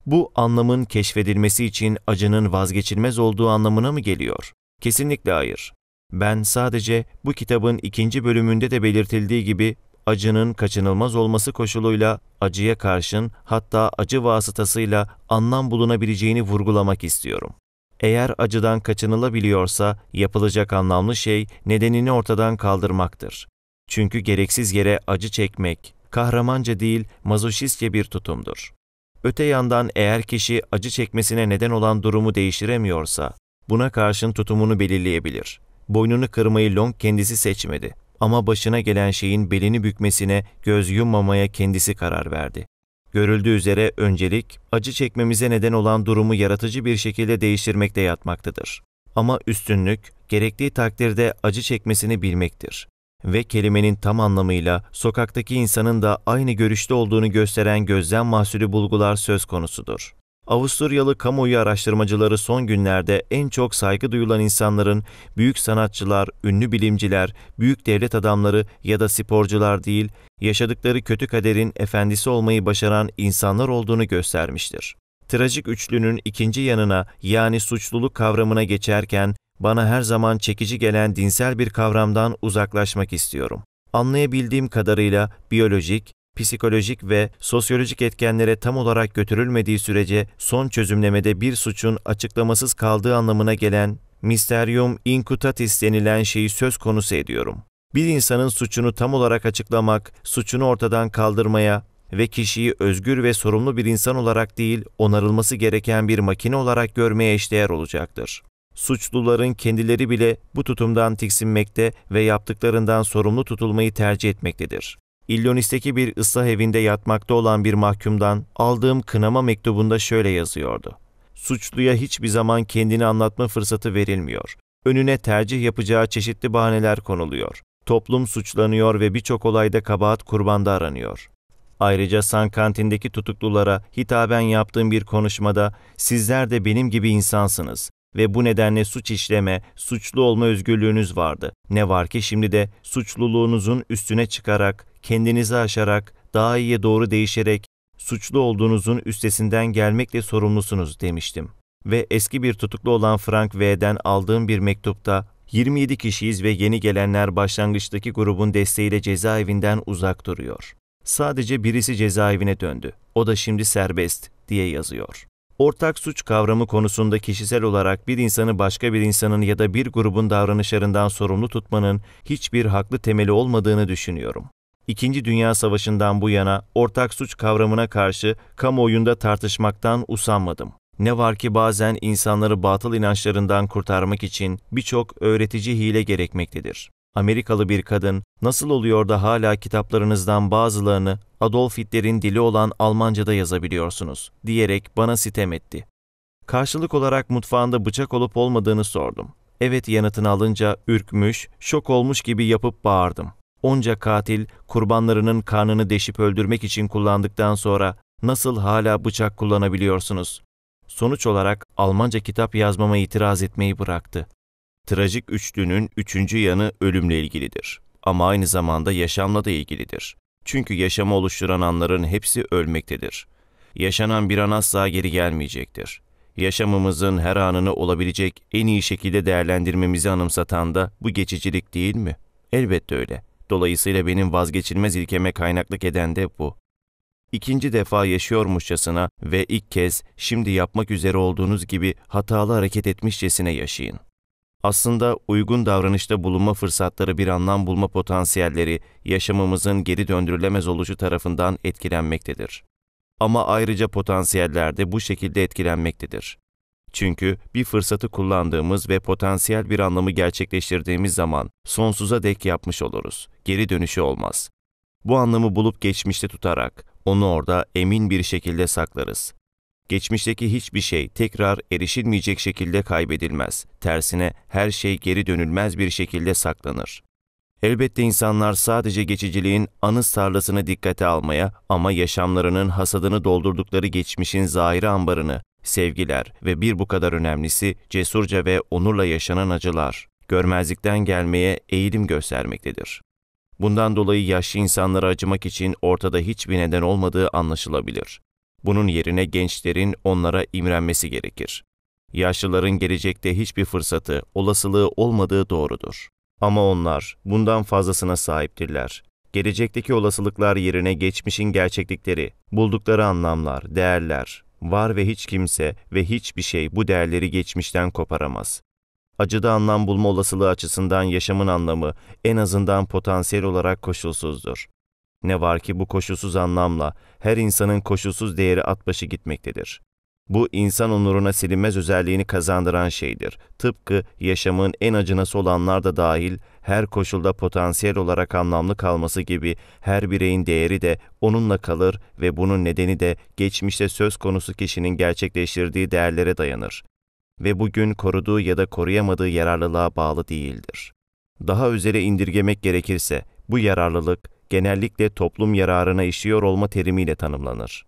Bu anlamın keşfedilmesi için acının vazgeçilmez olduğu anlamına mı geliyor? Kesinlikle hayır. Ben sadece bu kitabın ikinci bölümünde de belirtildiği gibi acının kaçınılmaz olması koşuluyla acıya karşın hatta acı vasıtasıyla anlam bulunabileceğini vurgulamak istiyorum. Eğer acıdan kaçınılabiliyorsa yapılacak anlamlı şey nedenini ortadan kaldırmaktır. Çünkü gereksiz yere acı çekmek kahramanca değil mazoşistçe bir tutumdur. Öte yandan eğer kişi acı çekmesine neden olan durumu değiştiremiyorsa buna karşın tutumunu belirleyebilir. Boynunu kırmayı Long kendisi seçmedi ama başına gelen şeyin belini bükmesine göz yummamaya kendisi karar verdi. Görüldüğü üzere öncelik, acı çekmemize neden olan durumu yaratıcı bir şekilde değiştirmekte yatmaktadır. Ama üstünlük, gerektiği takdirde acı çekmesini bilmektir ve kelimenin tam anlamıyla sokaktaki insanın da aynı görüşte olduğunu gösteren gözlem mahsulü bulgular söz konusudur. Avusturyalı kamuoyu araştırmacıları son günlerde en çok saygı duyulan insanların büyük sanatçılar, ünlü bilimciler, büyük devlet adamları ya da sporcular değil, yaşadıkları kötü kaderin efendisi olmayı başaran insanlar olduğunu göstermiştir. Trajik üçlünün ikinci yanına yani suçluluk kavramına geçerken bana her zaman çekici gelen dinsel bir kavramdan uzaklaşmak istiyorum. Anlayabildiğim kadarıyla biyolojik, psikolojik ve sosyolojik etkenlere tam olarak götürülmediği sürece son çözümlemede bir suçun açıklamasız kaldığı anlamına gelen misterium incutatis denilen şeyi söz konusu ediyorum. Bir insanın suçunu tam olarak açıklamak, suçunu ortadan kaldırmaya ve kişiyi özgür ve sorumlu bir insan olarak değil, onarılması gereken bir makine olarak görmeye eşdeğer olacaktır. Suçluların kendileri bile bu tutumdan tiksinmekte ve yaptıklarından sorumlu tutulmayı tercih etmektedir. Illinois'teki bir ıslah evinde yatmakta olan bir mahkumdan aldığım kınama mektubunda şöyle yazıyordu. Suçluya hiçbir zaman kendini anlatma fırsatı verilmiyor. Önüne tercih yapacağı çeşitli bahaneler konuluyor. Toplum suçlanıyor ve birçok olayda kabahat kurbanda aranıyor. Ayrıca San Kantin'deki tutuklulara hitaben yaptığım bir konuşmada sizler de benim gibi insansınız ve bu nedenle suç işleme, suçlu olma özgürlüğünüz vardı. Ne var ki şimdi de suçluluğunuzun üstüne çıkarak kendinizi aşarak, daha iyiye doğru değişerek, suçlu olduğunuzun üstesinden gelmekle sorumlusunuz demiştim. Ve eski bir tutuklu olan Frank V'den aldığım bir mektupta 27 kişiyiz ve yeni gelenler başlangıçtaki grubun desteğiyle cezaevinden uzak duruyor. Sadece birisi cezaevine döndü. O da şimdi serbest diye yazıyor. Ortak suç kavramı konusunda kişisel olarak bir insanı başka bir insanın ya da bir grubun davranışlarından sorumlu tutmanın hiçbir haklı temeli olmadığını düşünüyorum. İkinci Dünya Savaşı'ndan bu yana ortak suç kavramına karşı kamuoyunda tartışmaktan usanmadım. Ne var ki bazen insanları batıl inançlarından kurtarmak için birçok öğretici hile gerekmektedir. Amerikalı bir kadın, nasıl oluyor da hala kitaplarınızdan bazılarını Adolf Hitler'in dili olan Almanca'da yazabiliyorsunuz diyerek bana sitem etti. Karşılık olarak mutfağında bıçak olup olmadığını sordum. Evet yanıtını alınca ürkmüş, şok olmuş gibi yapıp bağırdım onca katil kurbanlarının karnını deşip öldürmek için kullandıktan sonra nasıl hala bıçak kullanabiliyorsunuz? Sonuç olarak Almanca kitap yazmama itiraz etmeyi bıraktı. Trajik üçlünün üçüncü yanı ölümle ilgilidir. Ama aynı zamanda yaşamla da ilgilidir. Çünkü yaşamı oluşturan anların hepsi ölmektedir. Yaşanan bir an asla geri gelmeyecektir. Yaşamımızın her anını olabilecek en iyi şekilde değerlendirmemizi anımsatan da bu geçicilik değil mi? Elbette öyle. Dolayısıyla benim vazgeçilmez ilkeme kaynaklık eden de bu. İkinci defa yaşıyormuşçasına ve ilk kez şimdi yapmak üzere olduğunuz gibi hatalı hareket etmişçesine yaşayın. Aslında uygun davranışta bulunma fırsatları bir anlam bulma potansiyelleri yaşamımızın geri döndürülemez oluşu tarafından etkilenmektedir. Ama ayrıca potansiyeller de bu şekilde etkilenmektedir. Çünkü bir fırsatı kullandığımız ve potansiyel bir anlamı gerçekleştirdiğimiz zaman sonsuza dek yapmış oluruz. Geri dönüşü olmaz. Bu anlamı bulup geçmişte tutarak onu orada emin bir şekilde saklarız. Geçmişteki hiçbir şey tekrar erişilmeyecek şekilde kaybedilmez. Tersine her şey geri dönülmez bir şekilde saklanır. Elbette insanlar sadece geçiciliğin anı sarlasını dikkate almaya ama yaşamlarının hasadını doldurdukları geçmişin zahiri ambarını sevgiler ve bir bu kadar önemlisi cesurca ve onurla yaşanan acılar, görmezlikten gelmeye eğilim göstermektedir. Bundan dolayı yaşlı insanlara acımak için ortada hiçbir neden olmadığı anlaşılabilir. Bunun yerine gençlerin onlara imrenmesi gerekir. Yaşlıların gelecekte hiçbir fırsatı, olasılığı olmadığı doğrudur. Ama onlar bundan fazlasına sahiptirler. Gelecekteki olasılıklar yerine geçmişin gerçeklikleri, buldukları anlamlar, değerler, Var ve hiç kimse ve hiçbir şey bu değerleri geçmişten koparamaz. Acıda anlam bulma olasılığı açısından yaşamın anlamı en azından potansiyel olarak koşulsuzdur. Ne var ki bu koşulsuz anlamla her insanın koşulsuz değeri at başı gitmektedir. Bu insan onuruna silinmez özelliğini kazandıran şeydir. Tıpkı yaşamın en acınası olanlar da dahil her koşulda potansiyel olarak anlamlı kalması gibi her bireyin değeri de onunla kalır ve bunun nedeni de geçmişte söz konusu kişinin gerçekleştirdiği değerlere dayanır ve bugün koruduğu ya da koruyamadığı yararlılığa bağlı değildir. Daha üzere indirgemek gerekirse bu yararlılık genellikle toplum yararına işliyor olma terimiyle tanımlanır.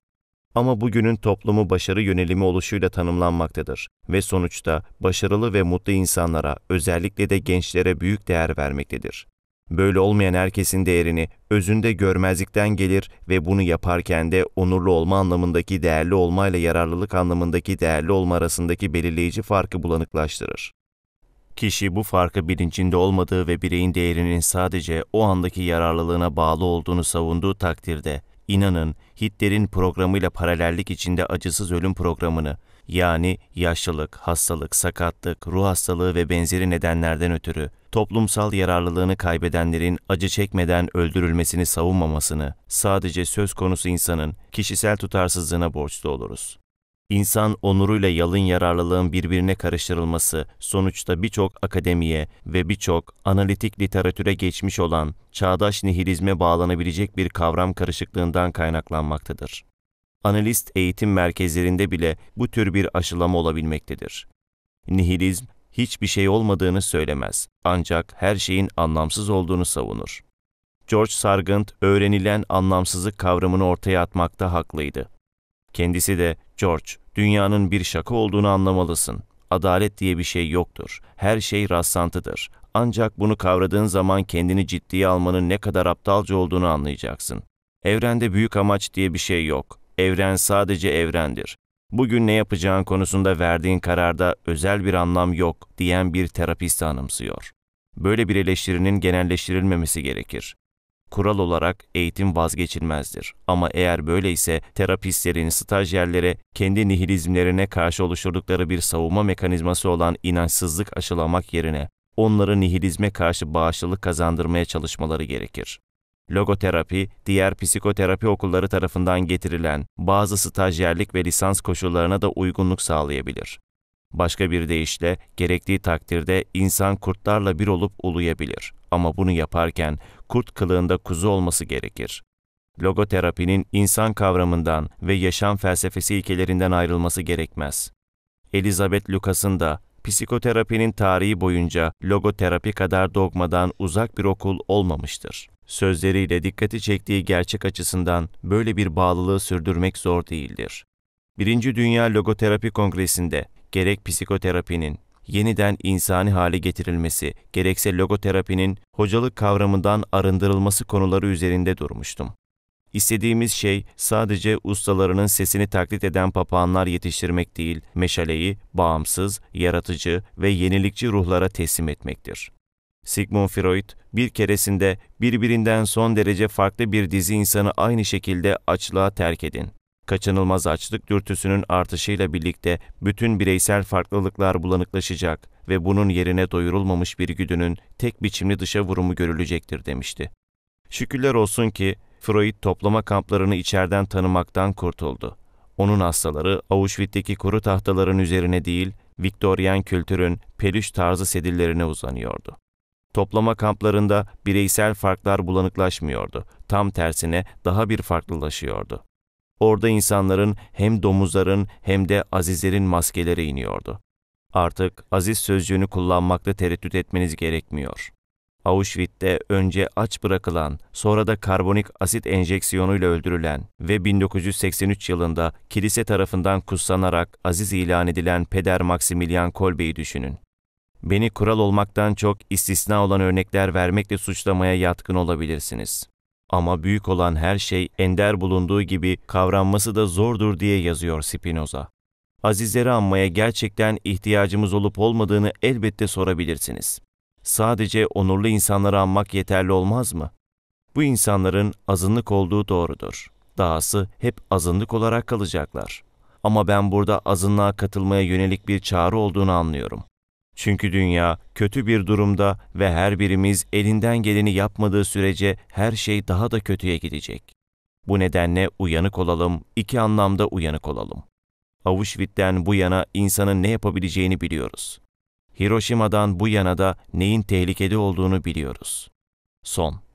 Ama bugünün toplumu başarı yönelimi oluşuyla tanımlanmaktadır ve sonuçta başarılı ve mutlu insanlara, özellikle de gençlere büyük değer vermektedir. Böyle olmayan herkesin değerini özünde görmezlikten gelir ve bunu yaparken de onurlu olma anlamındaki değerli olma ile yararlılık anlamındaki değerli olma arasındaki belirleyici farkı bulanıklaştırır. Kişi bu farkı bilincinde olmadığı ve bireyin değerinin sadece o andaki yararlılığına bağlı olduğunu savunduğu takdirde İnanın Hitler'in programıyla paralellik içinde acısız ölüm programını yani yaşlılık, hastalık, sakatlık, ruh hastalığı ve benzeri nedenlerden ötürü toplumsal yararlılığını kaybedenlerin acı çekmeden öldürülmesini savunmamasını sadece söz konusu insanın kişisel tutarsızlığına borçlu oluruz. İnsan onuruyla yalın yararlılığın birbirine karıştırılması sonuçta birçok akademiye ve birçok analitik literatüre geçmiş olan çağdaş nihilizme bağlanabilecek bir kavram karışıklığından kaynaklanmaktadır. Analist eğitim merkezlerinde bile bu tür bir aşılama olabilmektedir. Nihilizm hiçbir şey olmadığını söylemez ancak her şeyin anlamsız olduğunu savunur. George Sargent öğrenilen anlamsızlık kavramını ortaya atmakta haklıydı. Kendisi de, George, dünyanın bir şaka olduğunu anlamalısın. Adalet diye bir şey yoktur. Her şey rastlantıdır. Ancak bunu kavradığın zaman kendini ciddiye almanın ne kadar aptalca olduğunu anlayacaksın. Evrende büyük amaç diye bir şey yok. Evren sadece evrendir. Bugün ne yapacağın konusunda verdiğin kararda özel bir anlam yok diyen bir terapist anımsıyor. Böyle bir eleştirinin genelleştirilmemesi gerekir. Kural olarak eğitim vazgeçilmezdir. Ama eğer böyleyse terapistlerin stajyerlere kendi nihilizmlerine karşı oluşturdukları bir savunma mekanizması olan inançsızlık aşılamak yerine onları nihilizme karşı bağışlılık kazandırmaya çalışmaları gerekir. Logoterapi, diğer psikoterapi okulları tarafından getirilen bazı stajyerlik ve lisans koşullarına da uygunluk sağlayabilir. Başka bir deyişle, gerektiği takdirde insan kurtlarla bir olup uluyabilir. Ama bunu yaparken kurt kılığında kuzu olması gerekir. Logoterapinin insan kavramından ve yaşam felsefesi ilkelerinden ayrılması gerekmez. Elizabeth Lucas'ın da psikoterapinin tarihi boyunca logoterapi kadar dogmadan uzak bir okul olmamıştır. Sözleriyle dikkati çektiği gerçek açısından böyle bir bağlılığı sürdürmek zor değildir. Birinci Dünya Logoterapi Kongresi'nde gerek psikoterapinin yeniden insani hale getirilmesi, gerekse logoterapinin hocalık kavramından arındırılması konuları üzerinde durmuştum. İstediğimiz şey sadece ustalarının sesini taklit eden papağanlar yetiştirmek değil, meşaleyi bağımsız, yaratıcı ve yenilikçi ruhlara teslim etmektir. Sigmund Freud bir keresinde birbirinden son derece farklı bir dizi insanı aynı şekilde açlığa terk edin Kaçınılmaz açlık dürtüsünün artışıyla birlikte bütün bireysel farklılıklar bulanıklaşacak ve bunun yerine doyurulmamış bir güdünün tek biçimli dışa vurumu görülecektir demişti. Şükürler olsun ki Freud toplama kamplarını içeriden tanımaktan kurtuldu. Onun hastaları Auschwitz'teki kuru tahtaların üzerine değil, Viktoryen kültürün pelüş tarzı sedillerine uzanıyordu. Toplama kamplarında bireysel farklar bulanıklaşmıyordu. Tam tersine daha bir farklılaşıyordu. Orada insanların hem domuzların hem de azizlerin maskeleri iniyordu. Artık aziz sözcüğünü kullanmakta tereddüt etmeniz gerekmiyor. Auschwitz'te önce aç bırakılan, sonra da karbonik asit enjeksiyonuyla öldürülen ve 1983 yılında kilise tarafından kutsanarak aziz ilan edilen Peder Maximilian Kolbe'yi düşünün. Beni kural olmaktan çok istisna olan örnekler vermekle suçlamaya yatkın olabilirsiniz. Ama büyük olan her şey ender bulunduğu gibi kavranması da zordur diye yazıyor Spinoza. Azizleri anmaya gerçekten ihtiyacımız olup olmadığını elbette sorabilirsiniz. Sadece onurlu insanları anmak yeterli olmaz mı? Bu insanların azınlık olduğu doğrudur. Dahası hep azınlık olarak kalacaklar. Ama ben burada azınlığa katılmaya yönelik bir çağrı olduğunu anlıyorum. Çünkü dünya kötü bir durumda ve her birimiz elinden geleni yapmadığı sürece her şey daha da kötüye gidecek. Bu nedenle uyanık olalım, iki anlamda uyanık olalım. Auschwitz'ten bu yana insanın ne yapabileceğini biliyoruz. Hiroşima'dan bu yana da neyin tehlikede olduğunu biliyoruz. Son